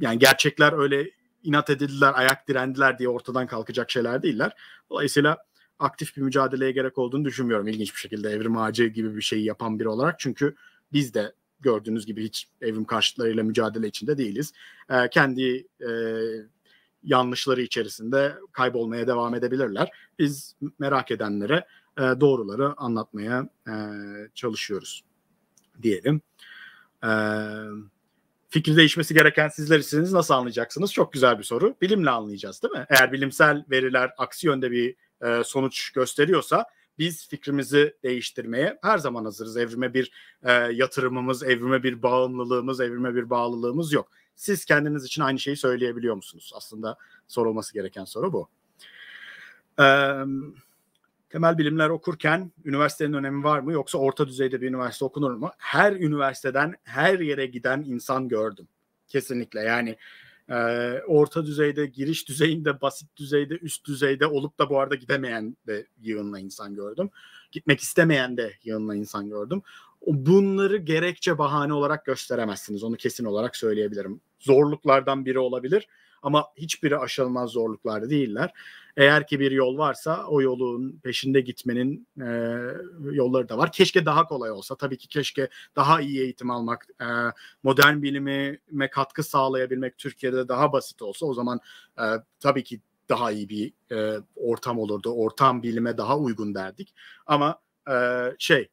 yani gerçekler öyle inat edildiler, ayak direndiler diye ortadan kalkacak şeyler değiller. Dolayısıyla aktif bir mücadeleye gerek olduğunu düşünmüyorum ilginç bir şekilde evrim ağacı gibi bir şeyi yapan biri olarak. Çünkü biz de gördüğünüz gibi hiç evrim karşıtlarıyla mücadele içinde değiliz. E, kendi e, yanlışları içerisinde kaybolmaya devam edebilirler. Biz merak edenlere e, doğruları anlatmaya e, çalışıyoruz diyelim. Evet fikir değişmesi gereken sizlersiniz. Nasıl anlayacaksınız? Çok güzel bir soru. Bilimle anlayacağız değil mi? Eğer bilimsel veriler aksi yönde bir e, sonuç gösteriyorsa biz fikrimizi değiştirmeye her zaman hazırız. Evrime bir e, yatırımımız, evrime bir bağımlılığımız, evrime bir bağlılığımız yok. Siz kendiniz için aynı şeyi söyleyebiliyor musunuz? Aslında sorulması gereken soru bu. Evet temel bilimler okurken üniversitenin önemi var mı yoksa orta düzeyde bir üniversite okunur mu? Her üniversiteden her yere giden insan gördüm. Kesinlikle yani e, orta düzeyde, giriş düzeyinde, basit düzeyde, üst düzeyde olup da bu arada gidemeyen de yığınla insan gördüm. Gitmek istemeyen de yığınla insan gördüm. Bunları gerekçe bahane olarak gösteremezsiniz. Onu kesin olarak söyleyebilirim. Zorluklardan biri olabilir ama hiçbiri aşılmaz zorluklar değiller. Eğer ki bir yol varsa o yolun peşinde gitmenin e, yolları da var. Keşke daha kolay olsa. Tabii ki keşke daha iyi eğitim almak, e, modern bilime katkı sağlayabilmek Türkiye'de daha basit olsa. O zaman e, tabii ki daha iyi bir e, ortam olurdu. Ortam bilime daha uygun derdik. Ama e, şey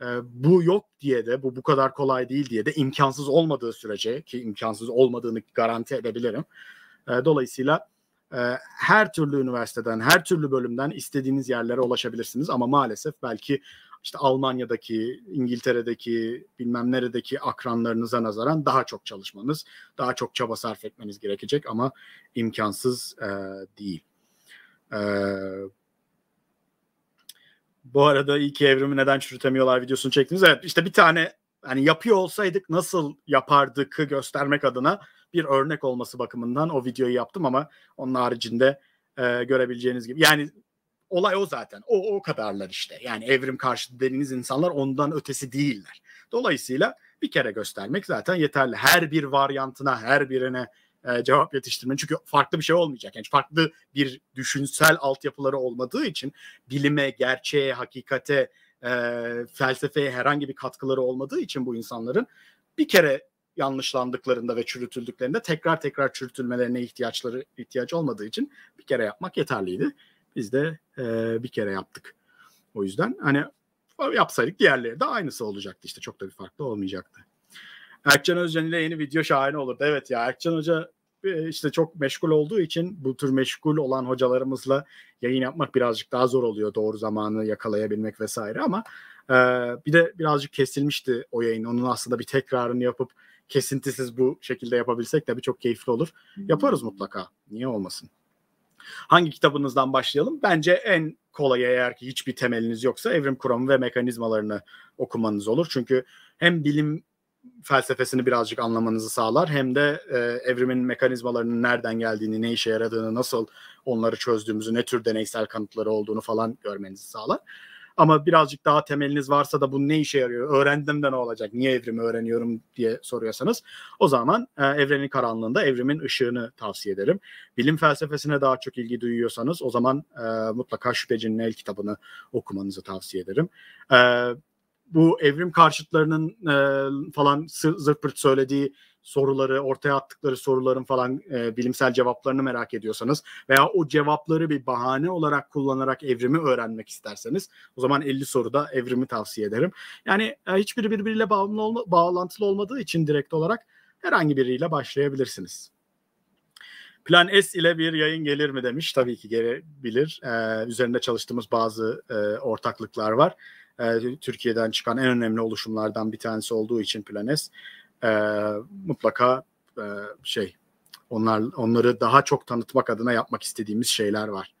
e, bu yok diye de bu bu kadar kolay değil diye de imkansız olmadığı sürece ki imkansız olmadığını garanti edebilirim. E, dolayısıyla ee, her türlü üniversiteden, her türlü bölümden istediğiniz yerlere ulaşabilirsiniz ama maalesef belki işte Almanya'daki, İngiltere'deki, bilmem neredeki akranlarınıza nazaran daha çok çalışmanız, daha çok çaba sarf etmeniz gerekecek ama imkansız e, değil. E, bu arada iyi ki evrimi neden çürütemiyorlar videosunu çektiniz. Evet işte bir tane hani yapıyor olsaydık nasıl yapardık'ı göstermek adına bir örnek olması bakımından o videoyu yaptım ama onun haricinde e, görebileceğiniz gibi yani olay o zaten. O o kadarlar işte. Yani evrim karşıtı dediğiniz insanlar ondan ötesi değiller. Dolayısıyla bir kere göstermek zaten yeterli. Her bir varyantına, her birine e, cevap yetiştirmenin çünkü farklı bir şey olmayacak. Yani farklı bir düşünsel altyapıları olmadığı için bilime, gerçeğe, hakikate, e, felsefeye herhangi bir katkıları olmadığı için bu insanların bir kere yanlışlandıklarında ve çürütüldüklerinde tekrar tekrar çürütülmelerine ihtiyaçları ihtiyaç olmadığı için bir kere yapmak yeterliydi. Biz de e, bir kere yaptık. O yüzden hani yapsaydık diğerleri de aynısı olacaktı işte çok da bir farklı olmayacaktı. Erkcan Özcan ile yeni video şahane olurdu. Evet ya Erkcan Hoca e, işte çok meşgul olduğu için bu tür meşgul olan hocalarımızla yayın yapmak birazcık daha zor oluyor doğru zamanı yakalayabilmek vesaire ama e, bir de birazcık kesilmişti o yayın. Onun aslında bir tekrarını yapıp kesintisiz bu şekilde yapabilsek tabii çok keyifli olur. Yaparız mutlaka. Niye olmasın? Hangi kitabınızdan başlayalım? Bence en kolayı eğer ki hiçbir temeliniz yoksa evrim kuramı ve mekanizmalarını okumanız olur. Çünkü hem bilim felsefesini birazcık anlamanızı sağlar hem de e, evrimin mekanizmalarının nereden geldiğini, ne işe yaradığını, nasıl onları çözdüğümüzü, ne tür deneysel kanıtları olduğunu falan görmenizi sağlar. Ama birazcık daha temeliniz varsa da bu ne işe yarıyor? Öğrendim de ne olacak? Niye evrimi öğreniyorum diye soruyorsanız o zaman e, evrenin karanlığında evrimin ışığını tavsiye ederim. Bilim felsefesine daha çok ilgi duyuyorsanız o zaman e, mutlaka Şüphecinin El kitabını okumanızı tavsiye ederim. E, bu evrim karşıtlarının e, falan zırt pırt söylediği soruları, ortaya attıkları soruların falan e, bilimsel cevaplarını merak ediyorsanız veya o cevapları bir bahane olarak kullanarak evrimi öğrenmek isterseniz o zaman 50 soruda evrimi tavsiye ederim. Yani e, hiçbiri birbiriyle bağımlı olma, bağlantılı olmadığı için direkt olarak herhangi biriyle başlayabilirsiniz. Plan S ile bir yayın gelir mi demiş. Tabii ki gelebilir. Ee, üzerinde çalıştığımız bazı e, ortaklıklar var. Ee, Türkiye'den çıkan en önemli oluşumlardan bir tanesi olduğu için Plan S e, mutlaka e, şey onlar onları daha çok tanıtmak adına yapmak istediğimiz şeyler var.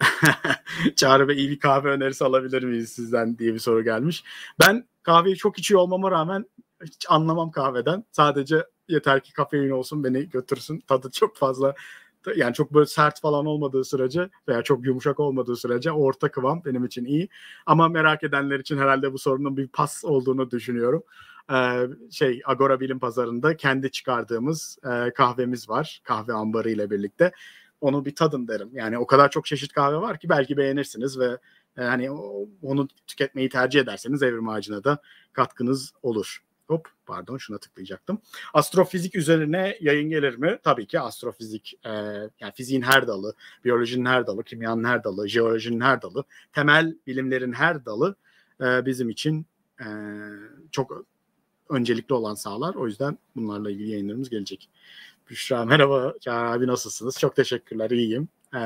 Çağrı Bey iyi bir kahve önerisi alabilir miyiz sizden diye bir soru gelmiş. Ben kahveyi çok içiyor olmama rağmen hiç anlamam kahveden. Sadece yeter ki kafein olsun beni götürsün. Tadı çok fazla yani çok böyle sert falan olmadığı sürece veya çok yumuşak olmadığı sürece orta kıvam benim için iyi. Ama merak edenler için herhalde bu sorunun bir pas olduğunu düşünüyorum şey Agora Bilim Pazarı'nda kendi çıkardığımız kahvemiz var. Kahve ambarı ile birlikte. Onu bir tadın derim. Yani o kadar çok çeşit kahve var ki belki beğenirsiniz ve hani onu tüketmeyi tercih ederseniz evrim ağacına da katkınız olur. Hop pardon şuna tıklayacaktım. Astrofizik üzerine yayın gelir mi? Tabii ki astrofizik e, yani fiziğin her dalı, biyolojinin her dalı, kimyanın her dalı, jeolojinin her dalı, temel bilimlerin her dalı e, bizim için e, çok öncelikli olan sahalar. O yüzden bunlarla ilgili yayınlarımız gelecek. Büşra merhaba. Çağrı abi nasılsınız? Çok teşekkürler. İyiyim. Ee,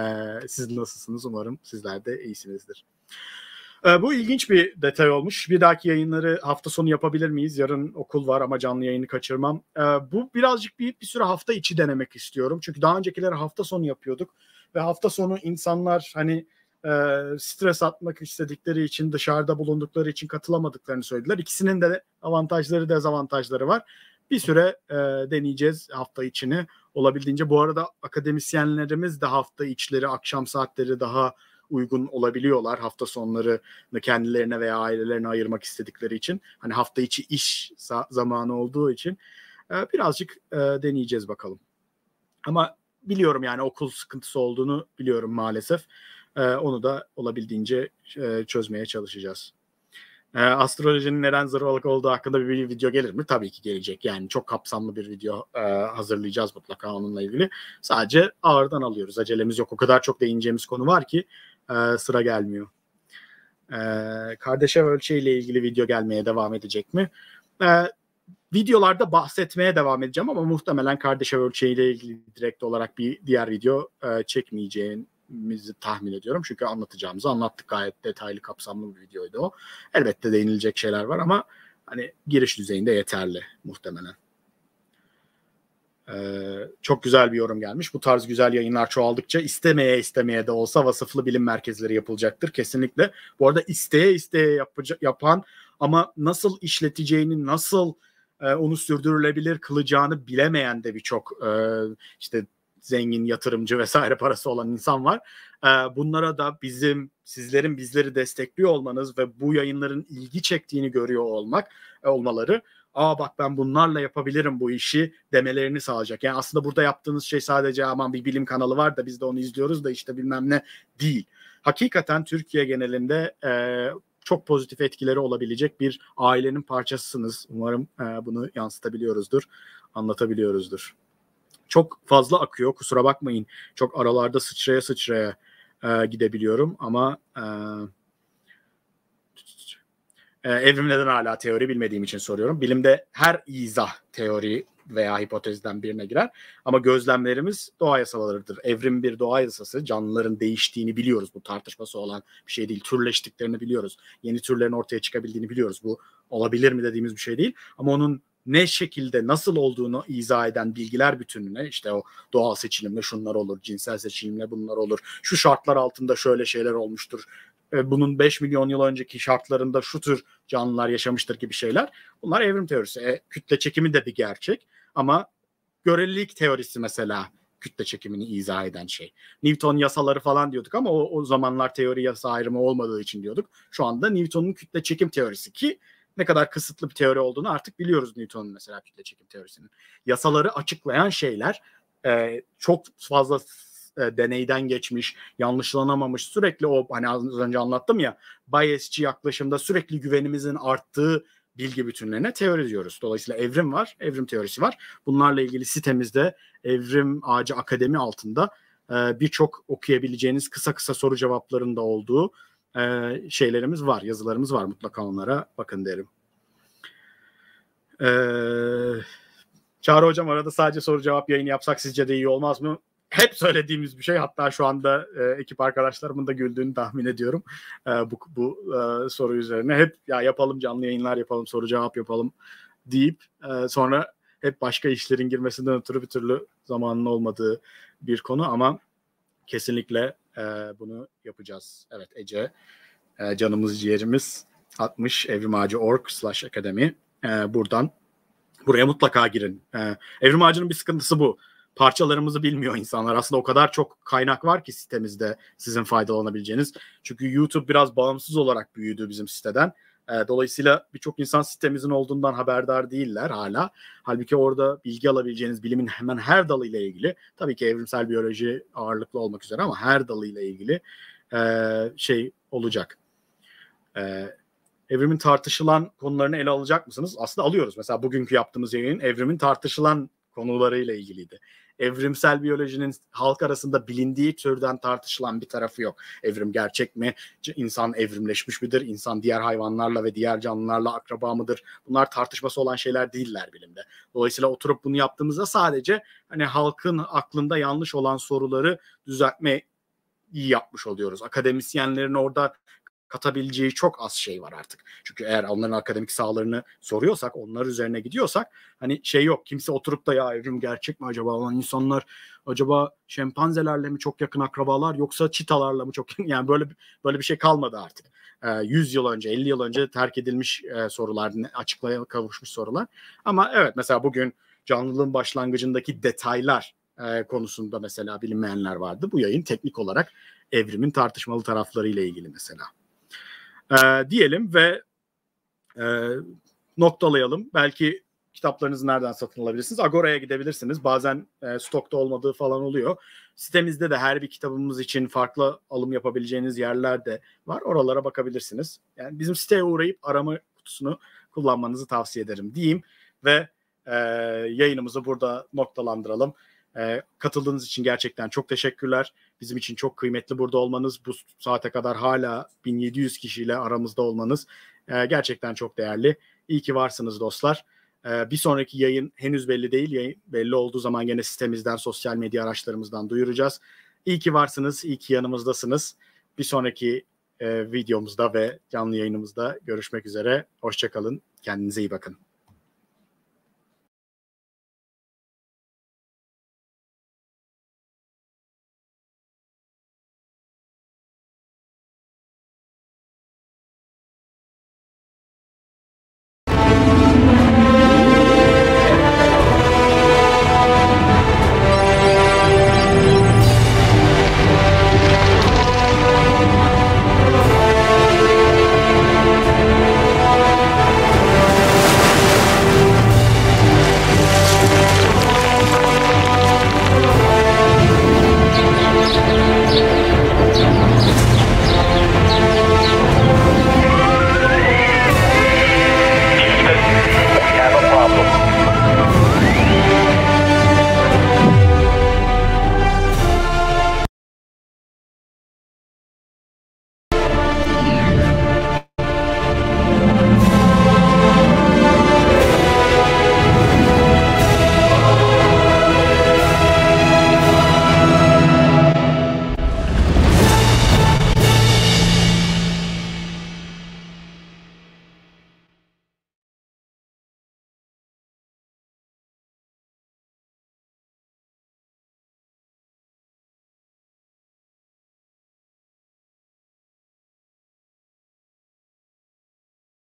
siz nasılsınız? Umarım sizler de iyisinizdir. Ee, bu ilginç bir detay olmuş. Bir dahaki yayınları hafta sonu yapabilir miyiz? Yarın okul var ama canlı yayını kaçırmam. Ee, bu birazcık bir, bir süre hafta içi denemek istiyorum. Çünkü daha öncekileri hafta sonu yapıyorduk. Ve hafta sonu insanlar hani e, stres atmak istedikleri için dışarıda bulundukları için katılamadıklarını söylediler. İkisinin de avantajları dezavantajları var. Bir süre e, deneyeceğiz hafta içini olabildiğince. Bu arada akademisyenlerimiz de hafta içleri akşam saatleri daha uygun olabiliyorlar hafta sonlarını kendilerine veya ailelerine ayırmak istedikleri için. Hani hafta içi iş zamanı olduğu için birazcık deneyeceğiz bakalım. Ama biliyorum yani okul sıkıntısı olduğunu biliyorum maalesef. E, onu da olabildiğince e, çözmeye çalışacağız. E, astrolojinin neden zırvalık olduğu hakkında bir video gelir mi? Tabii ki gelecek. Yani çok kapsamlı bir video e, hazırlayacağız mutlaka onunla ilgili. Sadece ağırdan alıyoruz. Acelemiz yok. O kadar çok değineceğimiz konu var ki e, sıra gelmiyor. E, kardeşe ölçeğiyle ilgili video gelmeye devam edecek mi? E, videolarda bahsetmeye devam edeceğim ama muhtemelen kardeşe ölçeğiyle ilgili direkt olarak bir diğer video e, çekmeyeceğim değineceğimizi tahmin ediyorum. Çünkü anlatacağımızı anlattık gayet detaylı kapsamlı bir videoydu o. Elbette değinilecek şeyler var ama hani giriş düzeyinde yeterli muhtemelen. Ee, çok güzel bir yorum gelmiş. Bu tarz güzel yayınlar çoğaldıkça istemeye istemeye de olsa vasıflı bilim merkezleri yapılacaktır kesinlikle. Bu arada isteye isteye yapıca- yapan ama nasıl işleteceğini, nasıl e, onu sürdürülebilir kılacağını bilemeyen de birçok e, işte zengin yatırımcı vesaire parası olan insan var. bunlara da bizim sizlerin bizleri destekliyor olmanız ve bu yayınların ilgi çektiğini görüyor olmak e, olmaları aa bak ben bunlarla yapabilirim bu işi demelerini sağlayacak. Yani aslında burada yaptığınız şey sadece aman bir bilim kanalı var da biz de onu izliyoruz da işte bilmem ne değil. Hakikaten Türkiye genelinde e, çok pozitif etkileri olabilecek bir ailenin parçasısınız. Umarım e, bunu yansıtabiliyoruzdur, anlatabiliyoruzdur çok fazla akıyor. Kusura bakmayın. Çok aralarda sıçraya sıçraya e, gidebiliyorum ama e, e, evrim neden hala teori bilmediğim için soruyorum. Bilimde her izah teori veya hipotezden birine girer. Ama gözlemlerimiz doğa yasalarıdır. Evrim bir doğa yasası. Canlıların değiştiğini biliyoruz. Bu tartışması olan bir şey değil. Türleştiklerini biliyoruz. Yeni türlerin ortaya çıkabildiğini biliyoruz. Bu olabilir mi dediğimiz bir şey değil. Ama onun ne şekilde nasıl olduğunu izah eden bilgiler bütününe işte o doğal seçilimle şunlar olur, cinsel seçilimle bunlar olur, şu şartlar altında şöyle şeyler olmuştur, e, bunun 5 milyon yıl önceki şartlarında şu tür canlılar yaşamıştır gibi şeyler. Bunlar evrim teorisi. E, kütle çekimi de bir gerçek ama görelilik teorisi mesela kütle çekimini izah eden şey. Newton yasaları falan diyorduk ama o, o zamanlar teori yasa ayrımı olmadığı için diyorduk. Şu anda Newton'un kütle çekim teorisi ki ne kadar kısıtlı bir teori olduğunu artık biliyoruz Newton'un mesela kütle çekim teorisinin. Yasaları açıklayan şeyler e, çok fazla e, deneyden geçmiş, yanlışlanamamış sürekli o hani az önce anlattım ya biasçi yaklaşımda sürekli güvenimizin arttığı bilgi bütünlerine teori diyoruz. Dolayısıyla evrim var, evrim teorisi var. Bunlarla ilgili sitemizde Evrim Ağacı Akademi altında e, birçok okuyabileceğiniz kısa kısa soru cevaplarında olduğu e, şeylerimiz var, yazılarımız var. Mutlaka onlara bakın derim. Ee, Çağrı Hocam arada sadece soru cevap yayını yapsak sizce de iyi olmaz mı? Hep söylediğimiz bir şey. Hatta şu anda e, ekip arkadaşlarımın da güldüğünü tahmin ediyorum e, bu, bu e, soru üzerine. Hep ya yapalım canlı yayınlar yapalım, soru cevap yapalım deyip e, sonra hep başka işlerin girmesinden ötürü bir türlü zamanın olmadığı bir konu ama kesinlikle e, bunu yapacağız. Evet Ece e, canımız ciğerimiz 60 evrimacı.org slash akademi e, ee, buradan buraya mutlaka girin. E, Evrim Ağacı'nın bir sıkıntısı bu. Parçalarımızı bilmiyor insanlar. Aslında o kadar çok kaynak var ki sitemizde sizin faydalanabileceğiniz. Çünkü YouTube biraz bağımsız olarak büyüdü bizim siteden. Ee, dolayısıyla birçok insan sitemizin olduğundan haberdar değiller hala. Halbuki orada bilgi alabileceğiniz bilimin hemen her dalıyla ilgili, tabii ki evrimsel biyoloji ağırlıklı olmak üzere ama her dalıyla ilgili e, şey olacak. E, evrimin tartışılan konularını ele alacak mısınız? Aslında alıyoruz. Mesela bugünkü yaptığımız yayın evrimin tartışılan konularıyla ilgiliydi evrimsel biyolojinin halk arasında bilindiği türden tartışılan bir tarafı yok. Evrim gerçek mi? İnsan evrimleşmiş midir? İnsan diğer hayvanlarla ve diğer canlılarla akraba mıdır? Bunlar tartışması olan şeyler değiller bilimde. Dolayısıyla oturup bunu yaptığımızda sadece hani halkın aklında yanlış olan soruları düzeltme iyi yapmış oluyoruz. Akademisyenlerin orada katabileceği çok az şey var artık. Çünkü eğer onların akademik sağlarını soruyorsak, onlar üzerine gidiyorsak hani şey yok. Kimse oturup da ya evrim gerçek mi acaba olan insanlar acaba şempanzelerle mi çok yakın akrabalar yoksa çitalarla mı çok yani böyle böyle bir şey kalmadı artık. 100 ee, yıl önce, 50 yıl önce terk edilmiş e, sorular, açıklaya kavuşmuş sorular. Ama evet mesela bugün canlılığın başlangıcındaki detaylar e, konusunda mesela bilinmeyenler vardı. Bu yayın teknik olarak evrimin tartışmalı tarafları ile ilgili mesela e, diyelim ve e, noktalayalım. Belki kitaplarınızı nereden satın alabilirsiniz? Agora'ya gidebilirsiniz. Bazen e, stokta olmadığı falan oluyor. Sitemizde de her bir kitabımız için farklı alım yapabileceğiniz yerler de var. Oralara bakabilirsiniz. Yani bizim siteye uğrayıp arama kutusunu kullanmanızı tavsiye ederim diyeyim ve e, yayınımızı burada noktalandıralım. E, katıldığınız için gerçekten çok teşekkürler. Bizim için çok kıymetli burada olmanız, bu saate kadar hala 1700 kişiyle aramızda olmanız e, gerçekten çok değerli. İyi ki varsınız dostlar. E, bir sonraki yayın henüz belli değil. Yayın belli olduğu zaman gene sitemizden, sosyal medya araçlarımızdan duyuracağız. İyi ki varsınız, iyi ki yanımızdasınız. Bir sonraki e, videomuzda ve canlı yayınımızda görüşmek üzere. Hoşçakalın, kendinize iyi bakın.